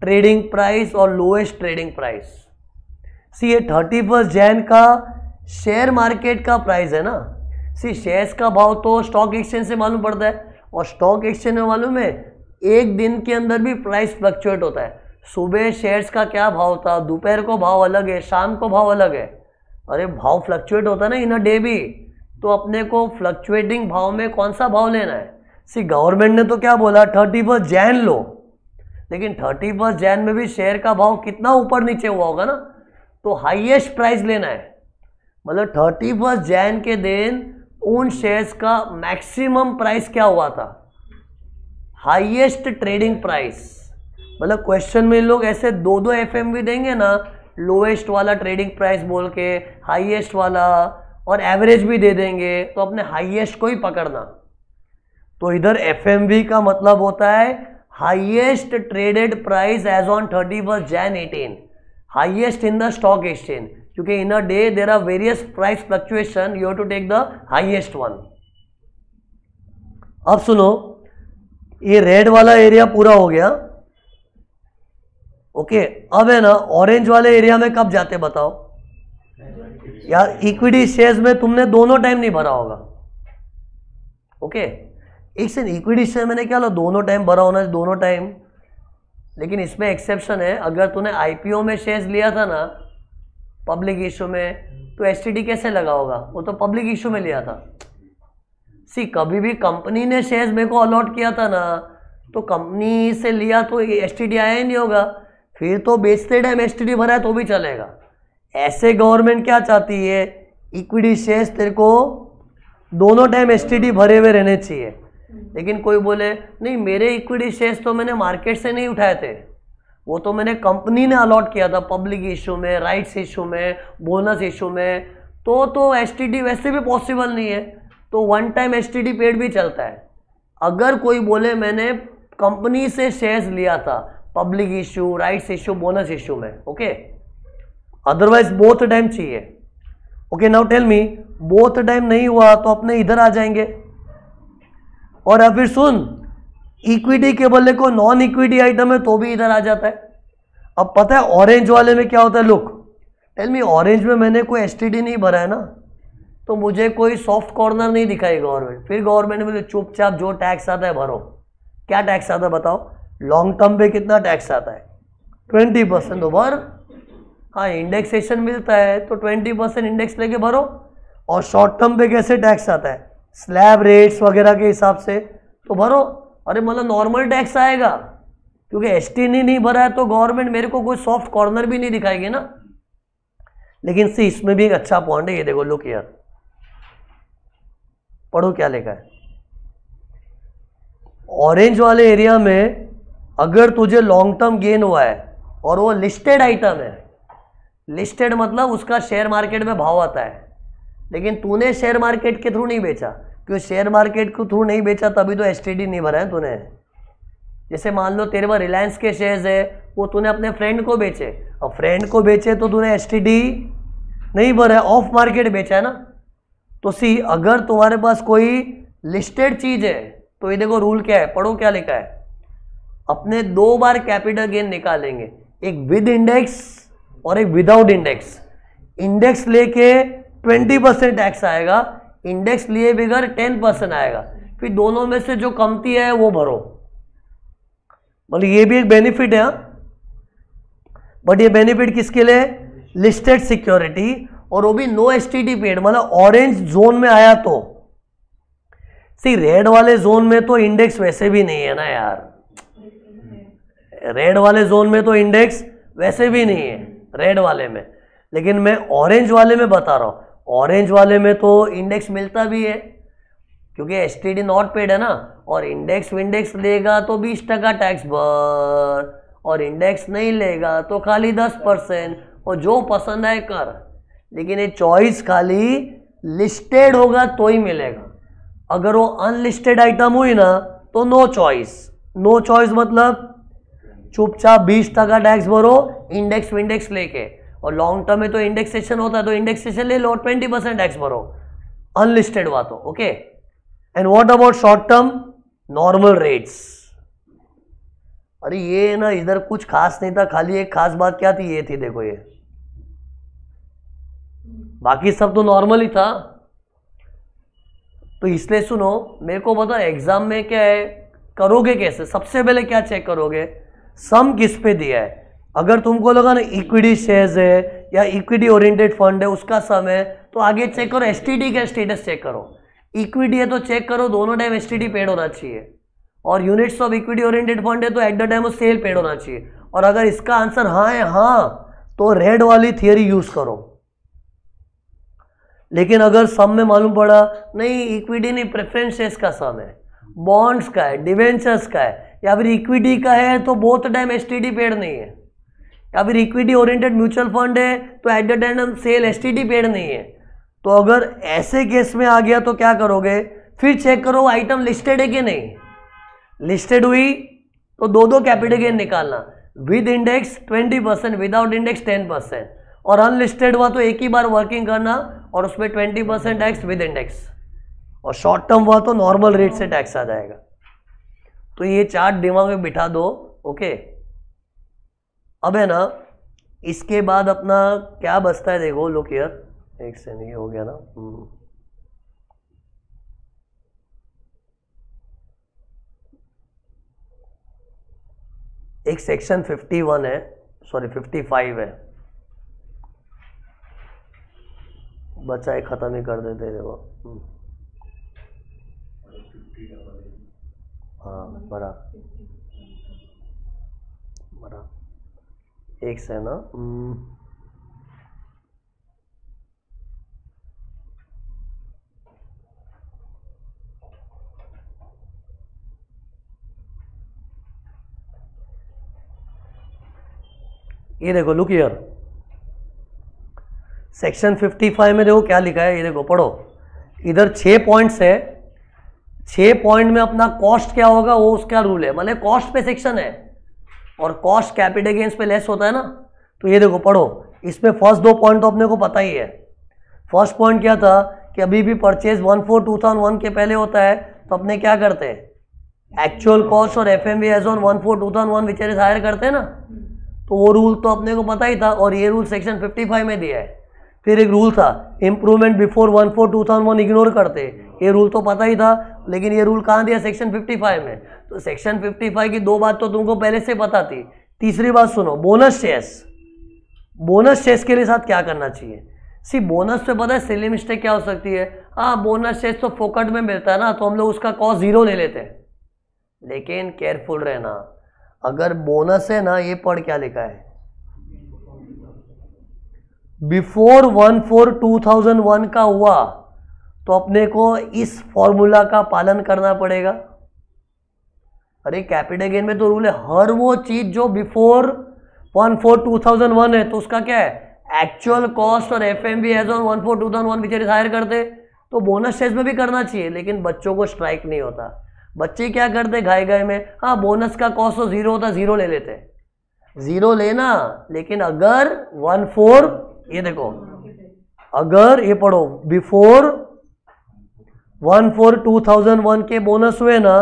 A: ट्रेडिंग प्राइस और लोएस्ट ट्रेडिंग प्राइस सी ये थर्टी फर्स्ट जैन का शेयर मार्केट का प्राइस है ना सी शेयर्स का भाव तो स्टॉक एक्सचेंज से मालूम पड़ता है और स्टॉक एक्सचेंज में मालूम है एक दिन के अंदर भी प्राइस फ्लक्चुएट होता है सुबह शेयर्स का क्या भाव था दोपहर को भाव अलग है शाम को भाव अलग है अरे भाव फ्लक्चुएट होता है ना इन अ डे भी तो अपने को फ्लक्चुएटिंग भाव में कौन सा भाव लेना है सी गवर्नमेंट ने तो क्या बोला थर्टी फर्स्ट जैन लो लेकिन थर्टी फर्स्ट जैन में भी शेयर का भाव कितना ऊपर नीचे हुआ होगा ना तो हाईएस्ट प्राइस लेना है मतलब थर्टी फर्स्ट जैन के दिन उन शेयर्स का मैक्सिमम प्राइस क्या हुआ था हाईएस्ट ट्रेडिंग प्राइस मतलब क्वेश्चन में लोग ऐसे दो दो एफ देंगे ना लोएस्ट वाला ट्रेडिंग प्राइस बोल के हाइएस्ट वाला और एवरेज भी दे देंगे तो अपने हाईएस्ट को ही पकड़ना तो इधर एफ का मतलब होता है highest traded price as on thirty first Jan eighteen highest in the stock exchange क्योंकि in a day there are various price fluctuation you have to take the highest one अब सुनो ये रेड वाला area पूरा हो गया okay अब है ना ऑरेंज वाले एरिया में कब जाते बताओ यार इक्विटी शेयर्स में तुमने दोनों टाइम नहीं भरा होगा ओके एक से इक्विटी शेयर मैंने क्या लो दोनों टाइम भरा होना दोनों टाइम लेकिन इसमें एक्सेप्शन है अगर तूने आईपीओ में शेयर्स लिया था ना पब्लिक इशू में तो एस कैसे लगा होगा वो तो पब्लिक इशू में लिया था सी कभी भी कंपनी ने शेयर्स मेरे को अलॉट किया था ना तो कंपनी से लिया तो एस आया ही नहीं होगा फिर तो बेचते टाइम एस भरा है तो भी चलेगा ऐसे गवर्नमेंट क्या चाहती है इक्विटी शेयर्स तेरे को दोनों टाइम एस भरे हुए रहने चाहिए लेकिन कोई बोले नहीं मेरे इक्विटी शेयर्स तो मैंने मार्केट से नहीं उठाए थे वो तो मैंने कंपनी ने अलॉट किया था पब्लिक इशू में राइट्स इशू में बोनस इशू में तो तो एस वैसे भी पॉसिबल नहीं है तो वन टाइम एस पेड भी चलता है अगर कोई बोले मैंने कंपनी से शेयर्स लिया था public issue rights issue bonus issue में okay okay? Otherwise both time चाहिए okay now tell me both time नहीं हुआ तो अपने इधर आ जाएंगे और अब फिर सुन इक्विटी के बल्ले को नॉन इक्विटी आइटम है तो भी इधर आ जाता है अब पता है ऑरेंज वाले में क्या होता है लुक टेल मी ऑरेंज में मैंने कोई एस नहीं भरा है ना तो मुझे कोई सॉफ्ट कॉर्नर नहीं दिखाई गवर्नमेंट फिर गवर्नमेंट ने मुझे चुपचाप जो टैक्स आता है भरो क्या टैक्स आता है बताओ लॉन्ग टर्म पे कितना टैक्स आता है ट्वेंटी परसेंट ओवर हाँ इंडेक्सेशन मिलता है तो ट्वेंटी परसेंट इंडेक्स लेके भरो और शॉर्ट टर्म पे कैसे टैक्स आता है स्लैब रेट्स वगैरह के हिसाब से तो भरो अरे मतलब नॉर्मल टैक्स आएगा क्योंकि एस टी नहीं, नहीं भरा है तो गवर्नमेंट मेरे को कोई सॉफ्ट कॉर्नर भी नहीं दिखाएगी ना लेकिन सी इसमें भी एक अच्छा पॉइंट है ये देखो लुक यार पढ़ो क्या लिखा है ऑरेंज वाले एरिया में अगर तुझे लॉन्ग टर्म गेन हुआ है और वो लिस्टेड आइटम है लिस्टेड मतलब उसका शेयर मार्केट में भाव आता है लेकिन तूने शेयर मार्केट के थ्रू नहीं बेचा क्यों शेयर मार्केट के थ्रू नहीं बेचा तभी तो एस नहीं भरा है तूने जैसे मान लो तेरे पास रिलायंस के शेयर्स है वो तूने अपने फ्रेंड को बेचे और फ्रेंड को बेचे तो तूने एस नहीं भरा है ऑफ मार्केट बेचा है ना तो सी अगर तुम्हारे पास कोई लिस्टेड चीज़ है तो ये देखो रूल क्या है पढ़ो क्या लिखा है अपने दो बार कैपिटल गेन निकालेंगे एक विद इंडेक्स और एक विदाउट इंडेक्स इंडेक्स लेके 20 परसेंट टैक्स आएगा इंडेक्स लिए बगैर 10 परसेंट आएगा फिर दोनों में से जो कमती है वो भरो मतलब ये भी एक बेनिफिट है बट हाँ. ये बेनिफिट किसके लिए लिस्टेड सिक्योरिटी और वो भी नो एस टी पेड मतलब ऑरेंज जोन में आया तो सी रेड वाले जोन में तो इंडेक्स वैसे भी नहीं है ना यार रेड वाले जोन में तो इंडेक्स वैसे भी नहीं है रेड वाले में लेकिन मैं ऑरेंज वाले में बता रहा हूँ ऑरेंज वाले में तो इंडेक्स मिलता भी है क्योंकि S T T not paid है ना और इंडेक्स विंडेक्स लेगा तो बीस टका टैक्स भर और इंडेक्स नहीं लेगा तो खाली दस परसेंट और जो पसंद आए कर लेकिन ये चॉइस खाली लिस्टेड होगा तो ही मिलेगा अगर वो अनलिस्टेड आइटम हुई ना तो नो चॉइस नो चॉइस मतलब चुपचाप बीस टका टैक्स भरो इंडेक्स विंडेक्स लेके और लॉन्ग टर्म में तो इंडेक्सेशन होता है तो इंडेक्सेशन ले लो ट्वेंटी परसेंट टैक्स भरो अनलिस्टेड हुआ तो okay and what about short term normal rates अरे ये ना इधर कुछ खास नहीं था खाली एक खास बात क्या थी ये थी देखो ये बाकी सब तो नॉर्मल ही था तो इसलिए सुनो मेरे को पता एग्जाम में क्या है करोगे कैसे सबसे पहले क्या चेक करोगे सम किस पे दिया है अगर तुमको लगा ना इक्विटी शेयर्स है या इक्विटी ओरिएंटेड फंड है उसका सम है तो आगे चेक करो एस का स्टेटस चेक करो इक्विटी है तो चेक करो दोनों टाइम एस पेड होना चाहिए और units of equity oriented fund है तो at the time of sale paid होना चाहिए और अगर इसका आंसर हाँ है हाँ तो रेड वाली थियोरी यूज करो लेकिन अगर सम में मालूम पड़ा नहीं इक्विटी नहीं प्रेफरेंस शेयर्स का सम है बॉन्ड्स का है डिवेंचर्स का है या फिर इक्विटी का है तो बहुत टाइम एस टी पेड नहीं है या फिर इक्विटी ओरिएंटेड म्यूचुअल फंड है तो at the time sale S T paid नहीं है तो अगर ऐसे केस में आ गया तो क्या करोगे फिर चेक करो आइटम लिस्टेड है कि नहीं लिस्टेड हुई तो दो दो कैपिटल गेन निकालना with index twenty percent without index ten percent और अनलिस्टेड हुआ तो एक ही बार वर्किंग करना और उसमें twenty percent tax with index और शॉर्ट टर्म हुआ तो नॉर्मल रेट से टैक्स आ जाएगा तो ये चार्ट दिमाग में बिठा दो ओके अब है ना इसके बाद अपना क्या बचता है देखो लोग यार एक से नहीं हो गया ना हम्म। एक सेक्शन 51 है सॉरी 55 है बच्चा ख़त्म ही कर देते देखो हम्म। हाँ, बड़ा बड़ा एक्स ना हम्म। ये देखो लुक यार सेक्शन 55 में देखो क्या लिखा है ये देखो पढ़ो इधर छह पॉइंट्स है छः पॉइंट में अपना कॉस्ट क्या होगा वो उसका रूल है मतलब कॉस्ट पे सेक्शन है और कॉस्ट कैपिटल गेंस पे लेस होता है ना तो ये देखो पढ़ो इसमें फर्स्ट दो पॉइंट तो अपने को पता ही है फर्स्ट पॉइंट क्या था कि अभी भी purchase one four two thousand one के पहले होता है तो अपने क्या करते हैं एक्चुअल कॉस्ट और F M V as on one four two thousand one whichever higher करते हैं ना तो वो रूल तो अपने को पता ही था और ये रूल सेक्शन फिफ्टी फाइव में दिया है फिर एक रूल था improvement before one four two thousand one ignore करते ये रूल तो पता ही था लेकिन ये रूल कहाँ दिया सेक्शन 55 में तो सेक्शन 55 की दो बात तो तुमको पहले से पता थी तीसरी बात सुनो बोनस शेयर्स बोनस शेयर्स के लिए साथ क्या करना चाहिए सी बोनस पे पता है सेलिंग मिस्टेक क्या हो सकती है हाँ बोनस शेयर्स तो फोकट में मिलता है ना तो हम लोग उसका कॉस्ट जीरो ले लेते हैं लेकिन केयरफुल रहना अगर बोनस है ना ये पढ़ क्या लिखा है before one four two thousand one का हुआ तो अपने को इस फॉर्मूला का पालन करना पड़ेगा अरे कैपिटल गेन में तो रूल है हर वो चीज जो before one four two thousand one है तो उसका क्या है एक्चुअल कॉस्ट और F M V as on one four two thousand one whichever higher करते तो बोनस चेज में भी करना चाहिए लेकिन बच्चों को स्ट्राइक नहीं होता बच्चे क्या करते घाय गाय में हाँ बोनस का कॉस्ट तो जीरो होता जीरो ले लेते जीरो लेना लेकिन अगर वन फोर ये देखो अगर ये पढ़ो before one four two thousand one के बोनस हुए ना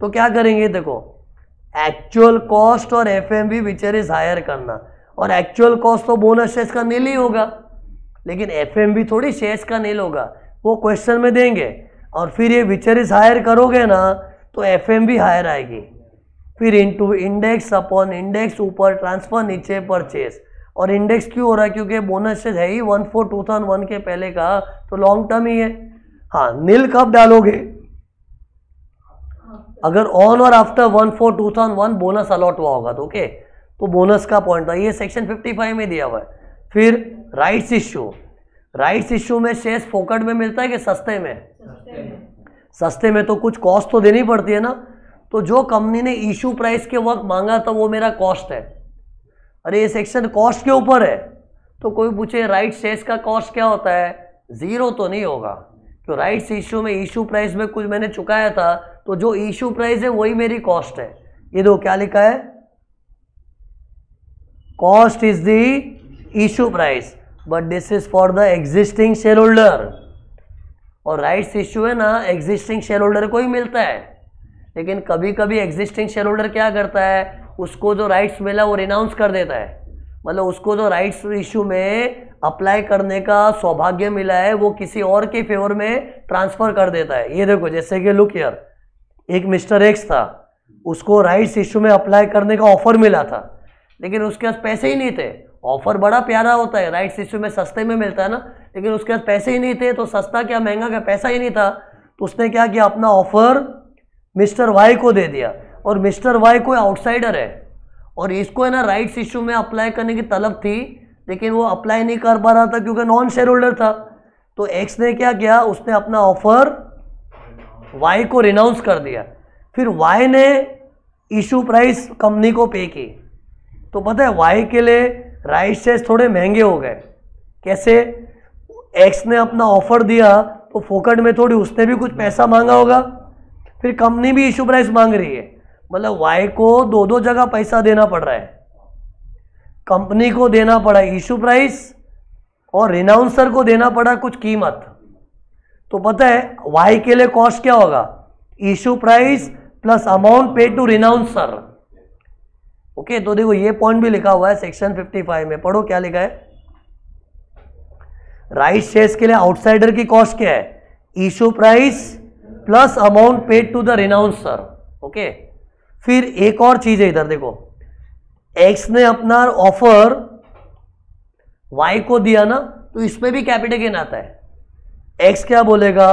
A: तो क्या करेंगे देखो एक्चुअल कॉस्ट और F M V whichever is higher करना और एक्चुअल कॉस्ट तो बोनस शेयर का नील ही होगा लेकिन एफ एम बी थोड़ी शेष का नील होगा वो क्वेश्चन में देंगे और फिर ये विचर इज हायर करोगे ना तो एफ एम बी हायर आएगी फिर टू इंडेक्स अपॉन इंडेक्स ऊपर ट्रांसफर नीचे परचेस और इंडेक्स क्यों हो रहा है क्योंकि बोनस है ही one four two thousand one के पहले का तो लॉन्ग टर्म ही है हाँ नील कब डालोगे हाँ। अगर ऑन और after one four two thousand one bonus allot हुआ होगा तो ओके तो बोनस का पॉइंट था ये सेक्शन फिफ्टी फाइव में दिया हुआ है फिर राइट्स इश्यू राइट्स इश्यू में शेयर फोकट में मिलता है कि सस्ते में सस्ते में, सस्ते में तो कुछ कॉस्ट तो देनी पड़ती है ना तो जो कंपनी ने इशू प्राइस के वक्त मांगा था वो मेरा कॉस्ट है अरे ये सेक्शन कॉस्ट के ऊपर है तो कोई पूछे राइट शेयर का कॉस्ट क्या होता है ज़ीरो तो नहीं होगा तो राइट्स इशू में इशू प्राइस में कुछ मैंने चुकाया था तो जो इशू प्राइस है वही मेरी कॉस्ट है ये दो क्या लिखा है cost is the issue price but this is for the existing share holder और राइट्स इशू है ना एग्जिस्टिंग शेयर होल्डर को ही मिलता है लेकिन कभी कभी एग्जिस्टिंग शेयर होल्डर क्या करता है उसको जो राइट्स मिला वो रिनाउंस कर देता है मतलब उसको जो राइट्स इशू में अप्लाई करने का सौभाग्य मिला है वो किसी और के फेवर में ट्रांसफर कर देता है ये देखो जैसे कि लुक यार एक मिस्टर एक्स था उसको राइट्स इश्यू में अप्लाई करने का ऑफर मिला था लेकिन उसके पास पैसे ही नहीं थे ऑफर बड़ा प्यारा होता है राइट्स इश्यू में सस्ते में मिलता है ना लेकिन उसके पास पैसे ही नहीं थे तो सस्ता क्या महंगा क्या पैसा ही नहीं था तो उसने क्या किया अपना ऑफर मिस्टर वाई को दे दिया और मिस्टर वाई कोई आउटसाइडर है और इसको है ना राइट्स इश्यू में अप्लाई करने की तलब थी लेकिन वो अप्लाई नहीं कर पा रहा था क्योंकि नॉन शेयर होल्डर था तो एक्स ने क्या किया उसने अपना ऑफर वाई को रिनाउंस कर दिया फिर वाई ने इशू प्राइस कंपनी को पे की तो पता है वाई के लिए राइट शेयर थोड़े महंगे हो गए कैसे एक्स ने अपना ऑफर दिया तो फोकट में थोड़ी उसने भी कुछ पैसा मांगा होगा फिर कंपनी भी इशू प्राइस मांग रही है मतलब वाई को दो दो जगह पैसा देना पड़ रहा है कंपनी को देना पड़ा इशू प्राइस और रिनाउंसर को देना पड़ा कुछ कीमत तो पता है वाई के लिए कॉस्ट क्या होगा issue price plus amount paid to renouncer okay तो देखो ये पॉइंट भी लिखा हुआ है सेक्शन 55 में पढ़ो क्या लिखा है राइट शेयर्स के लिए आउटसाइडर की कॉस्ट क्या है issue price plus amount paid to the renouncer okay फिर एक और चीज है इधर देखो एक्स ने अपना ऑफर वाई को दिया ना तो इसमें भी कैपिटल गेन आता है एक्स क्या बोलेगा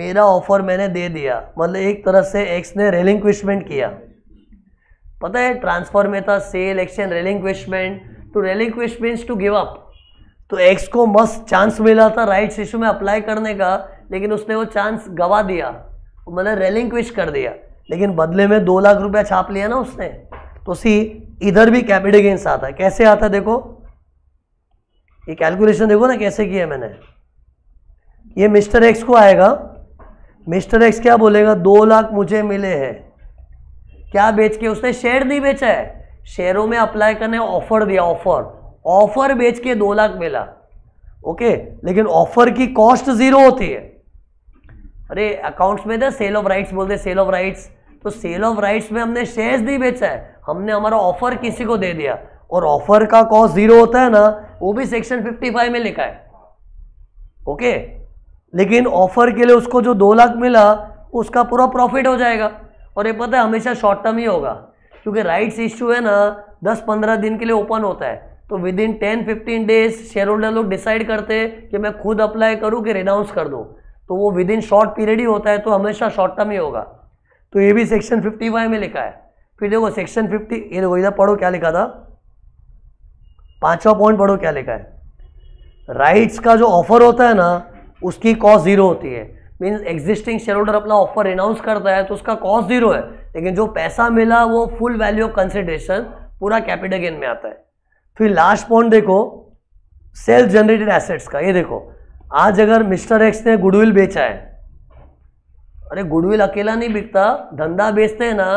A: मेरा ऑफर मैंने दे दिया मतलब एक तरह से एक्स ने रेलिंक्विशमेंट किया पता है ट्रांसफर में था sale exchange relinquishment to relinquish means to give up तो एक्स तो को मस्त चांस मिला था राइट इशू में अप्लाई करने का लेकिन उसने वो चांस गवा दिया मतलब रेलिंक्विश कर दिया लेकिन बदले में दो लाख रुपया छाप लिया ना उसने तो सी इधर भी कैपिटल गेंस आता है कैसे आता है देखो ये कैलकुलेशन देखो ना कैसे किया मैंने ये मिस्टर एक्स को आएगा मिस्टर एक्स क्या बोलेगा दो लाख मुझे मिले हैं क्या बेच के उसने शेयर नहीं बेचा है शेयरों में अप्लाई करने ऑफर दिया ऑफर ऑफर बेच के दो लाख मिला ओके लेकिन ऑफर की कॉस्ट जीरो होती है अरे अकाउंट्स में ना सेल ऑफ राइट्स बोलते सेल ऑफ राइट्स तो सेल ऑफ राइट्स में हमने शेयर्स नहीं बेचा है हमने हमारा ऑफर किसी को दे दिया और ऑफर का कॉस्ट जीरो होता है ना वो भी सेक्शन 55 में लिखा है ओके लेकिन ऑफर के लिए उसको जो दो लाख मिला उसका पूरा प्रॉफिट हो जाएगा और ये पता है हमेशा शॉर्ट टर्म ही होगा क्योंकि राइट्स इश्यू है ना दस पंद्रह दिन के लिए ओपन होता है तो within ten fifteen days share holder लोग डिसाइड करते हैं कि मैं खुद अप्लाई करूँ कि रिनाउंस कर दूँ तो वो विद इन शॉर्ट पीरियड ही होता है तो हमेशा शॉर्ट टर्म ही होगा तो ये भी सेक्शन फिफ्टी में लिखा है फिर देखो सेक्शन फिफ्टी ये देखो इधर पढ़ो क्या लिखा था पांचवा पॉइंट पढ़ो क्या लिखा है राइट्स का जो ऑफर होता है ना उसकी कॉस्ट जीरो होती है मीन्स एग्जिस्टिंग शेयर होल्डर अपना ऑफर अनाउंस करता है तो उसका कॉस्ट जीरो है लेकिन जो पैसा मिला वो फुल वैल्यू ऑफ कंसिडरेशन पूरा कैपिटल गेन में आता है फिर लास्ट पॉइंट देखो सेल्फ जनरेटेड एसेट्स का ये देखो आज अगर मिस्टर एक्स ने गुडविल बेचा है अरे गुडविल अकेला नहीं बिकता धंधा बेचते हैं ना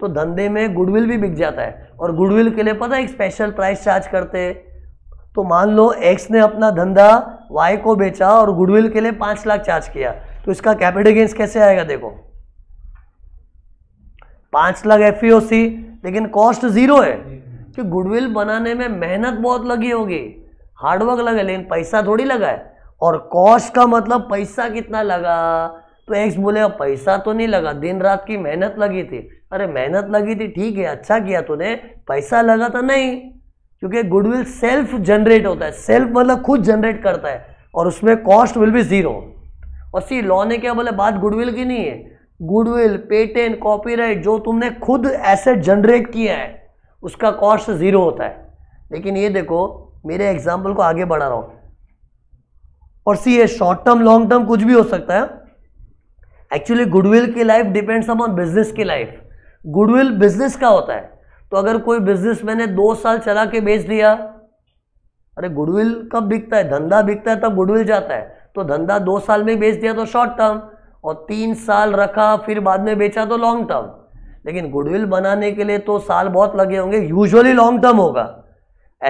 A: तो धंधे में गुडविल भी बिक जाता है और गुडविल के लिए पता है एक स्पेशल प्राइस चार्ज करते हैं तो मान लो एक्स ने अपना धंधा वाई को बेचा और गुडविल के लिए पाँच लाख चार्ज किया तो इसका कैपिटल गेंस कैसे आएगा देखो पाँच लाख एफ e लेकिन कॉस्ट ज़ीरो है कि गुडविल बनाने में मेहनत बहुत लगी होगी हार्डवर्क लगे लेकिन पैसा थोड़ी लगा है और कॉस्ट का मतलब पैसा कितना लगा तो एक्स बोले पैसा तो नहीं लगा दिन रात की मेहनत लगी थी अरे मेहनत लगी थी ठीक है अच्छा किया तूने पैसा लगा था नहीं क्योंकि गुडविल सेल्फ जनरेट होता है सेल्फ मतलब खुद जनरेट करता है और उसमें कॉस्ट विल बी ज़ीरो और सी लॉ ने क्या बोले बात गुडविल की नहीं है गुडविल पेटेंट कॉपीराइट जो तुमने खुद एसेट जनरेट किया है उसका कॉस्ट ज़ीरो होता है लेकिन ये देखो मेरे एग्जाम्पल को आगे बढ़ा रहा हूँ और सी ये शॉर्ट टर्म लॉन्ग टर्म कुछ भी हो सकता है एक्चुअली गुडविल की लाइफ डिपेंड्स अपॉन बिजनेस की लाइफ गुडविल बिजनेस का होता है तो अगर कोई बिजनेस मैंने दो साल चला के बेच दिया अरे गुडविल कब बिकता है धंधा बिकता है तब गुडविल जाता है तो धंधा दो साल में बेच दिया तो शॉर्ट टर्म और तीन साल रखा फिर बाद में बेचा तो लॉन्ग टर्म लेकिन गुडविल बनाने के लिए तो साल बहुत लगे होंगे यूजुअली लॉन्ग टर्म होगा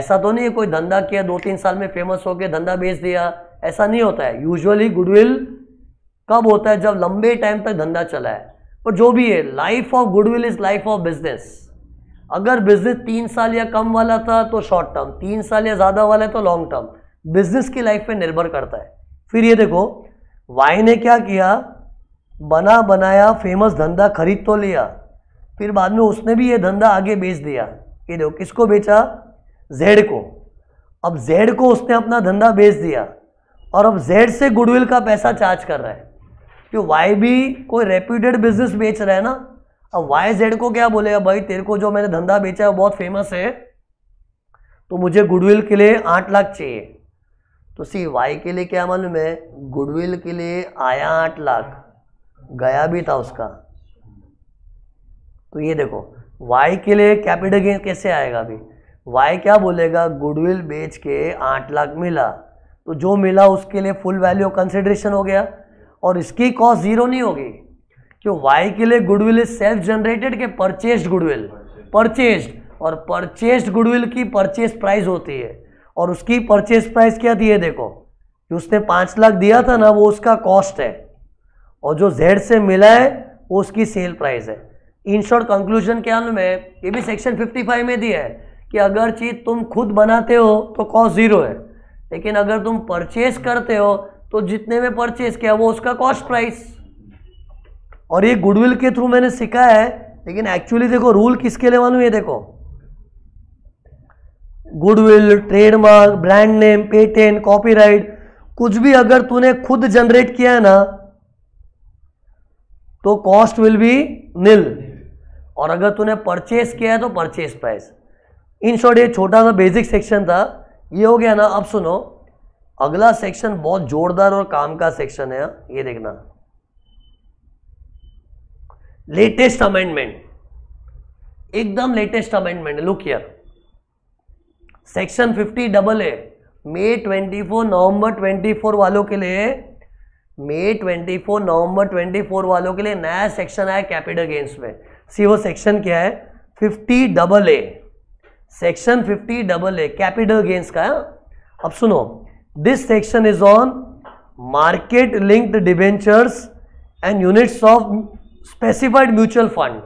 A: ऐसा तो नहीं है कोई धंधा किया दो तीन साल में फेमस होकर धंधा बेच दिया ऐसा नहीं होता है यूजुअली गुडविल कब होता है जब लंबे टाइम तक धंधा चला है और जो भी है life of goodwill is life of business अगर बिजनेस तीन साल या कम वाला था तो शॉर्ट टर्म तीन साल या ज़्यादा वाला है तो लॉन्ग टर्म बिजनेस की लाइफ पे निर्भर करता है फिर ये देखो वाई ने क्या किया बना बनाया फेमस धंधा खरीद तो लिया फिर बाद में उसने भी ये धंधा आगे बेच दिया ये देखो किसको बेचा जेड को अब जेड को उसने अपना धंधा बेच दिया और अब जेड से गुडविल का पैसा चार्ज कर रहा है कि वाई भी कोई रेप्यूटेड बिजनेस बेच रहा है ना अब वाई जेड को क्या बोलेगा भाई तेरे को जो मैंने धंधा बेचा है वो बहुत फेमस है तो मुझे गुडविल के लिए आठ लाख चाहिए तो सी वाई के लिए क्या मालूम है गुडविल के लिए आया आठ लाख गया भी था उसका तो ये देखो वाई के लिए कैपिटल गेन कैसे आएगा अभी वाई क्या बोलेगा गुडविल बेच के आठ लाख मिला तो जो मिला उसके लिए फुल वैल्यू कंसिडरेशन हो गया और इसकी कॉस्ट जीरो नहीं होगी क्यों वाई के लिए गुडविल इज सेल्फ जनरेटेड के परचेस्ड गुडविल परचेस्ड और परचेस्ड गुडविल की परचेस प्राइस होती है और उसकी परचेस प्राइस क्या दी है देखो कि उसने पाँच लाख दिया था ना वो उसका कॉस्ट है और जो जेड से मिला है वो उसकी सेल प्राइस है इन शॉर्ट कंक्लूजन क्या में ये भी सेक्शन 55 में दिया है कि अगर चीज़ तुम खुद बनाते हो तो कॉस्ट ज़ीरो है लेकिन अगर तुम परचेस करते हो तो जितने में परचेज किया वो उसका कॉस्ट प्राइस और ये गुडविल के थ्रू मैंने सीखा है लेकिन एक्चुअली देखो रूल किसके लिए मालूम ये देखो goodwill trademark brand name patent copyright कुछ भी अगर तूने खुद जनरेट किया है ना तो कॉस्ट विल बी निल और अगर तूने परचेस किया है तो परचेस प्राइस इन शॉर्ट ये छोटा सा बेसिक सेक्शन था ये हो गया ना अब सुनो अगला सेक्शन बहुत जोरदार और काम का सेक्शन है ये देखना लेटेस्ट अमेंडमेंट एकदम latest amendment look here section fifty double A May twenty four November twenty four वालों के लिए May twenty four November twenty four वालों के लिए नया सेक्शन आया कैपिटल गेंस में सी वो सेक्शन क्या है fifty double A section fifty double A capital gains का है? अब सुनो This section is on market linked debentures and units of specified mutual fund.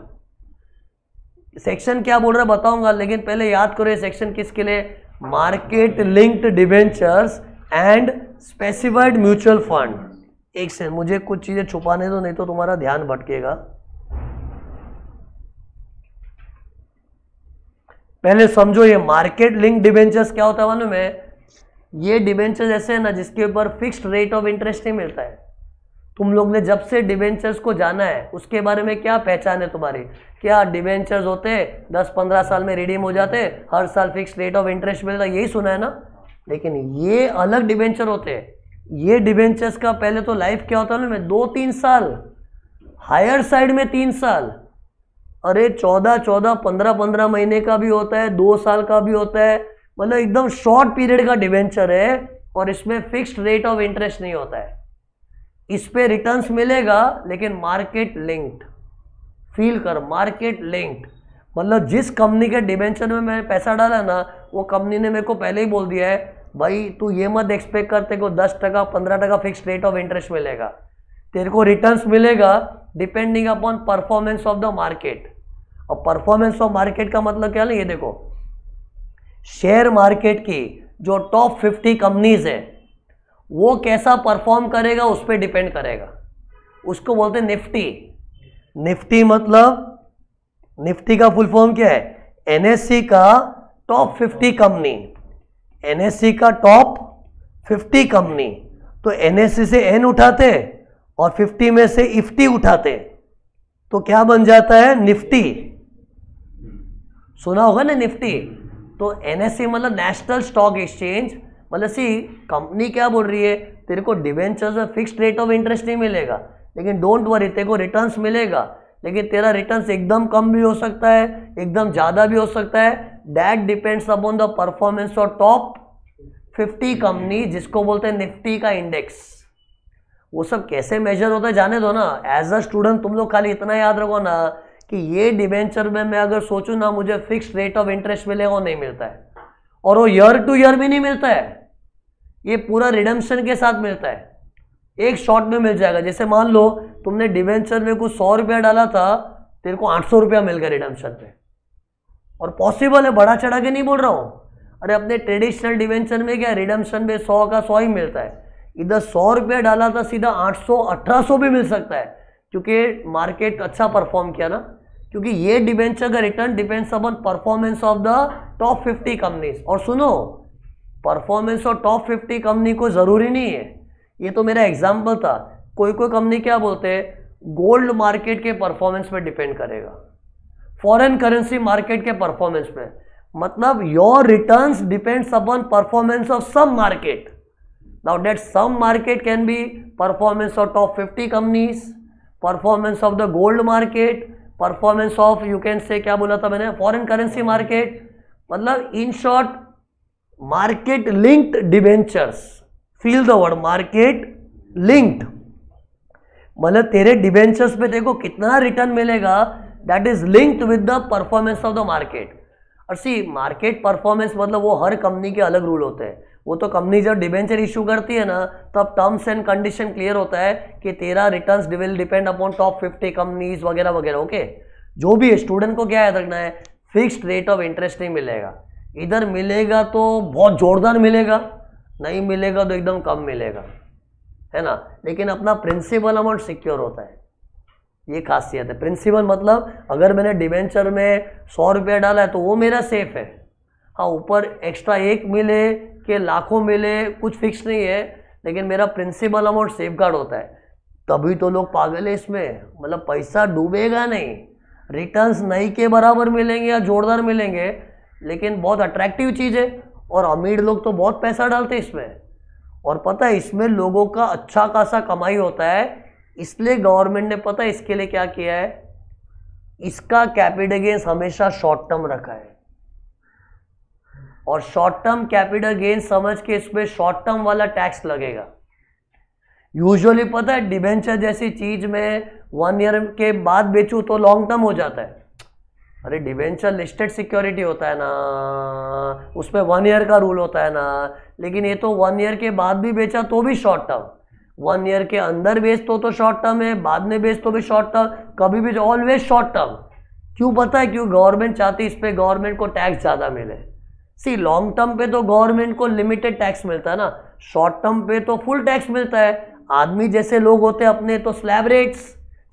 A: Section क्या बोल रहा है बताऊंगा लेकिन पहले याद करो ये सेक्शन किसके लिए market linked debentures and specified mutual fund एक से मुझे कुछ चीजें छुपाने दो नहीं तो तुम्हारा ध्यान भटकेगा पहले समझो ये मार्केट लिंक डिबेंचर्स क्या होता है मालूम है ये डिबेंचर्स ऐसे हैं ना जिसके ऊपर फिक्स्ड रेट ऑफ इंटरेस्ट नहीं मिलता है तुम लोग ने जब से डिबेंचर्स को जाना है उसके बारे में क्या पहचान है तुम्हारी क्या डिबेंचर्स होते दस पंद्रह साल में रिडीम हो जाते हर साल फिक्स रेट ऑफ इंटरेस्ट मिलता यही सुना है ना लेकिन ये अलग डिबेंचर होते हैं ये डिबेंचर्स का पहले तो लाइफ क्या होता है ना दो तीन साल हायर साइड में तीन साल अरे चौदह चौदह पंद्रह पंद्रह महीने का भी होता है दो साल का भी होता है मतलब एकदम शॉर्ट पीरियड का डिवेंचर है और इसमें फिक्स्ड रेट ऑफ इंटरेस्ट नहीं होता है इस पर रिटर्न मिलेगा लेकिन मार्केट लिंक्ड फील कर मार्केट लिंक्ड मतलब जिस कंपनी के डिवेंचर में मैंने पैसा डाला ना वो कंपनी ने मेरे को पहले ही बोल दिया है भाई तू ये मत एक्सपेक्ट करते को दस टका पंद्रह टका फिक्स रेट ऑफ इंटरेस्ट मिलेगा तेरे को रिटर्न मिलेगा depending upon performance of the market और परफॉर्मेंस ऑफ मार्केट का मतलब क्या है ये देखो शेयर मार्केट की जो टॉप फिफ्टी कंपनीज है वो कैसा परफॉर्म करेगा उस पर डिपेंड करेगा उसको बोलते हैं निफ्टी निफ्टी मतलब निफ्टी का फुल फॉर्म क्या है एनएससी e का top fifty company NSE e का टॉप फिफ्टी कंपनी तो एनएससी e से एन उठाते और फिफ्टी में से इफ्टी उठाते तो क्या बन जाता है निफ्टी सुना होगा ना निफ्टी तो सी e मतलब नेशनल स्टॉक एक्सचेंज मतलब सी कंपनी क्या बोल रही है तेरे को डिवेंचर में फिक्स रेट ऑफ इंटरेस्ट नहीं मिलेगा लेकिन डोंट वरी तेरे को रिटर्न्स मिलेगा लेकिन तेरा रिटर्न्स एकदम कम भी हो सकता है एकदम ज़्यादा भी हो सकता है that depends upon the performance of top fifty company जिसको बोलते हैं निफ्टी का इंडेक्स वो सब कैसे मेजर होता है जाने दो ना एज अ स्टूडेंट तुम लोग खाली इतना याद रखो ना कि ये डिबेंचर में मैं अगर सोचूं ना मुझे फिक्स रेट ऑफ इंटरेस्ट मिलेगा वो नहीं मिलता है और वो ईयर टू ईयर भी नहीं मिलता है ये पूरा रिडम्शन के साथ मिलता है एक शॉट में मिल जाएगा जैसे मान लो तुमने डिबेंचर में कुछ सौ रुपया डाला था तेरे को आठ सौ रुपया मिल गया रिडम्शन पे और पॉसिबल है बढ़ा चढ़ा के नहीं बोल रहा हूँ अरे अपने ट्रेडिशनल डिवेंचर में क्या रिडम्शन में सौ का सौ ही मिलता है इधर सौ रुपया डाला था सीधा आठ सौ अठारह सौ भी मिल सकता है क्योंकि मार्केट अच्छा परफॉर्म किया ना क्योंकि ये डिबेंचर का return depends upon performance of the top fifty companies और सुनो performance of top fifty company को ज़रूरी नहीं है ये तो मेरा एग्जाम्पल था कोई कोई कंपनी क्या बोलते हैं गोल्ड मार्केट के परफॉर्मेंस पे डिपेंड करेगा फॉरेन करेंसी मार्केट के परफॉर्मेंस पे मतलब your return depends upon performance of some market now that some market can be performance of top fifty companies performance of the gold market performance of you can say क्या बोला था मैंने foreign currency market मतलब in short market linked debentures feel the word market linked मतलब तेरे debentures पे देखो कितना रिटर्न मिलेगा that is linked with the performance of the market और सी मार्केट परफॉर्मेंस मतलब वो हर कंपनी के अलग रूल होते हैं वो तो कंपनी जब डिबेंचर इशू करती है ना तब टर्म्स एंड कंडीशन क्लियर होता है कि तेरा return will depend upon top fifty companies वगैरह वगैरह ओके जो भी स्टूडेंट को क्या याद रखना है फिक्स्ड रेट ऑफ इंटरेस्ट नहीं मिलेगा इधर मिलेगा तो बहुत जोरदार मिलेगा नहीं मिलेगा तो एकदम कम मिलेगा है ना लेकिन अपना प्रिंसिपल अमाउंट सिक्योर होता है ये खासियत है प्रिंसिपल मतलब अगर मैंने डिवेंचर में सौ रुपया डाला है तो वो मेरा सेफ है हाँ ऊपर एक्स्ट्रा एक मिले के लाखों मिले कुछ फिक्स नहीं है लेकिन मेरा प्रिंसिपल अमाउंट सेफ गार्ड होता है तभी तो लोग पागल है इसमें मतलब पैसा डूबेगा नहीं रिटर्न्स नहीं के बराबर मिलेंगे या जोरदार मिलेंगे लेकिन बहुत अट्रैक्टिव चीज़ है और अमीर लोग तो बहुत पैसा डालते हैं इसमें और पता है इसमें लोगों का अच्छा खासा कमाई होता है इसलिए गवर्नमेंट ने पता है इसके लिए क्या किया है इसका कैपिटल गेंस हमेशा शॉर्ट टर्म रखा है और शॉर्ट टर्म कैपिटल गेन समझ के इसमें शॉर्ट टर्म वाला टैक्स लगेगा यूजुअली पता है डिबेंचर जैसी चीज में वन ईयर के बाद बेचूँ तो लॉन्ग टर्म हो जाता है अरे डिबेंचर लिस्टेड सिक्योरिटी होता है ना उसमें वन ईयर का रूल होता है ना लेकिन ये तो वन ईयर के बाद भी बेचा तो भी शॉर्ट टर्म वन ईयर के अंदर बेच तो तो शॉर्ट टर्म है बाद में बेच तो भी शॉर्ट टर्म कभी भी ऑलवेज शॉर्ट टर्म क्यों पता है क्यों गवर्नमेंट चाहती है इस पर गवर्नमेंट को टैक्स ज़्यादा मिले सी लॉन्ग टर्म पे तो गवर्नमेंट को लिमिटेड टैक्स मिलता है ना शॉर्ट टर्म पे तो फुल टैक्स मिलता है आदमी जैसे लोग होते हैं अपने तो स्लैब रेट्स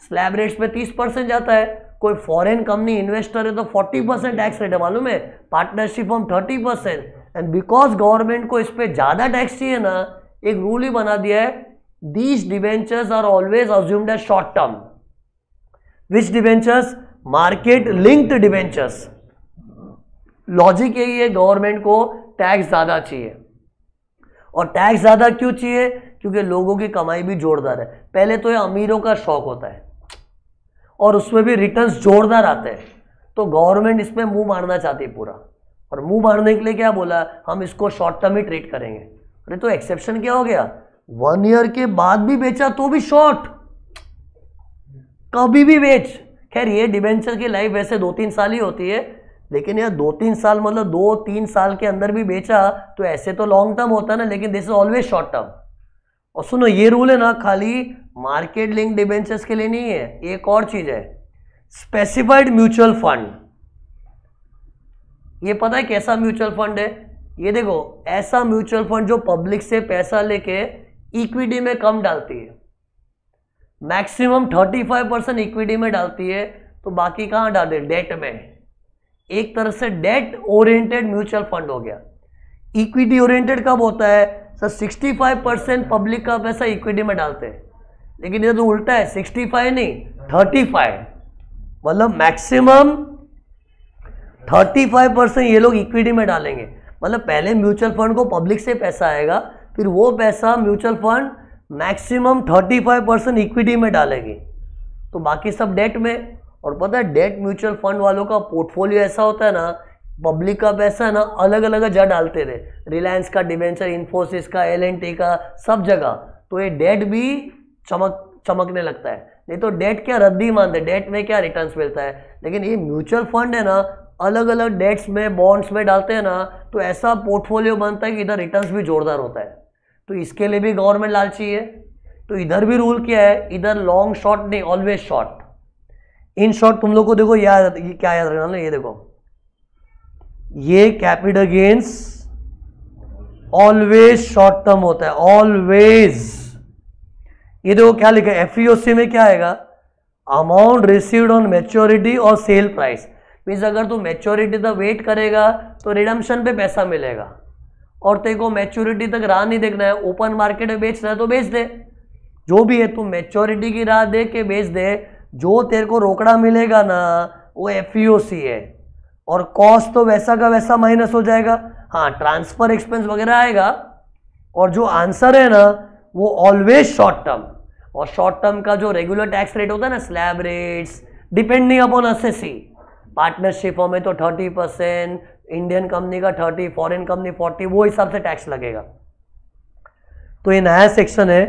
A: स्लैब रेट्स पे तीस परसेंट जाता है कोई फॉरेन कंपनी इन्वेस्टर है तो फोर्टी परसेंट टैक्स रेट है मालूम है पार्टनरशिप हम thirty percent and because government को इस पर ज़्यादा टैक्स चाहिए ना एक रूल ही बना दिया है these debentures are always assumed as short term which debentures market linked debentures logic यही है गवर्नमेंट को टैक्स ज़्यादा चाहिए और टैक्स ज़्यादा क्यों चाहिए क्योंकि लोगों की कमाई भी जोरदार है पहले तो ये अमीरों का शौक होता है और उसमें भी रिटर्न्स जोरदार आते हैं तो गवर्नमेंट इसमें मुंह मारना चाहती है पूरा और मुंह मारने के लिए क्या बोला हम इसको शॉर्ट टर्म ही ट्रेड करेंगे अरे तो एक्सेप्शन क्या हो गया वन ईयर के बाद भी बेचा तो भी शॉर्ट कभी भी बेच खैर ये डिबेंचर की लाइफ वैसे दो तीन साल ही होती है लेकिन यार दो तीन साल मतलब दो तीन साल के अंदर भी बेचा तो ऐसे तो लॉन्ग टर्म होता है ना लेकिन this is always short term और सुनो ये रूल है ना खाली मार्केट लिंक डिबेंचर्स के लिए नहीं है एक और चीज है स्पेसिफाइड म्यूचुअल फंड ये पता है कैसा म्यूचुअल फंड है ये देखो ऐसा म्यूचुअल फंड जो पब्लिक से पैसा लेके इक्विटी में कम डालती है maximum thirty five percent equity में डालती है तो बाकी कहाँ डाले डेट में एक तरह से डेट ओरिएंटेड म्यूचुअल फंड हो गया इक्विटी ओरिएंटेड कब होता है सर 65 परसेंट पब्लिक का पैसा इक्विटी में डालते हैं लेकिन इधर तो उल्टा है 65 नहीं 35 मतलब मैक्सिमम 35 परसेंट ये लोग इक्विटी में डालेंगे मतलब पहले म्यूचुअल फंड को पब्लिक से पैसा आएगा फिर वो पैसा mutual fund maximum 35 percent equity में डालेगी तो बाकी सब डेट में और पता है डेट म्यूचुअल फंड वालों का पोर्टफोलियो ऐसा होता है ना पब्लिक का पैसा ना अलग अलग जगह डालते रहे रिलायंस का डिवेंचर इन्फोसिस का एल का सब जगह तो ये डेट भी चमक चमकने लगता है नहीं तो डेट क्या रद्दी मानते डेट में क्या रिटर्न मिलता है लेकिन ये म्यूचुअल फंड है ना अलग अलग डेट्स में बॉन्ड्स में डालते हैं ना तो ऐसा पोर्टफोलियो बनता है कि इधर रिटर्न्स भी जोरदार होता है तो इसके लिए भी गवर्नमेंट लालची है तो इधर भी रूल क्या है इधर लॉन्ग शॉर्ट नहीं ऑलवेज शॉर्ट इन शॉर्ट तुम लोग को देखो याद ये क्या याद रखना ये देखो ये capital gains always short term होता है ऑलवेज ये देखो क्या लिखा है एफ e में क्या आएगा अमाउंट रिसीव्ड ऑन मेच्योरिटी और सेल प्राइस मीन्स अगर तू मेच्योरिटी तक वेट करेगा तो रिडम्शन पे पैसा मिलेगा और तेरे को मेच्योरिटी तक राह नहीं देखना है ओपन मार्केट में बेच रहा है तो बेच दे जो भी है तू मेच्योरिटी की राह दे के बेच दे जो तेरे को रोकड़ा मिलेगा ना वो एफ e है और कॉस्ट तो वैसा का वैसा माइनस हो जाएगा हाँ ट्रांसफर एक्सपेंस वगैरह आएगा और जो आंसर है ना वो ऑलवेज शॉर्ट टर्म और शॉर्ट टर्म का जो रेगुलर टैक्स रेट होता है ना slab rates depending upon assessee पार्टनरशिपों में तो थर्टी परसेंट इंडियन कंपनी का थर्टी फॉरेन कंपनी फोर्टी वो हिसाब से टैक्स लगेगा तो ये नया सेक्शन है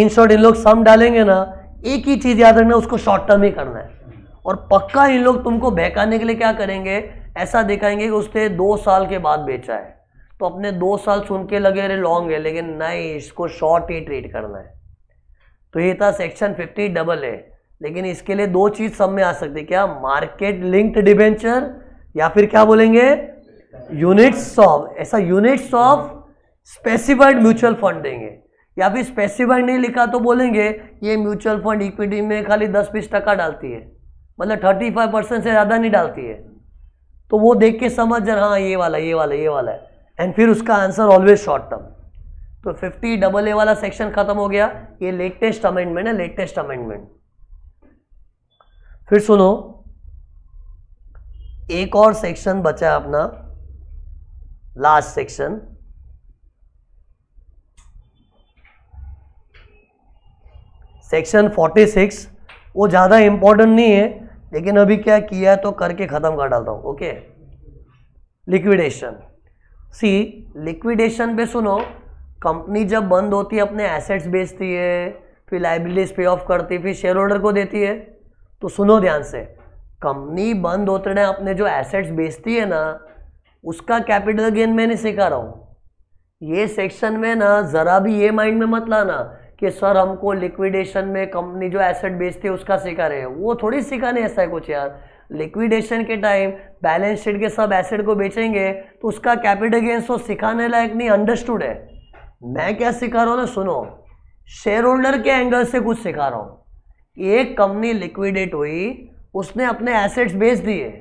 A: इन शॉर्ट इन लोग सम डालेंगे ना एक ही चीज़ याद रखना उसको शॉर्ट टर्म ही करना है और पक्का इन लोग तुमको बहकाने के लिए क्या करेंगे ऐसा दिखाएंगे कि उसने दो साल के बाद बेचा है तो अपने दो साल सुन के लगे अरे लॉन्ग है लेकिन नहीं इसको शॉर्ट ही ट्रेड करना है तो ये था सेक्शन फिफ्टी डबल है लेकिन इसके लिए दो चीज़ सब में आ सकती है क्या मार्केट लिंक्ड डिबेंचर या फिर क्या बोलेंगे यूनिट्स ऑफ ऐसा units of specified mutual fund देंगे या फिर स्पेसिफाई नहीं लिखा तो बोलेंगे ये म्यूचुअल फंड इक्विटी में खाली दस बीस टका डालती है मतलब थर्टी फाइव परसेंट से ज़्यादा नहीं डालती है तो वो देख के समझ हाँ ये वाला ये वाला ये वाला है एंड फिर उसका आंसर ऑलवेज शॉर्ट टर्म तो फिफ्टी डबल ए वाला सेक्शन खत्म हो गया ये लेटेस्ट अमेंडमेंट है लेटेस्ट अमेंडमेंट फिर सुनो एक और सेक्शन बचा है अपना लास्ट सेक्शन सेक्शन 46 वो ज़्यादा इम्पोर्टेंट नहीं है लेकिन अभी क्या किया तो करके ख़त्म कर डालता हूँ ओके लिक्विडेशन सी लिक्विडेशन पे सुनो कंपनी जब बंद होती है अपने एसेट्स बेचती है फिर लाइबिलिटीज पे ऑफ करती है फिर शेयर होल्डर को देती है तो सुनो ध्यान से कंपनी बंद होते ना अपने जो एसेट्स बेचती है ना उसका कैपिटल गेन मैंने नहीं सिखा रहा हूँ ये सेक्शन में ना ज़रा भी ये माइंड में मत लाना कि सर हमको लिक्विडेशन में कंपनी जो एसेट बेचती है उसका सिखा रहे हैं वो थोड़ी सिखाने ऐसा है कुछ यार लिक्विडेशन के टाइम बैलेंस शीट के सब एसेट को बेचेंगे तो उसका कैपिटल गेंस तो सिखाने लायक नहीं अंडरस्टूड है मैं क्या सिखा रहा हूँ ना सुनो शेयर होल्डर के एंगल से कुछ सिखा रहा हूँ एक कंपनी लिक्विडेट हुई उसने अपने एसेट्स बेच दिए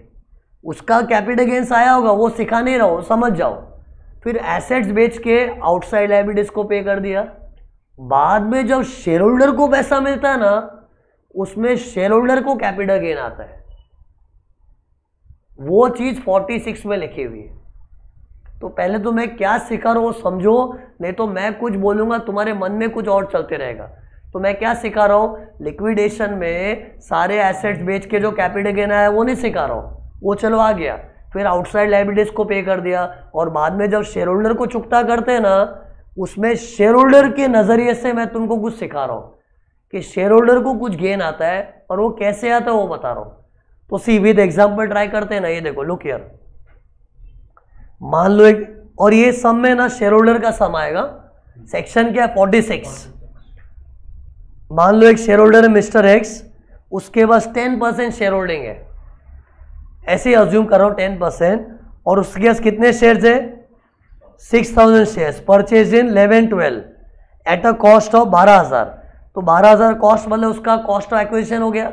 A: उसका कैपिटल गेंस आया होगा वो सिखा नहीं रहा हो समझ जाओ फिर एसेट्स बेच के आउटसाइड लाइबिलिटीज को पे कर दिया बाद में जब शेयर होल्डर को पैसा मिलता है ना उसमें शेयर होल्डर को कैपिटल गेन आता है वो चीज 46 में लिखी हुई है तो पहले तो मैं क्या सिखा रहा हूँ समझो नहीं तो मैं कुछ बोलूंगा तुम्हारे मन में कुछ और चलते रहेगा तो मैं क्या सिखा रहा हूँ लिक्विडेशन में सारे एसेट्स बेच के जो कैपिटल गेन आया वो नहीं सिखा रहा हूँ वो चलो आ गया फिर आउटसाइड लाइबिलिटीज को पे कर दिया और बाद में जब शेयर होल्डर को चुकता करते हैं ना उसमें शेयर होल्डर के नज़रिए से मैं तुमको कुछ सिखा रहा हूँ कि शेयर होल्डर को कुछ गेन आता है और वो कैसे आता है वो बता रहा हूँ तो सी विद एग्जाम्पल ट्राई करते हैं ना ये देखो लुक यार मान लो एक और ये सम में ना शेयर होल्डर का सम आएगा सेक्शन क्या है फोर्टी सिक्स मान लो एक शेयर होल्डर है मिस्टर एक्स उसके पास टेन परसेंट शेयर होल्डिंग है ऐसे ही अज्यूम करो टेन परसेंट और उसके पास कितने शेयर्स है six thousand shares purchase in eleven twelve at a cost of बारह हज़ार तो बारह हज़ार कॉस्ट मतलब उसका कॉस्ट ऑफ एक्विजिशन हो गया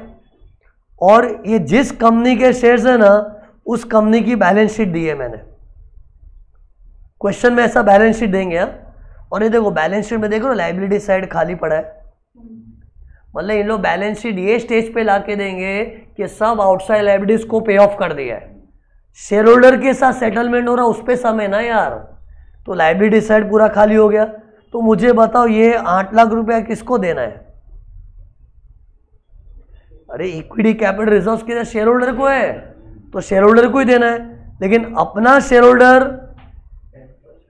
A: और ये जिस कंपनी के शेयर्स है ना उस कंपनी की बैलेंस शीट दी है मैंने क्वेश्चन में ऐसा बैलेंस शीट देंगे हा? और ये देखो बैलेंस शीट में देखो ना लाइबिलिटी साइड खाली पड़ा है मतलब इन लोग बैलेंस शीट ये स्टेज पे ला के देंगे कि सब आउटसाइड लाइबिलिटीज को पे ऑफ कर दिया है शेयर होल्डर के साथ सेटलमेंट हो रहा है उस पर समय ना यार तो लाइब्रेरी साइड पूरा खाली हो गया तो मुझे बताओ ये आठ लाख रुपया किसको देना है अरे इक्विटी कैपिटल रिजर्व के शेयर होल्डर को है तो शेयर होल्डर को ही देना है लेकिन अपना शेयर होल्डर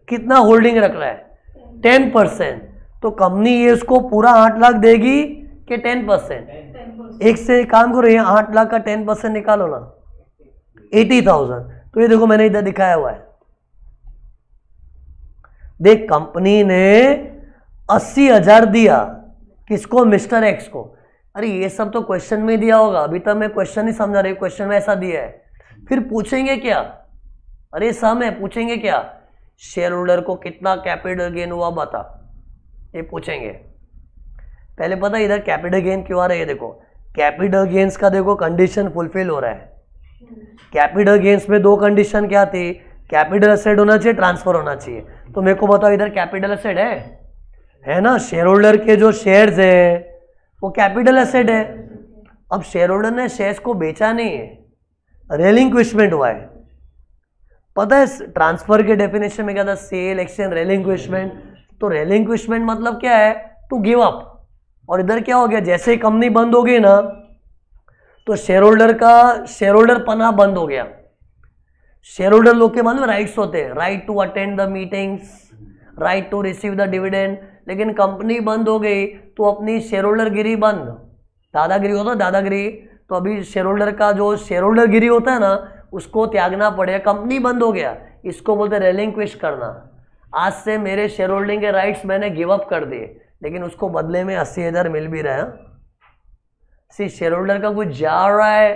A: कितना होल्डिंग रख रहा है टेन परसेंट तो कंपनी ये उसको पूरा आठ लाख देगी कि टेन परसेंट एक से काम करो ये आठ लाख का टेन परसेंट निकालो ना एटी थाउजेंड तो ये देखो मैंने इधर दिखाया हुआ है देख कंपनी ने अस्सी हजार दिया किसको मिस्टर एक्स को अरे ये सब तो क्वेश्चन में दिया होगा अभी तक मैं क्वेश्चन नहीं समझा रही क्वेश्चन में ऐसा दिया है फिर पूछेंगे क्या अरे सम है पूछेंगे क्या शेयर होल्डर को कितना कैपिटल गेन हुआ बता ये पूछेंगे पहले पता इधर कैपिटल गेन क्यों आ रहा है देखो कैपिटल गेन्स का देखो कंडीशन फुलफिल हो रहा है कैपिटल गेन्स में दो कंडीशन क्या थी कैपिटल असेट होना चाहिए ट्रांसफर होना चाहिए तो मेरे को बताओ इधर कैपिटल असेट है है ना शेयर होल्डर के जो शेयर्स है वो कैपिटल असेट है अब शेयर होल्डर ने शेयर्स को बेचा नहीं है रेलिंक्विशमेंट हुआ है पता है ट्रांसफर के डेफिनेशन में क्या था सेल एक्सचेंज रेलिंक्विशमेंट तो रेलिंक्विशमेंट मतलब क्या है टू गिव अप और इधर क्या हो गया जैसे ही कंपनी बंद हो गई ना तो शेयर होल्डर का शेयर होल्डर पना बंद हो गया शेयर होल्डर लोग के मालूम राइट्स होते हैं right to attend the meetings right to receive the dividend लेकिन कंपनी बंद हो गई तो अपनी शेयर होल्डर गिरी बंद दादागिरी होता है दादागिरी तो अभी शेयर होल्डर का जो शेयर होल्डर गिरी होता है ना उसको त्यागना पड़ेगा कंपनी बंद हो गया इसको बोलते रेलिंक्विश करना आज से मेरे शेयर होल्डिंग के राइट्स मैंने गिव अप कर दिए लेकिन उसको बदले में अस्सी हज़ार मिल भी रहा है सी शेयर होल्डर का कुछ जा रहा है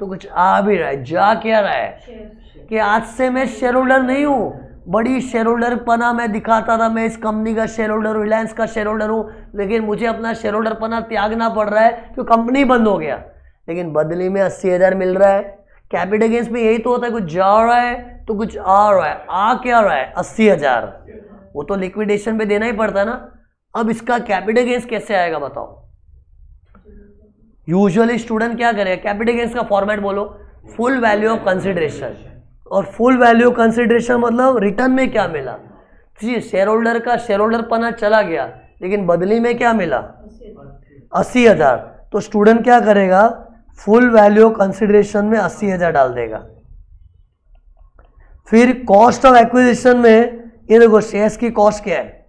A: तो कुछ आ भी रहा है जा क्या रहा है कि आज से मैं शेयर होल्डर नहीं हूँ बड़ी शेयर होल्डर पना मैं दिखाता था मैं इस कंपनी का शेयर होल्डर रिलायंस का शेयर होल्डर हूँ लेकिन मुझे अपना शेयर होल्डर पना त्यागना पड़ रहा है तो कंपनी बंद हो गया लेकिन बदली में अस्सी हज़ार मिल रहा है कैपिटल गेंस में यही तो होता है कुछ जा रहा है तो कुछ आ रहा है आ क्या रहा है अस्सी हज़ार वो तो लिक्विडेशन पे देना ही पड़ता है ना अब इसका कैपिटल गेंस कैसे आएगा बताओ यूजुअली स्टूडेंट क्या करेगा कैपिटल गेंस का फॉर्मेट बोलो फुल वैल्यू ऑफ कंसिडरेशन और फुल वैल्यू ऑफ कंसिडरेशन मतलब रिटर्न में क्या मिला जी शेयर होल्डर का शेयर होल्डर पना चला गया लेकिन बदली में क्या मिला अस्सी हज़ार तो स्टूडेंट क्या करेगा फुल वैल्यू ऑफ कंसिडरेशन में अस्सी हज़ार डाल देगा फिर कॉस्ट ऑफ एक्विजिशन में ये देखो शेयर्स की कॉस्ट क्या है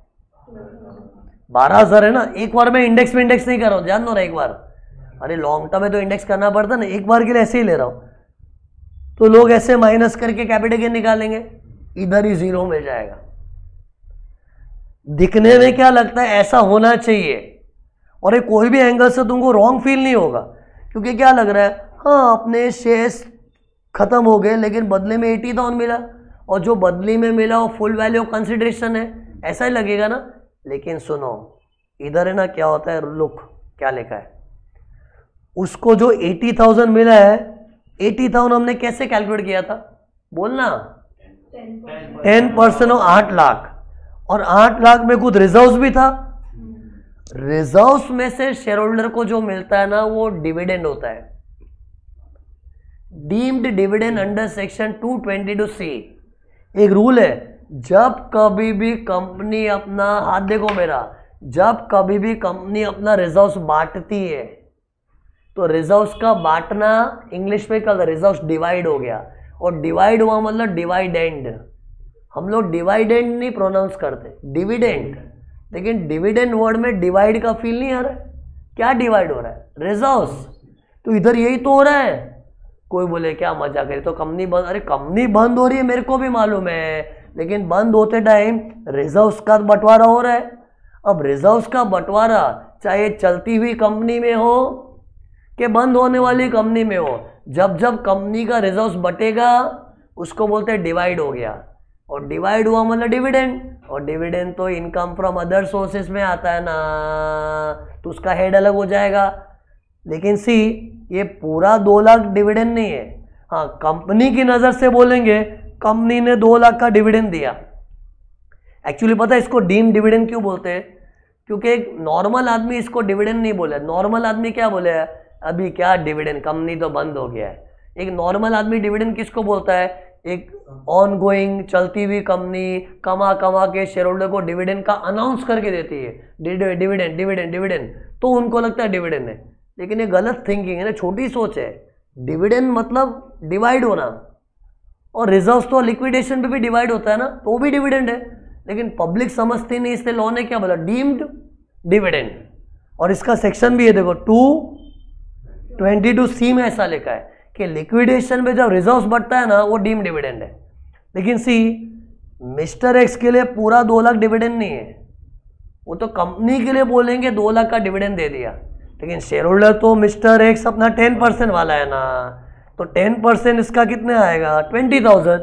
A: बारह हज़ार है ना एक बार मैं इंडेक्स में इंडेक्स नहीं कर रहा हूं ध्यान दो ना एक बार अरे लॉन्ग टर्म में तो इंडेक्स करना पड़ता ना एक बार के लिए ऐसे ही ले रहा हूँ तो लोग ऐसे माइनस करके कैपिटल गेन निकालेंगे इधर ही जीरो मिल जाएगा दिखने में क्या लगता है ऐसा होना चाहिए और ये कोई भी एंगल से तुमको रॉन्ग फील नहीं होगा क्योंकि क्या लग रहा है हाँ अपने शेयर्स ख़त्म हो गए लेकिन बदले में एटी डाउन मिला और जो बदले में मिला वो फुल वैल्यू ऑफ कंसिडरेशन है ऐसा ही लगेगा ना लेकिन सुनो इधर है ना क्या होता है लुक क्या लिखा है उसको जो एटी थाउजेंड मिला है एटी थाउजेंड हमने कैसे कैलकुलेट किया था बोलना टेन परसेंट ऑफ आठ लाख और आठ लाख में कुछ रिजर्व भी था रिजर्व में से शेयर होल्डर को जो मिलता है ना वो डिविडेंड होता है deemed dividend under section two twenty two C एक रूल है जब कभी भी कंपनी अपना हाथ देखो मेरा जब कभी भी कंपनी अपना रिजर्व बांटती है तो रिजर्व का बांटना इंग्लिश में क्या रिजर्व डिवाइड हो गया और डिवाइड हुआ मतलब डिवाइडेंड हम लोग डिवाइडेंड नहीं प्रोनाउंस करते डिविडेंड लेकिन डिविडेंड वर्ड में डिवाइड का फील नहीं आ रहा है क्या डिवाइड हो रहा है रिजर्व तो इधर यही तो हो रहा है कोई बोले क्या मजा करे तो कंपनी बंद अरे कंपनी बंद हो रही है मेरे को भी मालूम है लेकिन बंद होते टाइम रिजर्व का बंटवारा हो रहा है अब रिजर्व का बंटवारा चाहे चलती हुई कंपनी में हो कि बंद होने वाली कंपनी में हो जब जब कंपनी का रिजर्व बटेगा उसको बोलते हैं डिवाइड हो गया और डिवाइड हुआ मतलब डिविडेंड और डिविडेंड तो इनकम फ्रॉम अदर सोर्सेस में आता है ना तो उसका हेड अलग हो जाएगा लेकिन सी ये पूरा दो लाख डिविडेंड नहीं है हाँ कंपनी की नज़र से बोलेंगे कंपनी ने दो लाख का डिविडेंड दिया एक्चुअली पता है इसको डीम डिविडेंड क्यों बोलते हैं क्योंकि एक नॉर्मल आदमी इसको डिविडेंड नहीं बोले नॉर्मल आदमी क्या बोले है अभी क्या डिविडेंड कंपनी तो बंद हो गया है एक नॉर्मल आदमी डिविडेंड किसको बोलता है एक ऑन गोइंग चलती हुई कंपनी कमा कमा के शेयर होल्डर को डिविडेंड का अनाउंस करके देती है डिविडेंड डिविडेंड डिविडेंड डिविडेंड तो उनको लगता है डिविडेंड है लेकिन ये गलत थिंकिंग है ना छोटी सोच है डिविडेंड मतलब डिवाइड होना और रिजर्व तो लिक्विडेशन पे भी डिवाइड होता है ना तो भी डिविडेंड है लेकिन पब्लिक समझती नहीं इसलिए लॉ ने क्या बोला डीम्ड डिविडेंड और इसका सेक्शन भी है देखो टू ट्वेंटी टू सी में ऐसा लिखा है कि लिक्विडेशन में जब रिजर्व बढ़ता है ना वो डीम डिविडेंड है लेकिन सी मिस्टर एक्स के लिए पूरा दो लाख डिविडेंड नहीं है वो तो कंपनी के लिए बोलेंगे दो लाख का डिविडेंड दे दिया लेकिन शेयर होल्डर तो मिस्टर एक्स अपना टेन परसेंट वाला है ना तो टेन परसेंट इसका कितने आएगा ट्वेंटी थाउजेंड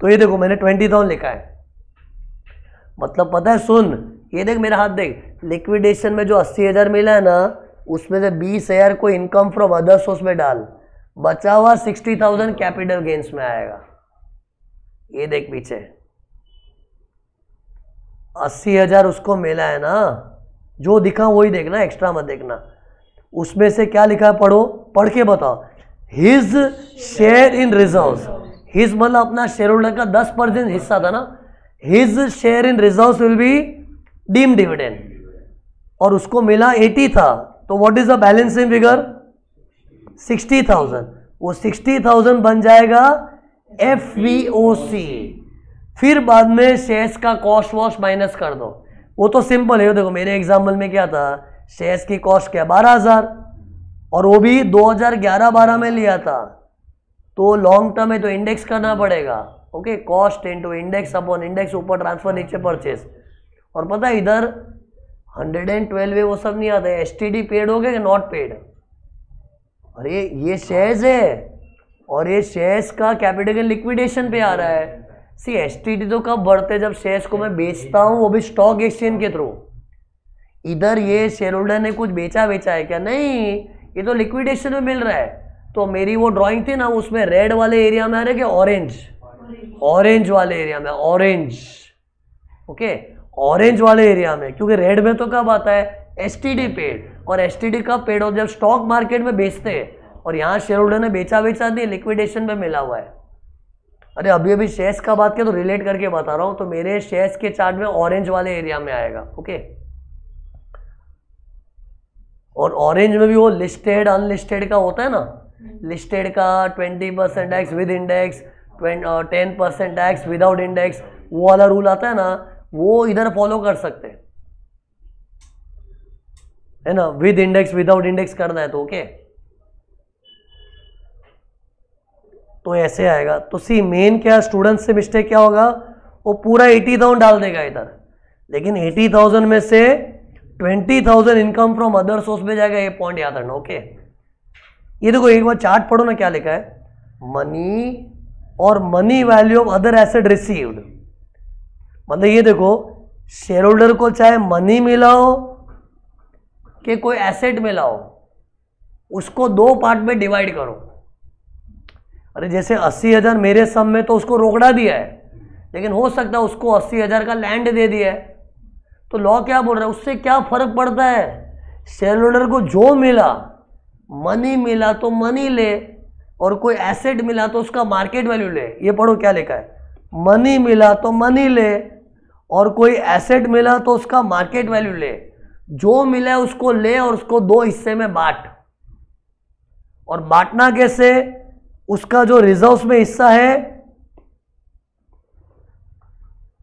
A: तो ये देखो मैंने ट्वेंटी थाउजेंड लिखा है मतलब पता है सुन ये देख मेरा हाथ देख लिक्विडेशन में जो अस्सी हज़ार मिला है ना उसमें से बीस हजार को इनकम फ्रॉम अदर सोर्स में डाल बचा हुआ सिक्सटी थाउजेंड कैपिटल गेन्स में आएगा ये देख पीछे अस्सी हजार उसको मिला है ना जो दिखा वही देखना एक्स्ट्रा मत देखना उसमें से क्या लिखा है पढ़ो पढ़ के बताओ his share in reserve his मतलब अपना शेयर होल्डर का दस परसेंट हिस्सा था ना his share in reserve will be deem dividend और उसको मिला एटी था तो what is the balancing figure sixty thousand वो सिक्सटी थाउजेंड बन जाएगा एफ वी ओ सी फिर बाद में शेयर्स का कॉस्ट वॉश माइनस कर दो वो तो सिंपल है देखो मेरे एग्जाम्पल में क्या था शेयर्स की कॉस्ट क्या बारह हज़ार और वो भी 2011-12 में लिया था तो लॉन्ग टर्म है तो इंडेक्स करना पड़ेगा okay cost into index upon index ऊपर ट्रांसफर नीचे परचेस और पता है इधर हंड्रेड एंड ट्वेल्व है वो सब नहीं आता है एस पेड हो गया कि नॉट पेड अरे ये शेयर्स है और ये शेयर्स का कैपिटल लिक्विडेशन पे आ रहा है सी एस टी डी तो कब बढ़ते जब शेयर्स को मैं बेचता हूँ वो भी स्टॉक एक्सचेंज के थ्रू इधर ये शेयर होल्डर ने कुछ बेचा बेचा है क्या नहीं ये तो लिक्विडेशन में मिल रहा है तो मेरी वो ड्राइंग थी ना उसमें रेड वाले एरिया में आ रहे कि ऑरेंज ऑरेंज वाले एरिया में ऑरेंज ओके okay? ऑरेंज वाले एरिया में क्योंकि रेड में तो कब आता है एस पेड और एस कब पेड हो जब स्टॉक मार्केट में बेचते हैं और यहाँ शेयर होल्डर ने बेचा बेचा नहीं लिक्विडेशन में मिला हुआ है अरे अभी अभी शेयर्स का बात किया तो रिलेट करके बता रहा हूँ तो मेरे शेयर्स के चार्ट में ऑरेंज वाले एरिया में आएगा ओके और ऑरेंज में भी वो लिस्टेड अनलिस्टेड का होता है ना लिस्टेड का twenty percent X with index ten percent X without index वो वाला रूल आता है ना वो इधर फॉलो कर सकते है ना विद इंडेक्स विदाउट इंडेक्स करना है तो ओके तो ऐसे आएगा तो सी मेन क्या स्टूडेंट से मिस्टेक क्या होगा वो पूरा एटी थाउजेंड डाल देगा इधर लेकिन एटी थाउजेंड में से twenty thousand income from other source में जाएगा ये पॉइंट याद रखना ओके ये देखो एक बार चार्ट पढ़ो ना क्या लिखा है मनी और money value of other asset received मतलब ये देखो शेयर होल्डर को चाहे मनी मिलाओ कि कोई एसेट मिला हो उसको दो पार्ट में डिवाइड करो अरे जैसे अस्सी हज़ार मेरे सम में तो उसको रोकड़ा दिया है लेकिन हो सकता है उसको अस्सी हज़ार का लैंड दे दिया है तो लॉ क्या बोल रहा है उससे क्या फ़र्क पड़ता है शेयर होल्डर को जो मिला मनी मिला तो मनी ले और कोई एसेट मिला तो उसका मार्केट वैल्यू ले ये पढ़ो क्या लिखा है मनी मिला तो मनी ले और कोई एसेट मिला तो उसका मार्केट वैल्यू ले जो है उसको ले और उसको दो हिस्से में बांट और बांटना कैसे उसका जो रिजर्व्स में हिस्सा है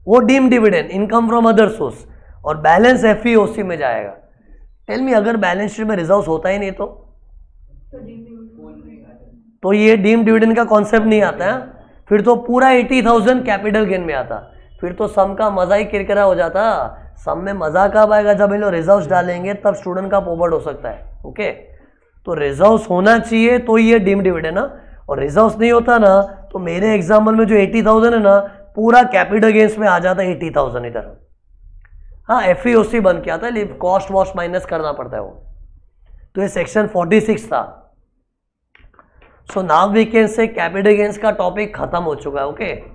A: वो deem dividend income from other source और बैलेंस एफ e में जाएगा टेल मी अगर बैलेंस शीट में रिजर्व होता ही नहीं तो तो, तो ये डीम डिविडेंड का कॉन्सेप्ट नहीं आता है हाँ? फिर तो पूरा एटी थाउजेंड कैपिटल गेन में आता फिर तो सम का मज़ा ही किरकिरा हो जाता सम में मज़ा कब आएगा जब इन लोग रिजर्व डालेंगे तब स्टूडेंट का पोवर्ड हो सकता है ओके तो रिजर्व होना चाहिए तो ये डीम डिविड है ना और रिजर्व नहीं होता ना तो मेरे एग्जाम्पल में जो एटी थाउजेंड है ना पूरा कैपिटल गेंस में आ जाता है एटी थाउजेंड इधर हाँ एफ ई ओ सी बन के आता है लेकिन कॉस्ट वॉस्ट माइनस करना पड़ता है वो तो ये सेक्शन फोर्टी सिक्स था सो नाव वीकेंड से कैपिटल गेंस का टॉपिक खत्म हो चुका है ओके okay?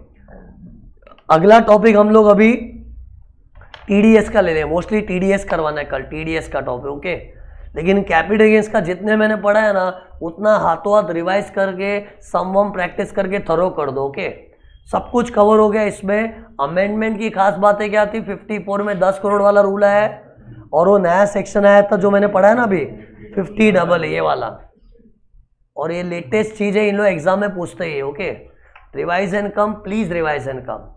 A: अगला टॉपिक हम लोग अभी टीडीएस का ले लें मोस्टली टीडीएस करवाना है कल टीडीएस का टॉपिक ओके लेकिन कैपिटल गेंस का जितने मैंने पढ़ा है ना उतना हाथों हाथ रिवाइज करके समवम प्रैक्टिस करके थरो कर दो ओके सब कुछ कवर हो गया इसमें अमेंडमेंट की खास बातें क्या थी 54 में 10 करोड़ वाला रूल आया है और वो नया सेक्शन आया था जो मैंने पढ़ा है ना अभी फिफ्टी डबल ये वाला और ये लेटेस्ट चीज़ है इन लोग एग्जाम में पूछते ही okay revise and come please revise and come